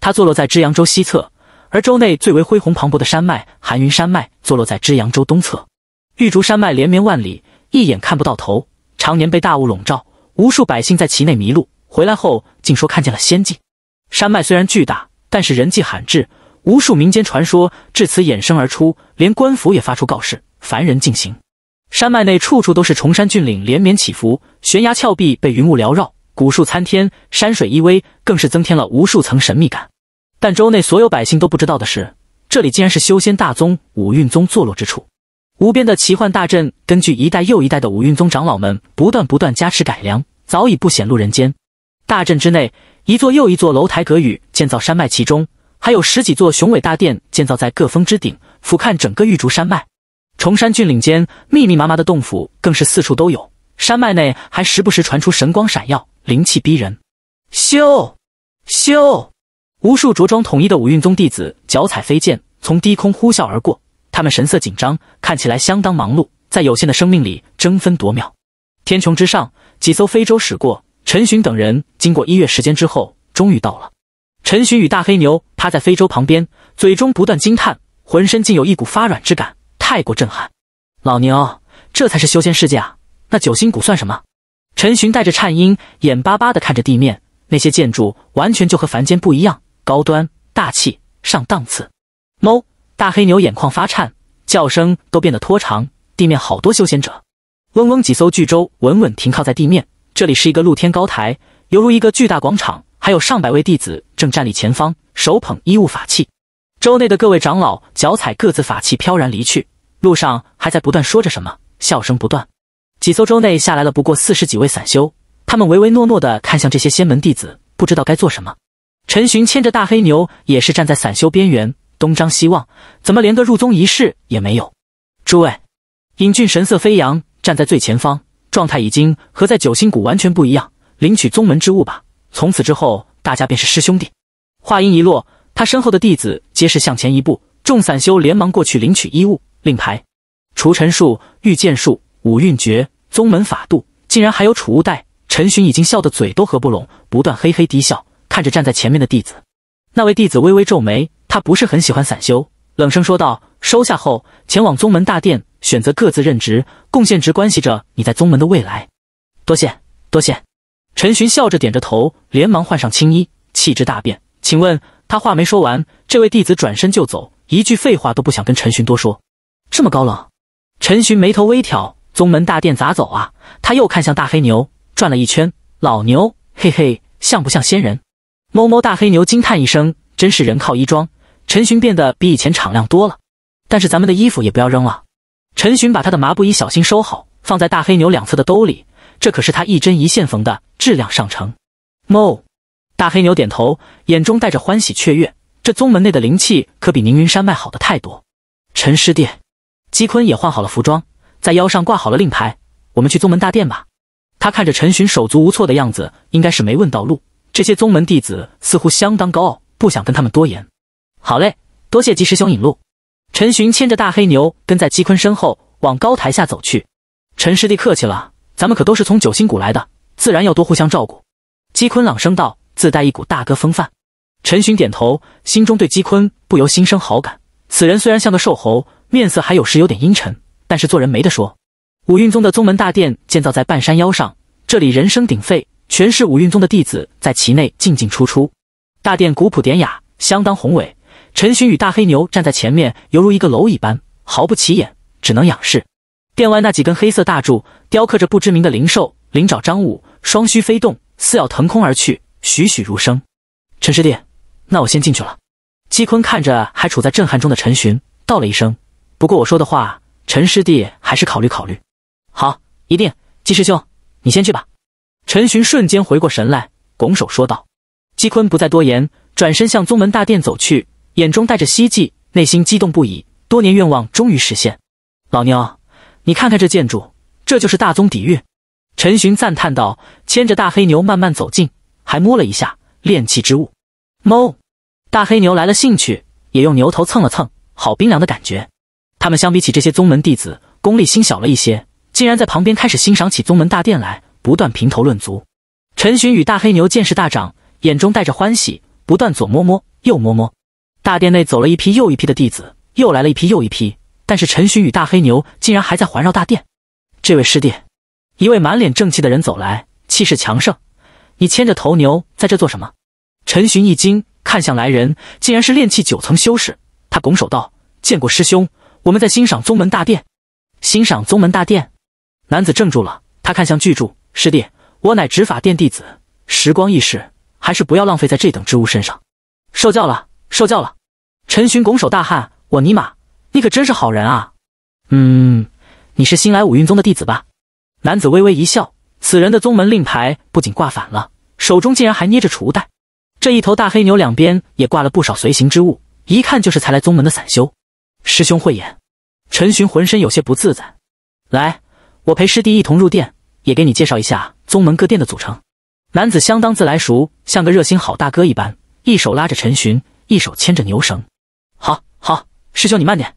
它坐落在知扬州西侧，而州内最为恢宏磅礴的山脉寒云山脉，坐落在知扬州东侧。玉竹山脉连绵万里，一眼看不到头，常年被大雾笼罩，无数百姓在其内迷路，回来后竟说看见了仙境。山脉虽然巨大，但是人迹罕至。无数民间传说至此衍生而出，连官府也发出告示，凡人禁行。山脉内处处都是崇山峻岭，连绵起伏，悬崖峭壁被云雾缭绕，古树参天，山水依偎，更是增添了无数层神秘感。但州内所有百姓都不知道的是，这里竟然是修仙大宗五蕴宗坐落之处。无边的奇幻大阵，根据一代又一代的五蕴宗长老们不断不断加持改良，早已不显露人间。大阵之内，一座又一座楼台阁宇建造山脉其中。还有十几座雄伟大殿建造在各峰之顶，俯瞰整个玉竹山脉。崇山峻岭间，密密麻麻的洞府更是四处都有。山脉内还时不时传出神光闪耀，灵气逼人。咻，咻！无数着装统一的五蕴宗弟子脚踩飞剑，从低空呼啸而过。他们神色紧张，看起来相当忙碌，在有限的生命里争分夺秒。天穹之上，几艘飞舟驶过。陈寻等人经过一月时间之后，终于到了。陈寻与大黑牛趴在非洲旁边，嘴中不断惊叹，浑身竟有一股发软之感，太过震撼。老牛，这才是修仙世界啊！那九星谷算什么？陈寻带着颤音，眼巴巴地看着地面，那些建筑完全就和凡间不一样，高端大气上档次。猫大黑牛眼眶发颤，叫声都变得拖长。地面好多修仙者，嗡嗡，几艘巨舟稳稳停靠在地面。这里是一个露天高台，犹如一个巨大广场。还有上百位弟子正站立前方，手捧衣物法器。周内的各位长老脚踩各自法器飘然离去，路上还在不断说着什么，笑声不断。几艘舟内下来了，不过四十几位散修，他们唯唯诺诺的看向这些仙门弟子，不知道该做什么。陈寻牵着大黑牛，也是站在散修边缘，东张西望，怎么连个入宗仪式也没有？诸位，尹俊神色飞扬，站在最前方，状态已经和在九星谷完全不一样。领取宗门之物吧。从此之后，大家便是师兄弟。话音一落，他身后的弟子皆是向前一步。众散修连忙过去领取衣物、令牌、除尘术、御剑术、五运诀、宗门法度，竟然还有储物袋。陈寻已经笑得嘴都合不拢，不断嘿嘿低笑，看着站在前面的弟子。那位弟子微微皱眉，他不是很喜欢散修，冷声说道：“收下后，前往宗门大殿，选择各自任职。贡献值关系着你在宗门的未来。”多谢，多谢。陈寻笑着点着头，连忙换上青衣，气质大变。请问他话没说完，这位弟子转身就走，一句废话都不想跟陈寻多说。这么高冷，陈寻眉头微挑。宗门大殿咋走啊？他又看向大黑牛，转了一圈，老牛，嘿嘿，像不像仙人？摸摸大黑牛惊叹一声，真是人靠衣装。陈寻变得比以前敞亮多了，但是咱们的衣服也不要扔了。陈寻把他的麻布衣小心收好，放在大黑牛两侧的兜里，这可是他一针一线缝的。质量上乘，某大黑牛点头，眼中带着欢喜雀跃。这宗门内的灵气可比凌云山脉好的太多。陈师弟，姬坤也换好了服装，在腰上挂好了令牌。我们去宗门大殿吧。他看着陈寻手足无措的样子，应该是没问到路。这些宗门弟子似乎相当高傲，不想跟他们多言。好嘞，多谢姬师兄引路。陈寻牵着大黑牛，跟在姬坤身后往高台下走去。陈师弟客气了，咱们可都是从九星谷来的。自然要多互相照顾，姬坤朗声道，自带一股大哥风范。陈寻点头，心中对姬坤不由心生好感。此人虽然像个瘦猴，面色还有时有点阴沉，但是做人没得说。五蕴宗的宗门大殿建造在半山腰上，这里人声鼎沸，全是五蕴宗的弟子在其内进进出出。大殿古朴典雅，相当宏伟。陈寻与大黑牛站在前面，犹如一个蝼蚁般毫不起眼，只能仰视。殿外那几根黑色大柱雕刻着不知名的灵兽。灵爪张舞，双须飞动，似要腾空而去，栩栩如生。陈师弟，那我先进去了。姬坤看着还处在震撼中的陈寻，道了一声：“不过我说的话，陈师弟还是考虑考虑。”好，一定。姬师兄，你先去吧。陈寻瞬间回过神来，拱手说道。姬坤不再多言，转身向宗门大殿走去，眼中带着希冀，内心激动不已，多年愿望终于实现。老牛，你看看这建筑，这就是大宗底蕴。陈寻赞叹道：“牵着大黑牛慢慢走近，还摸了一下炼器之物。”猫，大黑牛来了兴趣，也用牛头蹭了蹭，好冰凉的感觉。他们相比起这些宗门弟子，功力心小了一些，竟然在旁边开始欣赏起宗门大殿来，不断评头论足。陈寻与大黑牛见识大涨，眼中带着欢喜，不断左摸摸，右摸摸。大殿内走了一批又一批的弟子，又来了一批又一批，但是陈寻与大黑牛竟然还在环绕大殿。这位师弟。一位满脸正气的人走来，气势强盛。你牵着头牛在这做什么？陈寻一惊，看向来人，竟然是炼气九层修士。他拱手道：“见过师兄，我们在欣赏宗门大殿。”欣赏宗门大殿？男子怔住了，他看向巨柱师弟：“我乃执法殿弟子，时光易逝，还是不要浪费在这等之物身上。”受教了，受教了。陈寻拱手大汗：“我尼玛，你可真是好人啊！”嗯，你是新来五蕴宗的弟子吧？男子微微一笑，此人的宗门令牌不仅挂反了，手中竟然还捏着储物袋。这一头大黑牛两边也挂了不少随行之物，一看就是才来宗门的散修。师兄慧眼，陈寻浑身有些不自在。来，我陪师弟一同入殿，也给你介绍一下宗门各殿的组成。男子相当自来熟，像个热心好大哥一般，一手拉着陈寻，一手牵着牛绳。好好，师兄你慢点。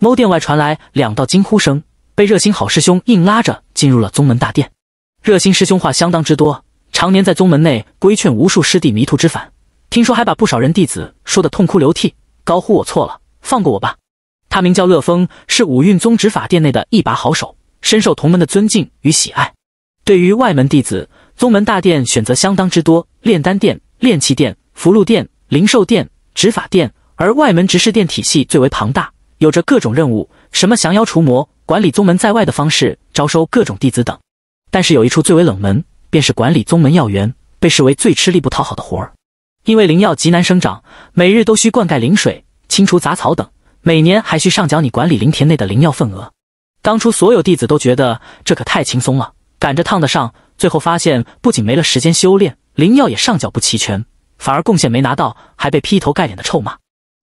某殿外传来两道惊呼声。被热心好师兄硬拉着进入了宗门大殿，热心师兄话相当之多，常年在宗门内规劝无数师弟迷途知返，听说还把不少人弟子说得痛哭流涕，高呼我错了，放过我吧。他名叫乐风，是五蕴宗执法殿内的一把好手，深受同门的尊敬与喜爱。对于外门弟子，宗门大殿选择相当之多，炼丹殿、炼器殿、福禄殿、灵兽殿、执法殿，而外门执事殿体系最为庞大，有着各种任务，什么降妖除魔。管理宗门在外的方式，招收各种弟子等，但是有一处最为冷门，便是管理宗门药园，被视为最吃力不讨好的活儿。因为灵药极难生长，每日都需灌溉灵水、清除杂草等，每年还需上缴你管理灵田内的灵药份额。当初所有弟子都觉得这可太轻松了，赶着趟的上，最后发现不仅没了时间修炼，灵药也上缴不齐全，反而贡献没拿到，还被劈头盖脸的臭骂。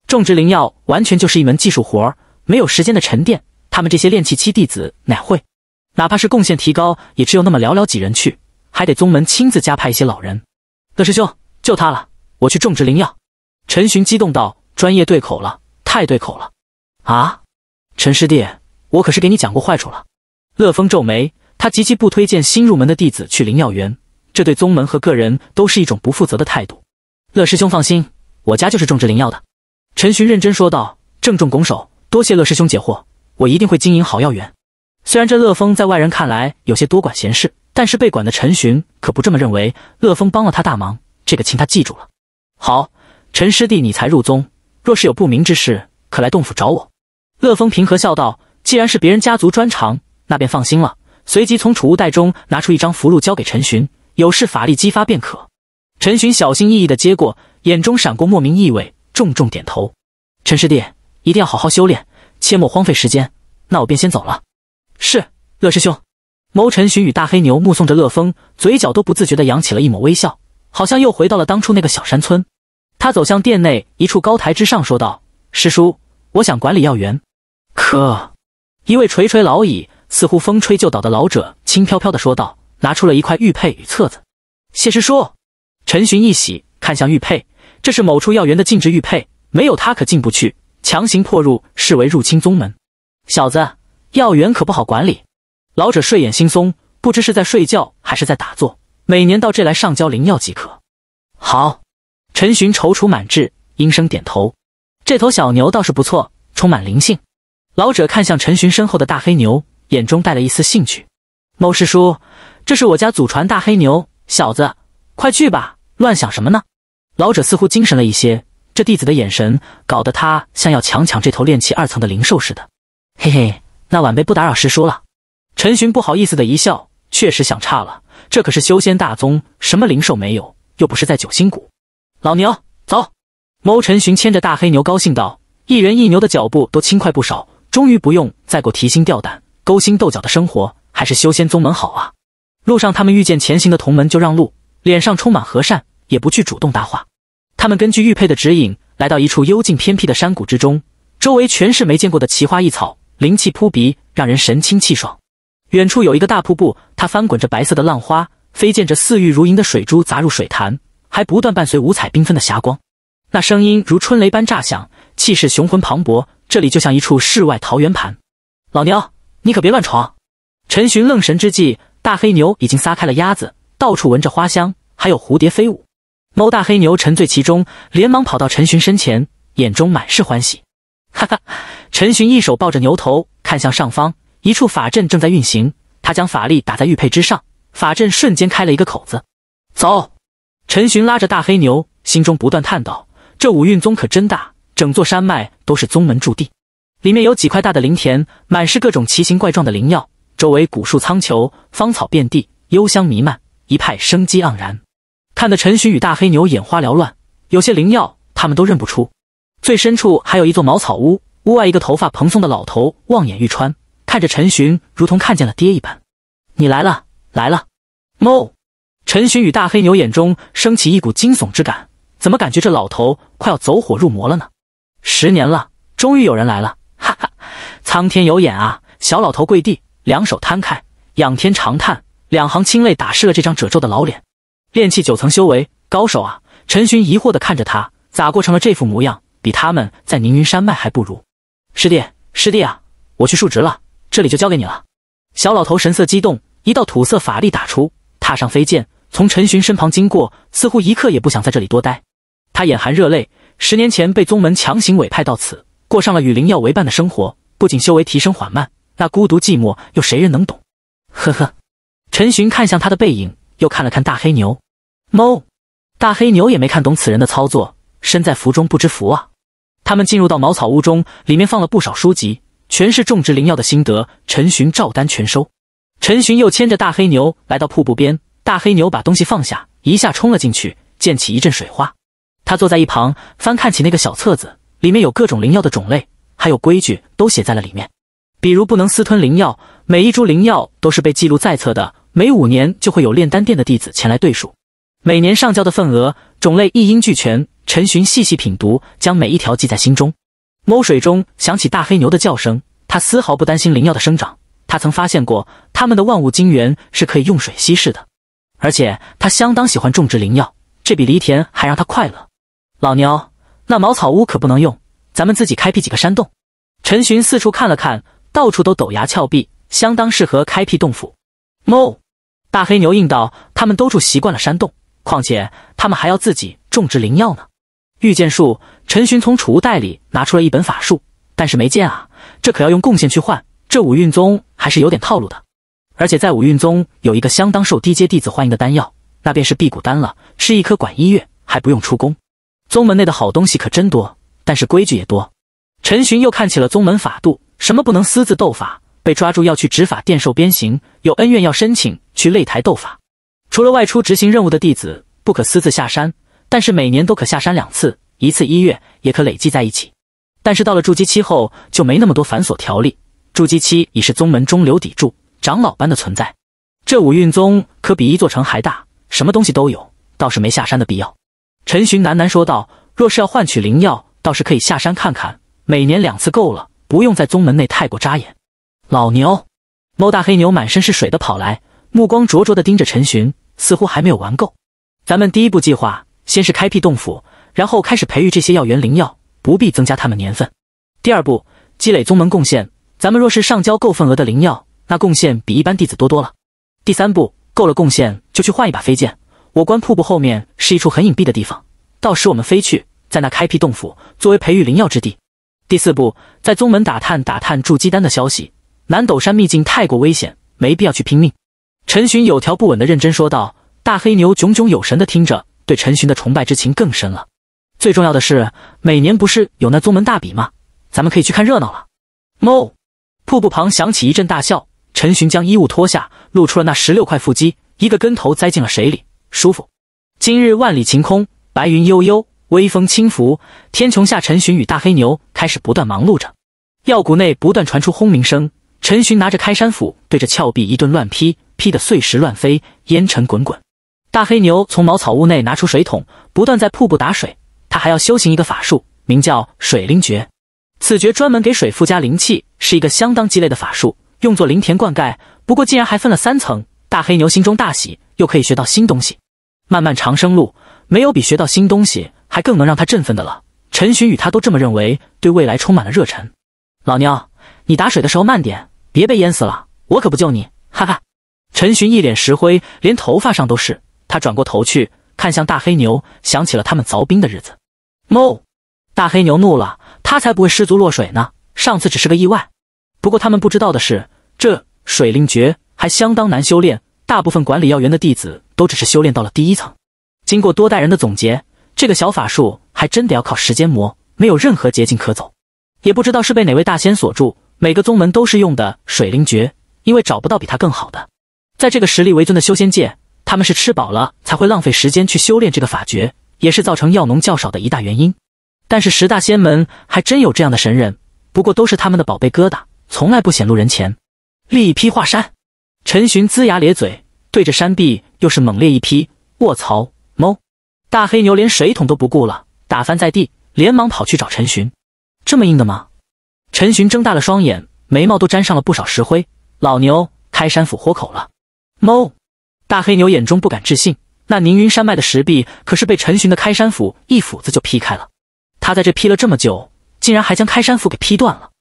种植灵药完全就是一门技术活儿，没有时间的沉淀。他们这些炼气期弟子哪会？哪怕是贡献提高，也只有那么寥寥几人去，还得宗门亲自加派一些老人。乐师兄，就他了，我去种植灵药。陈寻激动道：“专业对口了，太对口了！”啊，陈师弟，我可是给你讲过坏处了。乐风皱眉，他极其不推荐新入门的弟子去灵药园，这对宗门和个人都是一种不负责的态度。乐师兄放心，我家就是种植灵药的。陈寻认真说道，郑重拱手：“多谢乐师兄解惑。”我一定会经营好药园。虽然这乐风在外人看来有些多管闲事，但是被管的陈寻可不这么认为。乐风帮了他大忙，这个情他记住了。好，陈师弟，你才入宗，若是有不明之事，可来洞府找我。乐风平和笑道：“既然是别人家族专长，那便放心了。”随即从储物袋中拿出一张符箓，交给陈寻：“有事法力激发便可。”陈寻小心翼翼地接过，眼中闪过莫名意味，重重点头：“陈师弟，一定要好好修炼。”切莫荒废时间，那我便先走了。是乐师兄，谋臣寻与大黑牛目送着乐风，嘴角都不自觉地扬起了一抹微笑，好像又回到了当初那个小山村。他走向殿内一处高台之上，说道：“师叔，我想管理药园。”可一位垂垂老矣、似乎风吹就倒的老者轻飘飘地说道：“拿出了一块玉佩与册子。”谢师叔，陈寻一喜，看向玉佩，这是某处药园的禁制玉佩，没有它可进不去。强行破入，视为入侵宗门。小子，药园可不好管理。老者睡眼惺忪，不知是在睡觉还是在打坐。每年到这来上交灵药即可。好。陈寻踌躇满志，应声点头。这头小牛倒是不错，充满灵性。老者看向陈寻身后的大黑牛，眼中带了一丝兴趣。某师叔，这是我家祖传大黑牛。小子，快去吧，乱想什么呢？老者似乎精神了一些。这弟子的眼神，搞得他像要强抢这头炼气二层的灵兽似的。嘿嘿，那晚辈不打扰师叔了。陈寻不好意思的一笑，确实想差了，这可是修仙大宗，什么灵兽没有，又不是在九星谷。老牛，走！猫陈寻牵着大黑牛，高兴道：“一人一牛的脚步都轻快不少，终于不用再过提心吊胆、勾心斗角的生活，还是修仙宗门好啊！”路上他们遇见前行的同门就让路，脸上充满和善，也不去主动搭话。他们根据玉佩的指引，来到一处幽静偏僻的山谷之中，周围全是没见过的奇花异草，灵气扑鼻，让人神清气爽。远处有一个大瀑布，它翻滚着白色的浪花，飞溅着似玉如银的水珠砸入水潭，还不断伴随五彩缤纷的霞光。那声音如春雷般炸响，气势雄浑磅礴。这里就像一处世外桃源盘。老牛，你可别乱闯！陈寻愣神之际，大黑牛已经撒开了鸭子，到处闻着花香，还有蝴蝶飞舞。猫大黑牛沉醉其中，连忙跑到陈寻身前，眼中满是欢喜。哈哈！陈寻一手抱着牛头，看向上方一处法阵正在运行，他将法力打在玉佩之上，法阵瞬间开了一个口子。走！陈寻拉着大黑牛，心中不断叹道：“这五蕴宗可真大，整座山脉都是宗门驻地，里面有几块大的灵田，满是各种奇形怪状的灵药，周围古树苍穹，芳草遍地，幽香弥漫，一派生机盎然。”看得陈寻与大黑牛眼花缭乱，有些灵药他们都认不出。最深处还有一座茅草屋，屋外一个头发蓬松的老头望眼欲穿，看着陈寻如同看见了爹一般：“你来了，来了！”“猫！陈寻与大黑牛眼中升起一股惊悚之感，怎么感觉这老头快要走火入魔了呢？十年了，终于有人来了！哈哈，苍天有眼啊！小老头跪地，两手摊开，仰天长叹，两行清泪打湿了这张褶皱的老脸。炼气九层修为高手啊！陈寻疑惑地看着他，咋过成了这副模样，比他们在凝云山脉还不如。师弟，师弟啊，我去述职了，这里就交给你了。小老头神色激动，一道土色法力打出，踏上飞剑，从陈寻身旁经过，似乎一刻也不想在这里多待。他眼含热泪，十年前被宗门强行委派到此，过上了与灵药为伴的生活，不仅修为提升缓慢，那孤独寂寞又谁人能懂？呵呵。陈寻看向他的背影，又看了看大黑牛。哦，大黑牛也没看懂此人的操作，身在福中不知福啊！他们进入到茅草屋中，里面放了不少书籍，全是种植灵药的心得，陈寻照单全收。陈寻又牵着大黑牛来到瀑布边，大黑牛把东西放下，一下冲了进去，溅起一阵水花。他坐在一旁翻看起那个小册子，里面有各种灵药的种类，还有规矩都写在了里面，比如不能私吞灵药，每一株灵药都是被记录在册的，每五年就会有炼丹殿的弟子前来对数。每年上交的份额种类一应俱全。陈寻细细品读，将每一条记在心中。摸水中响起大黑牛的叫声，他丝毫不担心灵药的生长。他曾发现过，他们的万物精元是可以用水稀释的，而且他相当喜欢种植灵药，这比犁田还让他快乐。老牛，那茅草屋可不能用，咱们自己开辟几个山洞。陈寻四处看了看，到处都陡崖峭壁，相当适合开辟洞府。哞，大黑牛应道：“他们都住习惯了山洞。”况且他们还要自己种植灵药呢。御剑术，陈寻从储物袋里拿出了一本法术，但是没剑啊，这可要用贡献去换。这五运宗还是有点套路的。而且在五运宗有一个相当受低阶弟子欢迎的丹药，那便是辟谷丹了，是一颗管一月，还不用出宫。宗门内的好东西可真多，但是规矩也多。陈寻又看起了宗门法度，什么不能私自斗法，被抓住要去执法殿受鞭刑，有恩怨要申请去擂台斗法。除了外出执行任务的弟子不可私自下山，但是每年都可下山两次，一次一月，也可累计在一起。但是到了筑基期后就没那么多繁琐条例，筑基期已是宗门中流砥柱，长老般的存在。这五蕴宗可比一座城还大，什么东西都有，倒是没下山的必要。陈寻喃喃说道：“若是要换取灵药，倒是可以下山看看，每年两次够了，不用在宗门内太过扎眼。”老牛，猫大黑牛满身是水的跑来，目光灼灼的盯着陈寻。似乎还没有玩够。咱们第一步计划，先是开辟洞府，然后开始培育这些药源灵药，不必增加他们年份。第二步，积累宗门贡献。咱们若是上交够份额的灵药，那贡献比一般弟子多多了。第三步，够了贡献就去换一把飞剑。我观瀑布后面是一处很隐蔽的地方，到时我们飞去，在那开辟洞府，作为培育灵药之地。第四步，在宗门打探打探筑基丹的消息。南斗山秘境太过危险，没必要去拼命。陈寻有条不紊的认真说道，大黑牛炯炯有神的听着，对陈寻的崇拜之情更深了。最重要的是，每年不是有那宗门大比吗？咱们可以去看热闹了。哦，瀑布旁响起一阵大笑，陈寻将衣物脱下，露出了那十六块腹肌，一个跟头栽进了水里，舒服。今日万里晴空，白云悠悠，微风轻拂，天穹下，陈寻与大黑牛开始不断忙碌着。药谷内不断传出轰鸣声，陈寻拿着开山斧，对着峭壁一顿乱劈。劈得碎石乱飞，烟尘滚滚。大黑牛从茅草屋内拿出水桶，不断在瀑布打水。他还要修行一个法术，名叫“水灵诀”。此诀专门给水附加灵气，是一个相当鸡肋的法术，用作林田灌溉。不过竟然还分了三层。大黑牛心中大喜，又可以学到新东西。漫漫长生路，没有比学到新东西还更能让他振奋的了。陈寻与他都这么认为，对未来充满了热忱。老牛，你打水的时候慢点，别被淹死了，我可不救你。哈哈。陈寻一脸石灰，连头发上都是。他转过头去，看向大黑牛，想起了他们凿冰的日子。怒！大黑牛怒了，他才不会失足落水呢。上次只是个意外。不过他们不知道的是，这水灵诀还相当难修炼，大部分管理要员的弟子都只是修炼到了第一层。经过多代人的总结，这个小法术还真得要靠时间磨，没有任何捷径可走。也不知道是被哪位大仙锁住，每个宗门都是用的水灵诀，因为找不到比他更好的。在这个实力为尊的修仙界，他们是吃饱了才会浪费时间去修炼这个法诀，也是造成药农较少的一大原因。但是十大仙门还真有这样的神人，不过都是他们的宝贝疙瘩，从来不显露人前。力劈华山，陈寻龇牙咧嘴，对着山壁又是猛烈一劈。卧槽！猫大黑牛连水桶都不顾了，打翻在地，连忙跑去找陈寻。这么硬的吗？陈寻睁大了双眼，眉毛都沾上了不少石灰。老牛开山斧豁口了。猫，大黑牛眼中不敢置信，那凝云山脉的石壁可是被陈寻的开山斧一斧子就劈开了。他在这劈了这么久，竟然还将开山斧给劈断了。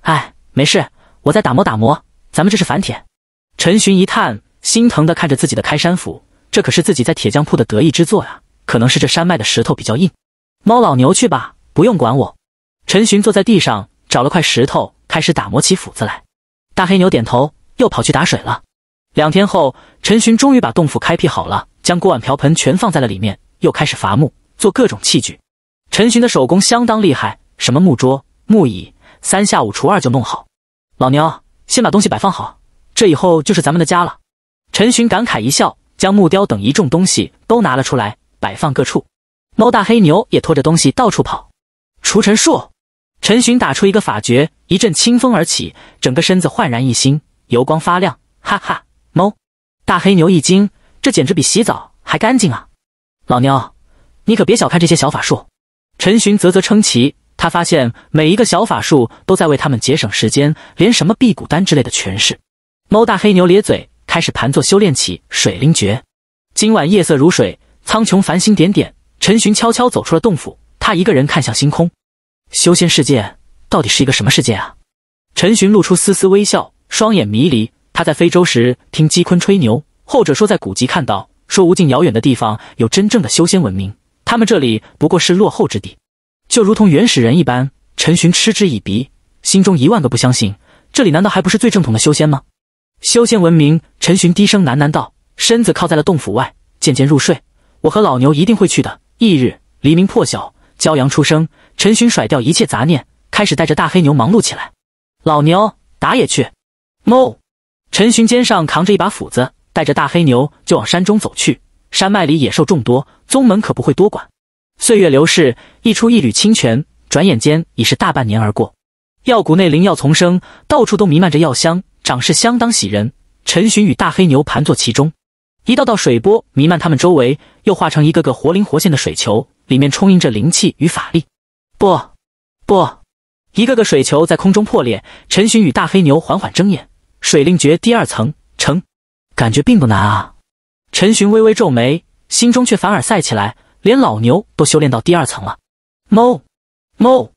哎，没事，我再打磨打磨。咱们这是反铁。陈寻一叹，心疼的看着自己的开山斧，这可是自己在铁匠铺的得意之作呀。可能是这山脉的石头比较硬。猫老牛去吧，不用管我。陈寻坐在地上，找了块石头，开始打磨起斧子来。大黑牛点头，又跑去打水了。两天后，陈寻终于把洞府开辟好了，将锅碗瓢盆全放在了里面，又开始伐木做各种器具。陈寻的手工相当厉害，什么木桌、木椅，三下五除二就弄好。老牛，先把东西摆放好，这以后就是咱们的家了。陈寻感慨一笑，将木雕等一众东西都拿了出来，摆放各处。猫大黑牛也拖着东西到处跑。除尘术，陈寻打出一个法诀，一阵清风而起，整个身子焕然一新，油光发亮。哈哈。猫大黑牛一惊，这简直比洗澡还干净啊！老妞，你可别小看这些小法术。陈寻啧啧称奇，他发现每一个小法术都在为他们节省时间，连什么辟谷丹之类的全是。猫大黑牛咧嘴，开始盘坐修炼起水灵诀。今晚夜色如水，苍穹繁星点点。陈寻悄悄走出了洞府，他一个人看向星空，修仙世界到底是一个什么世界啊？陈寻露出丝丝微笑，双眼迷离。他在非洲时听姬坤吹牛，后者说在古籍看到说无尽遥远的地方有真正的修仙文明，他们这里不过是落后之地，就如同原始人一般。陈寻嗤之以鼻，心中一万个不相信，这里难道还不是最正统的修仙吗？修仙文明，陈寻低声喃喃道，身子靠在了洞府外，渐渐入睡。我和老牛一定会去的。翌日黎明破晓，骄阳初升，陈寻甩掉一切杂念，开始带着大黑牛忙碌起来。老牛打野去，哞。陈寻肩上扛着一把斧子，带着大黑牛就往山中走去。山脉里野兽众多，宗门可不会多管。岁月流逝，溢出一缕清泉，转眼间已是大半年而过。药谷内灵药丛生，到处都弥漫着药香，长势相当喜人。陈寻与大黑牛盘坐其中，一道道水波弥漫他们周围，又化成一个个活灵活现的水球，里面充盈着灵气与法力。不，不，一个个水球在空中破裂，陈寻与大黑牛缓缓睁眼。水令诀第二层成，感觉并不难啊。陈寻微微皱眉，心中却反而赛起来。连老牛都修炼到第二层了。猫猫，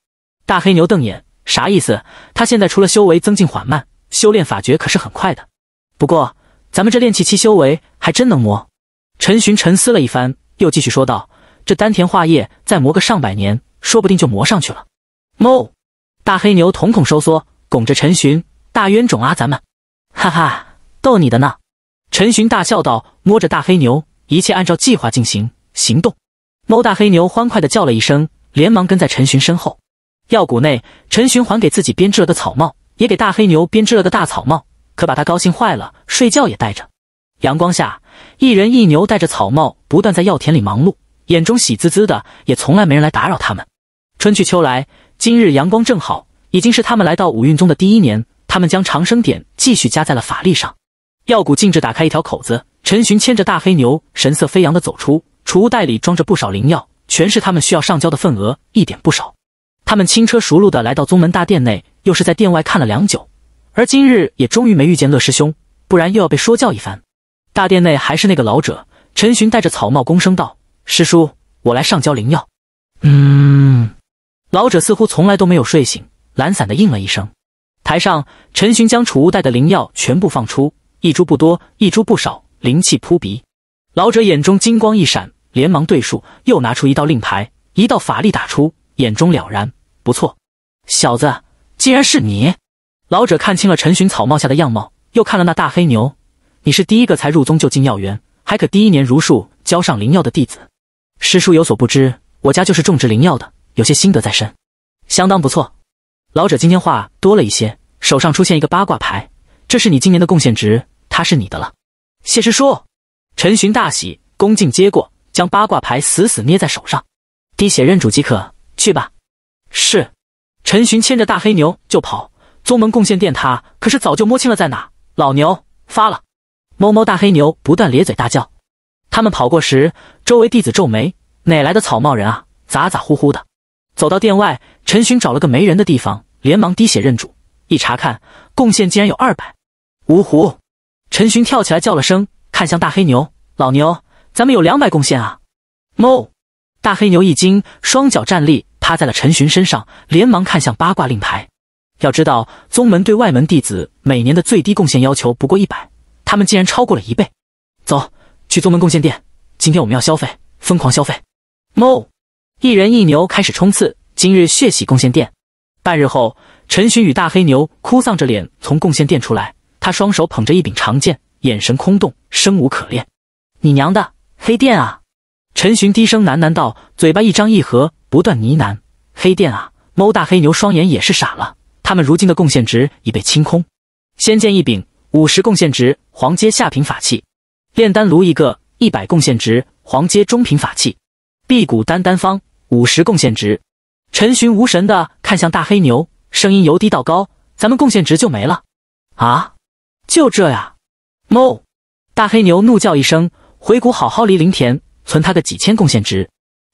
大黑牛瞪眼，啥意思？他现在除了修为增进缓慢，修炼法诀可是很快的。不过咱们这练气期修为还真能磨。陈寻沉思了一番，又继续说道：“这丹田化液再磨个上百年，说不定就磨上去了。”猫，大黑牛瞳孔收缩，拱着陈寻：“大冤种啊，咱们！”哈哈，逗你的呢！陈寻大笑道，摸着大黑牛，一切按照计划进行。行动，猫大黑牛欢快的叫了一声，连忙跟在陈寻身后。药谷内，陈寻还给自己编织了个草帽，也给大黑牛编织了个大草帽，可把他高兴坏了，睡觉也戴着。阳光下，一人一牛戴着草帽，不断在药田里忙碌，眼中喜滋滋的，也从来没人来打扰他们。春去秋来，今日阳光正好，已经是他们来到五运宗的第一年。他们将长生点继续加在了法力上，药谷径直打开一条口子，陈寻牵着大黑牛，神色飞扬的走出。储物袋里装着不少灵药，全是他们需要上交的份额，一点不少。他们轻车熟路的来到宗门大殿内，又是在殿外看了良久。而今日也终于没遇见乐师兄，不然又要被说教一番。大殿内还是那个老者，陈寻戴着草帽，躬声道：“师叔，我来上交灵药。”嗯，老者似乎从来都没有睡醒，懒散的应了一声。台上，陈寻将储物袋的灵药全部放出，一株不多，一株不少，灵气扑鼻。老者眼中金光一闪，连忙对数，又拿出一道令牌，一道法力打出，眼中了然。不错，小子，竟然是你！老者看清了陈寻草帽下的样貌，又看了那大黑牛，你是第一个才入宗就进药园，还可第一年如数交上灵药的弟子。师叔有所不知，我家就是种植灵药的，有些心得在身，相当不错。老者今天话多了一些，手上出现一个八卦牌，这是你今年的贡献值，它是你的了。谢师叔，陈寻大喜，恭敬接过，将八卦牌死死捏在手上，滴血认主即可。去吧。是。陈寻牵着大黑牛就跑，宗门贡献殿他可是早就摸清了在哪。老牛发了，哞哞！大黑牛不断咧嘴大叫。他们跑过时，周围弟子皱眉，哪来的草帽人啊？咋咋呼呼的。走到殿外，陈寻找了个没人的地方。连忙滴血认主，一查看贡献竟然有二百。芜湖！陈寻跳起来叫了声，看向大黑牛：“老牛，咱们有两百贡献啊！”哞，大黑牛一惊，双脚站立，趴在了陈寻身上，连忙看向八卦令牌。要知道，宗门对外门弟子每年的最低贡献要求不过一百，他们竟然超过了一倍。走，去宗门贡献店，今天我们要消费，疯狂消费！哞，一人一牛开始冲刺，今日血洗贡献店。半日后，陈寻与大黑牛哭丧着脸从贡献殿出来，他双手捧着一柄长剑，眼神空洞，生无可恋。“你娘的黑殿啊！”陈寻低声喃喃道，嘴巴一张一合，不断呢喃：“黑殿啊！”猫大黑牛双眼也是傻了，他们如今的贡献值已被清空。仙剑一柄，五十贡献值，黄阶下品法器；炼丹炉一个，一百贡献值，黄阶中品法器；辟谷丹丹方，五十贡献值。陈寻无神的看向大黑牛，声音由低到高：“咱们贡献值就没了啊，就这呀？” n 大黑牛怒叫一声：“回谷好好犁林田，存他个几千贡献值。”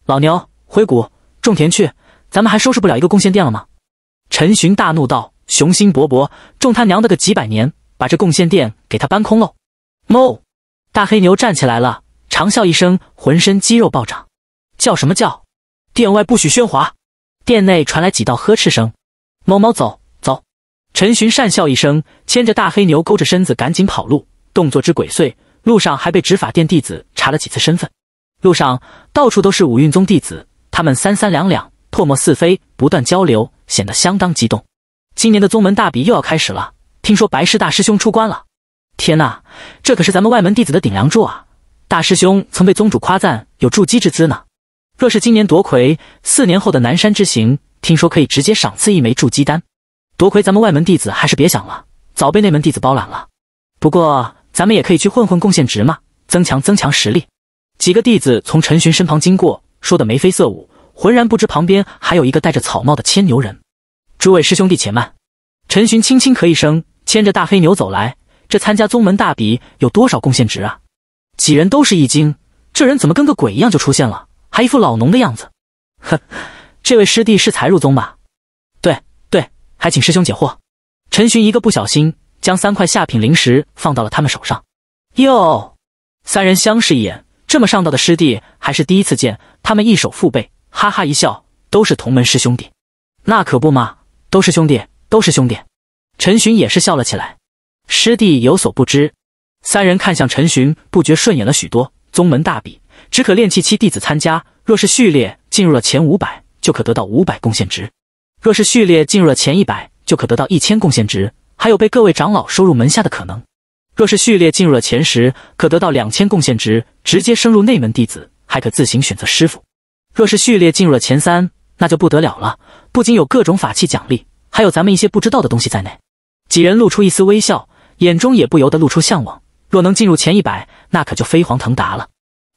老牛回谷种田去，咱们还收拾不了一个贡献店了吗？陈寻大怒道：“雄心勃勃，种他娘的个几百年，把这贡献店给他搬空喽！” n 大黑牛站起来了，长笑一声，浑身肌肉暴涨，叫什么叫？店外不许喧哗！店内传来几道呵斥声：“猫猫走走。”陈寻讪笑一声，牵着大黑牛，勾着身子赶紧跑路，动作之鬼祟。路上还被执法殿弟子查了几次身份。路上到处都是五蕴宗弟子，他们三三两两，唾沫四飞，不断交流，显得相当激动。今年的宗门大比又要开始了，听说白师大师兄出关了。天呐，这可是咱们外门弟子的顶梁柱啊！大师兄曾被宗主夸赞有筑基之资呢。若是今年夺魁，四年后的南山之行，听说可以直接赏赐一枚筑基丹。夺魁咱们外门弟子还是别想了，早被内门弟子包揽了。不过咱们也可以去混混贡献值嘛，增强增强实力。几个弟子从陈寻身旁经过，说的眉飞色舞，浑然不知旁边还有一个戴着草帽的牵牛人。诸位师兄弟且慢，陈寻轻轻咳一声，牵着大黑牛走来。这参加宗门大比有多少贡献值啊？几人都是一惊，这人怎么跟个鬼一样就出现了？还一副老农的样子，呵，这位师弟是才入宗吧？对对，还请师兄解惑。陈寻一个不小心将三块下品灵石放到了他们手上。哟，三人相视一眼，这么上道的师弟还是第一次见。他们一手父辈，哈哈一笑，都是同门师兄弟，那可不嘛，都是兄弟，都是兄弟。陈寻也是笑了起来。师弟有所不知，三人看向陈寻，不觉顺眼了许多。宗门大比。只可炼气期弟子参加。若是序列进入了前五百，就可得到五百贡献值；若是序列进入了前一百，就可得到一千贡献值，还有被各位长老收入门下的可能。若是序列进入了前十，可得到两千贡献值，直接升入内门弟子，还可自行选择师傅。若是序列进入了前三，那就不得了了，不仅有各种法器奖励，还有咱们一些不知道的东西在内。几人露出一丝微笑，眼中也不由得露出向往。若能进入前一百，那可就飞黄腾达了。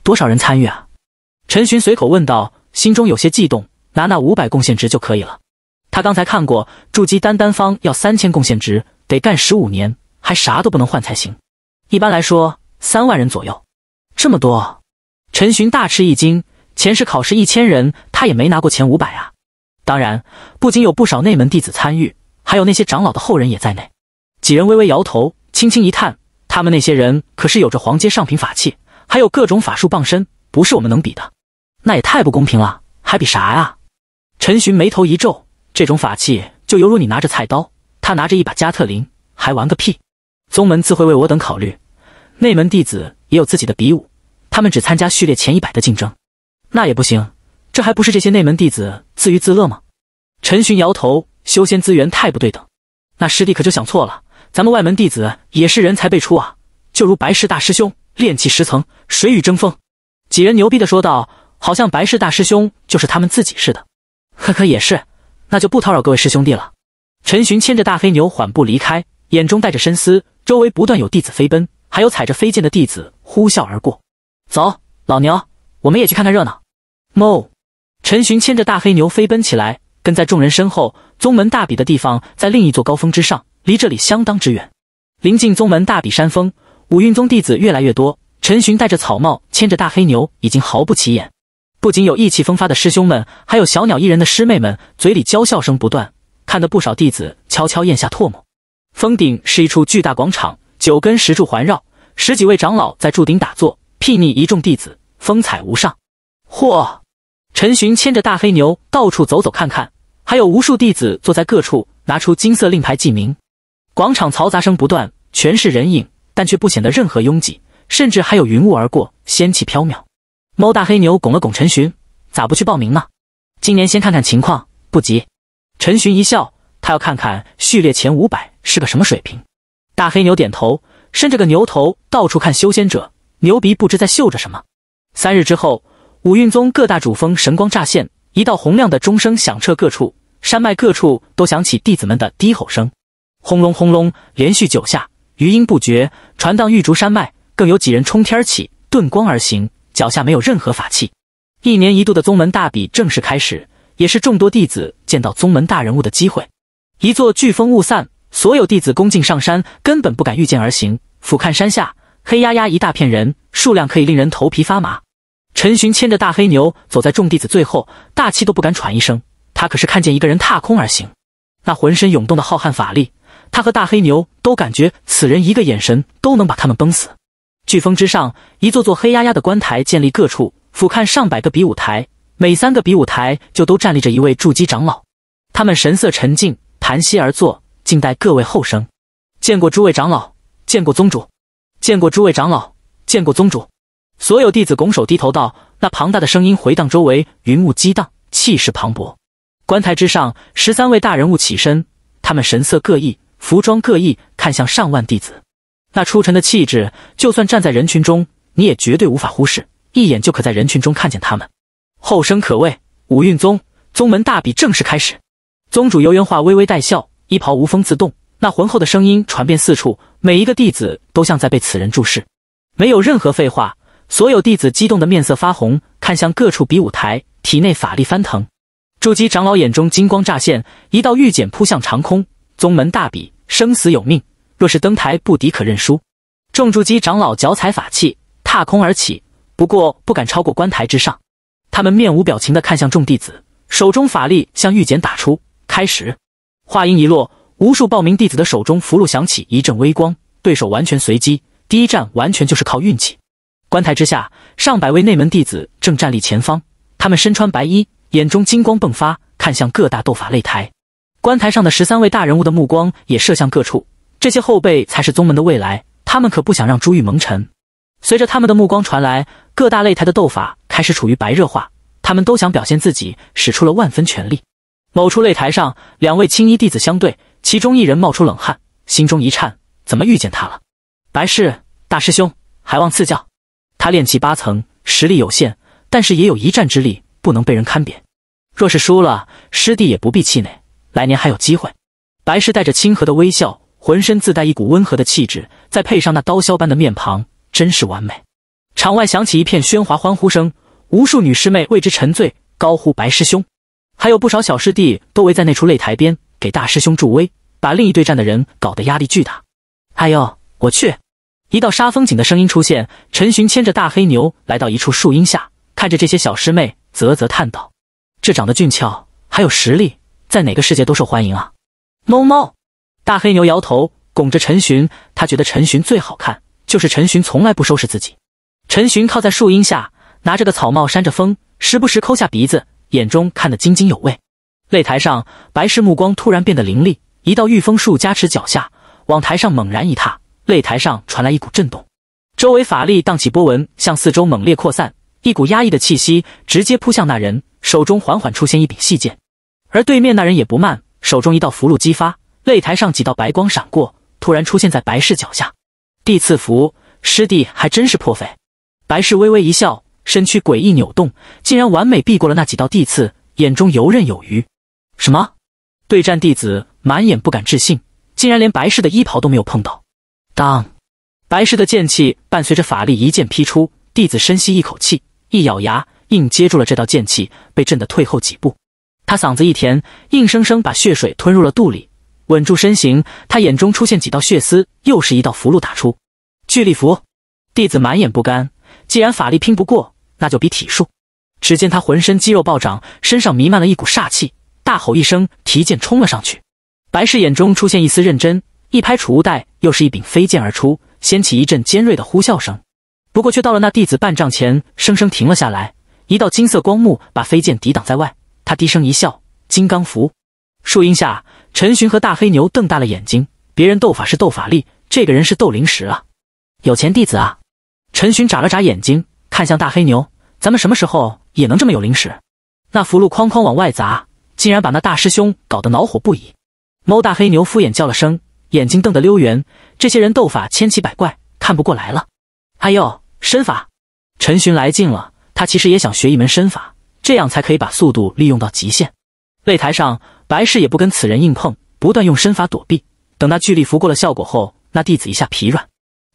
多少人参与啊？陈寻随口问道，心中有些悸动。拿那五百贡献值就可以了。他刚才看过，筑基丹丹方要三千贡献值，得干十五年，还啥都不能换才行。一般来说，三万人左右。这么多？陈寻大吃一惊。前世考试一千人，他也没拿过前五百啊。当然，不仅有不少内门弟子参与，还有那些长老的后人也在内。几人微微摇头，轻轻一叹。他们那些人可是有着黄阶上品法器。还有各种法术傍身，不是我们能比的，那也太不公平了，还比啥呀？陈寻眉头一皱，这种法器就犹如你拿着菜刀，他拿着一把加特林，还玩个屁？宗门自会为我等考虑，内门弟子也有自己的比武，他们只参加序列前一百的竞争，那也不行，这还不是这些内门弟子自娱自乐吗？陈寻摇头，修仙资源太不对等，那师弟可就想错了，咱们外门弟子也是人才辈出啊，就如白氏大师兄，炼气十层。谁与争锋？几人牛逼的说道，好像白氏大师兄就是他们自己似的。呵呵，也是，那就不叨扰各位师兄弟了。陈寻牵着大黑牛缓步离开，眼中带着深思。周围不断有弟子飞奔，还有踩着飞剑的弟子呼啸而过。走，老牛，我们也去看看热闹。哞！陈寻牵着大黑牛飞奔起来，跟在众人身后。宗门大比的地方在另一座高峰之上，离这里相当之远。临近宗门大比山峰，五蕴宗弟子越来越多。陈寻戴着草帽，牵着大黑牛，已经毫不起眼。不仅有意气风发的师兄们，还有小鸟依人的师妹们，嘴里娇笑声不断，看得不少弟子悄悄咽下唾沫。峰顶是一处巨大广场，九根石柱环绕，十几位长老在柱顶打坐，睥睨一众弟子，风采无上。嚯！陈寻牵着大黑牛到处走走看看，还有无数弟子坐在各处，拿出金色令牌记名。广场嘈杂声不断，全是人影，但却不显得任何拥挤。甚至还有云雾而过，仙气飘渺。猫大黑牛拱了拱陈寻，咋不去报名呢？今年先看看情况，不急。陈寻一笑，他要看看序列前五百是个什么水平。大黑牛点头，伸着个牛头到处看修仙者，牛鼻不知在嗅着什么。三日之后，五蕴宗各大主峰神光乍现，一道洪亮的钟声响彻各处山脉，各处都响起弟子们的低吼声。轰隆轰隆，连续九下，余音不绝，传荡玉竹山脉。更有几人冲天而起，遁光而行，脚下没有任何法器。一年一度的宗门大比正式开始，也是众多弟子见到宗门大人物的机会。一座巨峰雾散，所有弟子恭敬上山，根本不敢御剑而行。俯瞰山下，黑压压一大片人，数量可以令人头皮发麻。陈寻牵着大黑牛走在众弟子最后，大气都不敢喘一声。他可是看见一个人踏空而行，那浑身涌动的浩瀚法力，他和大黑牛都感觉此人一个眼神都能把他们崩死。飓风之上，一座座黑压压的棺台建立各处，俯瞰上百个比武台，每三个比武台就都站立着一位筑基长老，他们神色沉静，盘膝而坐，静待各位后生。见过诸位长老，见过宗主，见过诸位长老，见过宗主。所有弟子拱手低头道。那庞大的声音回荡周围，云雾激荡，气势磅礴。棺台之上，十三位大人物起身，他们神色各异，服装各异，看向上万弟子。那出尘的气质，就算站在人群中，你也绝对无法忽视，一眼就可在人群中看见他们。后生可畏，五运宗宗门大比正式开始。宗主游元化微微带笑，衣袍无风自动，那浑厚的声音传遍四处，每一个弟子都像在被此人注视。没有任何废话，所有弟子激动的面色发红，看向各处比武台，体内法力翻腾。筑基长老眼中金光乍现，一道玉简扑向长空。宗门大比，生死有命。若是登台不敌，可认输。众筑基长老脚踩法器，踏空而起，不过不敢超过观台之上。他们面无表情的看向众弟子，手中法力向玉简打出。开始。话音一落，无数报名弟子的手中符箓响起一阵微光。对手完全随机，第一战完全就是靠运气。观台之下，上百位内门弟子正站立前方，他们身穿白衣，眼中金光迸发，看向各大斗法擂台。观台上的十三位大人物的目光也射向各处。这些后辈才是宗门的未来，他们可不想让朱玉蒙尘。随着他们的目光传来，各大擂台的斗法开始处于白热化，他们都想表现自己，使出了万分全力。某处擂台上，两位青衣弟子相对，其中一人冒出冷汗，心中一颤：怎么遇见他了？白氏大师兄，还望赐教。他练气八层，实力有限，但是也有一战之力，不能被人堪贬。若是输了，师弟也不必气馁，来年还有机会。白氏带着亲和的微笑。浑身自带一股温和的气质，再配上那刀削般的面庞，真是完美。场外响起一片喧哗欢呼声，无数女师妹为之沉醉，高呼“白师兄”，还有不少小师弟都围在那处擂台边给大师兄助威，把另一队战的人搞得压力巨大。哎呦我去！一道杀风景的声音出现，陈寻牵着大黑牛来到一处树荫下，看着这些小师妹，啧啧叹道：“这长得俊俏，还有实力，在哪个世界都受欢迎啊！”猫猫。大黑牛摇头，拱着陈寻，他觉得陈寻最好看，就是陈寻从来不收拾自己。陈寻靠在树荫下，拿着个草帽扇着风，时不时抠下鼻子，眼中看得津津有味。擂台上，白氏目光突然变得凌厉，一道御风术加持脚下，往台上猛然一踏，擂台上传来一股震动，周围法力荡起波纹，向四周猛烈扩散，一股压抑的气息直接扑向那人，手中缓缓出现一柄细剑。而对面那人也不慢，手中一道符箓激发。擂台上几道白光闪过，突然出现在白氏脚下。地刺符，师弟还真是破费。白氏微微一笑，身躯诡异扭动，竟然完美避过了那几道地刺，眼中游刃有余。什么？对战弟子满眼不敢置信，竟然连白氏的衣袍都没有碰到。当，白氏的剑气伴随着法力一剑劈出，弟子深吸一口气，一咬牙，硬接住了这道剑气，被震得退后几步。他嗓子一甜，硬生生把血水吞入了肚里。稳住身形，他眼中出现几道血丝，又是一道符箓打出，聚力符。弟子满眼不甘，既然法力拼不过，那就比体术。只见他浑身肌肉暴涨，身上弥漫了一股煞气，大吼一声，提剑冲了上去。白氏眼中出现一丝认真，一拍储物袋，又是一柄飞剑而出，掀起一阵尖锐的呼啸声。不过却到了那弟子半丈前，生生停了下来。一道金色光幕把飞剑抵挡在外，他低声一笑，金刚符。树荫下。陈寻和大黑牛瞪大了眼睛，别人斗法是斗法力，这个人是斗灵石啊，有钱弟子啊！陈寻眨了眨眼睛，看向大黑牛：“咱们什么时候也能这么有灵石？”那符箓哐哐往外砸，竟然把那大师兄搞得恼火不已。猫大黑牛敷衍叫了声，眼睛瞪得溜圆。这些人斗法千奇百怪，看不过来了。哎呦，身法，陈寻来劲了，他其实也想学一门身法，这样才可以把速度利用到极限。擂台上。白氏也不跟此人硬碰，不断用身法躲避。等那巨力拂过了效果后，那弟子一下疲软。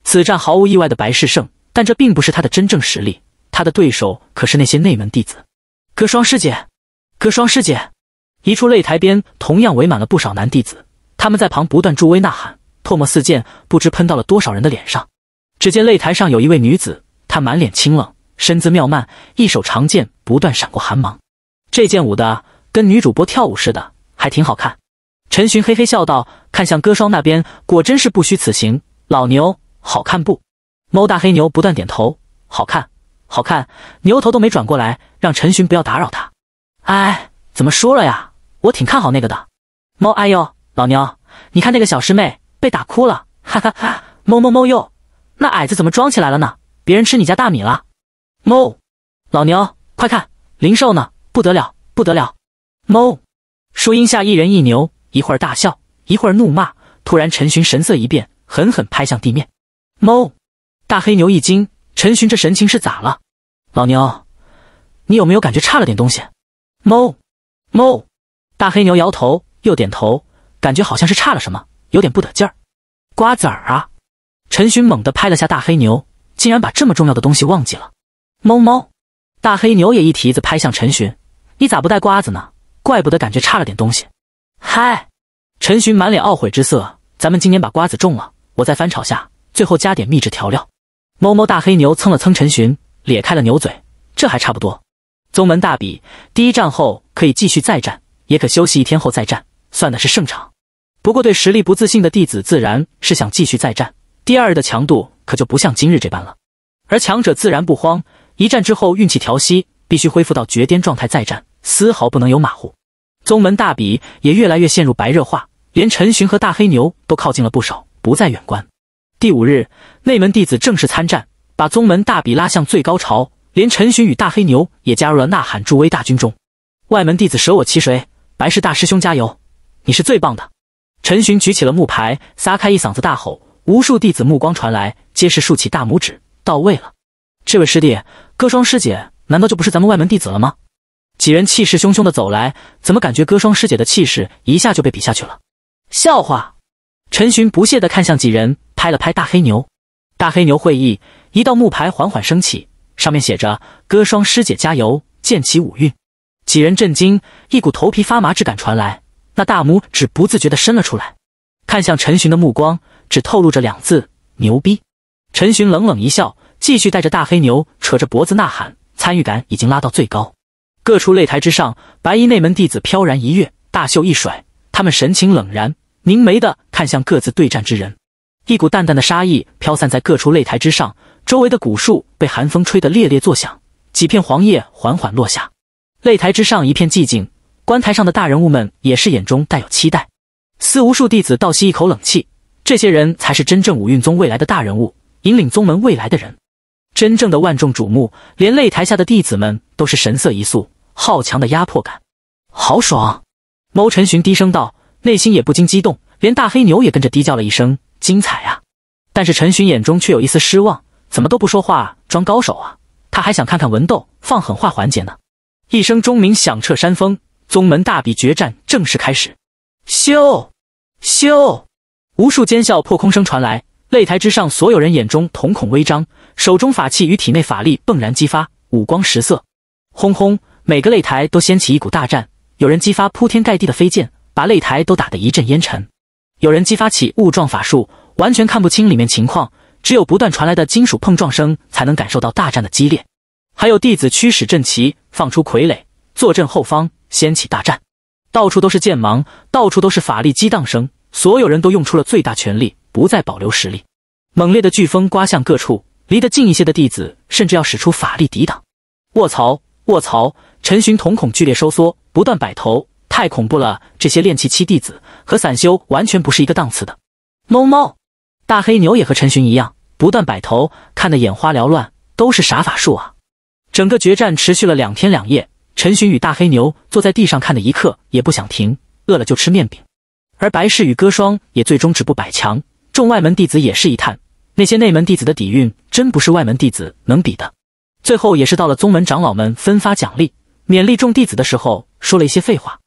此战毫无意外的白氏胜，但这并不是他的真正实力。他的对手可是那些内门弟子。哥双师姐，哥双师姐。一处擂台边同样围满了不少男弟子，他们在旁不断助威呐喊，唾沫四溅，不知喷到了多少人的脸上。只见擂台上有一位女子，她满脸清冷，身姿妙曼，一手长剑不断闪过寒芒，这剑舞的跟女主播跳舞似的。还挺好看，陈寻嘿嘿笑道，看向哥双那边，果真是不虚此行。老牛好看不？猫大黑牛不断点头，好看，好看。牛头都没转过来，让陈寻不要打扰他。哎，怎么输了呀？我挺看好那个的。猫哎呦，老牛，你看那个小师妹被打哭了，哈哈哈。猫猫猫哟，那矮子怎么装起来了呢？别人吃你家大米了？猫，老牛快看，灵兽呢，不得了，不得了。猫。树荫下，一人一牛，一会儿大笑，一会儿怒骂。突然，陈寻神色一变，狠狠拍向地面。猫，大黑牛一惊，陈寻这神情是咋了？老牛，你有没有感觉差了点东西？猫，猫，大黑牛摇头又点头，感觉好像是差了什么，有点不得劲儿。瓜子儿啊！陈寻猛地拍了下大黑牛，竟然把这么重要的东西忘记了。猫猫，大黑牛也一蹄子拍向陈寻，你咋不带瓜子呢？怪不得感觉差了点东西，嗨！陈寻满脸懊悔之色。咱们今年把瓜子种了，我再翻炒下，最后加点秘制调料。摸摸大黑牛蹭了蹭陈寻，咧开了牛嘴，这还差不多。宗门大比第一战后，可以继续再战，也可休息一天后再战，算的是胜场。不过对实力不自信的弟子，自然是想继续再战。第二日的强度可就不像今日这般了。而强者自然不慌，一战之后运气调息，必须恢复到绝巅状态再战。丝毫不能有马虎，宗门大比也越来越陷入白热化，连陈寻和大黑牛都靠近了不少，不再远观。第五日，内门弟子正式参战，把宗门大比拉向最高潮，连陈寻与大黑牛也加入了呐喊助威大军中。外门弟子舍我其谁，白氏大师兄加油，你是最棒的！陈寻举起了木牌，撒开一嗓子大吼，无数弟子目光传来，皆是竖起大拇指，到位了。这位师弟，歌霜师姐难道就不是咱们外门弟子了吗？几人气势汹汹的走来，怎么感觉歌双师姐的气势一下就被比下去了？笑话！陈寻不屑的看向几人，拍了拍大黑牛。大黑牛会意，一道木牌缓缓升起，上面写着“歌双师姐加油，剑起五运”。几人震惊，一股头皮发麻之感传来，那大拇指不自觉的伸了出来，看向陈寻的目光只透露着两字：牛逼。陈寻冷冷一笑，继续带着大黑牛扯着脖子呐喊，参与感已经拉到最高。各处擂台之上，白衣内门弟子飘然一跃，大袖一甩，他们神情冷然，凝眉的看向各自对战之人，一股淡淡的杀意飘散在各处擂台之上，周围的古树被寒风吹得猎猎作响，几片黄叶缓缓落下。擂台之上一片寂静，观台上的大人物们也是眼中带有期待。四无数弟子倒吸一口冷气，这些人才是真正五蕴宗未来的大人物，引领宗门未来的人。真正的万众瞩目，连擂台下的弟子们都是神色一肃。好强的压迫感，好爽！猫陈寻低声道，内心也不禁激动。连大黑牛也跟着低叫了一声：“精彩啊！”但是陈寻眼中却有一丝失望，怎么都不说话，装高手啊？他还想看看文斗放狠话环节呢。一声钟鸣响彻山峰，宗门大比决战正式开始。咻，咻，无数尖啸破空声传来。擂台之上，所有人眼中瞳孔微张，手中法器与体内法力迸然激发，五光十色。轰轰！每个擂台都掀起一股大战，有人激发铺天盖地的飞剑，把擂台都打得一阵烟尘；有人激发起雾状法术，完全看不清里面情况，只有不断传来的金属碰撞声才能感受到大战的激烈。还有弟子驱使阵旗，放出傀儡，坐镇后方，掀起大战。到处都是剑芒，到处都是法力激荡声，所有人都用出了最大全力。不再保留实力，猛烈的飓风刮向各处，离得近一些的弟子甚至要使出法力抵挡。卧槽！卧槽！陈寻瞳孔剧烈收缩，不断摆头，太恐怖了！这些练气期弟子和散修完全不是一个档次的。猫猫，大黑牛也和陈寻一样，不断摆头，看得眼花缭乱。都是啥法术啊？整个决战持续了两天两夜，陈寻与大黑牛坐在地上看的一刻也不想停，饿了就吃面饼。而白氏与歌霜也最终止步百强。众外门弟子也是一叹，那些内门弟子的底蕴真不是外门弟子能比的。最后也是到了宗门长老们分发奖励、勉励众弟子的时候，说了一些废话。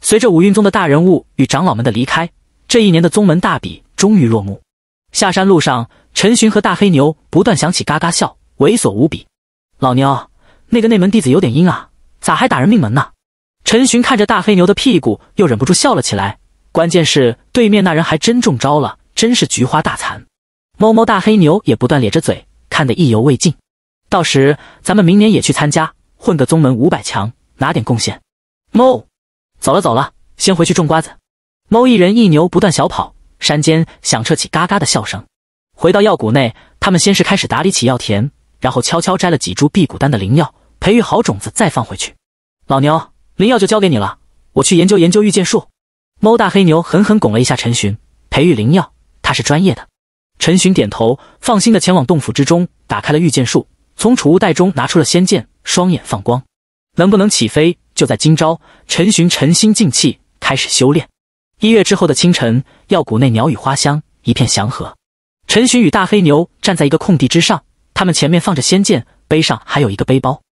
随着五蕴宗的大人物与长老们的离开，这一年的宗门大比终于落幕。下山路上，陈寻和大黑牛不断响起嘎嘎笑，猥琐无比。老牛，那个内门弟子有点阴啊，咋还打人命门呢？陈寻看着大黑牛的屁股，又忍不住笑了起来。关键是对面那人还真中招了。真是菊花大残，猫猫大黑牛也不断咧着嘴，看得意犹未尽。到时咱们明年也去参加，混个宗门五百强，拿点贡献。猫走了走了，先回去种瓜子。猫一人一牛不断小跑，山间响彻起嘎嘎的笑声。回到药谷内，他们先是开始打理起药田，然后悄悄摘了几株辟谷丹的灵药，培育好种子再放回去。老牛，灵药就交给你了，我去研究研究御剑术。猫大黑牛狠狠拱了一下陈寻，培育灵药。他是专业的，陈寻点头，放心的前往洞府之中，打开了御剑术，从储物袋中拿出了仙剑，双眼放光。能不能起飞，就在今朝。陈寻沉心静气，开始修炼。一月之后的清晨，药谷内鸟语花香，一片祥和。陈寻与大黑牛站在一个空地之上，他们前面放着仙剑，背上还有一个背包。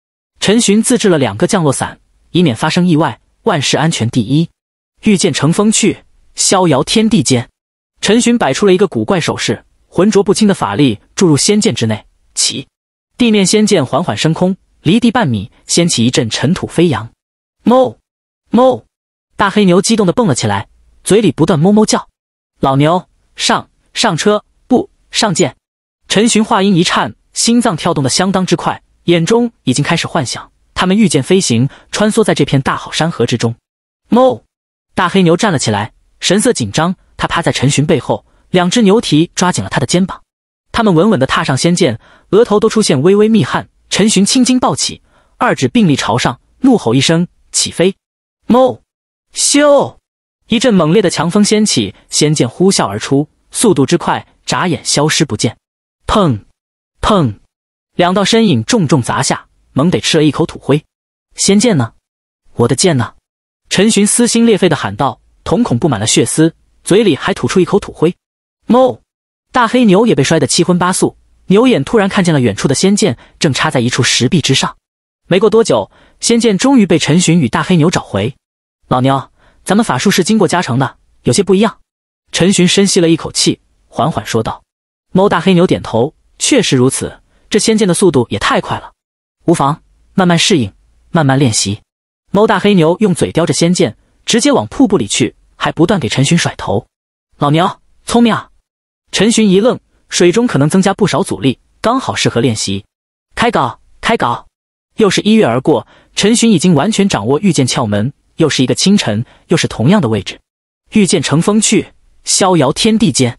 陈寻自制了两个降落伞，以免发生意外，万事安全第一。御剑乘风去，逍遥天地间。陈寻摆出了一个古怪手势，浑浊不清的法力注入仙剑之内，起。地面仙剑缓缓升空，离地半米，掀起一阵尘土飞扬。哞，哞！大黑牛激动的蹦了起来，嘴里不断哞哞叫。老牛，上上车，不上剑。陈寻话音一颤，心脏跳动的相当之快，眼中已经开始幻想，他们御剑飞行，穿梭在这片大好山河之中。哞！大黑牛站了起来。神色紧张，他趴在陈寻背后，两只牛蹄抓紧了他的肩膀。他们稳稳地踏上仙剑，额头都出现微微密汗。陈寻青筋暴起，二指并立朝上，怒吼一声：“起飞！”猫，咻！一阵猛烈的强风掀起，仙剑呼啸而出，速度之快，眨眼消失不见。砰，砰！两道身影重重砸下，猛地吃了一口土灰。仙剑呢？我的剑呢？陈寻撕心裂肺地喊道。瞳孔布满了血丝，嘴里还吐出一口土灰。猫大黑牛也被摔得七荤八素，牛眼突然看见了远处的仙剑，正插在一处石壁之上。没过多久，仙剑终于被陈寻与大黑牛找回。老牛，咱们法术是经过加成的，有些不一样。陈寻深吸了一口气，缓缓说道：“猫大黑牛点头，确实如此。这仙剑的速度也太快了，无妨，慢慢适应，慢慢练习。”猫大黑牛用嘴叼着仙剑。直接往瀑布里去，还不断给陈寻甩头。老牛聪明啊！陈寻一愣，水中可能增加不少阻力，刚好适合练习。开搞，开搞！又是一跃而过。陈寻已经完全掌握御剑窍门。又是一个清晨，又是同样的位置。御剑乘风去，逍遥天地间。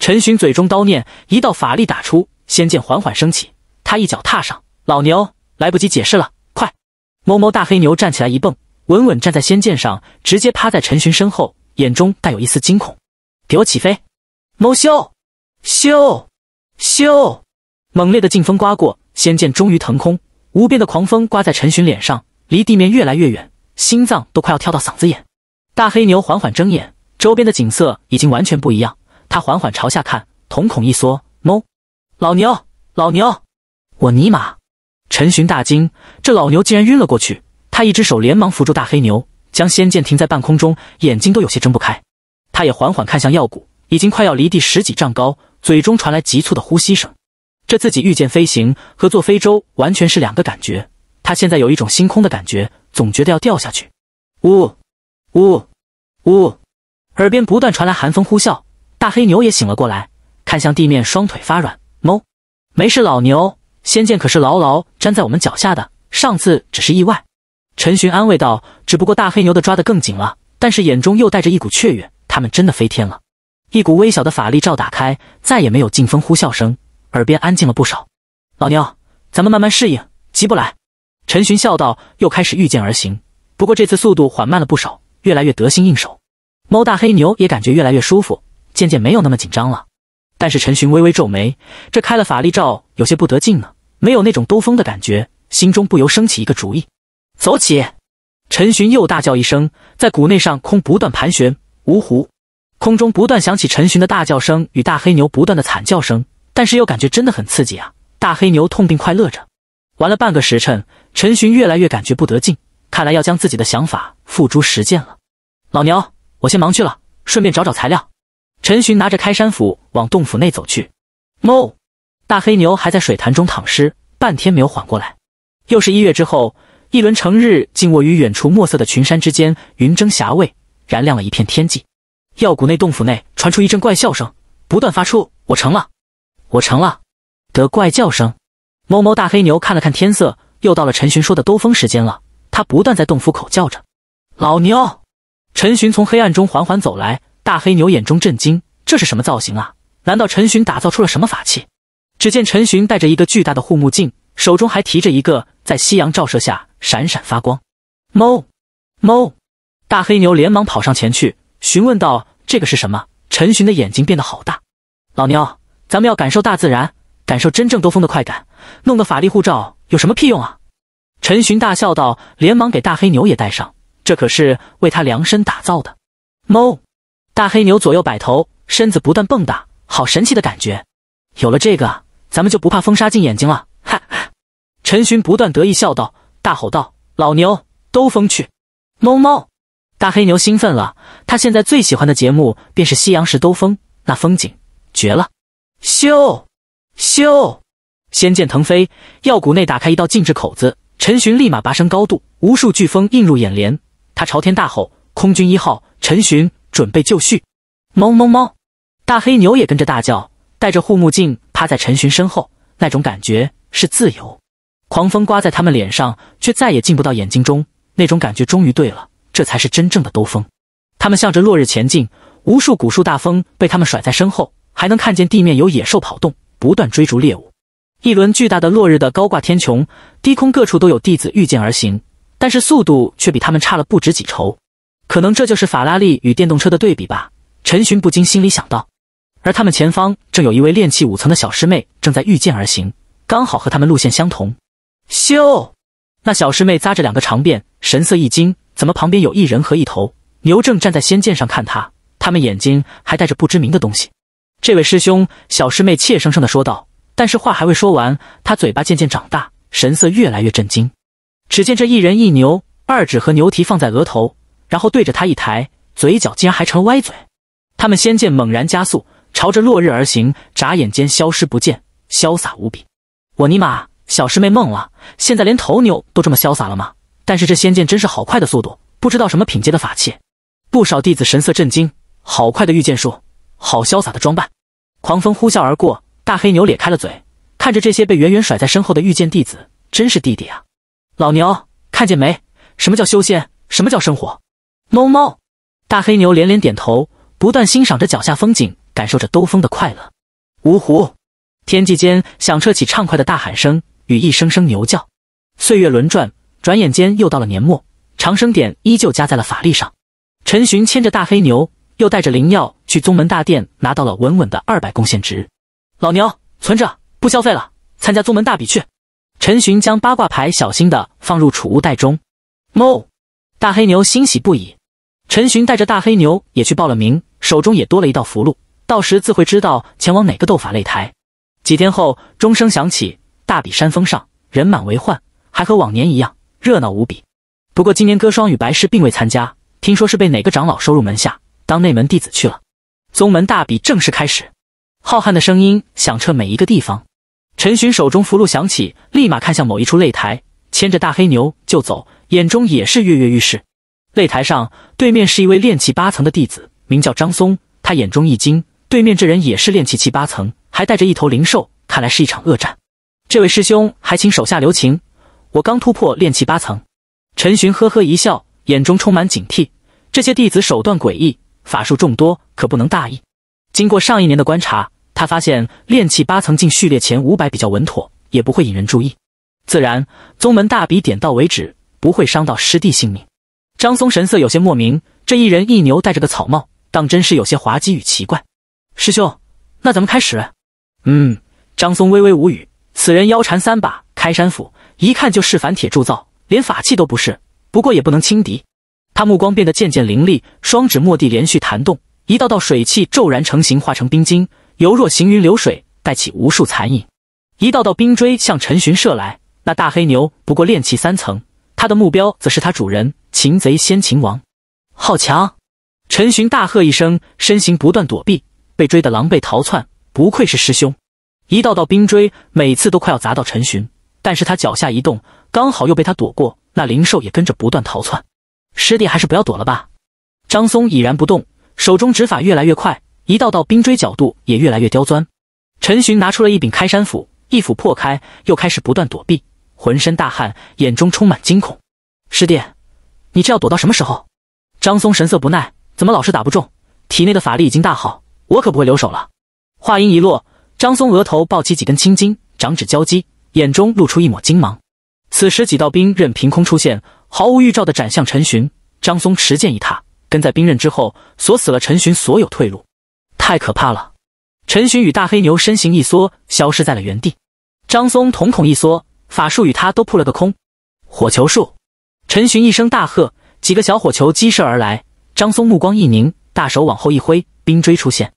陈寻嘴中叨念，一道法力打出，仙剑缓缓升起。他一脚踏上，老牛来不及解释了，快！哞哞！大黑牛站起来一蹦。稳稳站在仙剑上，直接趴在陈寻身后，眼中带有一丝惊恐。给我起飞！猫咻！咻！咻！猛烈的劲风刮过，仙剑终于腾空。无边的狂风刮在陈寻脸上，离地面越来越远，心脏都快要跳到嗓子眼。大黑牛缓缓睁眼，周边的景色已经完全不一样。他缓缓朝下看，瞳孔一缩。猫，老牛，老牛！我尼玛！陈寻大惊，这老牛竟然晕了过去。他一只手连忙扶住大黑牛，将仙剑停在半空中，眼睛都有些睁不开。他也缓缓看向药谷，已经快要离地十几丈高，嘴中传来急促的呼吸声。这自己御剑飞行和坐飞舟完全是两个感觉。他现在有一种星空的感觉，总觉得要掉下去。呜，呜，呜！耳边不断传来寒风呼啸，大黑牛也醒了过来，看向地面，双腿发软。猫，没事，老牛，仙剑可是牢牢粘在我们脚下的，上次只是意外。陈寻安慰道：“只不过大黑牛的抓得更紧了，但是眼中又带着一股雀跃，他们真的飞天了。一股微小的法力罩打开，再也没有劲风呼啸声，耳边安静了不少。老牛，咱们慢慢适应，急不来。”陈寻笑道，又开始御剑而行。不过这次速度缓慢了不少，越来越得心应手。猫大黑牛也感觉越来越舒服，渐渐没有那么紧张了。但是陈寻微微皱眉，这开了法力罩有些不得劲呢，没有那种兜风的感觉，心中不由升起一个主意。走起！陈寻又大叫一声，在谷内上空不断盘旋。芜湖！空中不断响起陈寻的大叫声与大黑牛不断的惨叫声，但是又感觉真的很刺激啊！大黑牛痛并快乐着，玩了半个时辰，陈寻越来越感觉不得劲，看来要将自己的想法付诸实践了。老牛，我先忙去了，顺便找找材料。陈寻拿着开山斧往洞府内走去。哞！大黑牛还在水潭中躺尸，半天没有缓过来。又是一月之后。一轮成日静卧于远处墨色的群山之间，云蒸霞蔚，燃亮了一片天际。药谷内洞府内传出一阵怪笑声，不断发出“我成了，我成了”的怪叫声。哞哞！大黑牛看了看天色，又到了陈寻说的兜风时间了。他不断在洞府口叫着：“老牛！”陈寻从黑暗中缓缓走来，大黑牛眼中震惊：“这是什么造型啊？难道陈寻打造出了什么法器？”只见陈寻戴着一个巨大的护目镜。手中还提着一个在夕阳照射下闪闪发光，猫，猫，大黑牛连忙跑上前去询问道：“这个是什么？”陈寻的眼睛变得好大。老牛，咱们要感受大自然，感受真正兜风的快感，弄个法力护照有什么屁用啊？”陈寻大笑道，连忙给大黑牛也戴上，这可是为他量身打造的。猫，大黑牛左右摆头，身子不断蹦跶，好神奇的感觉！有了这个，咱们就不怕风沙进眼睛了。陈寻不断得意笑道，大吼道：“老牛，兜风去！”“哞哞！”大黑牛兴奋了，他现在最喜欢的节目便是夕阳时兜风，那风景绝了！咻！咻！仙剑腾飞，药谷内打开一道禁制口子，陈寻立马拔升高度，无数飓风映入眼帘。他朝天大吼：“空军一号，陈寻准备就绪！”“哞哞哞！”大黑牛也跟着大叫，戴着护目镜趴在陈寻身后，那种感觉是自由。狂风刮在他们脸上，却再也进不到眼睛中。那种感觉终于对了，这才是真正的兜风。他们向着落日前进，无数古树大风被他们甩在身后，还能看见地面有野兽跑动，不断追逐猎物。一轮巨大的落日的高挂天穹，低空各处都有弟子御剑而行，但是速度却比他们差了不止几筹。可能这就是法拉利与电动车的对比吧。陈寻不禁心里想到。而他们前方正有一位练气五层的小师妹正在御剑而行，刚好和他们路线相同。咻！那小师妹扎着两个长辫，神色一惊：“怎么旁边有一人和一头牛正站在仙剑上看他？他们眼睛还带着不知名的东西。”这位师兄，小师妹怯生生的说道。但是话还未说完，他嘴巴渐渐长大，神色越来越震惊。只见这一人一牛，二指和牛蹄放在额头，然后对着他一抬，嘴角竟然还成了歪嘴。他们仙剑猛然加速，朝着落日而行，眨眼间消失不见，潇洒无比。我尼玛！小师妹懵了，现在连头牛都这么潇洒了吗？但是这仙剑真是好快的速度，不知道什么品阶的法器。不少弟子神色震惊，好快的御剑术，好潇洒的装扮。狂风呼啸而过，大黑牛咧开了嘴，看着这些被远远甩在身后的御剑弟子，真是弟弟啊！老牛看见没？什么叫修仙？什么叫生活？猫猫。大黑牛连连点头，不断欣赏着脚下风景，感受着兜风的快乐。芜湖！天际间响彻起畅快的大喊声。与一声声牛叫，岁月轮转，转眼间又到了年末。长生点依旧加在了法力上。陈寻牵着大黑牛，又带着灵药去宗门大殿，拿到了稳稳的二百贡献值。老牛存着，不消费了，参加宗门大比去。陈寻将八卦牌小心的放入储物袋中。哞！大黑牛欣喜不已。陈寻带着大黑牛也去报了名，手中也多了一道符箓，到时自会知道前往哪个斗法擂台。几天后，钟声响起。大比山峰上人满为患，还和往年一样热闹无比。不过今年歌双与白氏并未参加，听说是被哪个长老收入门下当内门弟子去了。宗门大比正式开始，浩瀚的声音响彻每一个地方。陈寻手中符箓响起，立马看向某一处擂台，牵着大黑牛就走，眼中也是跃跃欲试。擂台上对面是一位炼气八层的弟子，名叫张松。他眼中一惊，对面这人也是炼气七八层，还带着一头灵兽，看来是一场恶战。这位师兄，还请手下留情。我刚突破炼气八层。陈寻呵呵一笑，眼中充满警惕。这些弟子手段诡异，法术众多，可不能大意。经过上一年的观察，他发现炼气八层进序列前五百比较稳妥，也不会引人注意。自然，宗门大比点到为止，不会伤到师弟性命。张松神色有些莫名，这一人一牛戴着个草帽，当真是有些滑稽与奇怪。师兄，那咱们开始。嗯。张松微微无语。此人腰缠三把开山斧，一看就是凡铁铸造，连法器都不是。不过也不能轻敌，他目光变得渐渐凌厉，双指蓦地连续弹动，一道道水气骤然成型，化成冰晶，犹若行云流水，带起无数残影，一道道冰锥向陈寻射来。那大黑牛不过炼气三层，他的目标则是他主人。擒贼先擒王，好强！陈寻大喝一声，身形不断躲避，被追得狼狈逃窜。不愧是师兄。一道道冰锥，每次都快要砸到陈寻，但是他脚下一动，刚好又被他躲过。那灵兽也跟着不断逃窜。师弟，还是不要躲了吧。张松已然不动，手中指法越来越快，一道道冰锥角度也越来越刁钻。陈寻拿出了一柄开山斧，一斧破开，又开始不断躲避，浑身大汗，眼中充满惊恐。师弟，你这要躲到什么时候？张松神色不耐，怎么老是打不中？体内的法力已经大好，我可不会留手了。话音一落。张松额头抱起几根青筋，掌指交击，眼中露出一抹金芒。此时几道冰刃凭空出现，毫无预兆的斩向陈寻。张松持剑一踏，跟在冰刃之后，锁死了陈寻所有退路。太可怕了！陈寻与大黑牛身形一缩，消失在了原地。张松瞳孔一缩，法术与他都扑了个空。火球术！陈寻一声大喝，几个小火球激射而来。张松目光一凝，大手往后一挥，冰锥出现。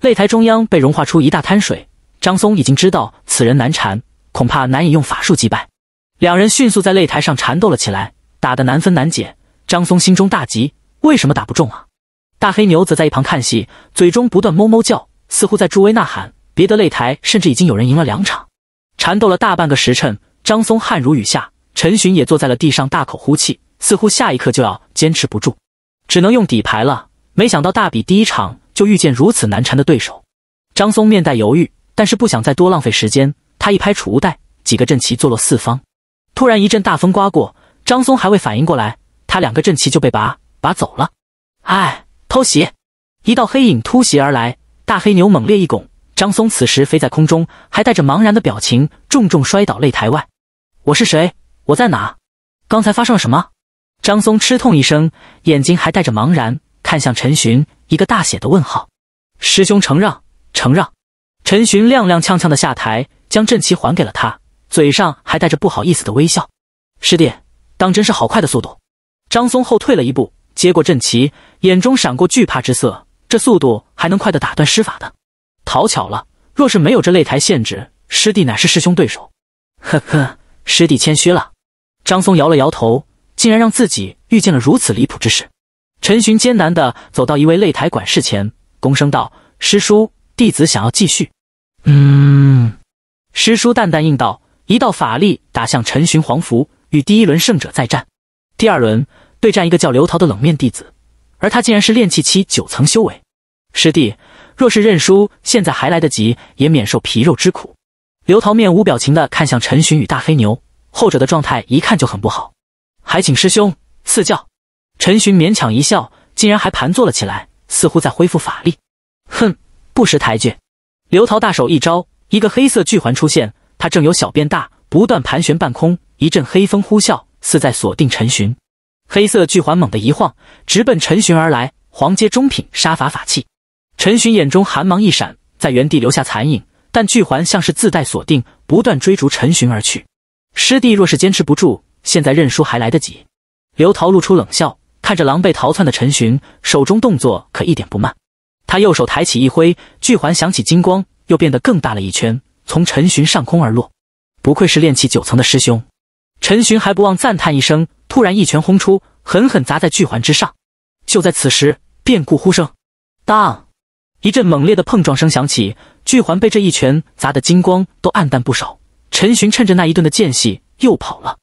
擂台中央被融化出一大滩水，张松已经知道此人难缠，恐怕难以用法术击败。两人迅速在擂台上缠斗了起来，打得难分难解。张松心中大急，为什么打不中啊？大黑牛则在一旁看戏，嘴中不断哞哞叫，似乎在助威呐喊。别的擂台甚至已经有人赢了两场。缠斗了大半个时辰，张松汗如雨下，陈寻也坐在了地上，大口呼气，似乎下一刻就要坚持不住，只能用底牌了。没想到大比第一场。就遇见如此难缠的对手，张松面带犹豫，但是不想再多浪费时间。他一拍储物袋，几个阵旗坐落四方。突然一阵大风刮过，张松还未反应过来，他两个阵旗就被拔拔走了。哎，偷袭！一道黑影突袭而来，大黑牛猛烈一拱，张松此时飞在空中，还带着茫然的表情，重重摔倒擂台外。我是谁？我在哪？刚才发生了什么？张松吃痛一声，眼睛还带着茫然。看向陈寻一个大写的问号，师兄承让承让。陈寻踉踉跄跄的下台，将阵旗还给了他，嘴上还带着不好意思的微笑。师弟，当真是好快的速度！张松后退了一步，接过阵旗，眼中闪过惧怕之色。这速度还能快的打断施法的？讨巧了，若是没有这擂台限制，师弟乃是师兄对手。呵呵，师弟谦虚了。张松摇了摇头，竟然让自己遇见了如此离谱之事。陈寻艰难地走到一位擂台管事前，躬声道：“师叔，弟子想要继续。”“嗯。”师叔淡淡应道。一道法力打向陈寻，黄符与第一轮胜者再战。第二轮对战一个叫刘桃的冷面弟子，而他竟然是炼气期九层修为。师弟，若是认输，现在还来得及，也免受皮肉之苦。刘桃面无表情地看向陈寻与大黑牛，后者的状态一看就很不好。还请师兄赐教。陈寻勉强一笑，竟然还盘坐了起来，似乎在恢复法力。哼，不识抬举。刘桃大手一招，一个黑色巨环出现，他正由小变大，不断盘旋半空。一阵黑风呼啸，似在锁定陈寻。黑色巨环猛地一晃，直奔陈寻而来。黄阶中品杀伐法器。陈寻眼中寒芒一闪，在原地留下残影，但巨环像是自带锁定，不断追逐陈寻而去。师弟若是坚持不住，现在认输还来得及。刘桃露出冷笑。看着狼狈逃窜的陈寻，手中动作可一点不慢。他右手抬起一挥，巨环响起金光，又变得更大了一圈，从陈寻上空而落。不愧是炼气九层的师兄，陈寻还不忘赞叹一声。突然一拳轰出，狠狠砸在巨环之上。就在此时，变故呼声，当，一阵猛烈的碰撞声响起，巨环被这一拳砸得金光都暗淡不少。陈寻趁着那一顿的间隙又跑了。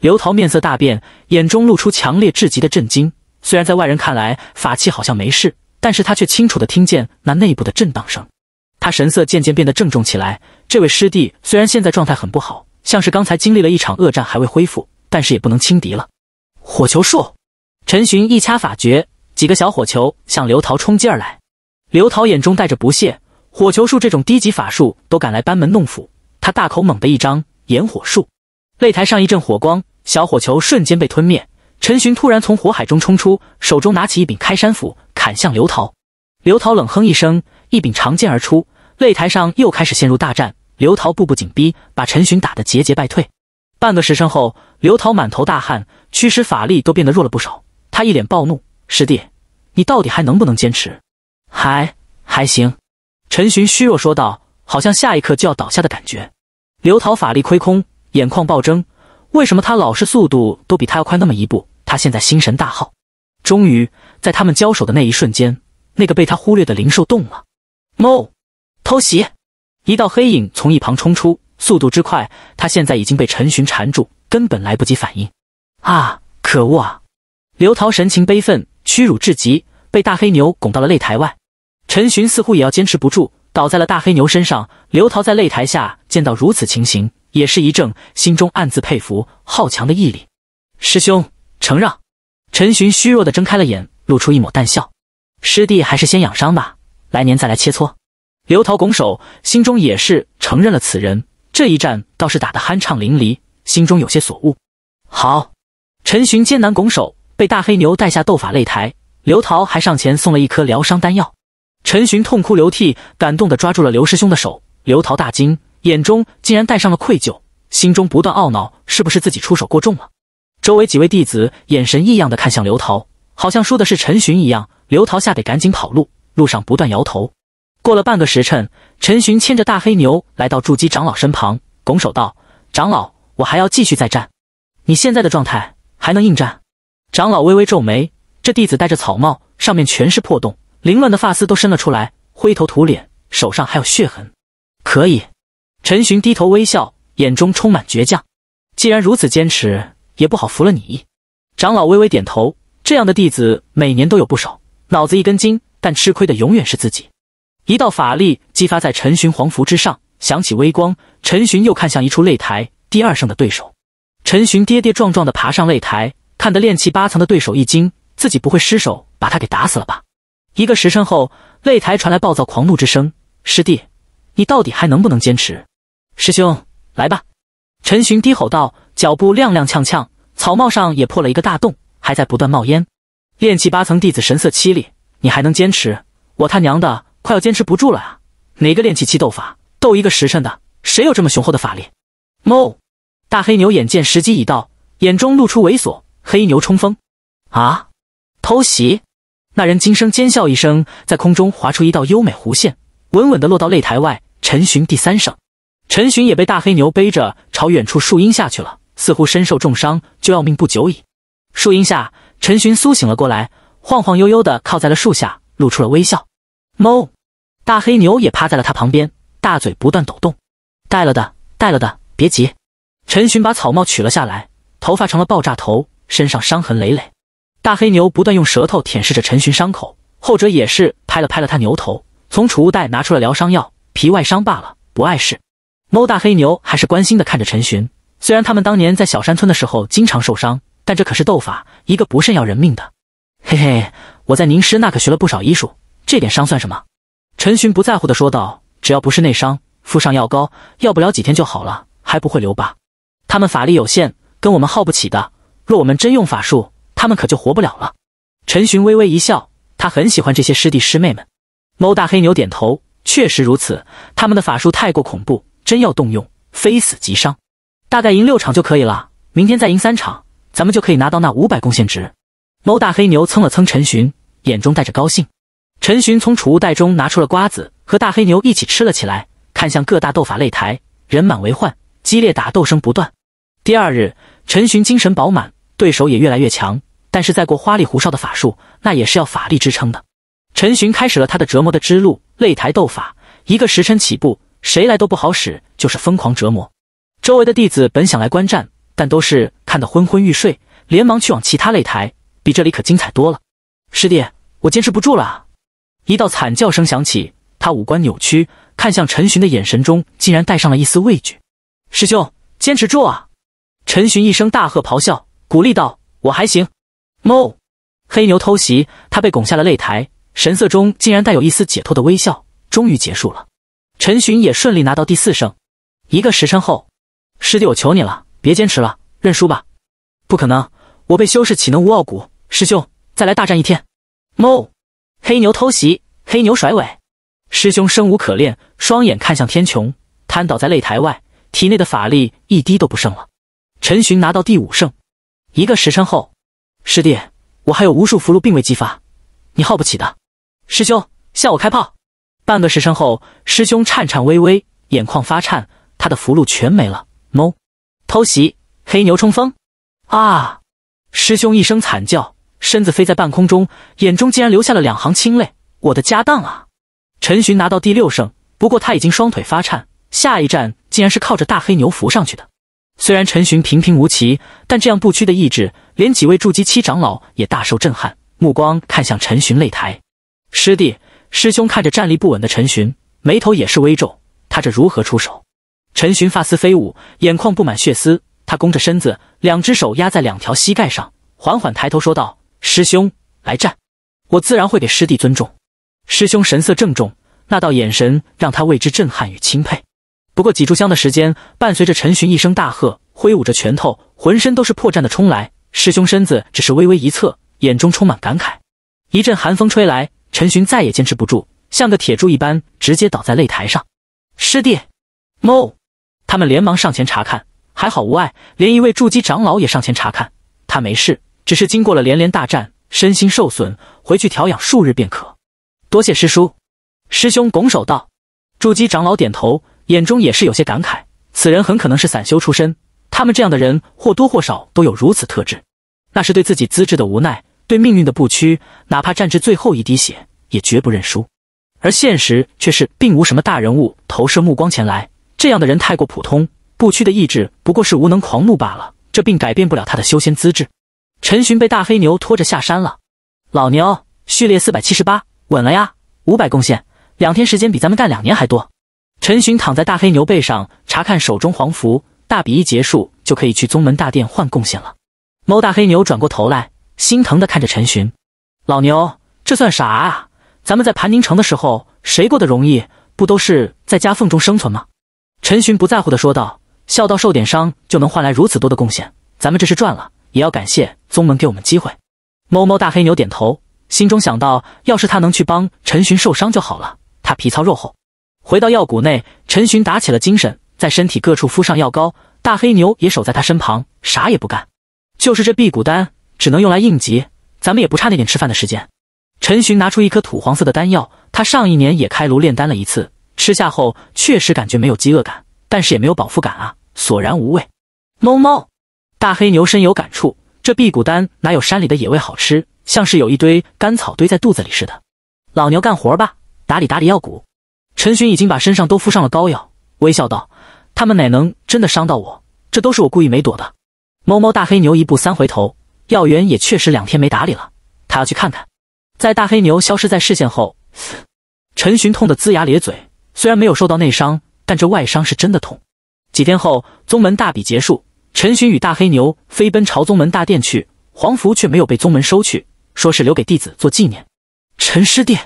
刘桃面色大变，眼中露出强烈至极的震惊。虽然在外人看来法器好像没事，但是他却清楚的听见那内部的震荡声。他神色渐渐变得郑重起来。这位师弟虽然现在状态很不好，像是刚才经历了一场恶战还未恢复，但是也不能轻敌了。火球术，陈寻一掐法诀，几个小火球向刘桃冲击而来。刘桃眼中带着不屑，火球术这种低级法术都敢来班门弄斧，他大口猛的一张，炎火术。擂台上一阵火光，小火球瞬间被吞灭。陈寻突然从火海中冲出，手中拿起一柄开山斧，砍向刘涛。刘涛冷哼一声，一柄长剑而出。擂台上又开始陷入大战。刘涛步步紧逼，把陈寻打得节节败退。半个时辰后，刘涛满头大汗，驱使法力都变得弱了不少。他一脸暴怒：“师弟，你到底还能不能坚持？”“还还行。”陈寻虚弱说道，好像下一刻就要倒下的感觉。刘涛法力亏空。眼眶暴睁，为什么他老是速度都比他要快那么一步？他现在心神大耗。终于，在他们交手的那一瞬间，那个被他忽略的灵兽动了。猫，偷袭！一道黑影从一旁冲出，速度之快，他现在已经被陈寻缠住，根本来不及反应。啊！可恶啊！刘桃神情悲愤，屈辱至极，被大黑牛拱到了擂台外。陈寻似乎也要坚持不住，倒在了大黑牛身上。刘桃在擂台下见到如此情形。也是一怔，心中暗自佩服，好强的毅力。师兄，承让。陈寻虚弱的睁开了眼，露出一抹淡笑。师弟还是先养伤吧，来年再来切磋。刘桃拱手，心中也是承认了此人。这一战倒是打得酣畅淋漓，心中有些所悟。好。陈寻艰难拱手，被大黑牛带下斗法擂台。刘桃还上前送了一颗疗伤丹药。陈寻痛哭流涕，感动的抓住了刘师兄的手。刘桃大惊。眼中竟然带上了愧疚，心中不断懊恼，是不是自己出手过重了？周围几位弟子眼神异样的看向刘桃，好像说的是陈寻一样。刘桃吓得赶紧跑路，路上不断摇头。过了半个时辰，陈寻牵着大黑牛来到筑基长老身旁，拱手道：“长老，我还要继续再战。你现在的状态还能应战？”长老微微皱眉，这弟子戴着草帽，上面全是破洞，凌乱的发丝都伸了出来，灰头土脸，手上还有血痕。可以。陈寻低头微笑，眼中充满倔强。既然如此坚持，也不好服了你。长老微微点头，这样的弟子每年都有不少，脑子一根筋，但吃亏的永远是自己。一道法力激发在陈寻黄符之上，响起微光。陈寻又看向一处擂台，第二胜的对手。陈寻跌跌撞撞的爬上擂台，看得练气八层的对手一惊：自己不会失手把他给打死了吧？一个时辰后，擂台传来暴躁狂怒之声：“师弟，你到底还能不能坚持？”师兄，来吧！陈寻低吼道，脚步踉踉跄跄，草帽上也破了一个大洞，还在不断冒烟。炼气八层弟子神色凄厉：“你还能坚持？我他娘的快要坚持不住了啊！哪个炼气七斗法斗一个时辰的，谁有这么雄厚的法力？” no 大黑牛眼见时机已到，眼中露出猥琐。黑牛冲锋！啊！偷袭！那人惊声尖笑一声，在空中划出一道优美弧线，稳稳的落到擂台外。陈寻第三声。陈寻也被大黑牛背着朝远处树荫下去了，似乎身受重伤，就要命不久矣。树荫下，陈寻苏醒了过来，晃晃悠悠的靠在了树下，露出了微笑。猫，大黑牛也趴在了他旁边，大嘴不断抖动。带了的，带了的，别急。陈寻把草帽取了下来，头发成了爆炸头，身上伤痕累累。大黑牛不断用舌头舔舐着陈寻伤口，后者也是拍了拍了他牛头，从储物袋拿出了疗伤药，皮外伤罢了，不碍事。猫大黑牛还是关心的看着陈寻，虽然他们当年在小山村的时候经常受伤，但这可是斗法，一个不慎要人命的。嘿嘿，我在凝师那可学了不少医术，这点伤算什么？陈寻不在乎的说道：“只要不是内伤，敷上药膏，要不了几天就好了，还不会留疤。”他们法力有限，跟我们耗不起的。若我们真用法术，他们可就活不了了。陈寻微微一笑，他很喜欢这些师弟师妹们。猫大黑牛点头，确实如此，他们的法术太过恐怖。真要动用，非死即伤。大概赢六场就可以了，明天再赢三场，咱们就可以拿到那五百贡献值。猫大黑牛蹭了蹭陈寻，眼中带着高兴。陈寻从储物袋中拿出了瓜子，和大黑牛一起吃了起来。看向各大斗法擂台，人满为患，激烈打斗声不断。第二日，陈寻精神饱满，对手也越来越强，但是再过花里胡哨的法术，那也是要法力支撑的。陈寻开始了他的折磨的之路。擂台斗法，一个时辰起步。谁来都不好使，就是疯狂折磨。周围的弟子本想来观战，但都是看得昏昏欲睡，连忙去往其他擂台，比这里可精彩多了。师弟，我坚持不住了！一道惨叫声响起，他五官扭曲，看向陈寻的眼神中竟然带上了一丝畏惧。师兄，坚持住啊！陈寻一声大喝咆哮，鼓励道：“我还行。”猫，黑牛偷袭，他被拱下了擂台，神色中竟然带有一丝解脱的微笑。终于结束了。陈寻也顺利拿到第四胜。一个时辰后，师弟，我求你了，别坚持了，认输吧。不可能，我被修士岂能无傲骨？师兄，再来大战一天。哞！黑牛偷袭，黑牛甩尾。师兄生无可恋，双眼看向天穹，瘫倒在擂台外，体内的法力一滴都不剩了。陈寻拿到第五胜。一个时辰后，师弟，我还有无数符箓并未激发，你耗不起的。师兄，向我开炮！半个时辰后，师兄颤颤巍巍，眼眶发颤，他的符箓全没了。猫偷袭，黑牛冲锋！啊！师兄一声惨叫，身子飞在半空中，眼中竟然流下了两行清泪。我的家当啊！陈寻拿到第六胜，不过他已经双腿发颤，下一站竟然是靠着大黑牛扶上去的。虽然陈寻平平无奇，但这样不屈的意志，连几位筑基七长老也大受震撼，目光看向陈寻擂台，师弟。师兄看着站立不稳的陈寻，眉头也是微皱。他这如何出手？陈寻发丝飞舞，眼眶布满血丝，他弓着身子，两只手压在两条膝盖上，缓缓抬头说道：“师兄，来战！我自然会给师弟尊重。”师兄神色郑重，那道眼神让他为之震撼与钦佩。不过几炷香的时间，伴随着陈寻一声大喝，挥舞着拳头，浑身都是破绽的冲来。师兄身子只是微微一侧，眼中充满感慨。一阵寒风吹来。陈寻再也坚持不住，像个铁柱一般，直接倒在擂台上。师弟，猫，他们连忙上前查看，还好无碍，连一位筑基长老也上前查看。他没事，只是经过了连连大战，身心受损，回去调养数日便可。多谢师叔、师兄，拱手道。筑基长老点头，眼中也是有些感慨。此人很可能是散修出身，他们这样的人，或多或少都有如此特质，那是对自己资质的无奈。对命运的不屈，哪怕战至最后一滴血，也绝不认输。而现实却是，并无什么大人物投射目光前来。这样的人太过普通，不屈的意志不过是无能狂怒罢了。这并改变不了他的修仙资质。陈寻被大黑牛拖着下山了。老牛，序列四百七十八，稳了呀！五百贡献，两天时间比咱们干两年还多。陈寻躺在大黑牛背上，查看手中黄符。大比一结束，就可以去宗门大殿换贡献了。猫大黑牛转过头来。心疼的看着陈寻，老牛，这算啥啊？咱们在盘宁城的时候，谁过得容易？不都是在夹缝中生存吗？陈寻不在乎的说道，笑道：“受点伤就能换来如此多的贡献，咱们这是赚了，也要感谢宗门给我们机会。”摸摸大黑牛点头，心中想到，要是他能去帮陈寻受伤就好了。他皮糙肉厚，回到药谷内，陈寻打起了精神，在身体各处敷上药膏，大黑牛也守在他身旁，啥也不干，就是这辟谷丹。只能用来应急，咱们也不差那点吃饭的时间。陈寻拿出一颗土黄色的丹药，他上一年也开炉炼丹了一次，吃下后确实感觉没有饥饿感，但是也没有饱腹感啊，索然无味。猫猫，大黑牛深有感触，这辟谷丹哪有山里的野味好吃，像是有一堆干草堆在肚子里似的。老牛干活吧，打理打理药谷。陈寻已经把身上都敷上了膏药，微笑道：“他们哪能真的伤到我？这都是我故意没躲的。”猫猫，大黑牛一步三回头。药园也确实两天没打理了，他要去看看。在大黑牛消失在视线后，陈寻痛得龇牙咧嘴。虽然没有受到内伤，但这外伤是真的痛。几天后，宗门大比结束，陈寻与大黑牛飞奔朝宗门大殿去。黄符却没有被宗门收去，说是留给弟子做纪念。陈师弟，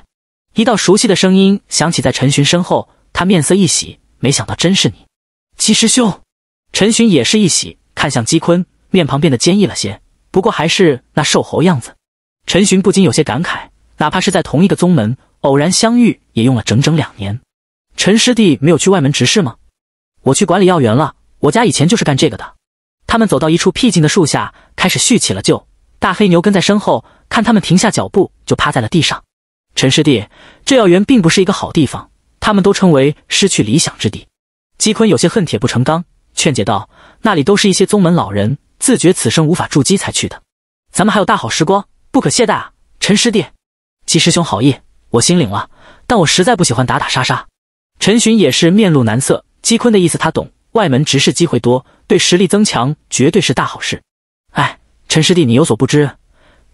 一道熟悉的声音响起在陈寻身后，他面色一喜，没想到真是你，姬师兄。陈寻也是一喜，看向姬坤，面庞变得坚毅了些。不过还是那瘦猴样子，陈寻不禁有些感慨。哪怕是在同一个宗门，偶然相遇，也用了整整两年。陈师弟没有去外门执事吗？我去管理药园了，我家以前就是干这个的。他们走到一处僻静的树下，开始叙起了旧。大黑牛跟在身后，看他们停下脚步，就趴在了地上。陈师弟，这药园并不是一个好地方，他们都称为失去理想之地。姬坤有些恨铁不成钢，劝解道：“那里都是一些宗门老人。”自觉此生无法筑基才去的，咱们还有大好时光，不可懈怠啊！陈师弟，姬师兄好意，我心领了。但我实在不喜欢打打杀杀。陈寻也是面露难色。姬坤的意思他懂，外门执事机会多，对实力增强绝对是大好事。哎，陈师弟，你有所不知，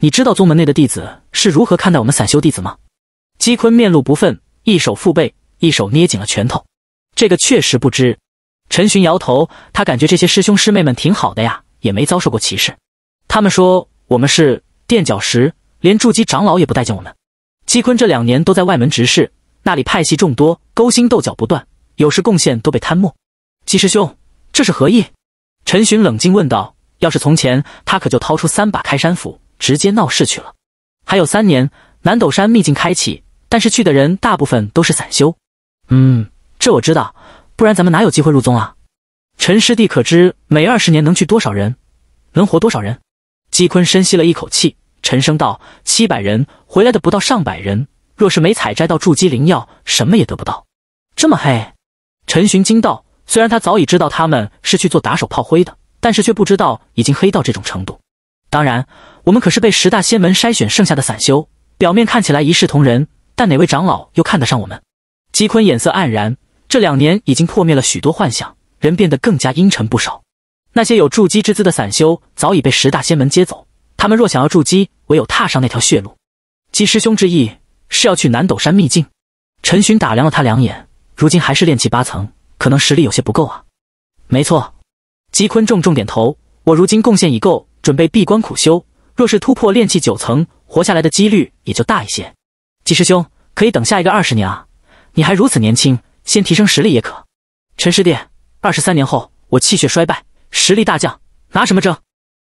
你知道宗门内的弟子是如何看待我们散修弟子吗？姬坤面露不忿，一手负背，一手捏紧了拳头。这个确实不知。陈寻摇头，他感觉这些师兄师妹们挺好的呀。也没遭受过歧视，他们说我们是垫脚石，连筑基长老也不待见我们。姬坤这两年都在外门执事，那里派系众多，勾心斗角不断，有时贡献都被贪墨。姬师兄，这是何意？陈寻冷静问道。要是从前，他可就掏出三把开山斧，直接闹事去了。还有三年，南斗山秘境开启，但是去的人大部分都是散修。嗯，这我知道，不然咱们哪有机会入宗啊？陈师弟，可知每二十年能去多少人，能活多少人？姬坤深吸了一口气，沉声道：“七百人回来的不到上百人。若是没采摘到筑基灵药，什么也得不到。”这么黑？陈寻惊道。虽然他早已知道他们是去做打手炮灰的，但是却不知道已经黑到这种程度。当然，我们可是被十大仙门筛选剩下的散修，表面看起来一视同仁，但哪位长老又看得上我们？姬坤眼色黯然，这两年已经破灭了许多幻想。人变得更加阴沉不少。那些有筑基之资的散修早已被十大仙门接走，他们若想要筑基，唯有踏上那条血路。姬师兄之意是要去南斗山秘境？陈寻打量了他两眼，如今还是炼气八层，可能实力有些不够啊。没错，姬坤重重点头，我如今贡献已够，准备闭关苦修。若是突破炼气九层，活下来的几率也就大一些。姬师兄可以等下一个二十年啊，你还如此年轻，先提升实力也可。陈师弟。二十三年后，我气血衰败，实力大降，拿什么争？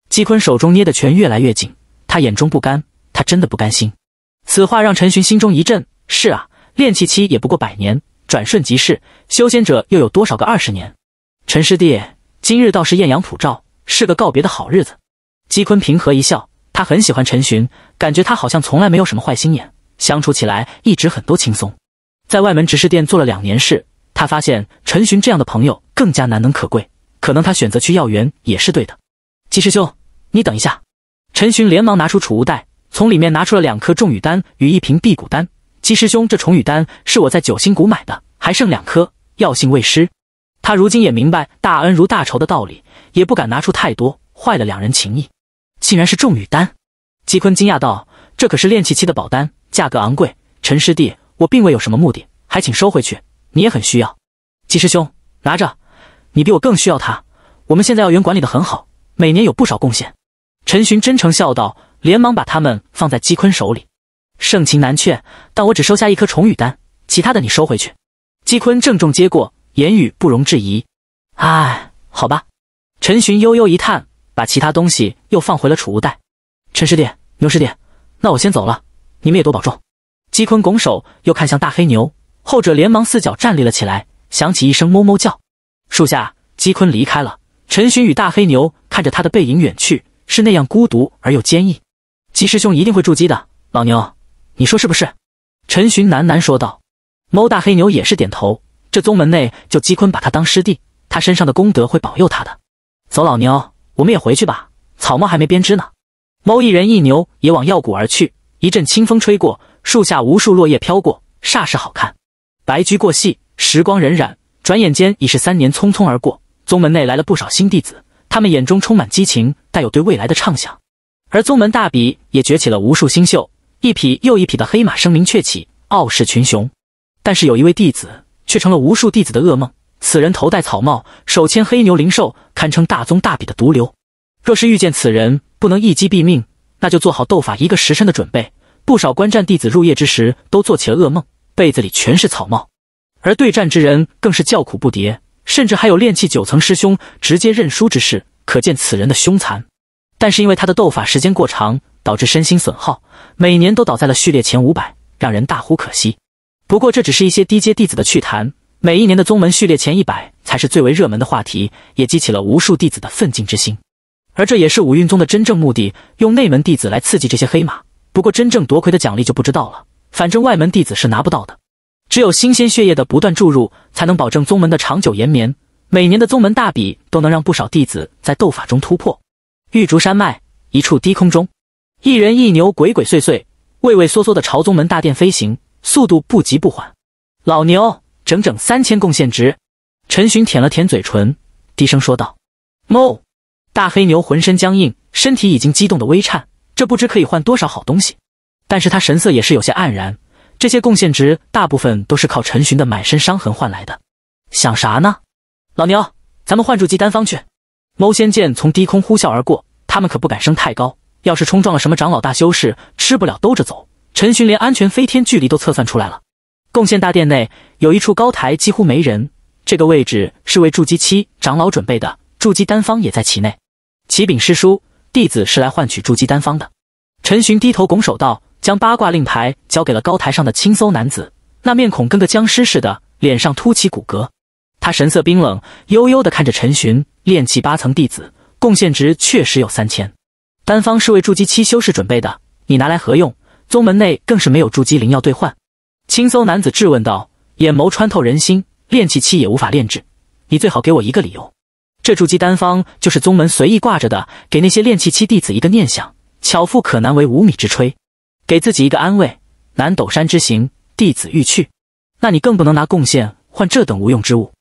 姬坤手中捏的拳越来越紧，他眼中不甘，他真的不甘心。此话让陈寻心中一震。是啊，练气期也不过百年，转瞬即逝。修仙者又有多少个二十年？陈师弟，今日倒是艳阳普照，是个告别的好日子。姬坤平和一笑，他很喜欢陈寻，感觉他好像从来没有什么坏心眼，相处起来一直很多轻松。在外门执事殿做了两年事，他发现陈寻这样的朋友。更加难能可贵，可能他选择去药园也是对的。姬师兄，你等一下。陈寻连忙拿出储物袋，从里面拿出了两颗重羽丹与一瓶辟谷丹。姬师兄，这重羽丹是我在九星谷买的，还剩两颗，药性未失。他如今也明白大恩如大仇的道理，也不敢拿出太多，坏了两人情谊。竟然是重羽丹，姬坤惊讶道：“这可是炼气期的宝丹，价格昂贵。陈师弟，我并未有什么目的，还请收回去，你也很需要。”姬师兄，拿着。你比我更需要他。我们现在药园管理的很好，每年有不少贡献。陈寻真诚笑道，连忙把他们放在姬坤手里。盛情难却，但我只收下一颗重羽丹，其他的你收回去。姬坤郑重接过，言语不容置疑。唉，好吧。陈寻悠悠一叹，把其他东西又放回了储物袋。陈师弟，牛师弟，那我先走了，你们也多保重。姬坤拱手，又看向大黑牛，后者连忙四脚站立了起来，响起一声哞哞叫。树下，姬坤离开了。陈寻与大黑牛看着他的背影远去，是那样孤独而又坚毅。姬师兄一定会筑基的，老牛，你说是不是？陈寻喃喃说道。猫大黑牛也是点头。这宗门内就姬坤把他当师弟，他身上的功德会保佑他的。走，老牛，我们也回去吧，草帽还没编织呢。猫一人一牛也往药谷而去。一阵清风吹过，树下无数落叶飘过，煞是好看。白驹过隙，时光荏苒。转眼间已是三年，匆匆而过。宗门内来了不少新弟子，他们眼中充满激情，带有对未来的畅想。而宗门大比也崛起了无数新秀，一匹又一匹的黑马声名鹊起，傲视群雄。但是有一位弟子却成了无数弟子的噩梦。此人头戴草帽，手牵黑牛灵兽，堪称大宗大比的毒瘤。若是遇见此人，不能一击毙命，那就做好斗法一个时辰的准备。不少观战弟子入夜之时都做起了噩梦，被子里全是草帽。而对战之人更是叫苦不迭，甚至还有炼气九层师兄直接认输之事，可见此人的凶残。但是因为他的斗法时间过长，导致身心损耗，每年都倒在了序列前五百，让人大呼可惜。不过这只是一些低阶弟子的趣谈，每一年的宗门序列前一百才是最为热门的话题，也激起了无数弟子的奋进之心。而这也是五蕴宗的真正目的，用内门弟子来刺激这些黑马。不过真正夺魁的奖励就不知道了，反正外门弟子是拿不到的。只有新鲜血液的不断注入，才能保证宗门的长久延绵。每年的宗门大比都能让不少弟子在斗法中突破。玉竹山脉一处低空中，一人一牛鬼鬼祟祟、畏畏缩缩的朝宗门大殿飞行，速度不急不缓。老牛，整整三千贡献值。陈寻舔了舔嘴唇，低声说道：“哞。”大黑牛浑身僵硬，身体已经激动的微颤，这不知可以换多少好东西，但是他神色也是有些黯然。这些贡献值大部分都是靠陈寻的满身伤痕换来的。想啥呢，老牛？咱们换筑基丹方去。猫仙剑从低空呼啸而过，他们可不敢升太高，要是冲撞了什么长老大修士，吃不了兜着走。陈寻连安全飞天距离都测算出来了。贡献大殿内有一处高台，几乎没人。这个位置是为筑基期长老准备的，筑基丹方也在其内。启禀师叔，弟子是来换取筑基丹方的。陈寻低头拱手道。将八卦令牌交给了高台上的青搜男子，那面孔跟个僵尸似的，脸上凸起骨骼。他神色冰冷，悠悠地看着陈寻。炼气八层弟子贡献值确实有三千，丹方是为筑基期修士准备的，你拿来何用？宗门内更是没有筑基灵药兑换。青搜男子质问道，眼眸穿透人心。炼气期也无法炼制，你最好给我一个理由。这筑基丹方就是宗门随意挂着的，给那些炼气期弟子一个念想。巧妇可难为无米之炊。给自己一个安慰，南斗山之行，弟子欲去。那你更不能拿贡献换这等无用之物。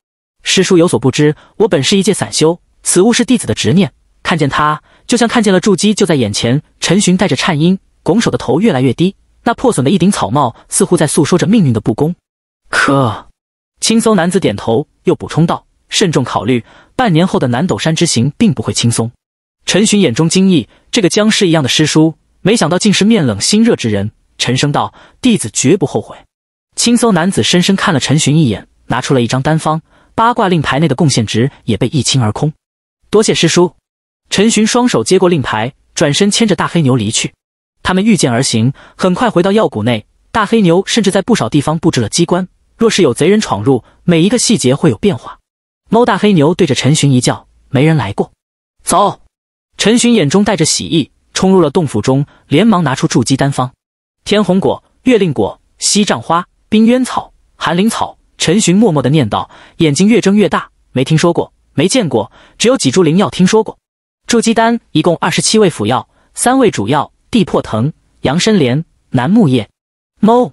师叔有所不知，我本是一介散修，此物是弟子的执念，看见它就像看见了筑基就在眼前。陈寻带着颤音，拱手的头越来越低，那破损的一顶草帽似乎在诉说着命运的不公。可，轻松男子点头，又补充道：“慎重考虑，半年后的南斗山之行并不会轻松。”陈寻眼中惊异，这个僵尸一样的师叔。没想到竟是面冷心热之人，沉声道：“弟子绝不后悔。”青搜男子深深看了陈寻一眼，拿出了一张单方，八卦令牌内的贡献值也被一清而空。多谢师叔。陈寻双手接过令牌，转身牵着大黑牛离去。他们御剑而行，很快回到药谷内。大黑牛甚至在不少地方布置了机关，若是有贼人闯入，每一个细节会有变化。猫大黑牛对着陈寻一叫：“没人来过。”走。陈寻眼中带着喜意。冲入了洞府中，连忙拿出筑基丹方，天红果、月令果、西瘴花、冰渊草、寒灵草。陈寻默默的念道，眼睛越睁越大。没听说过，没见过，只有几株灵药听说过。筑基丹一共二十七味辅药，三味主药：地破藤、阳参莲、楠木叶。猫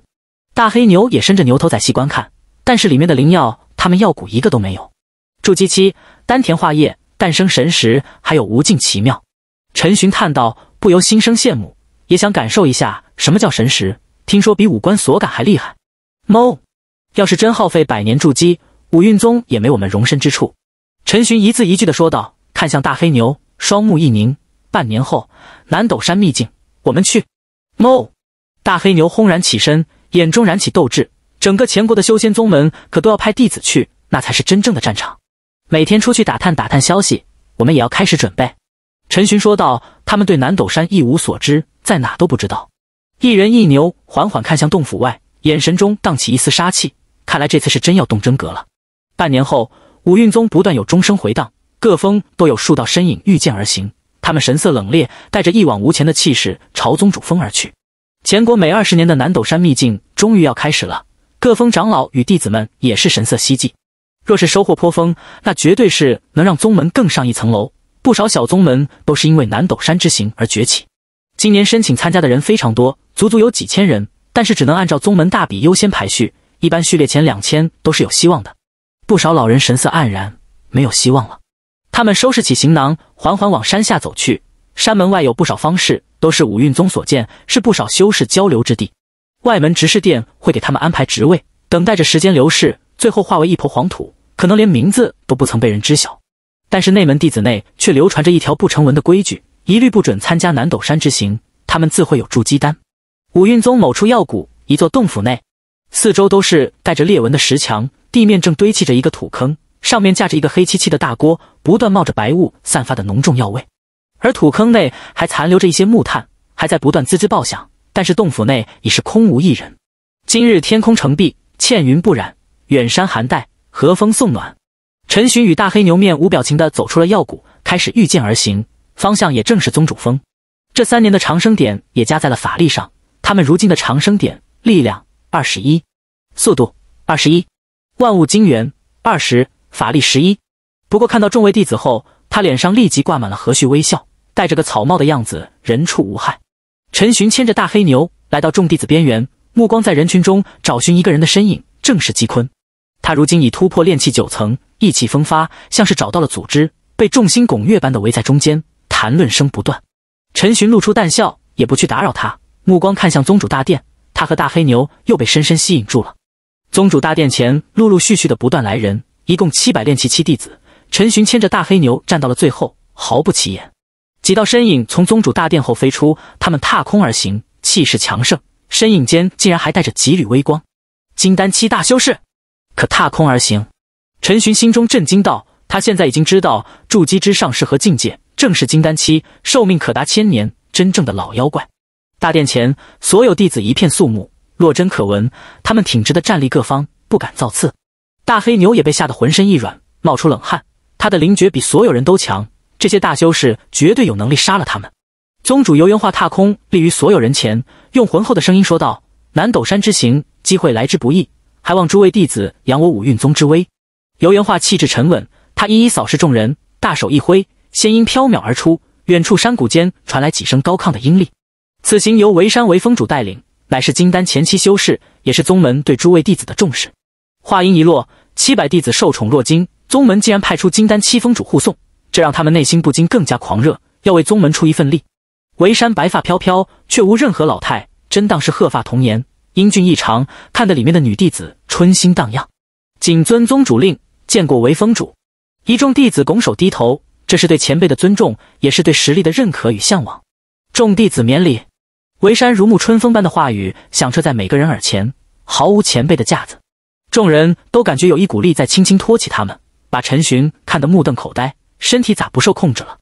大黑牛也伸着牛头仔细观看，但是里面的灵药他们药谷一个都没有。筑基期，丹田化液，诞生神石，还有无尽奇妙。陈寻叹道。不由心生羡慕，也想感受一下什么叫神识，听说比五官所感还厉害。猫，要是真耗费百年筑基，五运宗也没我们容身之处。陈寻一字一句的说道，看向大黑牛，双目一凝。半年后，南斗山秘境，我们去。猫，大黑牛轰然起身，眼中燃起斗志。整个前国的修仙宗门可都要派弟子去，那才是真正的战场。每天出去打探打探消息，我们也要开始准备。陈寻说道：“他们对南斗山一无所知，在哪都不知道。”一人一牛缓缓看向洞府外，眼神中荡起一丝杀气。看来这次是真要动真格了。半年后，五蕴宗不断有钟声回荡，各峰都有数道身影御剑而行，他们神色冷冽，带着一往无前的气势朝宗主峰而去。前国每二十年的南斗山秘境终于要开始了，各峰长老与弟子们也是神色希冀。若是收获颇丰，那绝对是能让宗门更上一层楼。不少小宗门都是因为南斗山之行而崛起。今年申请参加的人非常多，足足有几千人，但是只能按照宗门大比优先排序，一般序列前两千都是有希望的。不少老人神色黯然，没有希望了。他们收拾起行囊，缓缓往山下走去。山门外有不少方士，都是五蕴宗所建，是不少修士交流之地。外门执事殿会给他们安排职位，等待着时间流逝，最后化为一抔黄土，可能连名字都不曾被人知晓。但是内门弟子内却流传着一条不成文的规矩，一律不准参加南斗山之行。他们自会有筑基丹。五蕴宗某处药谷，一座洞府内，四周都是带着裂纹的石墙，地面正堆砌着一个土坑，上面架着一个黑漆漆的大锅，不断冒着白雾，散发的浓重药味。而土坑内还残留着一些木炭，还在不断滋滋爆响。但是洞府内已是空无一人。今日天空澄碧，倩云不染，远山寒带，和风送暖。陈寻与大黑牛面无表情地走出了药谷，开始御剑而行，方向也正是宗主峰。这三年的长生点也加在了法力上，他们如今的长生点力量二十一，速度二十一，万物精元二十，法力十一。不过看到众位弟子后，他脸上立即挂满了和煦微笑，戴着个草帽的样子，人畜无害。陈寻牵着大黑牛来到众弟子边缘，目光在人群中找寻一个人的身影，正是姬坤。他如今已突破炼气九层。意气风发，像是找到了组织，被众星拱月般的围在中间，谈论声不断。陈寻露出淡笑，也不去打扰他，目光看向宗主大殿，他和大黑牛又被深深吸引住了。宗主大殿前陆陆续续的不断来人，一共七百炼气七弟子。陈寻牵着大黑牛站到了最后，毫不起眼。几道身影从宗主大殿后飞出，他们踏空而行，气势强盛，身影间竟然还带着几缕微光。金丹七大修士，可踏空而行。陈寻心中震惊道：“他现在已经知道筑基之上是何境界，正是金丹期，寿命可达千年，真正的老妖怪。”大殿前所有弟子一片肃穆，若真可闻，他们挺直的站立各方，不敢造次。大黑牛也被吓得浑身一软，冒出冷汗。他的灵觉比所有人都强，这些大修士绝对有能力杀了他们。宗主游元化踏空立于所有人前，用浑厚的声音说道：“南斗山之行，机会来之不易，还望诸位弟子扬我五蕴宗之威。”游元化气质沉稳，他一一扫视众人，大手一挥，仙音飘渺而出。远处山谷间传来几声高亢的音力。此行由围山围峰主带领，乃是金丹前期修士，也是宗门对诸位弟子的重视。话音一落，七百弟子受宠若惊，宗门竟然派出金丹七峰主护送，这让他们内心不禁更加狂热，要为宗门出一份力。围山白发飘飘，却无任何老态，真当是鹤发童颜，英俊异常，看得里面的女弟子春心荡漾。谨遵宗主令。见过为峰主，一众弟子拱手低头，这是对前辈的尊重，也是对实力的认可与向往。众弟子免礼。围山如沐春风般的话语响彻在每个人耳前，毫无前辈的架子。众人都感觉有一股力在轻轻托起他们，把陈寻看得目瞪口呆，身体咋不受控制了？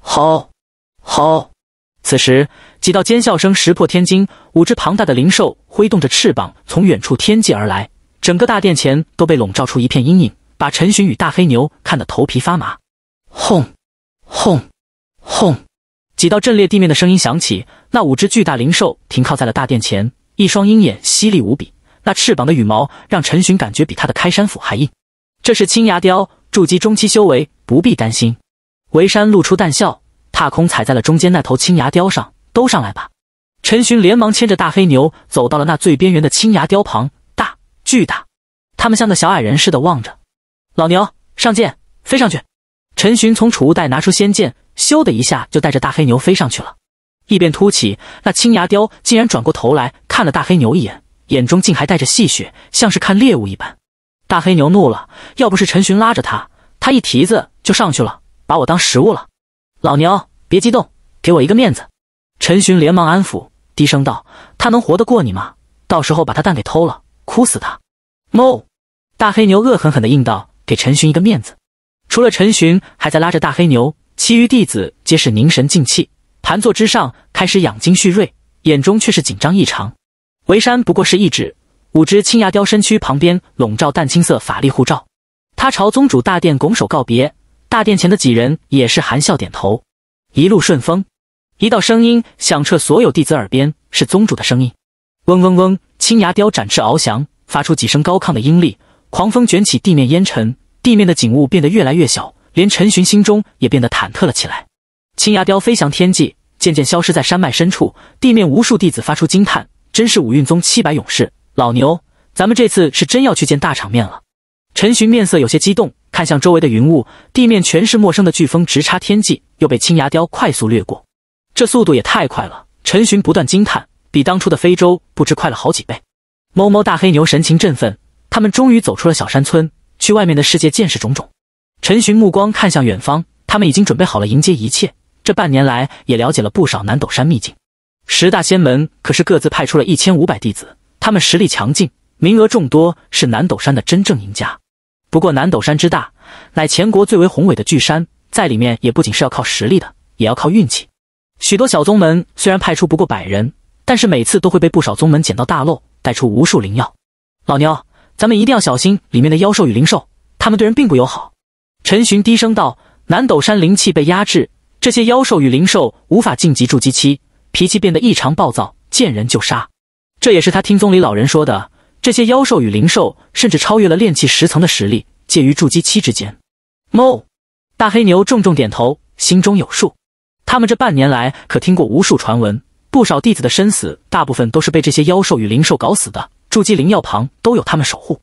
好，好！此时几道尖笑声石破天惊，五只庞大的灵兽挥动着翅膀从远处天际而来，整个大殿前都被笼罩出一片阴影。把陈寻与大黑牛看得头皮发麻，轰，轰，轰，几道震裂地面的声音响起，那五只巨大灵兽停靠在了大殿前，一双鹰眼犀利无比，那翅膀的羽毛让陈寻感觉比他的开山斧还硬。这是青牙雕，筑基中期修为，不必担心。围山露出淡笑，踏空踩在了中间那头青牙雕上，都上来吧。陈寻连忙牵着大黑牛走到了那最边缘的青牙雕旁，大巨大，他们像个小矮人似的望着。老牛上剑，飞上去！陈寻从储物袋拿出仙剑，咻的一下就带着大黑牛飞上去了。异变突起，那青牙雕竟然转过头来看了大黑牛一眼，眼中竟还带着戏谑，像是看猎物一般。大黑牛怒了，要不是陈寻拉着他，他一蹄子就上去了，把我当食物了。老牛别激动，给我一个面子。陈寻连忙安抚，低声道：“他能活得过你吗？到时候把他蛋给偷了，哭死他！”No！大黑牛恶狠狠地应道。给陈寻一个面子，除了陈寻还在拉着大黑牛，其余弟子皆是凝神静气，盘坐之上开始养精蓄锐，眼中却是紧张异常。围山不过是一指，五只青崖雕身躯旁边笼罩淡青色法力护罩。他朝宗主大殿拱手告别，大殿前的几人也是含笑点头，一路顺风。一道声音响彻所有弟子耳边，是宗主的声音。嗡嗡嗡，青崖雕展翅翱翔，发出几声高亢的音力，狂风卷起地面烟尘，地面的景物变得越来越小，连陈寻心中也变得忐忑了起来。青崖雕飞翔天际，渐渐消失在山脉深处。地面无数弟子发出惊叹：“真是五蕴宗七百勇士，老牛，咱们这次是真要去见大场面了。”陈寻面色有些激动，看向周围的云雾，地面全是陌生的飓风直插天际，又被青崖雕快速掠过，这速度也太快了！陈寻不断惊叹，比当初的非洲不知快了好几倍。哞哞，大黑牛神情振奋。他们终于走出了小山村，去外面的世界见识种种。陈寻目光看向远方，他们已经准备好了迎接一切。这半年来，也了解了不少南斗山秘境。十大仙门可是各自派出了一千五百弟子，他们实力强劲，名额众多，是南斗山的真正赢家。不过南斗山之大，乃前国最为宏伟的巨山，在里面也不仅是要靠实力的，也要靠运气。许多小宗门虽然派出不过百人，但是每次都会被不少宗门捡到大漏，带出无数灵药。老牛。咱们一定要小心里面的妖兽与灵兽，他们对人并不友好。陈寻低声道：“南斗山灵气被压制，这些妖兽与灵兽无法晋级筑基期，脾气变得异常暴躁，见人就杀。这也是他听宗里老人说的。这些妖兽与灵兽甚至超越了炼气十层的实力，介于筑基期之间。”某，大黑牛重重点头，心中有数。他们这半年来可听过无数传闻，不少弟子的生死大部分都是被这些妖兽与灵兽搞死的。筑基灵药旁都有他们守护。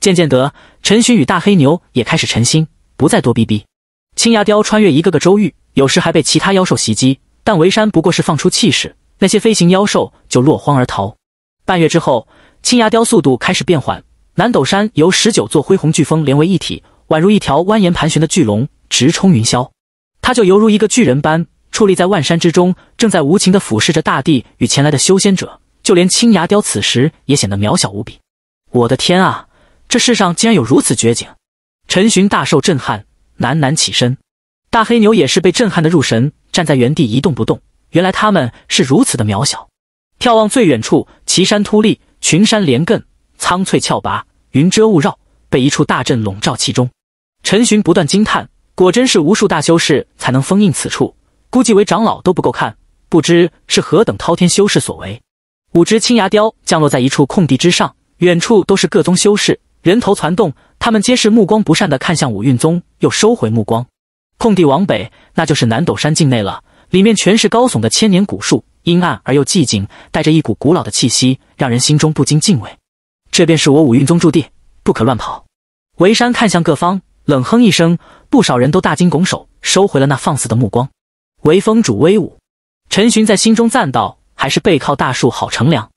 渐渐的，陈寻与大黑牛也开始沉心，不再多逼逼。青崖雕穿越一个个州域，有时还被其他妖兽袭击，但围山不过是放出气势，那些飞行妖兽就落荒而逃。半月之后，青崖雕速度开始变缓。南斗山由十九座恢宏巨峰连为一体，宛如一条蜿蜒盘旋的巨龙，直冲云霄。它就犹如一个巨人般矗立在万山之中，正在无情地俯视着大地与前来的修仙者。就连青崖雕此时也显得渺小无比。我的天啊，这世上竟然有如此绝景！陈寻大受震撼，喃喃起身。大黑牛也是被震撼的入神，站在原地一动不动。原来他们是如此的渺小。眺望最远处，奇山突立，群山连亘，苍翠峭拔，云遮雾绕，被一处大阵笼罩其中。陈寻不断惊叹，果真是无数大修士才能封印此处，估计为长老都不够看，不知是何等滔天修士所为。五只青崖雕降落在一处空地之上，远处都是各宗修士，人头攒动。他们皆是目光不善的看向五运宗，又收回目光。空地往北，那就是南斗山境内了，里面全是高耸的千年古树，阴暗而又寂静，带着一股古老的气息，让人心中不禁敬畏。这便是我五运宗驻地，不可乱跑。韦山看向各方，冷哼一声，不少人都大惊，拱手收回了那放肆的目光。为峰主威武！陈寻在心中赞道。还是背靠大树好乘凉。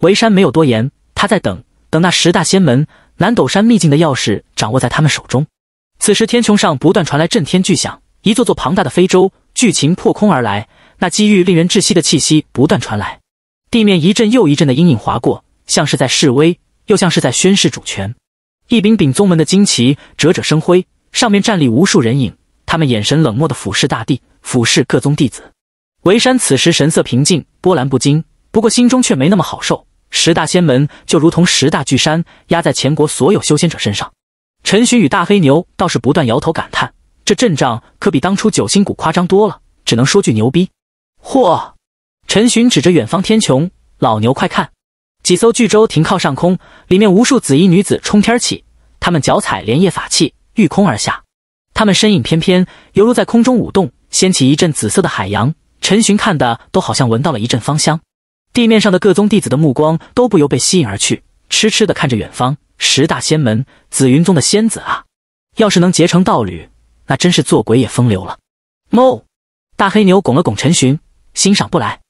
围山没有多言，他在等，等那十大仙门。南斗山秘境的钥匙掌握在他们手中。此时天穹上不断传来震天巨响，一座座庞大的飞舟巨禽破空而来，那机遇令人窒息的气息不断传来。地面一阵又一阵的阴影划过，像是在示威，又像是在宣示主权。一柄柄宗门的旌旗，折灼生辉，上面站立无数人影，他们眼神冷漠的俯视大地，俯视各宗弟子。围山此时神色平静，波澜不惊，不过心中却没那么好受。十大仙门就如同十大巨山，压在前国所有修仙者身上。陈寻与大黑牛倒是不断摇头感叹，这阵仗可比当初九星谷夸张多了，只能说句牛逼。嚯！陈寻指着远方天穹，老牛快看，几艘巨舟停靠上空，里面无数紫衣女子冲天起，她们脚踩莲叶法器，御空而下，他们身影翩翩，犹如在空中舞动，掀起一阵紫色的海洋。陈寻看的都好像闻到了一阵芳香，地面上的各宗弟子的目光都不由被吸引而去，痴痴的看着远方。十大仙门紫云宗的仙子啊，要是能结成道侣，那真是做鬼也风流了。哞！大黑牛拱了拱陈寻，欣赏不来。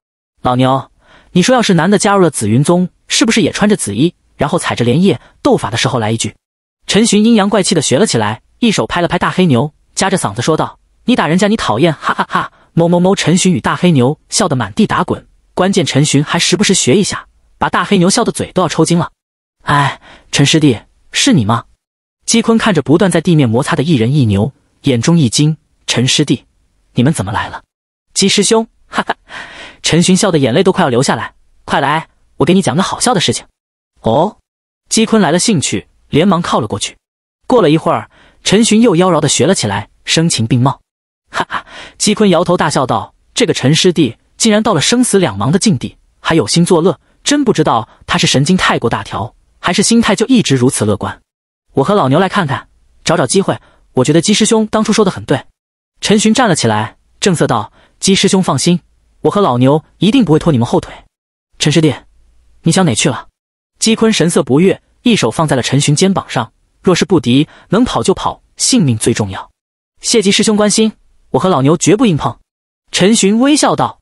老牛，你说要是男的加入了紫云宗，是不是也穿着紫衣，然后踩着莲叶斗法的时候来一句？陈寻阴阳怪气的学了起来，一手拍了拍大黑牛，夹着嗓子说道：“你打人家你讨厌，哈哈哈。”某某某，陈寻与大黑牛笑得满地打滚，关键陈寻还时不时学一下，把大黑牛笑的嘴都要抽筋了。哎，陈师弟，是你吗？姬坤看着不断在地面摩擦的一人一牛，眼中一惊。陈师弟，你们怎么来了？姬师兄，哈哈。陈寻笑得眼泪都快要流下来，快来，我给你讲个好笑的事情。哦，姬坤来了兴趣，连忙靠了过去。过了一会儿，陈寻又妖娆的学了起来，声情并茂。哈哈，姬坤摇头大笑道：“这个陈师弟竟然到了生死两茫的境地，还有心作乐，真不知道他是神经太过大条，还是心态就一直如此乐观。”我和老牛来看看，找找机会。我觉得姬师兄当初说的很对。陈寻站了起来，正色道：“姬师兄放心，我和老牛一定不会拖你们后腿。”陈师弟，你想哪去了？姬坤神色不悦，一手放在了陈寻肩膀上。若是不敌，能跑就跑，性命最重要。谢姬师兄关心。我和老牛绝不硬碰。”陈寻微笑道，“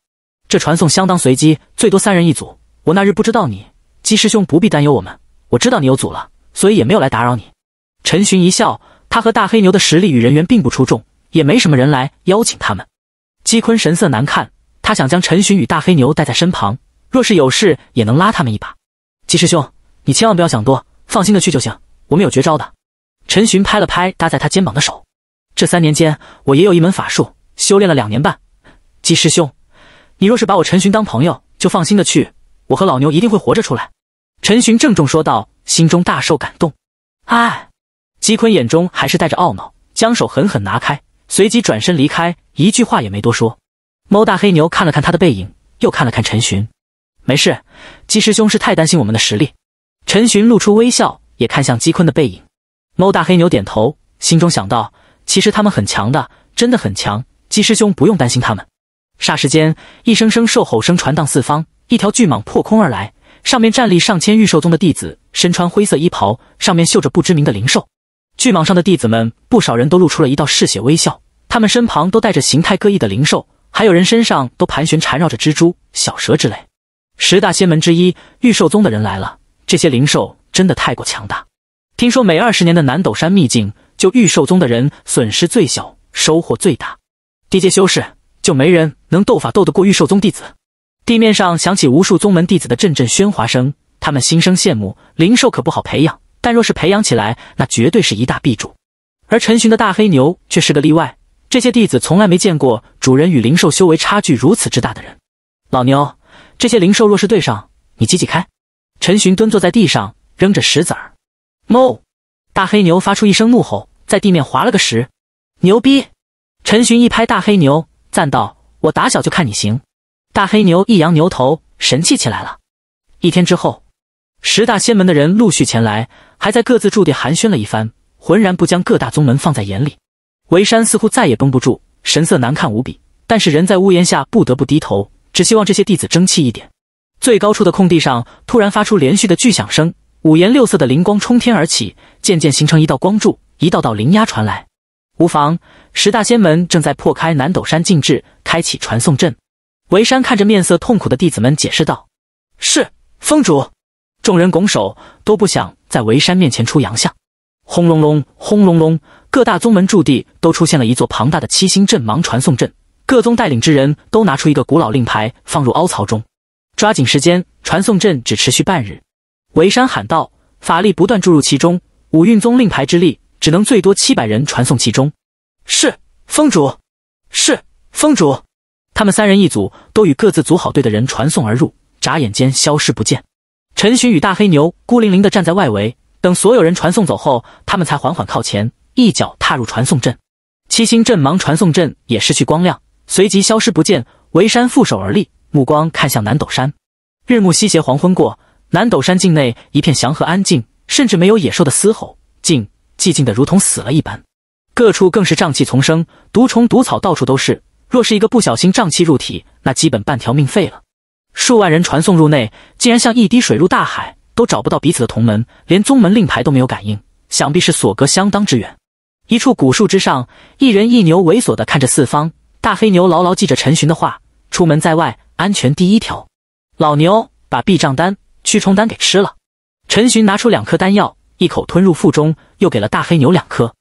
这传送相当随机，最多三人一组。我那日不知道你，姬师兄不必担忧我们。我知道你有组了，所以也没有来打扰你。”陈寻一笑，他和大黑牛的实力与人缘并不出众，也没什么人来邀请他们。姬坤神色难看，他想将陈寻与大黑牛带在身旁，若是有事也能拉他们一把。姬师兄，你千万不要想多，放心的去就行，我们有绝招的。”陈寻拍了拍搭在他肩膀的手。这三年间，我也有一门法术，修炼了两年半。姬师兄，你若是把我陈寻当朋友，就放心的去，我和老牛一定会活着出来。”陈寻郑重说道，心中大受感动。哎，姬坤眼中还是带着懊恼，将手狠狠拿开，随即转身离开，一句话也没多说。猫大黑牛看了看他的背影，又看了看陈寻，“没事，姬师兄是太担心我们的实力。”陈寻露出微笑，也看向姬坤的背影。猫大黑牛点头，心中想到。其实他们很强的，真的很强。姬师兄不用担心他们。霎时间，一声声兽吼声传荡四方，一条巨蟒破空而来，上面站立上千御兽宗的弟子，身穿灰色衣袍，上面绣着不知名的灵兽。巨蟒上的弟子们，不少人都露出了一道嗜血微笑，他们身旁都带着形态各异的灵兽，还有人身上都盘旋缠绕着蜘蛛、小蛇之类。十大仙门之一御兽宗的人来了，这些灵兽真的太过强大。听说每二十年的南斗山秘境。就御兽宗的人损失最小，收获最大。地阶修士就没人能斗法斗得过御兽宗弟子。地面上响起无数宗门弟子的阵阵喧哗声，他们心生羡慕。灵兽可不好培养，但若是培养起来，那绝对是一大弊主。而陈寻的大黑牛却是个例外。这些弟子从来没见过主人与灵兽修为差距如此之大的人。老牛，这些灵兽若是对上，你挤挤开。陈寻蹲坐在地上，扔着石子儿。哞！大黑牛发出一声怒吼。在地面划了个十，牛逼！陈寻一拍大黑牛，赞道：“我打小就看你行。”大黑牛一扬牛头，神气起来了。一天之后，十大仙门的人陆续前来，还在各自驻地寒暄了一番，浑然不将各大宗门放在眼里。围山似乎再也绷不住，神色难看无比，但是人在屋檐下，不得不低头，只希望这些弟子争气一点。最高处的空地上，突然发出连续的巨响声，五颜六色的灵光冲天而起，渐渐形成一道光柱。一道道灵压传来，无妨。十大仙门正在破开南斗山禁制，开启传送阵。围山看着面色痛苦的弟子们，解释道：“是峰主。”众人拱手，都不想在围山面前出洋相。轰隆隆，轰隆隆，各大宗门驻地都出现了一座庞大的七星阵芒传送阵。各宗带领之人都拿出一个古老令牌，放入凹槽中，抓紧时间，传送阵只持续半日。围山喊道：“法力不断注入其中，五运宗令牌之力。”只能最多七百人传送其中，是风主，是风主。他们三人一组，都与各自组好队的人传送而入，眨眼间消失不见。陈寻与大黑牛孤零零地站在外围，等所有人传送走后，他们才缓缓靠前，一脚踏入传送阵。七星阵芒传送阵也失去光亮，随即消失不见。围山负手而立，目光看向南斗山。日暮西斜，黄昏过，南斗山境内一片祥和安静，甚至没有野兽的嘶吼。静。寂静的如同死了一般，各处更是瘴气丛生，毒虫毒草到处都是。若是一个不小心瘴气入体，那基本半条命废了。数万人传送入内，竟然像一滴水入大海，都找不到彼此的同门，连宗门令牌都没有感应，想必是所隔相当之远。一处古树之上，一人一牛猥琐的看着四方。大黑牛牢牢记着陈寻的话：出门在外，安全第一条。老牛把避障丹、驱虫丹给吃了。陈寻拿出两颗丹药。一口吞入腹中，又给了大黑牛两颗。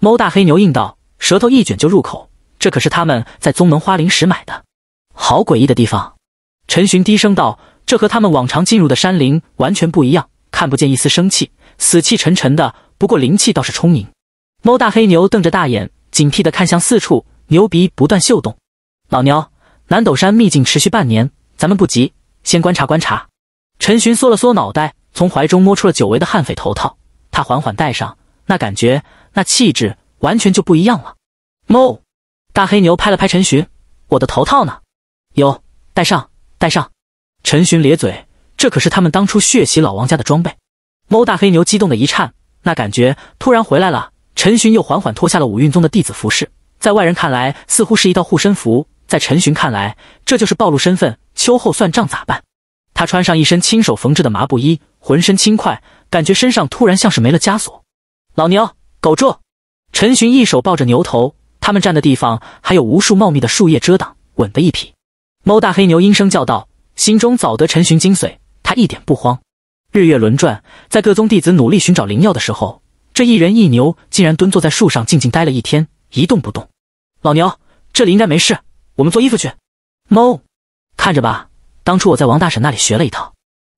猫大黑牛应道，舌头一卷就入口。这可是他们在宗门花灵时买的。好诡异的地方，陈寻低声道，这和他们往常进入的山林完全不一样，看不见一丝生气，死气沉沉的。不过灵气倒是充盈。猫大黑牛瞪着大眼，警惕的看向四处，牛鼻不断嗅动。老牛，南斗山秘境持续半年，咱们不急，先观察观察。陈寻缩了缩脑袋，从怀中摸出了久违的悍匪头套。他缓缓戴上，那感觉，那气质完全就不一样了。猫大黑牛拍了拍陈寻：“我的头套呢？”“有，戴上，戴上。”陈寻咧嘴：“这可是他们当初血洗老王家的装备。”猫大黑牛激动的一颤，那感觉突然回来了。陈寻又缓缓脱下了五运宗的弟子服饰，在外人看来似乎是一道护身符，在陈寻看来这就是暴露身份，秋后算账咋办？他穿上一身亲手缝制的麻布衣，浑身轻快。感觉身上突然像是没了枷锁。老牛，狗住！陈寻一手抱着牛头，他们站的地方还有无数茂密的树叶遮挡，稳得一匹。猫大黑牛应声叫道，心中早得陈寻精髓，他一点不慌。日月轮转，在各宗弟子努力寻找灵药的时候，这一人一牛竟然蹲坐在树上静静待了一天，一动不动。老牛，这里应该没事，我们做衣服去。猫，看着吧，当初我在王大婶那里学了一套。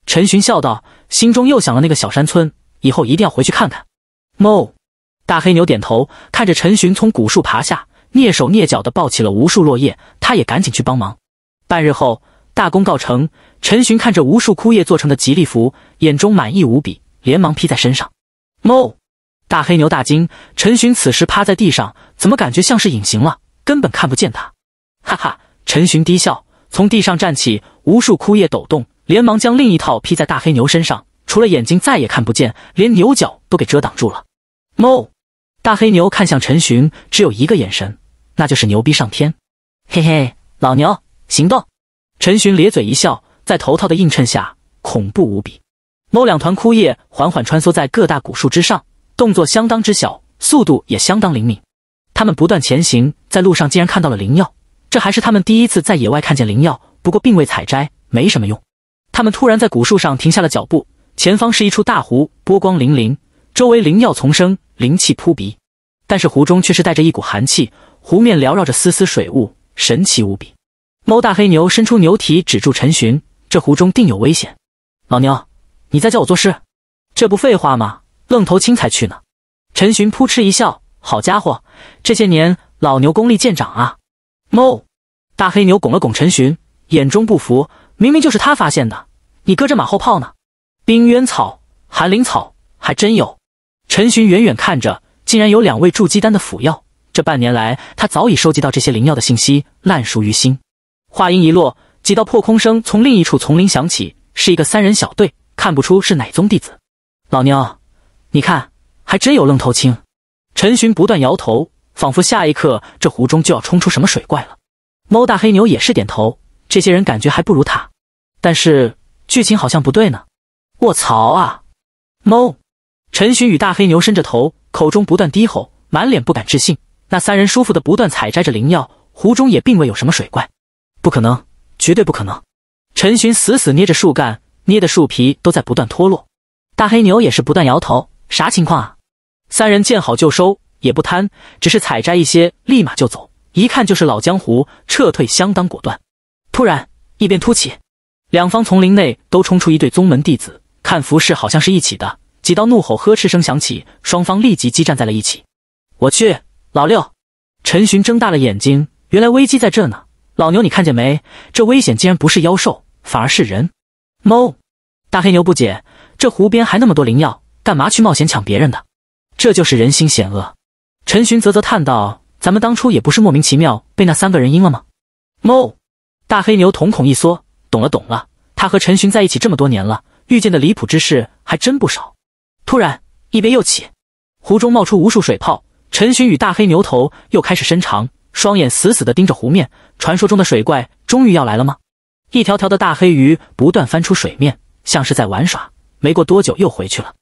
陈寻笑道，心中又想了那个小山村，以后一定要回去看看。猫。大黑牛点头，看着陈寻从古树爬下，蹑手蹑脚的抱起了无数落叶，他也赶紧去帮忙。半日后，大功告成。陈寻看着无数枯叶做成的吉利服，眼中满意无比，连忙披在身上。猫。大黑牛大惊，陈寻此时趴在地上，怎么感觉像是隐形了，根本看不见他。哈哈，陈寻低笑，从地上站起，无数枯叶抖动。连忙将另一套披在大黑牛身上，除了眼睛再也看不见，连牛角都给遮挡住了。猫，大黑牛看向陈寻，只有一个眼神，那就是牛逼上天。嘿嘿，老牛行动。陈寻咧嘴一笑，在头套的映衬下恐怖无比。猫两团枯叶缓缓穿梭在各大古树之上，动作相当之小，速度也相当灵敏。他们不断前行，在路上竟然看到了灵药，这还是他们第一次在野外看见灵药，不过并未采摘，没什么用。他们突然在古树上停下了脚步，前方是一处大湖，波光粼粼，周围灵药丛生，灵气扑鼻，但是湖中却是带着一股寒气，湖面缭绕着丝丝水雾，神奇无比。猫大黑牛伸出牛蹄止住陈寻，这湖中定有危险。老牛，你在叫我做事？这不废话吗？愣头青才去呢。陈寻扑哧一笑，好家伙，这些年老牛功力见长啊。猫大黑牛拱了拱陈寻，眼中不服，明明就是他发现的。你搁这马后炮呢？冰渊草、寒灵草还真有。陈寻远远看着，竟然有两位筑基丹的辅药。这半年来，他早已收集到这些灵药的信息，烂熟于心。话音一落，几道破空声从另一处丛林响起，是一个三人小队，看不出是哪宗弟子。老牛，你看，还真有愣头青。陈寻不断摇头，仿佛下一刻这湖中就要冲出什么水怪了。猫大黑牛也是点头，这些人感觉还不如他，但是。剧情好像不对呢，卧槽啊！猫，陈寻与大黑牛伸着头，口中不断低吼，满脸不敢置信。那三人舒服的不断采摘着灵药，湖中也并未有什么水怪，不可能，绝对不可能！陈寻死死捏着树干，捏的树皮都在不断脱落。大黑牛也是不断摇头，啥情况啊？三人见好就收，也不贪，只是采摘一些，立马就走，一看就是老江湖，撤退相当果断。突然，一边突起。两方丛林内都冲出一对宗门弟子，看服饰好像是一起的。几道怒吼呵斥声响起，双方立即激战在了一起。我去，老六！陈寻睁大了眼睛，原来危机在这呢。老牛，你看见没？这危险竟然不是妖兽，反而是人。猫，大黑牛不解，这湖边还那么多灵药，干嘛去冒险抢别人的？这就是人心险恶。陈寻啧啧叹道：“咱们当初也不是莫名其妙被那三个人阴了吗？”猫，大黑牛瞳孔一缩。懂了，懂了。他和陈寻在一起这么多年了，遇见的离谱之事还真不少。突然，一边又起，湖中冒出无数水泡。陈寻与大黑牛头又开始伸长，双眼死死地盯着湖面。传说中的水怪终于要来了吗？一条条的大黑鱼不断翻出水面，像是在玩耍。没过多久，又回去了。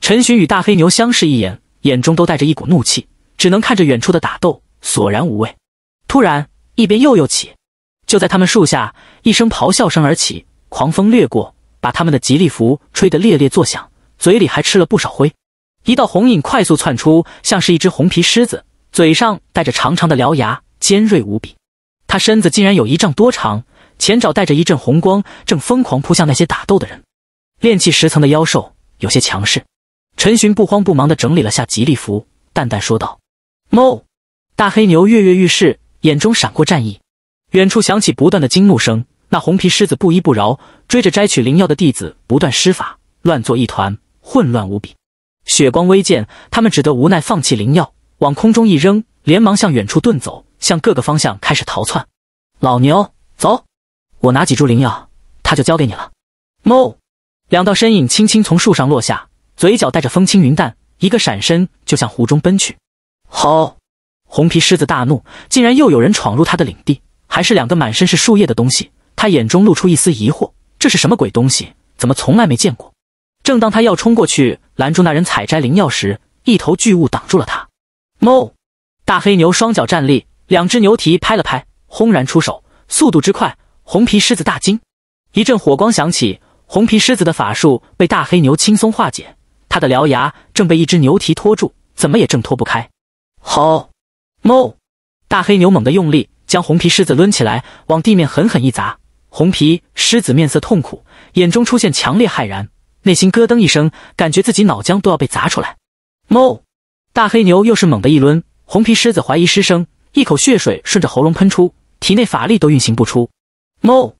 陈寻与大黑牛相视一眼，眼中都带着一股怒气，只能看着远处的打斗，索然无味。突然，一边又又起。就在他们树下，一声咆哮声而起，狂风掠过，把他们的吉利服吹得猎猎作响，嘴里还吃了不少灰。一道红影快速窜出，像是一只红皮狮子，嘴上带着长长的獠牙，尖锐无比。他身子竟然有一丈多长，前爪带着一阵红光，正疯狂扑向那些打斗的人。炼气十层的妖兽有些强势。陈寻不慌不忙地整理了下吉利服，淡淡说道：“猫。”大黑牛跃跃欲试，眼中闪过战意。远处响起不断的惊怒声，那红皮狮子不依不饶，追着摘取灵药的弟子不断施法，乱作一团，混乱无比。血光微见，他们只得无奈放弃灵药，往空中一扔，连忙向远处遁走，向各个方向开始逃窜。老牛走，我拿几株灵药，他就交给你了。梦，两道身影轻轻从树上落下，嘴角带着风轻云淡，一个闪身就向湖中奔去。好，红皮狮子大怒，竟然又有人闯入他的领地。还是两个满身是树叶的东西，他眼中露出一丝疑惑：这是什么鬼东西？怎么从来没见过？正当他要冲过去拦住那人采摘灵药时，一头巨物挡住了他。哞！大黑牛双脚站立，两只牛蹄拍了拍，轰然出手，速度之快，红皮狮子大惊。一阵火光响起，红皮狮子的法术被大黑牛轻松化解。他的獠牙正被一只牛蹄拖住，怎么也挣脱不开。吼！哞！大黑牛猛地用力。将红皮狮子抡起来，往地面狠狠一砸。红皮狮子面色痛苦，眼中出现强烈骇然，内心咯噔一声，感觉自己脑浆都要被砸出来。哞！大黑牛又是猛地一抡，红皮狮子怀疑失声，一口血水顺着喉咙喷出，体内法力都运行不出。哞！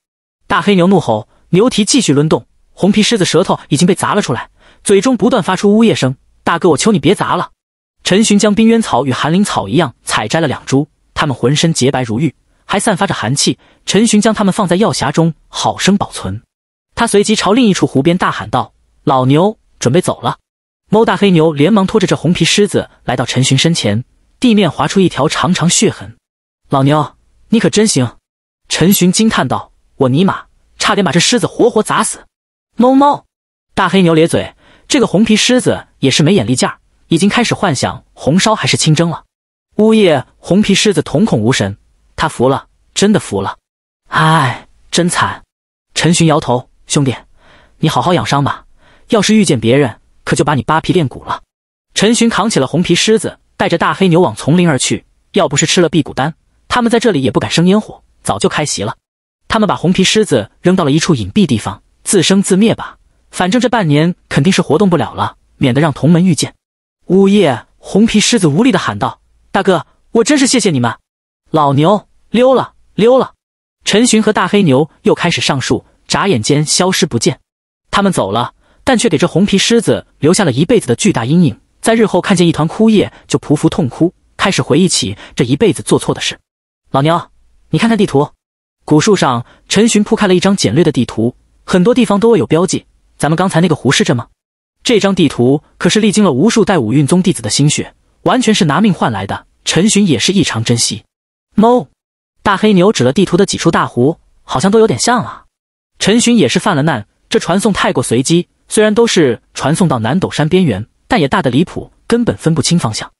大黑牛怒吼，牛蹄继续抡动。红皮狮子舌头已经被砸了出来，嘴中不断发出呜咽声：“大哥，我求你别砸了。”陈寻将冰渊草与寒灵草一样采摘了两株。他们浑身洁白如玉，还散发着寒气。陈寻将他们放在药匣中，好生保存。他随即朝另一处湖边大喊道：“老牛，准备走了。”猫大黑牛连忙拖着这红皮狮子来到陈寻身前，地面划出一条长长血痕。“老牛，你可真行！”陈寻惊叹道，“我尼玛，差点把这狮子活活砸死。”猫猫大黑牛咧嘴：“这个红皮狮子也是没眼力劲儿，已经开始幻想红烧还是清蒸了。”呜咽，红皮狮子瞳孔无神，他服了，真的服了，哎，真惨。陈寻摇头，兄弟，你好好养伤吧，要是遇见别人，可就把你扒皮练骨了。陈寻扛起了红皮狮子，带着大黑牛往丛林而去。要不是吃了辟谷丹，他们在这里也不敢生烟火，早就开席了。他们把红皮狮子扔到了一处隐蔽地方，自生自灭吧，反正这半年肯定是活动不了了，免得让同门遇见。呜咽，红皮狮子无力的喊道。大哥，我真是谢谢你们。老牛溜了，溜了。陈寻和大黑牛又开始上树，眨眼间消失不见。他们走了，但却给这红皮狮子留下了一辈子的巨大阴影，在日后看见一团枯叶就匍匐痛哭，开始回忆起这一辈子做错的事。老牛，你看看地图。古树上，陈寻铺开了一张简略的地图，很多地方都没有标记。咱们刚才那个湖是这吗？这张地图可是历经了无数代五运宗弟子的心血。完全是拿命换来的，陈寻也是异常珍惜。猫，大黑牛指了地图的几处大湖，好像都有点像啊。陈寻也是犯了难，这传送太过随机，虽然都是传送到南斗山边缘，但也大的离谱，根本分不清方向。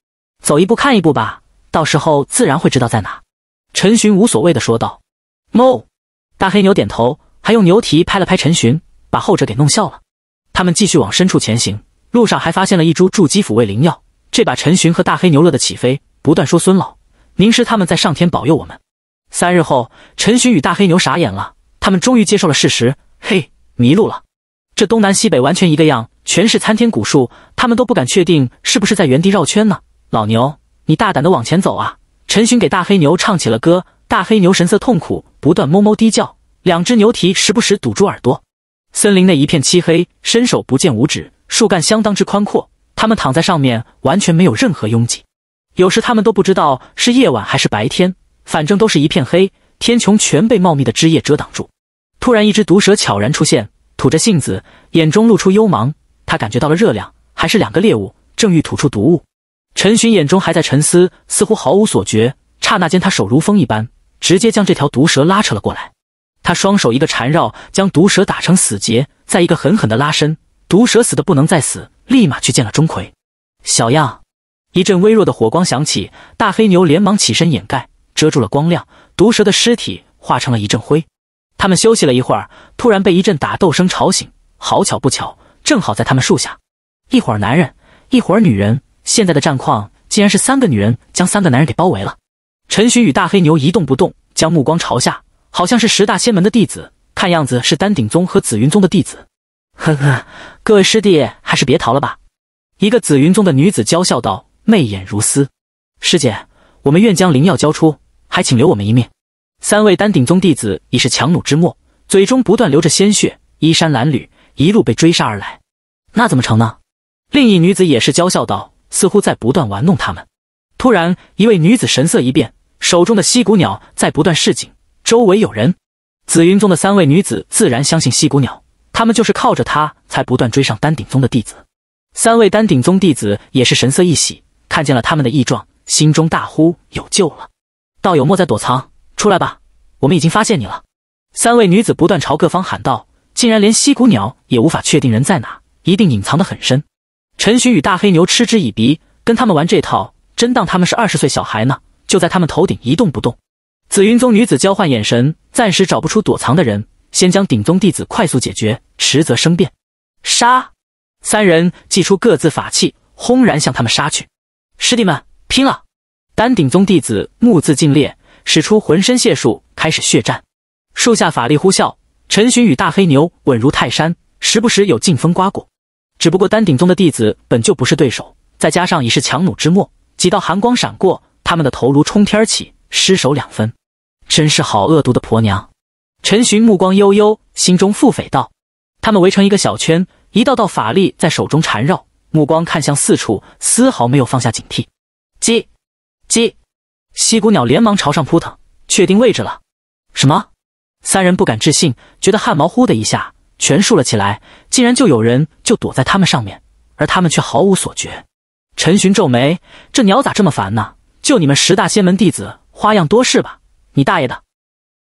走一步看一步吧，到时候自然会知道在哪。陈寻无所谓的说道。猫，大黑牛点头，还用牛蹄拍了拍陈寻，把后者给弄笑了。他们继续往深处前行，路上还发现了一株筑基辅位灵药。这把陈寻和大黑牛乐的起飞，不断说：“孙老，您是他们在上天保佑我们。”三日后，陈寻与大黑牛傻眼了，他们终于接受了事实。嘿，迷路了！这东南西北完全一个样，全是参天古树，他们都不敢确定是不是在原地绕圈呢。老牛，你大胆的往前走啊！陈寻给大黑牛唱起了歌，大黑牛神色痛苦，不断哞哞低叫，两只牛蹄时不时堵住耳朵。森林内一片漆黑，伸手不见五指，树干相当之宽阔。他们躺在上面，完全没有任何拥挤。有时他们都不知道是夜晚还是白天，反正都是一片黑，天穹全被茂密的枝叶遮挡住。突然，一只毒蛇悄然出现，吐着信子，眼中露出幽芒。他感觉到了热量，还是两个猎物，正欲吐出毒物。陈寻眼中还在沉思，似乎毫无所觉。刹那间，他手如风一般，直接将这条毒蛇拉扯了过来。他双手一个缠绕，将毒蛇打成死结，再一个狠狠的拉伸，毒蛇死的不能再死。立马去见了钟馗，小样！一阵微弱的火光响起，大黑牛连忙起身掩盖，遮住了光亮。毒蛇的尸体化成了一阵灰。他们休息了一会儿，突然被一阵打斗声吵醒。好巧不巧，正好在他们树下。一会儿男人，一会儿女人。现在的战况竟然是三个女人将三个男人给包围了。陈寻与大黑牛一动不动，将目光朝下，好像是十大仙门的弟子，看样子是丹鼎宗和紫云宗的弟子。呵呵，各位师弟，还是别逃了吧。”一个紫云宗的女子娇笑道，媚眼如丝。“师姐，我们愿将灵药交出，还请留我们一命。”三位丹鼎宗弟子已是强弩之末，嘴中不断流着鲜血，衣衫褴褛，一路被追杀而来。那怎么成呢？”另一女子也是娇笑道，似乎在不断玩弄他们。突然，一位女子神色一变，手中的西谷鸟在不断示警：“周围有人！”紫云宗的三位女子自然相信西谷鸟。他们就是靠着他才不断追上丹顶宗的弟子。三位丹顶宗弟子也是神色一喜，看见了他们的异状，心中大呼有救了。道友莫再躲藏，出来吧，我们已经发现你了。三位女子不断朝各方喊道，竟然连西谷鸟也无法确定人在哪，一定隐藏得很深。陈寻与大黑牛嗤之以鼻，跟他们玩这套，真当他们是二十岁小孩呢？就在他们头顶一动不动。紫云宗女子交换眼神，暂时找不出躲藏的人。先将顶宗弟子快速解决，迟则生变。杀！三人祭出各自法器，轰然向他们杀去。师弟们，拼了！丹顶宗弟子目眦尽裂，使出浑身解数，开始血战。树下法力呼啸，陈寻与大黑牛稳如泰山，时不时有劲风刮过。只不过丹顶宗的弟子本就不是对手，再加上已是强弩之末，几道寒光闪过，他们的头颅冲天起，失手两分。真是好恶毒的婆娘！陈寻目光悠悠，心中腹诽道：“他们围成一个小圈，一道道法力在手中缠绕，目光看向四处，丝毫没有放下警惕。”叽叽，西谷鸟连忙朝上扑腾，确定位置了。什么？三人不敢置信，觉得汗毛忽的一下全竖了起来，竟然就有人就躲在他们上面，而他们却毫无所觉。陈寻皱眉：“这鸟咋这么烦呢？就你们十大仙门弟子花样多是吧？你大爷的！”